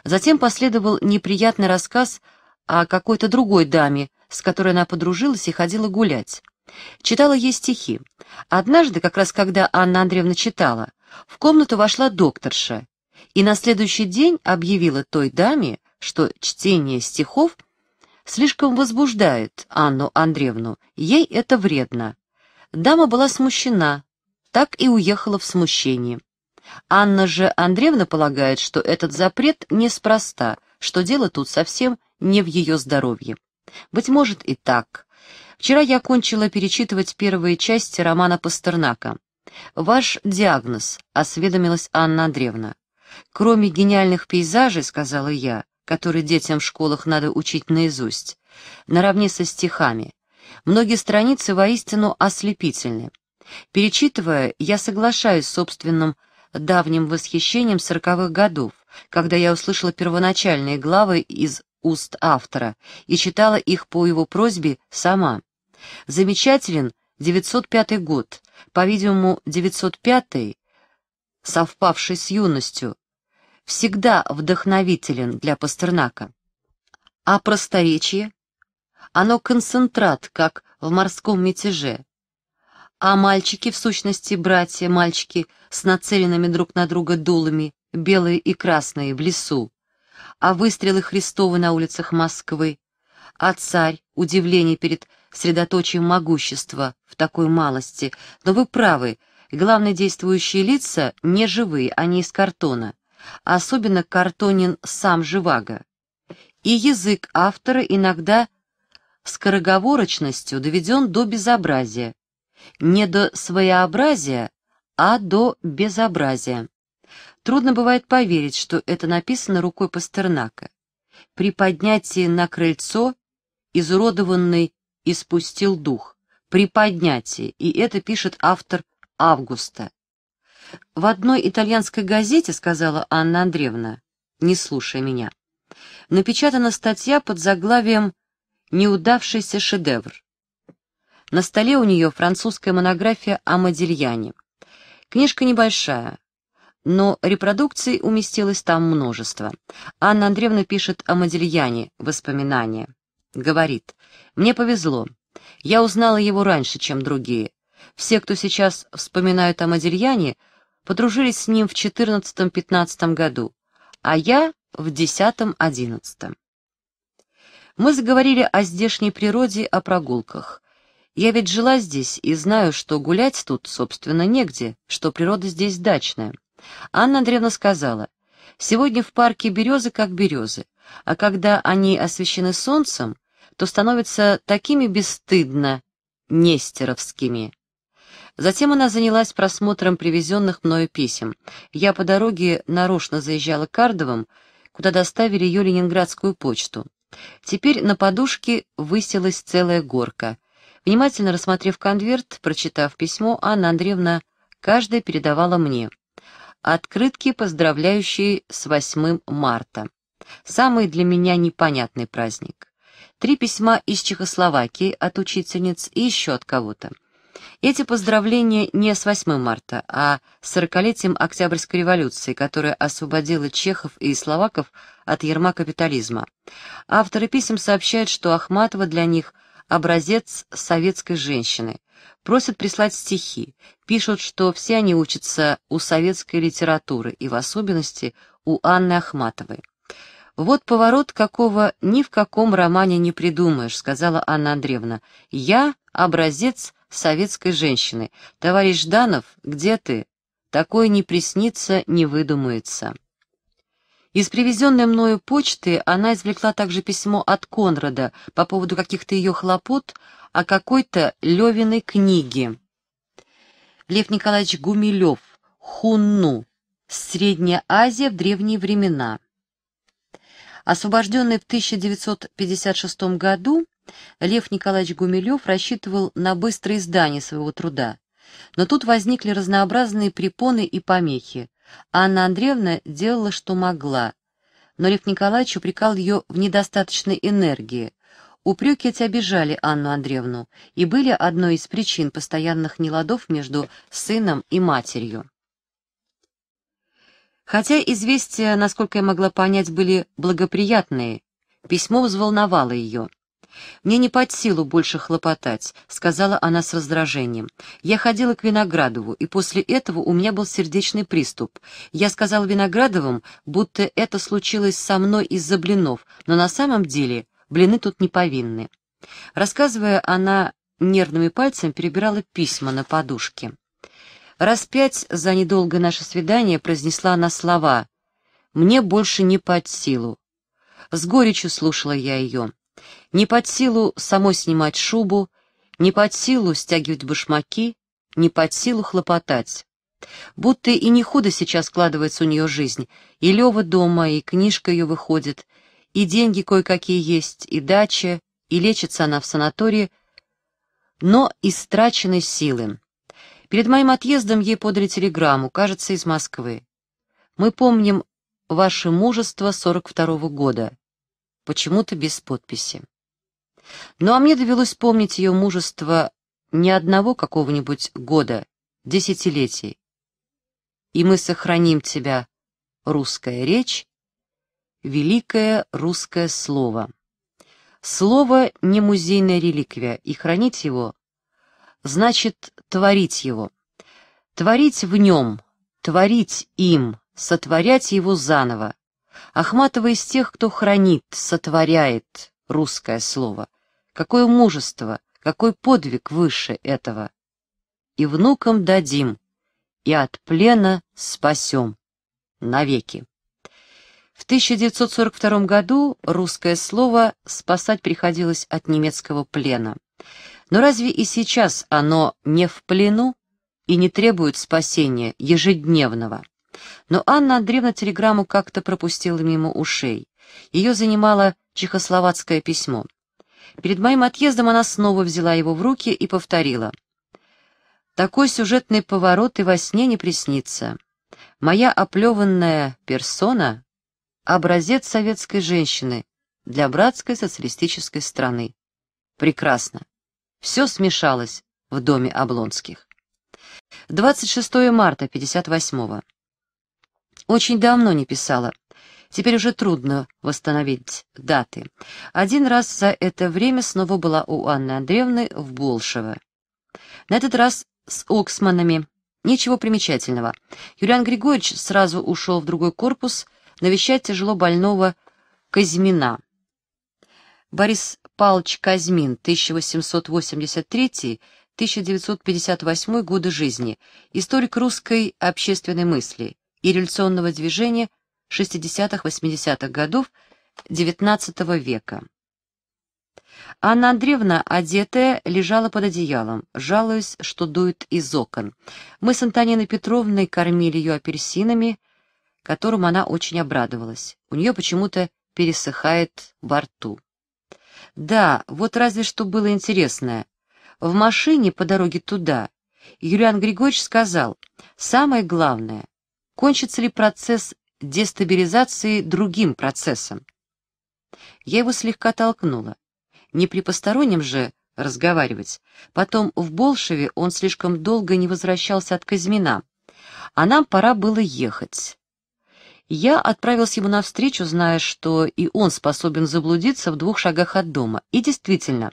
Speaker 1: Затем последовал неприятный рассказ а какой-то другой даме, с которой она подружилась и ходила гулять. Читала ей стихи. Однажды, как раз когда Анна Андреевна читала, в комнату вошла докторша и на следующий день объявила той даме, что чтение стихов слишком возбуждает Анну Андреевну, ей это вредно. Дама была смущена, так и уехала в смущении. Анна же Андреевна полагает, что этот запрет неспроста, что дело тут совсем не в ее здоровье. Быть может и так. Вчера я кончила перечитывать первые части романа Пастернака. «Ваш диагноз», — осведомилась Анна Андреевна. «Кроме гениальных пейзажей, — сказала я, — которые детям в школах надо учить наизусть, наравне со стихами, многие страницы воистину ослепительны. Перечитывая, я соглашаюсь с собственным давним восхищением сороковых годов, когда я услышала первоначальные главы из уст автора и читала их по его просьбе сама. Замечателен 905 год, по-видимому, 905 совпавший с юностью, всегда вдохновителен для Пастернака. А просторечие? Оно концентрат, как в морском мятеже. А мальчики, в сущности, братья, мальчики с нацеленными друг на друга дулами, белые и красные, в лесу а выстрелы Христова на улицах Москвы, а царь, удивление перед средоточием могущества в такой малости. Но вы правы, главные действующие лица не живые, они из картона. Особенно картонин сам Живаго. И язык автора иногда скороговорочностью доведен до безобразия. Не до своеобразия, а до безобразия. Трудно бывает поверить, что это написано рукой Пастернака. При поднятии на крыльцо изуродованный испустил дух. При поднятии, и это пишет автор Августа. В одной итальянской газете, сказала Анна Андреевна, не слушая меня, напечатана статья под заглавием «Неудавшийся шедевр». На столе у нее французская монография о Модильяне. Книжка небольшая, но репродукций уместилось там множество. Анна Андреевна пишет о Модельяне «Воспоминания». Говорит, «Мне повезло. Я узнала его раньше, чем другие. Все, кто сейчас вспоминают о Модельяне, подружились с ним в 14-15 году, а я в 10-11. Мы заговорили о здешней природе, о прогулках. Я ведь жила здесь и знаю, что гулять тут, собственно, негде, что природа здесь дачная. Анна Андреевна сказала, «Сегодня в парке березы как березы, а когда они освещены солнцем, то становятся такими бесстыдно нестеровскими». Затем она занялась просмотром привезенных мною писем. Я по дороге нарочно заезжала к Кардовым, куда доставили ее ленинградскую почту. Теперь на подушке высилась целая горка. Внимательно рассмотрев конверт, прочитав письмо, Анна Андреевна каждое передавала мне открытки, поздравляющие с 8 марта. Самый для меня непонятный праздник. Три письма из Чехословакии от учительниц и еще от кого-то. Эти поздравления не с 8 марта, а с 40-летием Октябрьской революции, которая освободила чехов и словаков от ярма капитализма. Авторы писем сообщают, что Ахматова для них – образец советской женщины. Просят прислать стихи, пишут, что все они учатся у советской литературы и в особенности у Анны Ахматовой. «Вот поворот, какого ни в каком романе не придумаешь», — сказала Анна Андреевна. «Я — образец советской женщины. Товарищ Данов где ты? такое не приснится, не выдумается». Из привезенной мною почты она извлекла также письмо от Конрада по поводу каких-то ее хлопот о какой-то Левиной книге. Лев Николаевич Гумилев, Хунну, Средняя Азия в древние времена. Освобожденный в 1956 году, Лев Николаевич Гумилев рассчитывал на быстрое издание своего труда. Но тут возникли разнообразные препоны и помехи. Анна Андреевна делала, что могла, но Лев Николаевич упрекал ее в недостаточной энергии. Упреки эти обижали Анну Андреевну и были одной из причин постоянных неладов между сыном и матерью. Хотя известия, насколько я могла понять, были благоприятные, письмо взволновало ее. «Мне не под силу больше хлопотать», — сказала она с раздражением. «Я ходила к Виноградову, и после этого у меня был сердечный приступ. Я сказала Виноградовым, будто это случилось со мной из-за блинов, но на самом деле блины тут не повинны». Рассказывая, она нервными пальцем перебирала письма на подушке. Раз пять за недолгое наше свидание произнесла она слова «Мне больше не под силу». С горечью слушала я ее. Не под силу самой снимать шубу, не под силу стягивать башмаки, не под силу хлопотать. Будто и не худо сейчас складывается у нее жизнь, и Лева дома, и книжка ее выходит, и деньги кое-какие есть, и дача, и лечится она в санатории, но истрачены силы. Перед моим отъездом ей подали телеграмму, кажется, из Москвы. Мы помним ваше мужество 42-го года почему-то без подписи. Ну а мне довелось помнить ее мужество не одного какого-нибудь года, десятилетий. И мы сохраним тебя, русская речь, великое русское слово. Слово не музейная реликвия, и хранить его значит творить его. Творить в нем, творить им, сотворять его заново, Ахматова из тех, кто хранит, сотворяет русское слово. Какое мужество, какой подвиг выше этого. И внукам дадим, и от плена спасем. Навеки. В 1942 году русское слово «спасать» приходилось от немецкого плена. Но разве и сейчас оно не в плену и не требует спасения ежедневного? Но Анна Андреевна телеграмму как-то пропустила мимо ушей. Ее занимало чехословацкое письмо. Перед моим отъездом она снова взяла его в руки и повторила. «Такой сюжетный поворот и во сне не приснится. Моя оплеванная персона — образец советской женщины для братской социалистической страны. Прекрасно. Все смешалось в доме Облонских». 26 марта 58 -го. Очень давно не писала. Теперь уже трудно восстановить даты. Один раз за это время снова была у Анны Андреевны в Болшево. На этот раз с Оксманами. Ничего примечательного. Юлиан Григорьевич сразу ушел в другой корпус навещать тяжело больного Казьмина. Борис Павлович Казьмин, 1883-1958 годы жизни, историк русской общественной мысли, и революционного движения 60-80-х годов XIX века. Анна Андреевна, одетая, лежала под одеялом, жалуясь, что дует из окон. Мы с Антониной Петровной кормили ее апельсинами, которым она очень обрадовалась. У нее почему-то пересыхает во рту. Да, вот разве что было интересное. В машине по дороге туда Юлиан Григорьевич сказал, «Самое главное, кончится ли процесс дестабилизации другим процессом. Я его слегка толкнула. Не при постороннем же разговаривать. Потом в Болшеве он слишком долго не возвращался от Казьмина, а нам пора было ехать. Я отправился ему навстречу, зная, что и он способен заблудиться в двух шагах от дома. И действительно,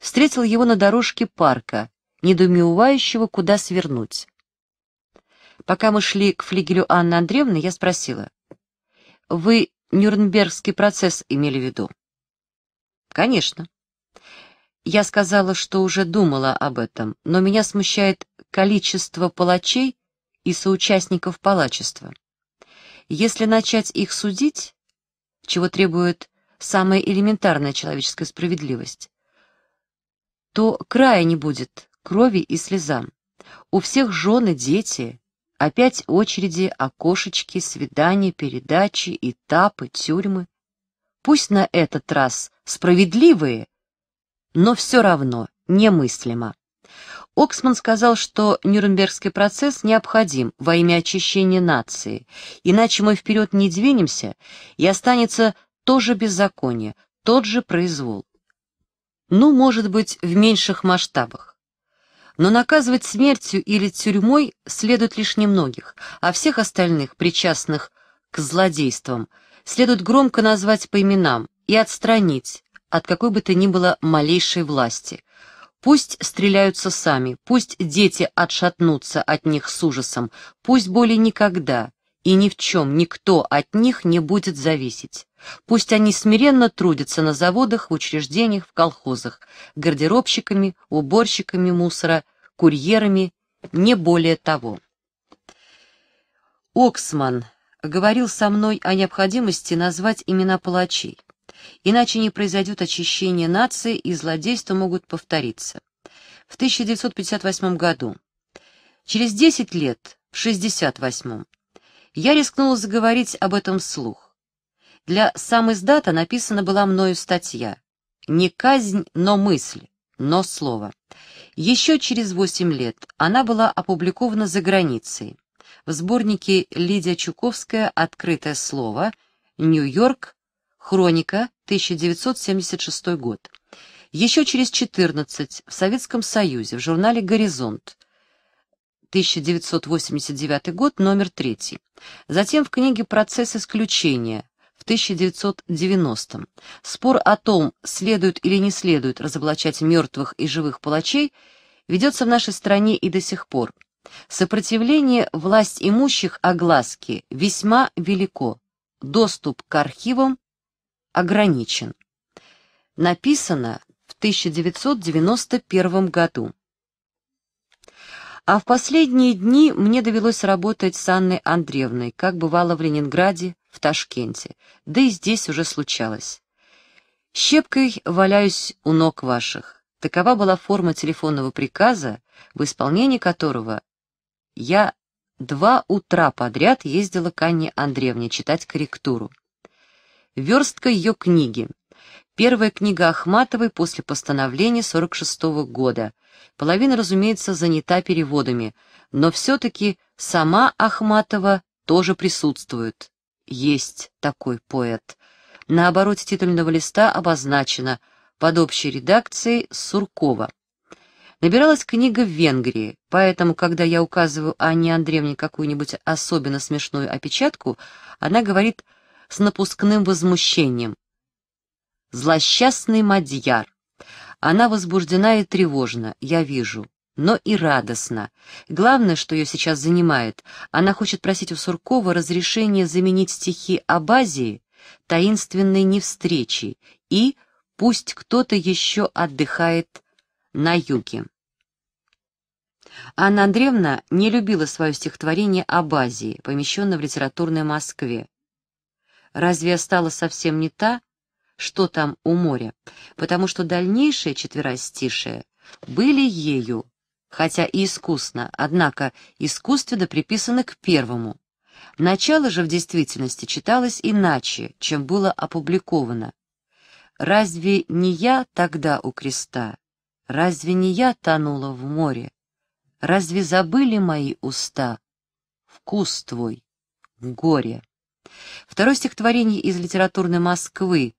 Speaker 1: встретил его на дорожке парка, недоумевающего, куда свернуть. Пока мы шли к флигелю Анны Андреевны, я спросила. «Вы Нюрнбергский процесс имели в виду?» «Конечно». Я сказала, что уже думала об этом, но меня смущает количество палачей и соучастников палачества. Если начать их судить, чего требует самая элементарная человеческая справедливость, то края не будет крови и слезам. У всех жены, дети, Опять очереди, окошечки, свидания, передачи, этапы, тюрьмы. Пусть на этот раз справедливые, но все равно немыслимо. Оксман сказал, что Нюрнбергский процесс необходим во имя очищения нации, иначе мы вперед не двинемся, и останется то же беззаконие, тот же произвол. Ну, может быть, в меньших масштабах. Но наказывать смертью или тюрьмой следует лишь немногих, а всех остальных, причастных к злодействам, следует громко назвать по именам и отстранить от какой бы то ни было малейшей власти. Пусть стреляются сами, пусть дети отшатнутся от них с ужасом, пусть более никогда, и ни в чем никто от них не будет зависеть. Пусть они смиренно трудятся на заводах, в учреждениях, в колхозах, гардеробщиками, уборщиками мусора, курьерами, не более того. Оксман говорил со мной о необходимости назвать имена палачей, иначе не произойдет очищение нации и злодейства могут повториться. В 1958 году, через 10 лет, в 1968 я рискнула заговорить об этом вслух. Для сам издата написана была мною статья «Не казнь, но мысль, но слово». Еще через восемь лет она была опубликована за границей в сборнике «Лидия Чуковская. Открытое слово. Нью-Йорк. Хроника. 1976 год». Еще через 14 в Советском Союзе в журнале «Горизонт» 1989 год, номер 3. Затем в книге «Процесс исключения» в 1990 м Спор о том, следует или не следует разоблачать мертвых и живых палачей, ведется в нашей стране и до сих пор. Сопротивление власть имущих огласки весьма велико. Доступ к архивам ограничен. Написано в 1991 году. А в последние дни мне довелось работать с Анной Андреевной, как бывало в Ленинграде, в Ташкенте, да и здесь уже случалось. Щепкой валяюсь у ног ваших. Такова была форма телефонного приказа, в исполнении которого я два утра подряд ездила к Анне Андреевне читать корректуру. Верстка ее книги. Первая книга Ахматовой после постановления 46 года. Половина, разумеется, занята переводами, но все-таки сама Ахматова тоже присутствует. Есть такой поэт. На обороте титульного листа обозначено под общей редакцией Суркова. Набиралась книга в Венгрии, поэтому, когда я указываю Анне Андреевне какую-нибудь особенно смешную опечатку, она говорит с напускным возмущением – Злосчастный Мадьяр. Она возбуждена и тревожна, я вижу, но и радостна. Главное, что ее сейчас занимает, она хочет просить у Суркова разрешения заменить стихи об Азии таинственной невстречи» и «Пусть кто-то еще отдыхает на юге». Анна Андреевна не любила свое стихотворение об Азии, помещенное в литературной Москве. «Разве я стала совсем не та?» что там у моря, потому что дальнейшие четверостишие были ею, хотя и искусно, однако искусственно приписаны к первому. Начало же в действительности читалось иначе, чем было опубликовано. «Разве не я тогда у креста? Разве не я тонула в море? Разве забыли мои уста? Вкус твой, горе». Второе стихотворение из литературной Москвы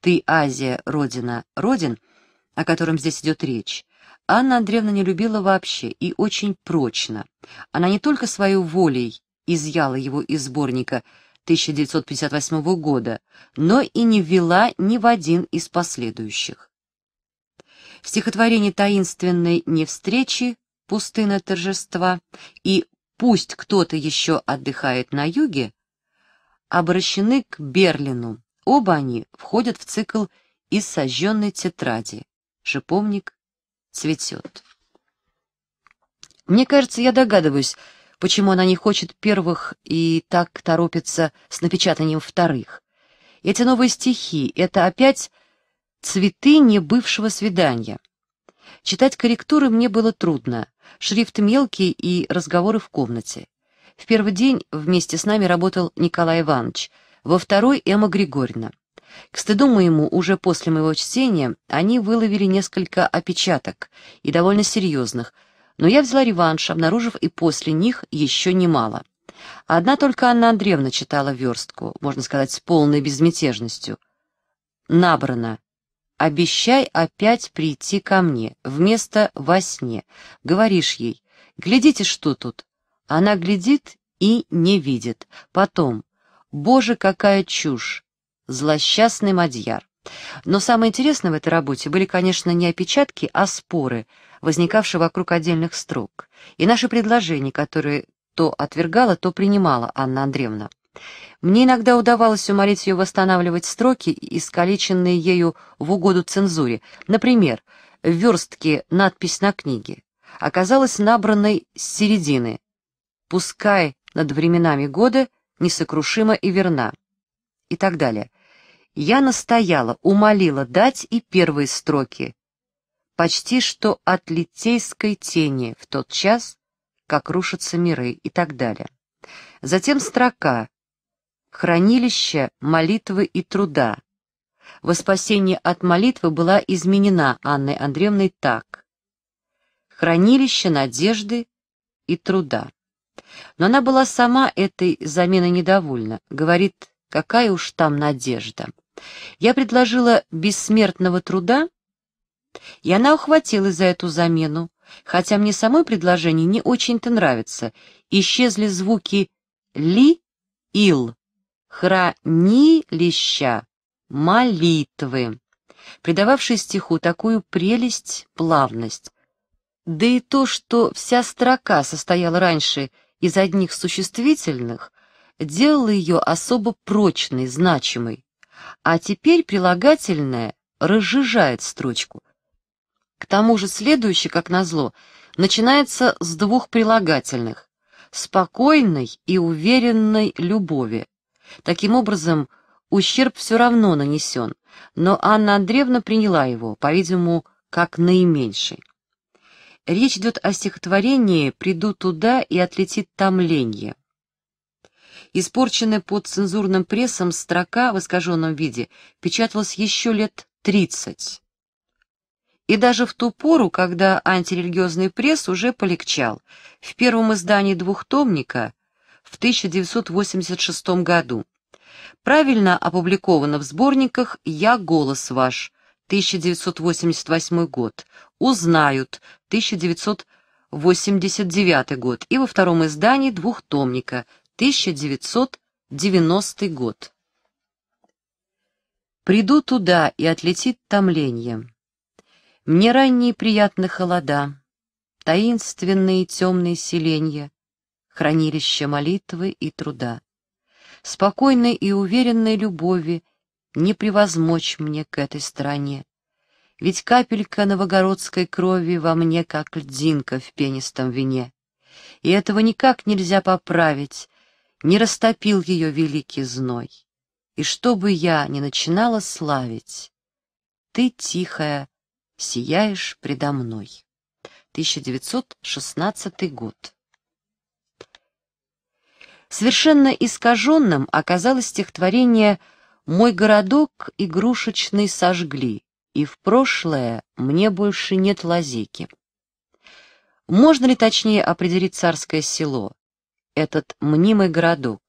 Speaker 1: «Ты, Азия, Родина, Родин», о котором здесь идет речь, Анна Андреевна не любила вообще и очень прочно. Она не только своей волей изъяла его из сборника 1958 года, но и не ввела ни в один из последующих. В стихотворении «Таинственной невстречи», «Пустына торжества» и «Пусть кто-то еще отдыхает на юге» обращены к Берлину, Оба они входят в цикл из сожженной тетради. Шиповник цветет. Мне кажется, я догадываюсь, почему она не хочет первых и так торопится с напечатанием вторых. Эти новые стихи — это опять цветы небывшего свидания. Читать корректуры мне было трудно, шрифт мелкий и разговоры в комнате. В первый день вместе с нами работал Николай Иванович — во второй Эмма Григорьевна. К стыду моему, уже после моего чтения, они выловили несколько опечаток, и довольно серьезных, но я взяла реванш, обнаружив и после них еще немало. Одна только Анна Андреевна читала верстку, можно сказать, с полной безмятежностью. Набрано. «Обещай опять прийти ко мне, вместо во сне». Говоришь ей, «Глядите, что тут». Она глядит и не видит. Потом, Боже, какая чушь! Злосчастный Мадьяр. Но самое интересное в этой работе были, конечно, не опечатки, а споры, возникавшие вокруг отдельных строк, и наши предложения, которые то отвергала, то принимала Анна Андреевна. Мне иногда удавалось уморить ее восстанавливать строки, искалеченные ею в угоду цензуре. Например, в верстке надпись на книге оказалась набранной с середины. «Пускай над временами года несокрушима и верна. И так далее. Я настояла, умолила дать и первые строки, почти что от литейской тени в тот час, как рушатся миры и так далее. Затем строка «Хранилище молитвы и труда». Во спасение от молитвы была изменена Анной Андреевной так. «Хранилище надежды и труда». Но она была сама этой заменой недовольна. Говорит, какая уж там надежда. Я предложила бессмертного труда, и она ухватилась за эту замену, хотя мне самой предложение не очень-то нравится. Исчезли звуки «ли», «ил», «хранилища», «молитвы», придававшие стиху такую прелесть, плавность. Да и то, что вся строка состояла раньше из одних существительных делало ее особо прочной, значимой, а теперь прилагательное разжижает строчку. К тому же следующий, как назло, начинается с двух прилагательных — спокойной и уверенной любови. Таким образом, ущерб все равно нанесен, но Анна Андреевна приняла его, по-видимому, как наименьший. Речь идет о стихотворении «Приду туда и отлетит там ленье». Испорченная под цензурным прессом строка в искаженном виде печаталась еще лет 30. И даже в ту пору, когда антирелигиозный пресс уже полегчал, в первом издании двухтомника в 1986 году правильно опубликовано в сборниках «Я голос ваш», 1988 год, «Узнают» 1989 год и во втором издании двухтомника 1990 год. Приду туда, и отлетит томление. Мне ранние приятны холода, таинственные темные селенья, хранилище молитвы и труда. Спокойной и уверенной любови не превозмочь мне к этой стране ведь капелька новогородской крови во мне, как льдинка в пенистом вине. И этого никак нельзя поправить, не растопил ее великий зной. И что бы я ни начинала славить, ты, тихая, сияешь предо мной. 1916 год. Совершенно искаженным оказалось стихотворение «Мой городок игрушечный сожгли», и в прошлое мне больше нет лазейки. Можно ли точнее определить царское село, этот мнимый городок?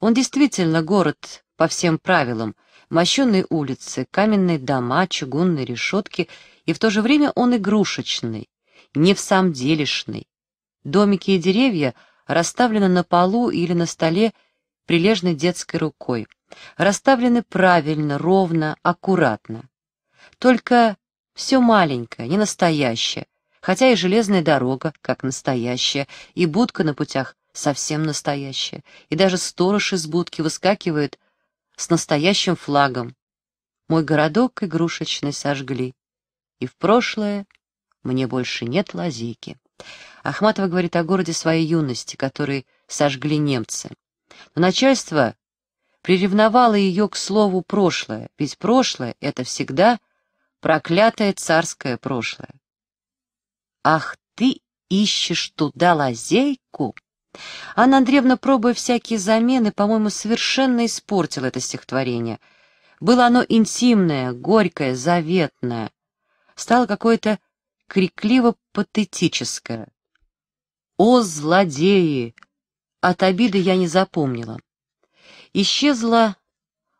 Speaker 1: Он действительно город по всем правилам, мощенные улицы, каменные дома, чугунные решетки, и в то же время он игрушечный, не в самом делешный. Домики и деревья расставлены на полу или на столе прилежной детской рукой, расставлены правильно, ровно, аккуратно. Только все маленькое, не настоящее, хотя и железная дорога, как настоящая, и будка на путях совсем настоящая, и даже сторож из будки выскакивает с настоящим флагом. Мой городок игрушечный сожгли, и в прошлое мне больше нет лазейки. Ахматова говорит о городе своей юности, который сожгли немцы. Но начальство приревновало ее к слову «прошлое», ведь прошлое — это всегда проклятое царское прошлое. Ах, ты ищешь туда лазейку? Анна Андреевна, пробуя всякие замены, по-моему, совершенно испортила это стихотворение. Было оно интимное, горькое, заветное. Стало какое-то крикливо-патетическое. «О, злодеи!» От обиды я не запомнила. Исчезла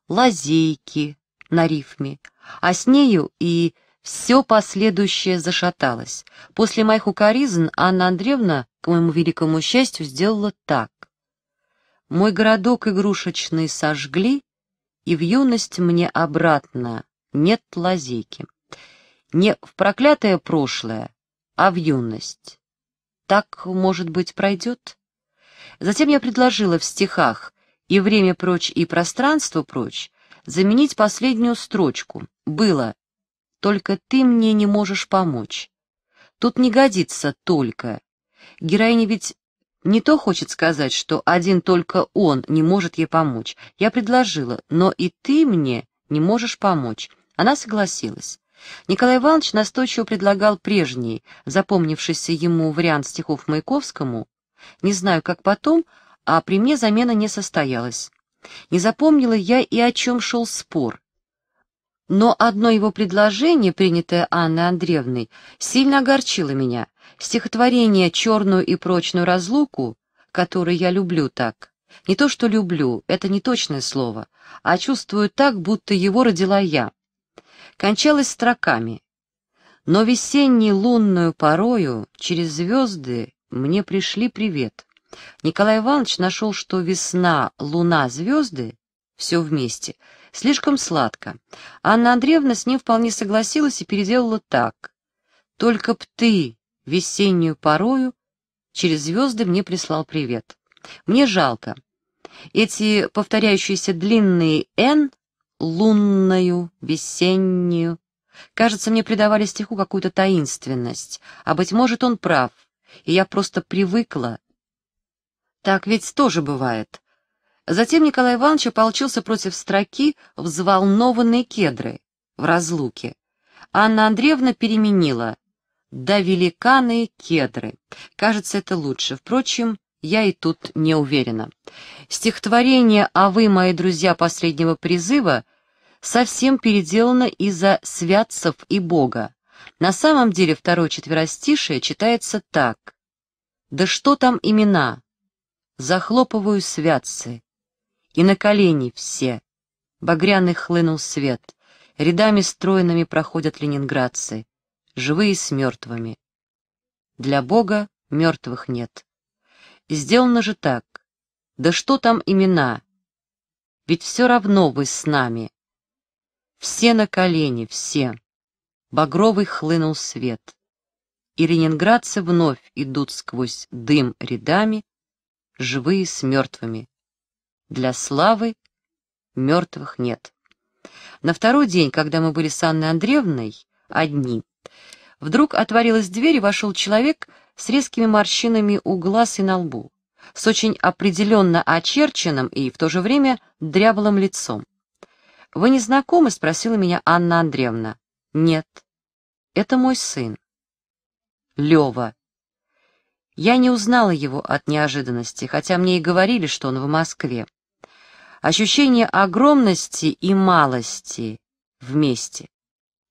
Speaker 1: лазейки на рифме, а с нею и все последующее зашаталось. После моих укоризн Анна Андреевна, к моему великому счастью, сделала так. Мой городок игрушечный сожгли, и в юность мне обратно нет лазейки. Не в проклятое прошлое, а в юность. Так, может быть, пройдет? Затем я предложила в стихах «И время прочь, и пространство прочь» заменить последнюю строчку было. Только ты мне не можешь помочь. Тут не годится «только». Героиня ведь не то хочет сказать, что один только он не может ей помочь. Я предложила, но и ты мне не можешь помочь. Она согласилась. Николай Иванович настойчиво предлагал прежний, запомнившийся ему вариант стихов Маяковскому. Не знаю, как потом, а при мне замена не состоялась. Не запомнила я и о чем шел спор. Но одно его предложение, принятое Анной Андреевной, сильно огорчило меня. Стихотворение «Черную и прочную разлуку», которое я люблю так, не то что люблю, это не точное слово, а чувствую так, будто его родила я, кончалось строками. Но весенней лунную порою через звезды мне пришли привет. Николай Иванович нашел, что весна, луна, звезды — все вместе — Слишком сладко. Анна Андреевна с ним вполне согласилась и переделала так. «Только б ты весеннюю порою через звезды мне прислал привет. Мне жалко. Эти повторяющиеся длинные «н» лунную, весеннюю. Кажется, мне придавали стиху какую-то таинственность, а, быть может, он прав, и я просто привыкла. Так ведь тоже бывает. Затем Николай Иванович ополчился против строки «Взволнованные кедры» в разлуке. Анна Андреевна переменила «Да великаны кедры». Кажется, это лучше. Впрочем, я и тут не уверена. Стихотворение «А вы, мои друзья последнего призыва» совсем переделано из-за святцев и Бога. На самом деле второе четверостишее читается так. «Да что там имена?» Захлопываю святцы, и на колени все. Багряный хлынул свет. Рядами стройными проходят ленинградцы, живые с мертвыми. Для Бога мертвых нет. Сделано же так. Да что там имена? Ведь все равно вы с нами. Все на колени, все. Багровый хлынул свет. И ленинградцы вновь идут сквозь дым рядами, живые с мертвыми. Для славы мертвых нет. На второй день, когда мы были с Анной Андреевной одни, вдруг отворилась дверь и вошел человек с резкими морщинами у глаз и на лбу, с очень определенно очерченным и в то же время дряблым лицом. «Вы не знакомы?» — спросила меня Анна Андреевна. «Нет, это мой сын». «Лева». Я не узнала его от неожиданности, хотя мне и говорили, что он в Москве. Ощущение огромности и малости вместе.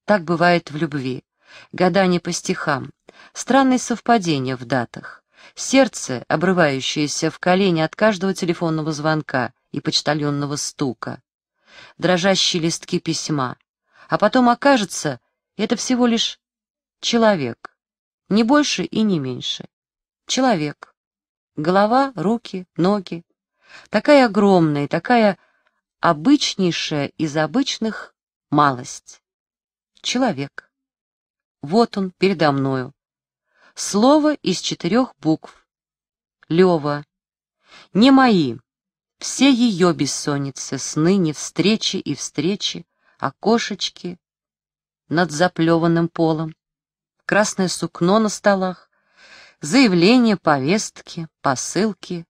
Speaker 1: Так бывает в любви. Гадание по стихам. Странные совпадения в датах. Сердце, обрывающееся в колени от каждого телефонного звонка и почтальонного стука. Дрожащие листки письма. А потом окажется, это всего лишь человек. Не больше и не меньше. Человек. Голова, руки, ноги, Такая огромная, такая обычнейшая из обычных малость. Человек. Вот он передо мною. Слово из четырех букв. Лева. Не мои. Все ее бессонницы, сны, не встречи и встречи, окошечки над заплеванным полом, красное сукно на столах, заявления, повестки, посылки,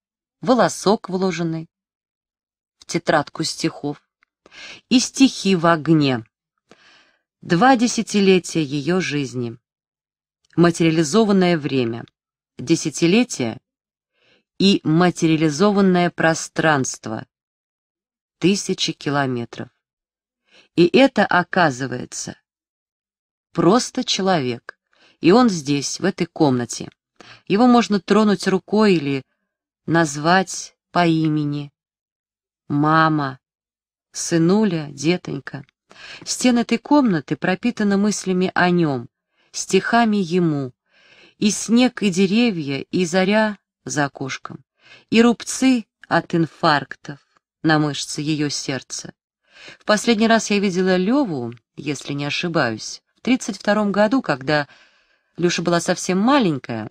Speaker 1: волосок вложенный в тетрадку стихов, и стихи в огне. Два десятилетия ее жизни. Материализованное время. Десятилетие и материализованное пространство. Тысячи километров. И это оказывается просто человек. И он здесь, в этой комнате. Его можно тронуть рукой или назвать по имени. Мама, сынуля, детонька. Стены этой комнаты пропитаны мыслями о нем, стихами ему. И снег, и деревья, и заря за окошком, и рубцы от инфарктов на мышцы ее сердца. В последний раз я видела Леву, если не ошибаюсь, в 32 году, когда Люша была совсем маленькая,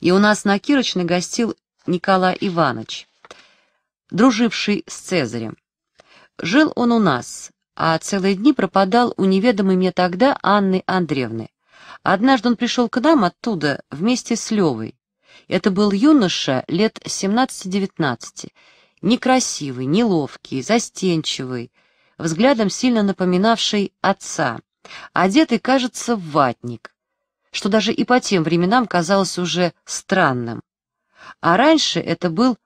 Speaker 1: и у нас на Кирочной гостил Николай Иванович, друживший с Цезарем. Жил он у нас, а целые дни пропадал у неведомой мне тогда Анны Андреевны. Однажды он пришел к нам оттуда вместе с Левой. Это был юноша лет 17-19, некрасивый, неловкий, застенчивый, взглядом сильно напоминавший отца, одетый, кажется, в ватник, что даже и по тем временам казалось уже странным. А раньше это был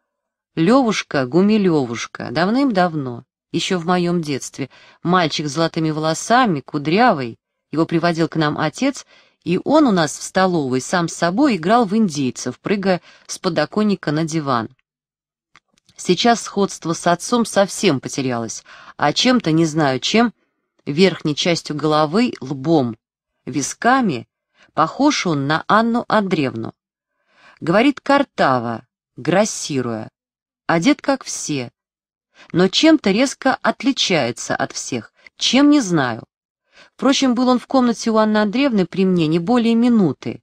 Speaker 1: Левушка Гумилевушка, давным-давно, еще в моем детстве, мальчик с золотыми волосами, кудрявый. Его приводил к нам отец, и он у нас в столовой сам с собой играл в индейцев, прыгая с подоконника на диван. Сейчас сходство с отцом совсем потерялось, а чем-то, не знаю чем, верхней частью головы, лбом, висками, похож он на Анну Андреевну. Говорит картава, грассируя, одет а как все, но чем-то резко отличается от всех, чем не знаю. Впрочем, был он в комнате у Анны Андреевны при мне не более минуты.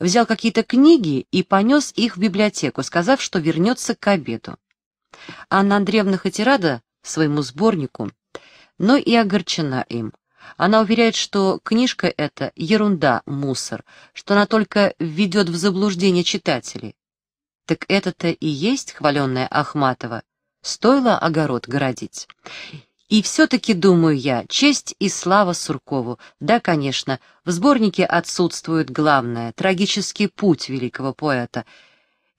Speaker 1: Взял какие-то книги и понес их в библиотеку, сказав, что вернется к обеду. Анна Андреевна хоть и рада своему сборнику, но и огорчена им. Она уверяет, что книжка эта — ерунда, мусор, что она только введет в заблуждение читателей. Так это-то и есть хваленная Ахматова. Стоило огород городить. И все-таки, думаю я, честь и слава Суркову. Да, конечно, в сборнике отсутствует главное — трагический путь великого поэта.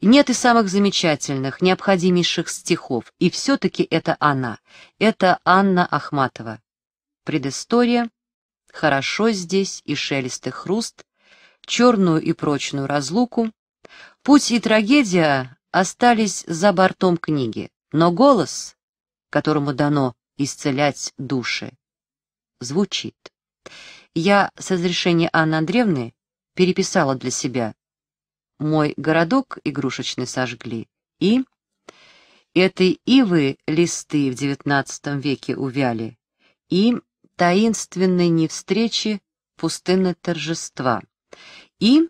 Speaker 1: Нет и самых замечательных, необходимейших стихов. И все-таки это она. Это Анна Ахматова предыстория, хорошо здесь и шелест и хруст, черную и прочную разлуку. Путь и трагедия остались за бортом книги, но голос, которому дано исцелять души, звучит. Я с разрешения Анны Андреевны переписала для себя «Мой городок игрушечный сожгли» и «Этой ивы листы в девятнадцатом веке увяли» и таинственной невстречи пустынно торжества. И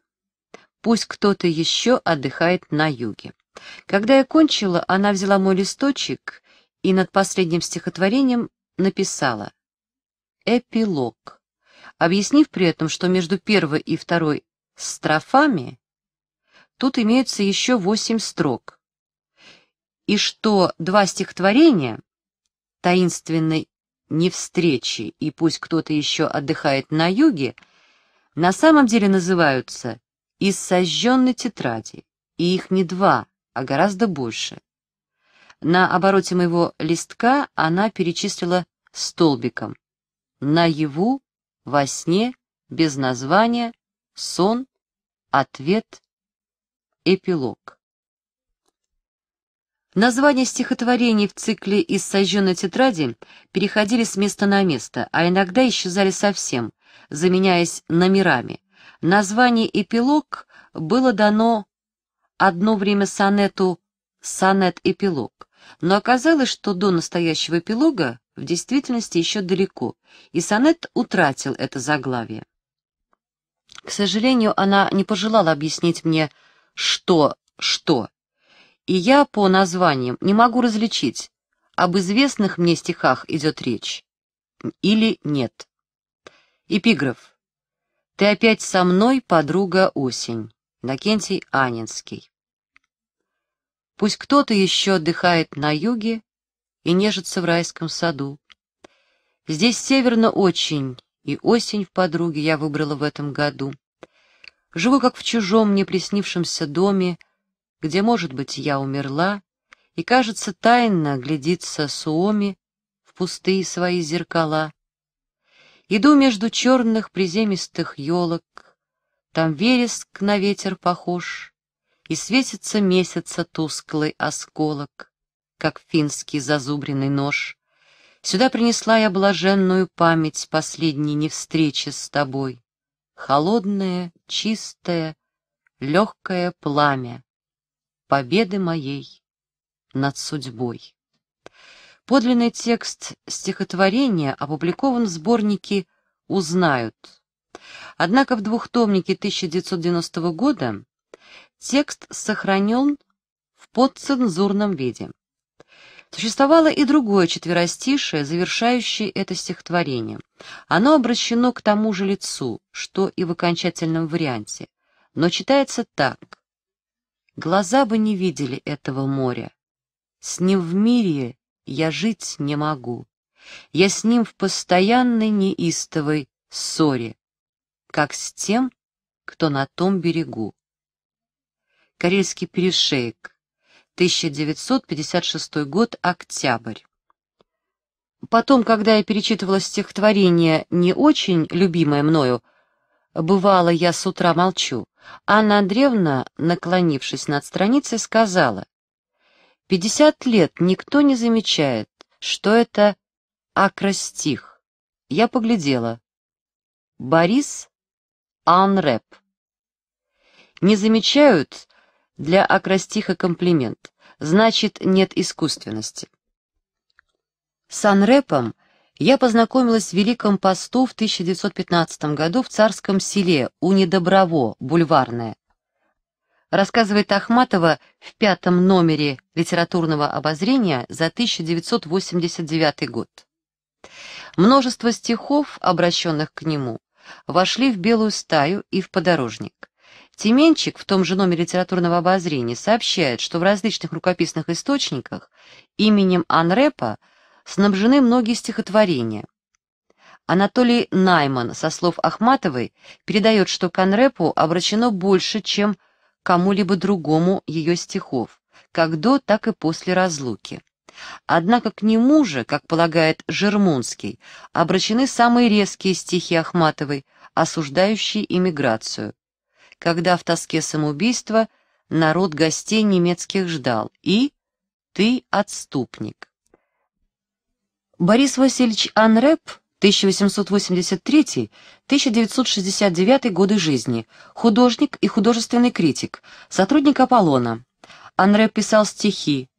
Speaker 1: пусть кто-то еще отдыхает на юге. Когда я кончила, она взяла мой листочек и над последним стихотворением написала «Эпилог», объяснив при этом, что между первой и второй строфами тут имеются еще восемь строк, и что два стихотворения, таинственной не встречи и пусть кто-то еще отдыхает на юге, на самом деле называются из сожженной тетради, и их не два, а гораздо больше. На обороте моего листка она перечислила столбиком. Наяву, во сне, без названия, сон, ответ, эпилог. Названия стихотворений в цикле «Из сожженной тетради» переходили с места на место, а иногда исчезали совсем, заменяясь номерами. Название «Эпилог» было дано одно время сонету «Сонет-эпилог», но оказалось, что до настоящего эпилога в действительности еще далеко, и сонет утратил это заглавие. К сожалению, она не пожелала объяснить мне, что «что», и я по названиям не могу различить, об известных мне стихах идет речь или нет. Эпиграф. «Ты опять со мной, подруга осень». Накентий Анинский. Пусть кто-то еще отдыхает на юге и нежится в райском саду. Здесь северно очень, и осень в подруге я выбрала в этом году. Живу как в чужом мне приснившемся доме, где, может быть, я умерла, и, кажется, тайно глядится Суоми в пустые свои зеркала. Иду между черных приземистых елок, там вереск на ветер похож, и светится месяца тусклый осколок, как финский зазубренный нож. Сюда принесла я блаженную память последней невстречи с тобой. Холодное, чистое, легкое пламя победы моей над судьбой. Подлинный текст стихотворения опубликован в сборнике «Узнают». Однако в двухтомнике 1990 года текст сохранен в подцензурном виде. Существовало и другое четверостишее, завершающее это стихотворение. Оно обращено к тому же лицу, что и в окончательном варианте, но читается так. Глаза бы не видели этого моря. С ним в мире я жить не могу. Я с ним в постоянной неистовой ссоре, как с тем, кто на том берегу. Карельский перешейк, 1956 год, октябрь. Потом, когда я перечитывала стихотворение, не очень любимое мною, Бывало, я с утра молчу. Анна Андреевна, наклонившись над страницей, сказала, «Пятьдесят лет никто не замечает, что это акростих». Я поглядела. Борис Анреп. Не замечают для акростиха комплимент, значит, нет искусственности. С Анрепом — я познакомилась с Великом посту в 1915 году в царском селе у Недоброво, Бульварное. Рассказывает Ахматова в пятом номере литературного обозрения за 1989 год. Множество стихов, обращенных к нему, вошли в «Белую стаю» и в «Подорожник». Тименчик в том же номере литературного обозрения сообщает, что в различных рукописных источниках именем Анрепа – снабжены многие стихотворения. Анатолий Найман, со слов Ахматовой, передает, что Конрепу обращено больше, чем кому-либо другому ее стихов, как до, так и после разлуки. Однако к нему же, как полагает Жермунский, обращены самые резкие стихи Ахматовой, осуждающие иммиграцию. «Когда в тоске самоубийства народ гостей немецких ждал» и «Ты отступник». Борис Васильевич Анреп, 1883-1969 годы жизни, художник и художественный критик, сотрудник Аполлона. Анреп писал стихи.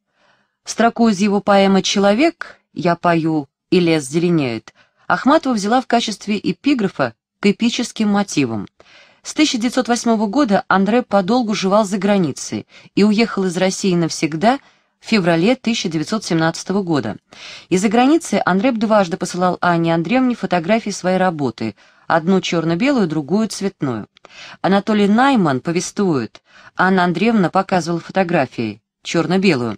Speaker 1: Строку из его поэмы «Человек» «Я пою» и «Лес зеленеет» Ахматова взяла в качестве эпиграфа к эпическим мотивам. С 1908 года Анреп подолгу жевал за границей и уехал из России навсегда – феврале 1917 года. Из-за границы Андреб дважды посылал Анне Андреевне фотографии своей работы, одну черно-белую, другую цветную. Анатолий Найман повествует, Анна Андреевна показывала фотографии, черно-белую,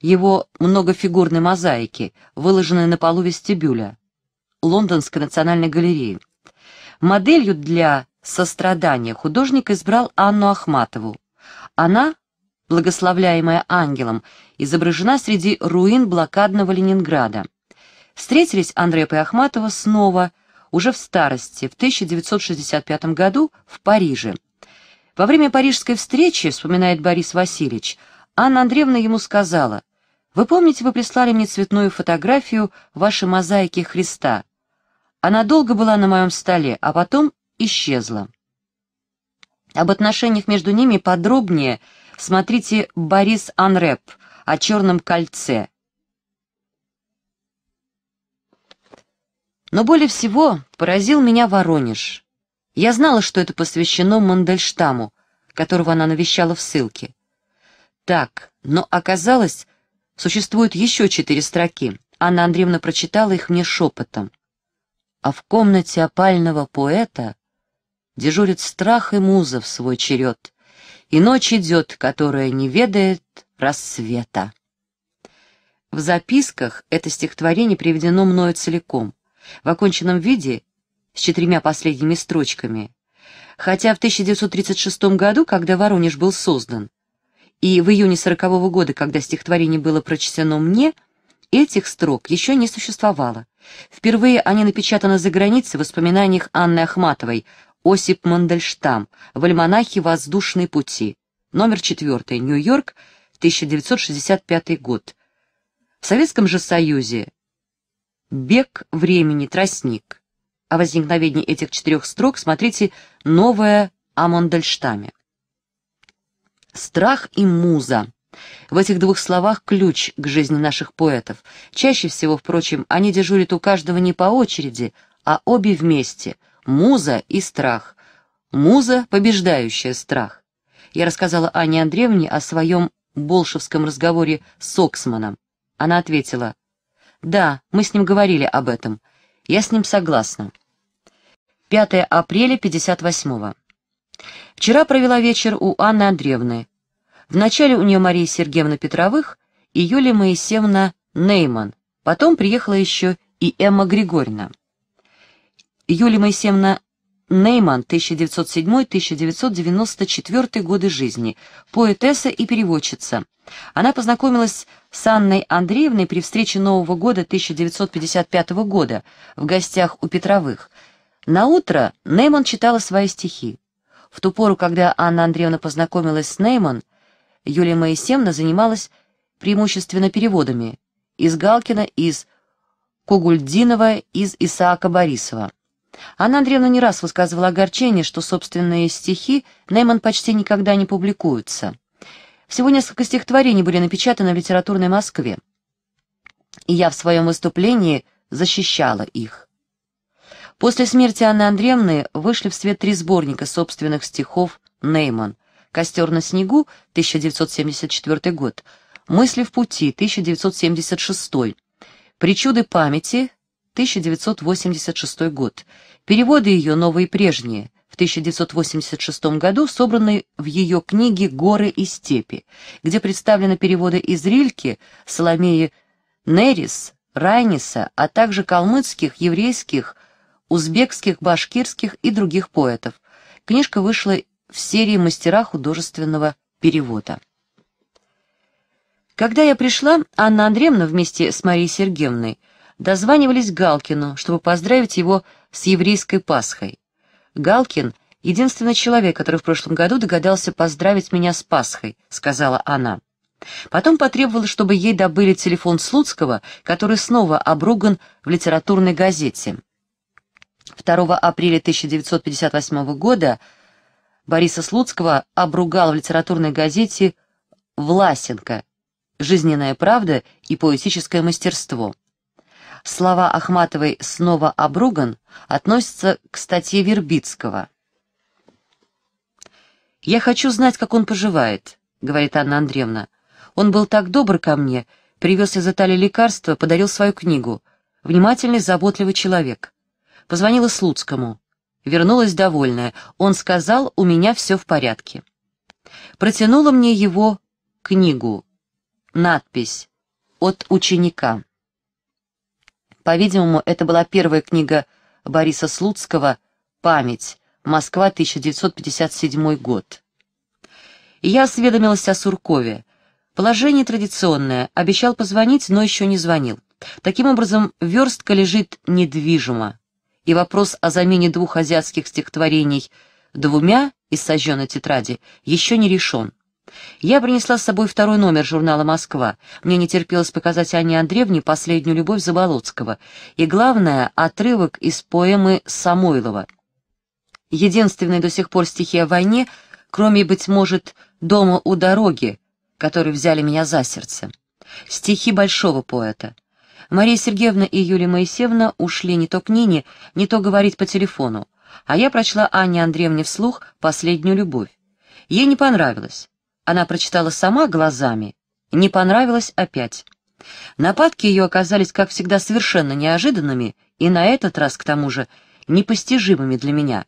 Speaker 1: его многофигурной мозаики, выложенной на полу вестибюля Лондонской национальной галереи. Моделью для сострадания художник избрал Анну Ахматову. Она благословляемая ангелом, изображена среди руин блокадного Ленинграда. Встретились Андрея и снова, уже в старости, в 1965 году в Париже. Во время парижской встречи, вспоминает Борис Васильевич, Анна Андреевна ему сказала, «Вы помните, вы прислали мне цветную фотографию вашей мозаики Христа? Она долго была на моем столе, а потом исчезла». Об отношениях между ними подробнее – Смотрите «Борис Анреп» о «Черном кольце». Но более всего поразил меня Воронеж. Я знала, что это посвящено Мандельштаму, которого она навещала в ссылке. Так, но оказалось, существует еще четыре строки. Анна Андреевна прочитала их мне шепотом. А в комнате опального поэта дежурит страх и муза в свой черед — и ночь идет, которая не ведает рассвета. В записках это стихотворение приведено мною целиком, в оконченном виде, с четырьмя последними строчками, хотя в 1936 году, когда Воронеж был создан, и в июне 40 года, когда стихотворение было прочтено мне, этих строк еще не существовало. Впервые они напечатаны за границей в воспоминаниях Анны Ахматовой Осип Мандельштам в альманахе «Воздушные пути», номер 4, Нью-Йорк, 1965 год. В Советском же Союзе «Бег времени, тростник». О возникновении этих четырех строк смотрите «Новое о Мандельштаме». Страх и муза. В этих двух словах ключ к жизни наших поэтов. Чаще всего, впрочем, они дежурят у каждого не по очереди, а обе вместе – Муза и страх. Муза, побеждающая страх. Я рассказала Ане Андреевне о своем болшевском разговоре с Оксманом. Она ответила, «Да, мы с ним говорили об этом. Я с ним согласна». 5 апреля 58-го. Вчера провела вечер у Анны Андреевны. Вначале у нее Мария Сергеевна Петровых и Юлия Моисеевна Нейман. Потом приехала еще и Эмма Григорьевна. Юлия Моисеевна Нейман, 1907-1994 годы жизни, поэтесса и переводчица. Она познакомилась с Анной Андреевной при встрече Нового года 1955 года в гостях у Петровых. На утро Нейман читала свои стихи. В ту пору, когда Анна Андреевна познакомилась с Нейман, Юлия Моисеевна занималась преимущественно переводами из Галкина, из Когульдинова, из Исаака Борисова. Анна Андреевна не раз высказывала огорчение, что собственные стихи Нейман почти никогда не публикуются. Всего несколько стихотворений были напечатаны в литературной Москве. И я в своем выступлении защищала их. После смерти Анны Андреевны вышли в свет три сборника собственных стихов Нейман «Костер на снегу» 1974 год, «Мысли в пути» 1976, «Причуды памяти» 1986 год. Переводы ее новые и прежние. В 1986 году собраны в ее книге «Горы и степи», где представлены переводы из Рильки, Соломеи Нерис, Райниса, а также калмыцких, еврейских, узбекских, башкирских и других поэтов. Книжка вышла в серии «Мастера художественного перевода». Когда я пришла, Анна Андреевна вместе с Марией Сергеевной дозванивались Галкину, чтобы поздравить его с еврейской Пасхой. «Галкин — единственный человек, который в прошлом году догадался поздравить меня с Пасхой», — сказала она. Потом потребовала, чтобы ей добыли телефон Слуцкого, который снова обруган в литературной газете. 2 апреля 1958 года Бориса Слуцкого обругал в литературной газете «Власенко», «Жизненная правда» и «Поэтическое мастерство» слова Ахматовой «снова обруган» относятся к статье Вербицкого. «Я хочу знать, как он поживает», — говорит Анна Андреевна. «Он был так добр ко мне, привез из Италии лекарства, подарил свою книгу. Внимательный, заботливый человек. Позвонила Слуцкому. Вернулась довольная. Он сказал, у меня все в порядке. Протянула мне его книгу. Надпись «От ученика». По-видимому, это была первая книга Бориса Слуцкого «Память. Москва, 1957 год». Я осведомилась о Суркове. Положение традиционное. Обещал позвонить, но еще не звонил. Таким образом, верстка лежит недвижимо. И вопрос о замене двух азиатских стихотворений двумя из сожженной тетради еще не решен. Я принесла с собой второй номер журнала «Москва». Мне не терпелось показать Анне Андреевне «Последнюю любовь» Заболоцкого. И главное — отрывок из поэмы Самойлова. Единственная до сих пор стихи о войне, кроме, быть может, «Дома у дороги», которые взяли меня за сердце. Стихи большого поэта. Мария Сергеевна и Юлия Моисеевна ушли не то к Нине, не то говорить по телефону, а я прочла Анне Андреевне вслух «Последнюю любовь». Ей не понравилось она прочитала сама глазами, не понравилось опять. Нападки ее оказались, как всегда, совершенно неожиданными и на этот раз, к тому же, непостижимыми для меня.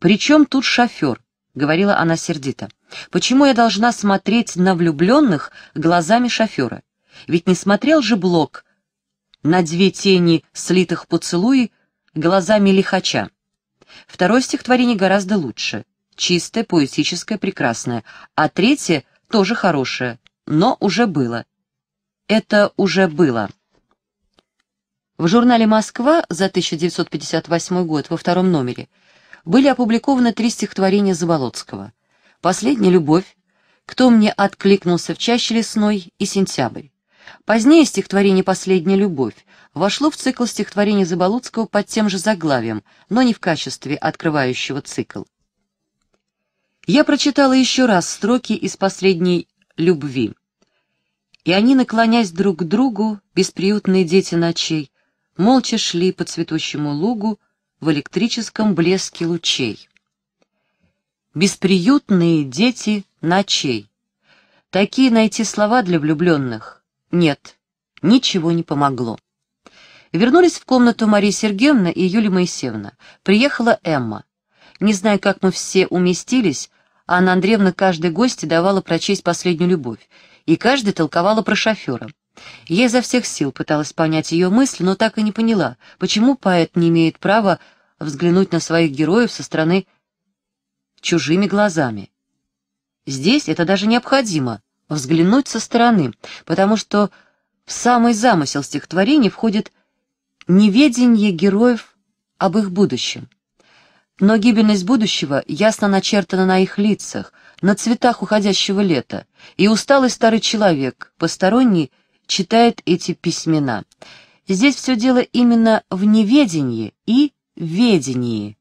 Speaker 1: «Причем тут шофер?» — говорила она сердито. «Почему я должна смотреть на влюбленных глазами шофера? Ведь не смотрел же Блок на две тени, слитых поцелуи, глазами лихача. Второе стихотворение гораздо лучше чистое, поэтическое, прекрасное, а третье тоже хорошее, но уже было. Это уже было. В журнале «Москва» за 1958 год во втором номере были опубликованы три стихотворения Заболоцкого. «Последняя любовь», «Кто мне откликнулся в чаще лесной» и «Сентябрь». Позднее стихотворение «Последняя любовь» вошло в цикл стихотворений Заболоцкого под тем же заглавием, но не в качестве открывающего цикл. Я прочитала еще раз строки из последней «Любви». И они, наклонясь друг к другу, бесприютные дети ночей, молча шли по цветущему лугу в электрическом блеске лучей. Бесприютные дети ночей. Такие найти слова для влюбленных? Нет, ничего не помогло. Вернулись в комнату Мария Сергеевна и Юлия Моисеевна. Приехала Эмма. Не знаю, как мы все уместились, а Анна Андреевна каждой гости давала прочесть «Последнюю любовь», и каждый толковала про шофера. Я изо всех сил пыталась понять ее мысль, но так и не поняла, почему поэт не имеет права взглянуть на своих героев со стороны чужими глазами. Здесь это даже необходимо — взглянуть со стороны, потому что в самый замысел стихотворения входит неведение героев об их будущем. Но гибельность будущего ясно начертана на их лицах, на цветах уходящего лета, и усталый старый человек, посторонний, читает эти письмена. Здесь все дело именно в неведении и ведении.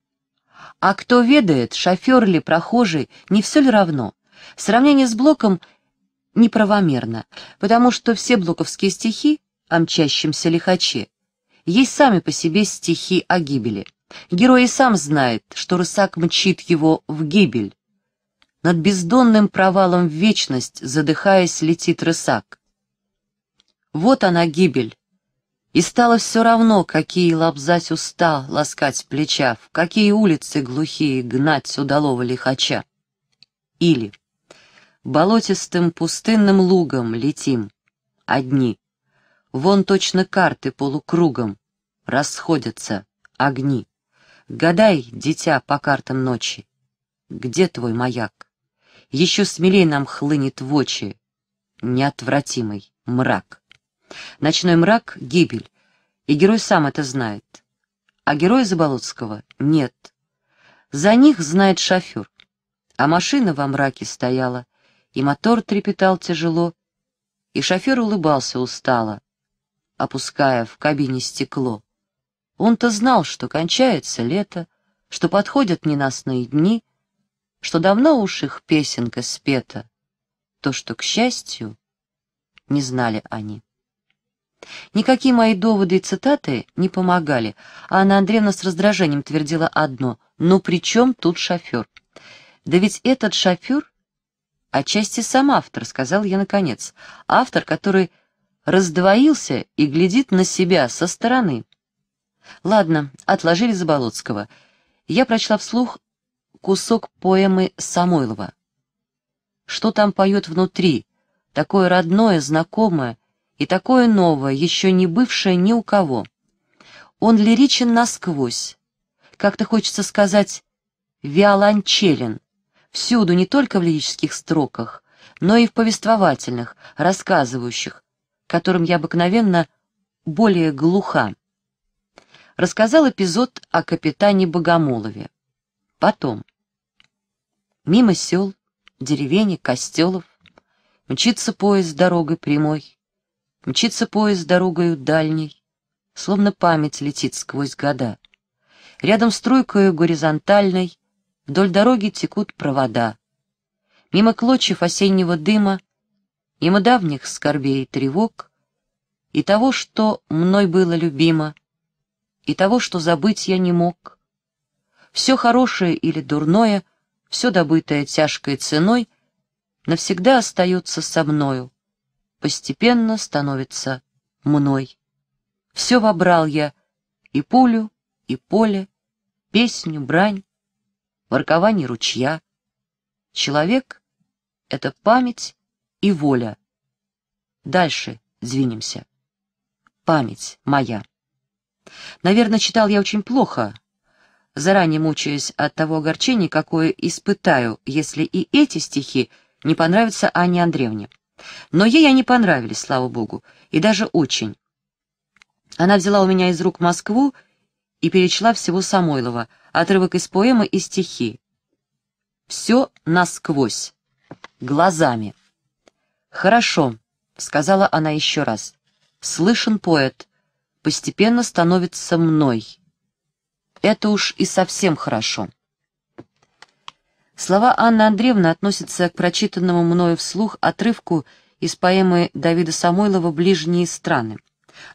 Speaker 1: А кто ведает, шофер ли, прохожий, не все ли равно? Сравнение с Блоком неправомерно, потому что все блоковские стихи о мчащемся лихаче есть сами по себе стихи о гибели. Герой и сам знает, что рысак мчит его в гибель. Над бездонным провалом в вечность, задыхаясь, летит рысак. Вот она гибель. И стало все равно, какие лобзать уста, ласкать плеча, в какие улицы глухие гнать удалого лихача. Или болотистым пустынным лугом летим, одни. Вон точно карты полукругом расходятся огни. Гадай, дитя, по картам ночи. Где твой маяк? Еще смелей нам хлынет в очи неотвратимый мрак. Ночной мрак — гибель, и герой сам это знает. А героя Заболоцкого нет. За них знает шофер. А машина во мраке стояла, и мотор трепетал тяжело, и шофер улыбался устало, опуская в кабине стекло. Он-то знал, что кончается лето, что подходят ненастные дни, что давно уж их песенка спета, то, что, к счастью, не знали они. Никакие мои доводы и цитаты не помогали, а Анна Андреевна с раздражением твердила одно «Ну при чем тут шофер?» «Да ведь этот шофер...» «Отчасти сам автор», — сказал я наконец. «Автор, который раздвоился и глядит на себя со стороны. Ладно, отложили Заболоцкого. Я прочла вслух кусок поэмы Самойлова. Что там поет внутри? Такое родное, знакомое и такое новое, еще не бывшее ни у кого. Он лиричен насквозь. Как-то хочется сказать «виолончелен». Всюду, не только в лирических строках, но и в повествовательных, рассказывающих, которым я обыкновенно более глуха рассказал эпизод о капитане Богомолове. Потом. Мимо сел, деревень, костелов, мчится поезд дорогой прямой, мчится поезд дорогою дальней, словно память летит сквозь года. Рядом с тройкою горизонтальной вдоль дороги текут провода. Мимо клочев осеннего дыма, мимо давних скорбей и тревог, и того, что мной было любимо, и того, что забыть я не мог. Все хорошее или дурное, все добытое тяжкой ценой, навсегда остается со мною, постепенно становится мной. Все вобрал я, и пулю, и поле, песню, брань, воркование ручья. Человек — это память и воля. Дальше двинемся. Память моя. Наверное, читал я очень плохо, заранее мучаясь от того огорчения, какое испытаю, если и эти стихи не понравятся Анне Андреевне. Но ей они понравились, слава богу, и даже очень. Она взяла у меня из рук Москву и перечла всего Самойлова, отрывок из поэмы и стихи. «Все насквозь. Глазами». «Хорошо», — сказала она еще раз. «Слышен поэт постепенно становится мной. Это уж и совсем хорошо. Слова Анны Андреевны относятся к прочитанному мною вслух отрывку из поэмы Давида Самойлова «Ближние страны»,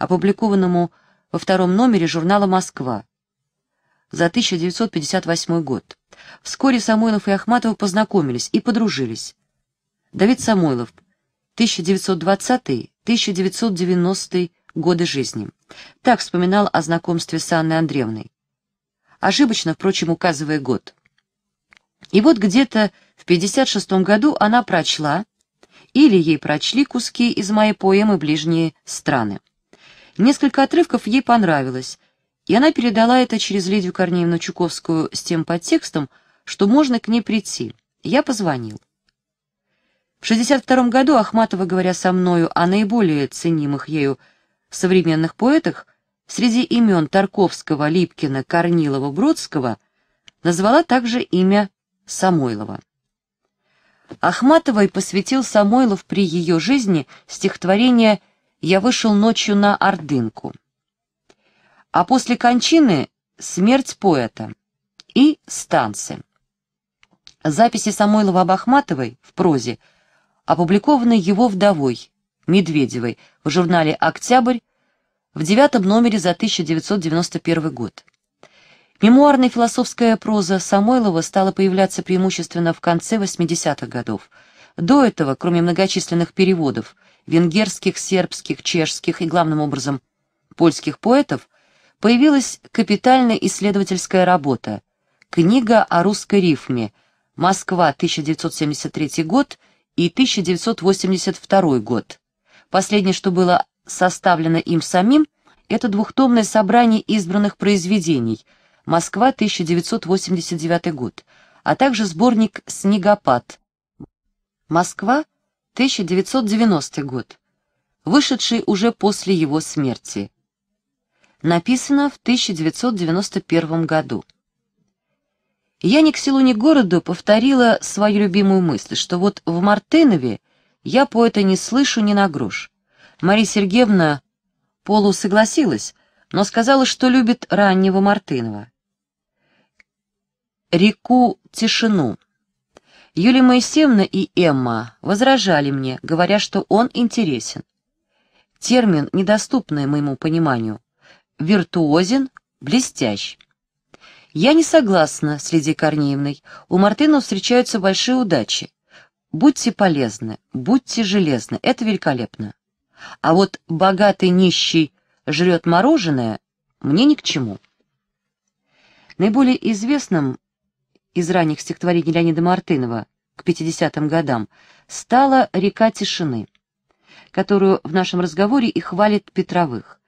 Speaker 1: опубликованному во втором номере журнала «Москва» за 1958 год. Вскоре Самойлов и Ахматова познакомились и подружились. Давид Самойлов, 1920-1990 годы жизни. Так вспоминал о знакомстве с Анной Андреевной, ошибочно, впрочем, указывая год. И вот где-то в 56-м году она прочла, или ей прочли куски из моей поэмы «Ближние страны». Несколько отрывков ей понравилось, и она передала это через Лидию Корнеевну Чуковскую с тем подтекстом, что можно к ней прийти. Я позвонил. В 62 году Ахматова, говоря со мною о наиболее ценимых ею современных поэтах среди имен Тарковского, Липкина, Корнилова, Бродского назвала также имя Самойлова. Ахматовой посвятил Самойлов при ее жизни стихотворение «Я вышел ночью на Ордынку», а после кончины «Смерть поэта» и «Станцы». Записи Самойлова об Ахматовой в прозе опубликованы его вдовой, Медведевой, в журнале «Октябрь» в девятом номере за 1991 год. Мемуарная философская проза Самойлова стала появляться преимущественно в конце 80-х годов. До этого, кроме многочисленных переводов, венгерских, сербских, чешских и, главным образом, польских поэтов, появилась капитальная исследовательская работа «Книга о русской рифме. Москва, 1973 год» и 1982 год. Последнее, что было составлено им самим, это двухтомное собрание избранных произведений «Москва, 1989 год», а также сборник «Снегопад» «Москва, 1990 год», вышедший уже после его смерти. Написано в 1991 году. Я ни к селу, ни к городу повторила свою любимую мысль, что вот в Мартынове я поэта не слышу ни на грош. Мария Сергеевна полусогласилась, но сказала, что любит раннего Мартынова. Реку Тишину. Юлия Моисеевна и Эмма возражали мне, говоря, что он интересен. Термин, недоступный моему пониманию. Виртуозен, блестящ. Я не согласна с Лидией Корнеевной. У Мартынова встречаются большие удачи. Будьте полезны, будьте железны, это великолепно. А вот богатый нищий жрет мороженое мне ни к чему. Наиболее известным из ранних стихотворений Леонида Мартынова к 50-м годам стала «Река тишины», которую в нашем разговоре и хвалит Петровых.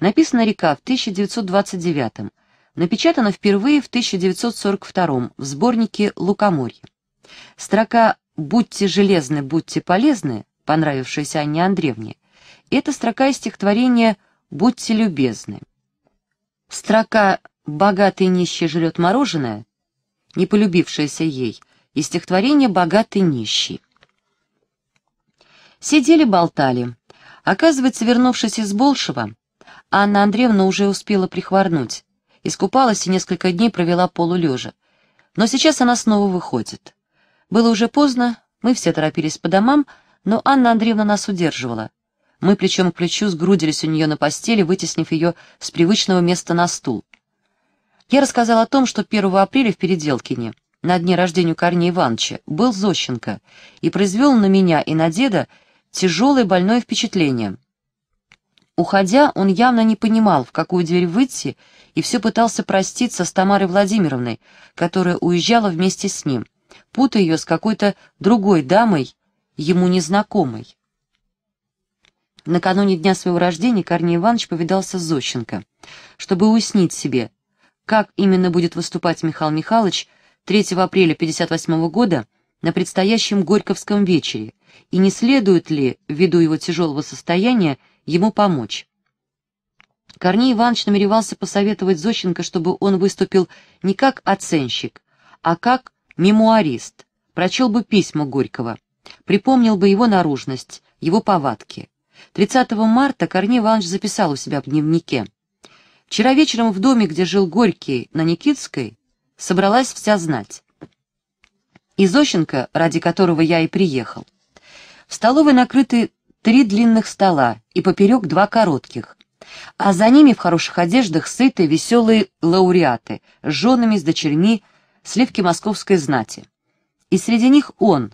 Speaker 1: Написана «Река» в 1929-м, напечатана впервые в 1942-м в сборнике «Лукоморье». Строка «Будьте железны, будьте полезны», понравившаяся Анне Андреевне, это строка из стихотворения «Будьте любезны». Строка «Богатый нищий жрет мороженое», не полюбившаяся ей, и стихотворение «Богатый нищий». Сидели-болтали. Оказывается, вернувшись из Болшева, Анна Андреевна уже успела прихворнуть. Искупалась и несколько дней провела полулежа. Но сейчас она снова выходит. Было уже поздно, мы все торопились по домам, но Анна Андреевна нас удерживала. Мы плечом к плечу сгрудились у нее на постели, вытеснив ее с привычного места на стул. Я рассказал о том, что 1 апреля в Переделкине, на дне рождения Корнея Ивановича, был Зощенко и произвел на меня и на деда тяжелое больное впечатление. Уходя, он явно не понимал, в какую дверь выйти, и все пытался проститься с Тамарой Владимировной, которая уезжала вместе с ним, путая ее с какой-то другой дамой, ему незнакомой. Накануне дня своего рождения Корней Иванович повидался с Зощенко. Чтобы уяснить себе, как именно будет выступать Михаил Михайлович 3 апреля 1958 года на предстоящем Горьковском вечере, и не следует ли, ввиду его тяжелого состояния, ему помочь. Корней Иванович намеревался посоветовать Зощенко, чтобы он выступил не как оценщик, а как мемуарист, прочел бы письма Горького, припомнил бы его наружность, его повадки. 30 марта Корней Иванович записал у себя в дневнике. «Вчера вечером в доме, где жил Горький, на Никитской, собралась вся знать. Изощенко, ради которого я и приехал. В столовой накрыты три длинных стола и поперек два коротких, а за ними в хороших одеждах сытые веселые лауреаты с женами, с дочерьми, сливки московской знати. И среди них он,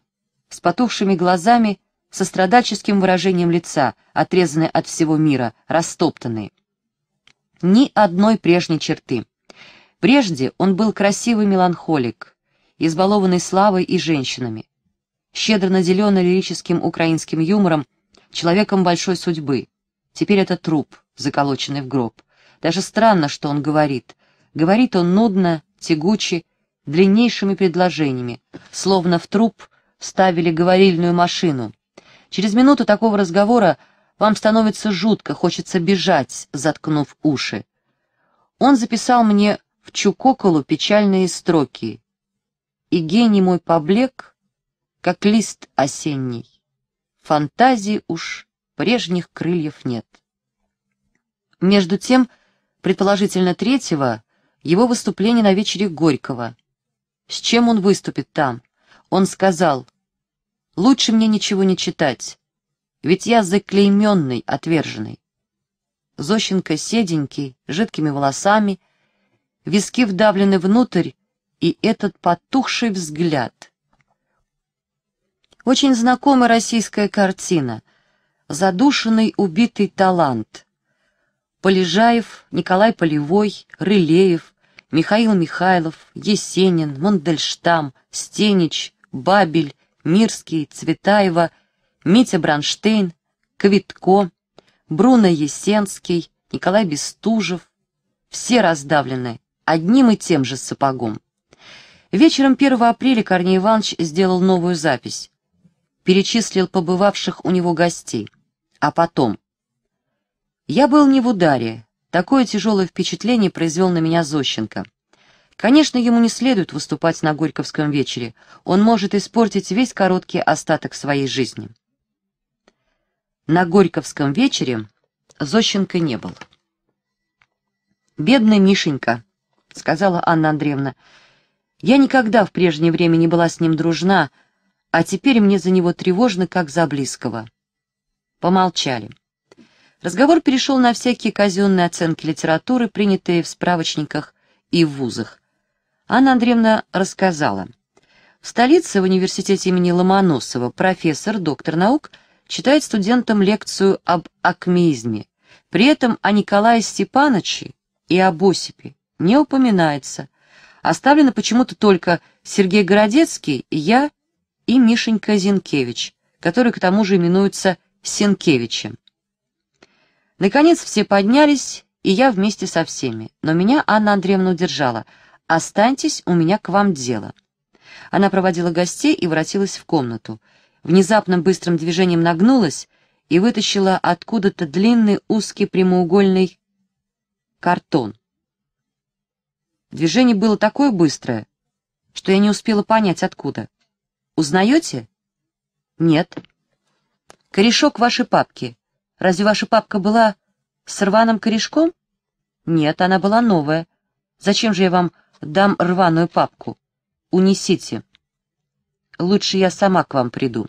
Speaker 1: с потухшими глазами, со страдальческим выражением лица, отрезанные от всего мира, растоптанные. Ни одной прежней черты. Прежде он был красивый меланхолик, избалованный славой и женщинами, щедро наделенный лирическим украинским юмором, человеком большой судьбы. Теперь это труп, заколоченный в гроб. Даже странно, что он говорит. Говорит он нудно, тягуче, длиннейшими предложениями, словно в труп вставили говорильную машину — Через минуту такого разговора вам становится жутко, хочется бежать, заткнув уши. Он записал мне в Чукоколу печальные строки. И гений мой поблек, как лист осенний. Фантазии уж прежних крыльев нет. Между тем, предположительно третьего, его выступление на вечере Горького. С чем он выступит там? Он сказал — Лучше мне ничего не читать, ведь я заклейменный, отверженный. Зощенко седенький, жидкими волосами, виски вдавлены внутрь, и этот потухший взгляд. Очень знакома российская картина «Задушенный убитый талант». Полежаев, Николай Полевой, Рылеев, Михаил Михайлов, Есенин, Мандельштам, Стенич, Бабель, Мирский, Цветаева, Митя Бранштейн, Квитко, Бруно Есенский, Николай Бестужев. Все раздавлены одним и тем же сапогом. Вечером 1 апреля Корней Иванович сделал новую запись. Перечислил побывавших у него гостей. А потом... Я был не в ударе. Такое тяжелое впечатление произвел на меня Зощенко. Конечно, ему не следует выступать на Горьковском вечере. Он может испортить весь короткий остаток своей жизни. На Горьковском вечере Зощенко не был. «Бедный Мишенька», — сказала Анна Андреевна, — «я никогда в прежнее время не была с ним дружна, а теперь мне за него тревожно, как за близкого». Помолчали. Разговор перешел на всякие казенные оценки литературы, принятые в справочниках и в вузах. Анна Андреевна рассказала. В столице, в университете имени Ломоносова, профессор, доктор наук, читает студентам лекцию об акмеизме. При этом о Николае Степановиче и об Осипе не упоминается. оставлено почему-то только Сергей Городецкий, я и Мишенька Зинкевич, который к тому же именуется Сенкевичем. Наконец все поднялись, и я вместе со всеми, но меня Анна Андреевна удержала — «Останьтесь, у меня к вам дело». Она проводила гостей и воротилась в комнату. Внезапным быстрым движением нагнулась и вытащила откуда-то длинный узкий прямоугольный картон. Движение было такое быстрое, что я не успела понять, откуда. «Узнаете?» «Нет». «Корешок вашей папки. Разве ваша папка была с рваным корешком?» «Нет, она была новая. Зачем же я вам Дам рваную папку. Унесите. Лучше я сама к вам приду.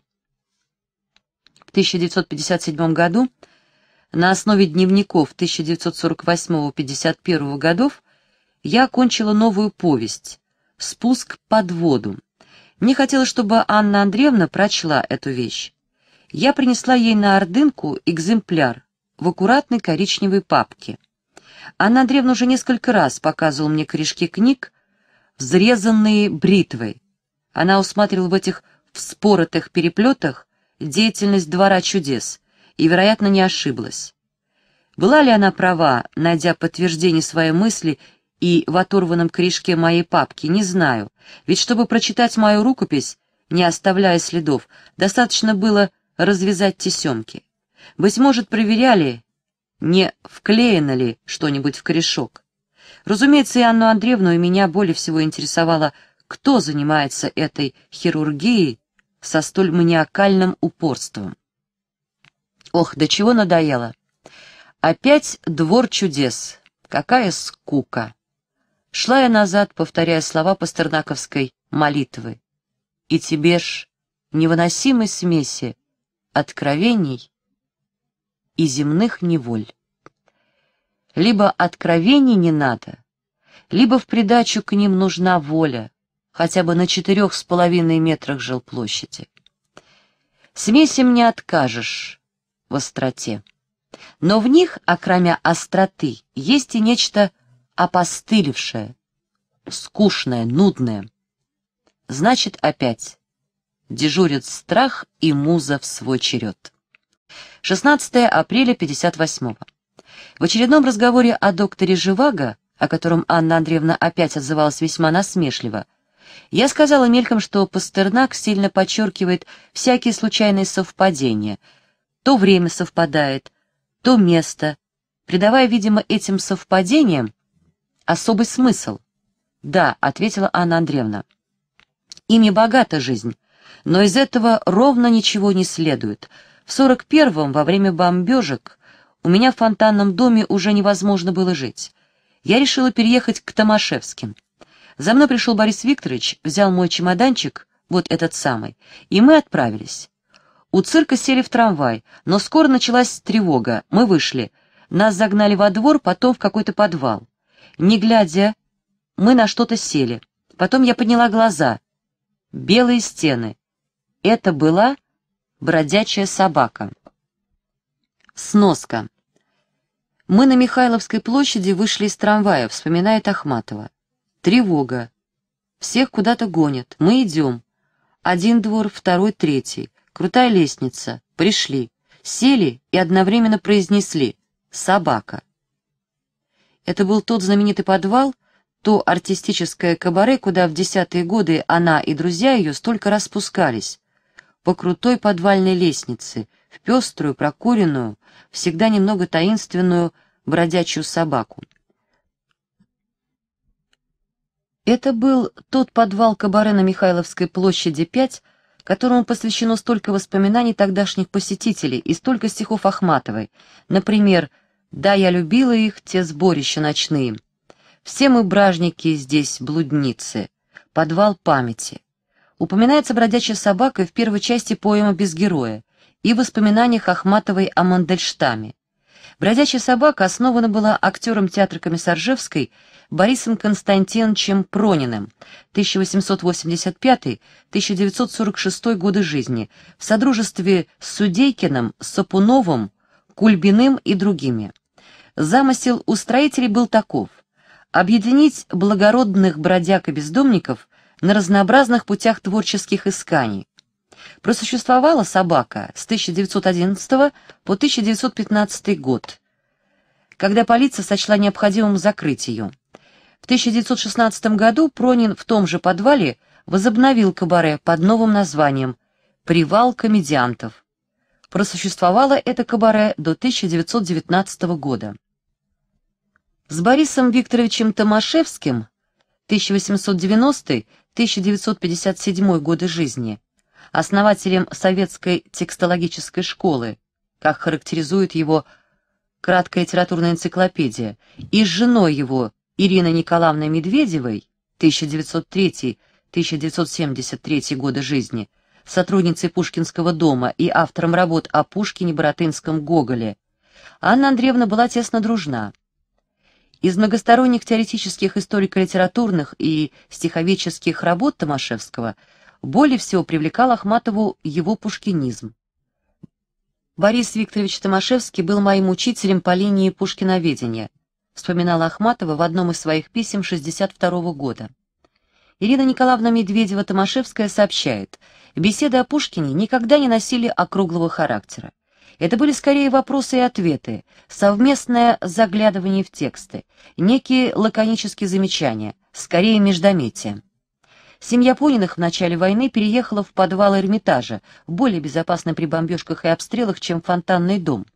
Speaker 1: В 1957 году на основе дневников 1948-51 годов я окончила новую повесть «Спуск под воду». Мне хотелось, чтобы Анна Андреевна прочла эту вещь. Я принесла ей на ордынку экземпляр в аккуратной коричневой папке — Анна Андреевна уже несколько раз показывала мне корешки книг, взрезанные бритвой. Она усматривала в этих вспоротых переплетах деятельность двора чудес и, вероятно, не ошиблась. Была ли она права, найдя подтверждение своей мысли и в оторванном корешке моей папки, не знаю, ведь чтобы прочитать мою рукопись, не оставляя следов, достаточно было развязать тесемки. Быть может, проверяли, не вклеено ли что-нибудь в корешок. Разумеется, и Анну Андреевну и меня более всего интересовало, кто занимается этой хирургией со столь маниакальным упорством. Ох, до чего надоело. Опять двор чудес. Какая скука. Шла я назад, повторяя слова пастернаковской молитвы. И тебе ж невыносимой смеси откровений и земных неволь. Либо откровений не надо, либо в придачу к ним нужна воля, хотя бы на четырех с половиной метрах жилплощади. Смесям не откажешь в остроте, но в них, окромя остроты, есть и нечто опостылевшее, скучное, нудное. Значит, опять дежурит страх и муза в свой черед. 16 апреля 58-го. В очередном разговоре о докторе Живаго, о котором Анна Андреевна опять отзывалась весьма насмешливо, я сказала мельком, что Пастернак сильно подчеркивает всякие случайные совпадения. То время совпадает, то место, придавая, видимо, этим совпадениям особый смысл. «Да», — ответила Анна Андреевна. «Ими богата жизнь, но из этого ровно ничего не следует», Сорок 41 во время бомбежек, у меня в фонтанном доме уже невозможно было жить. Я решила переехать к Томашевским. За мной пришел Борис Викторович, взял мой чемоданчик, вот этот самый, и мы отправились. У цирка сели в трамвай, но скоро началась тревога, мы вышли. Нас загнали во двор, потом в какой-то подвал. Не глядя, мы на что-то сели. Потом я подняла глаза. Белые стены. Это была Бродячая собака. Сноска. Мы на Михайловской площади вышли из трамвая, вспоминает Ахматова. Тревога. Всех куда-то гонят. Мы идем. Один двор, второй, третий. Крутая лестница. Пришли. Сели и одновременно произнесли «собака». Это был тот знаменитый подвал, то артистическое кабаре, куда в десятые годы она и друзья ее столько распускались по крутой подвальной лестнице, в пеструю, прокуренную, всегда немного таинственную бродячую собаку. Это был тот подвал кабаре на Михайловской площади 5, которому посвящено столько воспоминаний тогдашних посетителей и столько стихов Ахматовой. Например, «Да, я любила их, те сборища ночные». «Все мы бражники здесь блудницы», «Подвал памяти», Упоминается бродячая собака в первой части поэма «Без героя» и в воспоминаниях Ахматовой о Мандельштаме. «Бродячая собака» основана была актером театра Комиссаржевской Борисом Константиновичем Прониным 1885-1946 годы жизни в содружестве с Судейкиным, Сапуновым, Кульбиным и другими. Замысел у строителей был таков – объединить благородных бродяг и бездомников на разнообразных путях творческих исканий. Просуществовала собака с 1911 по 1915 год, когда полиция сочла необходимым закрыть ее. В 1916 году Пронин в том же подвале возобновил кабаре под новым названием «Привал комедиантов». Просуществовало это кабаре до 1919 года. С Борисом Викторовичем Томашевским 1890-1957 годы жизни, основателем советской текстологической школы, как характеризует его краткая литературная энциклопедия, и с женой его Ириной Николаевной Медведевой 1903-1973 годы жизни, сотрудницей Пушкинского дома и автором работ о Пушкине, Боротынском, Гоголе, Анна Андреевна была тесно дружна. Из многосторонних теоретических историко-литературных и стиховедческих работ Томашевского более всего привлекал Ахматову его пушкинизм. «Борис Викторович Томашевский был моим учителем по линии пушкиноведения», вспоминала Ахматова в одном из своих писем 62 года. Ирина Николаевна Медведева-Томашевская сообщает, беседы о Пушкине никогда не носили округлого характера. Это были скорее вопросы и ответы, совместное заглядывание в тексты, некие лаконические замечания, скорее междометия. Семья Пуниных в начале войны переехала в подвал Эрмитажа, более безопасный при бомбежках и обстрелах, чем фонтанный дом.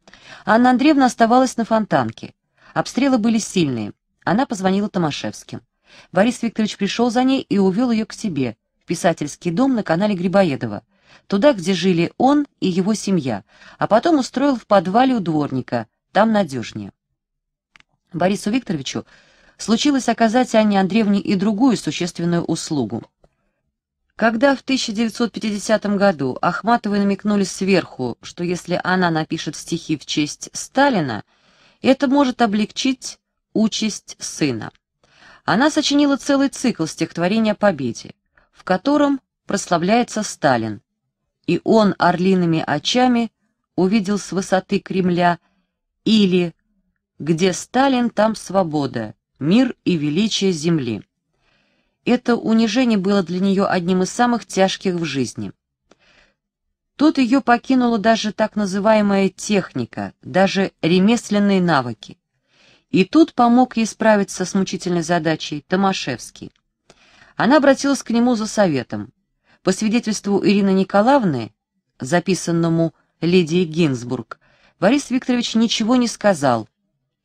Speaker 1: Анна Андреевна оставалась на фонтанке. Обстрелы были сильные. Она позвонила Томашевским. Борис Викторович пришел за ней и увел ее к себе, в писательский дом на канале Грибоедова туда, где жили он и его семья, а потом устроил в подвале у дворника, там надежнее. Борису Викторовичу случилось оказать Анне Андреевне и другую существенную услугу. Когда в 1950 году Ахматовой намекнули сверху, что если она напишет стихи в честь Сталина, это может облегчить участь сына. Она сочинила целый цикл стихотворений о победе, в котором прославляется Сталин, и он орлиными очами увидел с высоты Кремля или «Где Сталин, там свобода, мир и величие земли». Это унижение было для нее одним из самых тяжких в жизни. Тут ее покинула даже так называемая техника, даже ремесленные навыки. И тут помог ей справиться с мучительной задачей Томашевский. Она обратилась к нему за советом. По свидетельству Ирины Николаевны, записанному леди Гинзбург, Борис Викторович ничего не сказал,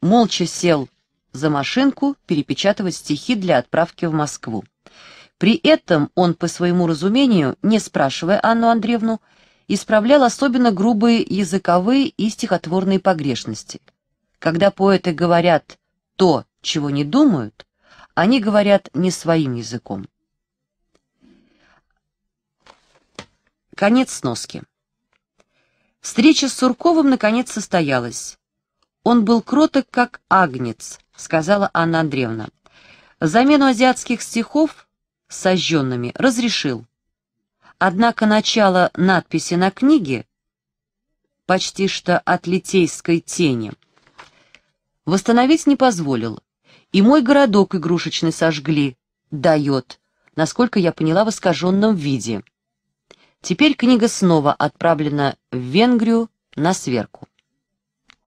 Speaker 1: молча сел за машинку перепечатывать стихи для отправки в Москву. При этом он, по своему разумению, не спрашивая Анну Андреевну, исправлял особенно грубые языковые и стихотворные погрешности. Когда поэты говорят то, чего не думают, они говорят не своим языком. Конец сноски. Встреча с Сурковым наконец состоялась. «Он был кроток, как агнец», — сказала Анна Андреевна. «Замену азиатских стихов сожженными разрешил. Однако начало надписи на книге почти что от литейской тени восстановить не позволил. И мой городок игрушечный сожгли. Дает, насколько я поняла, в искаженном виде». Теперь книга снова отправлена в Венгрию на сверку.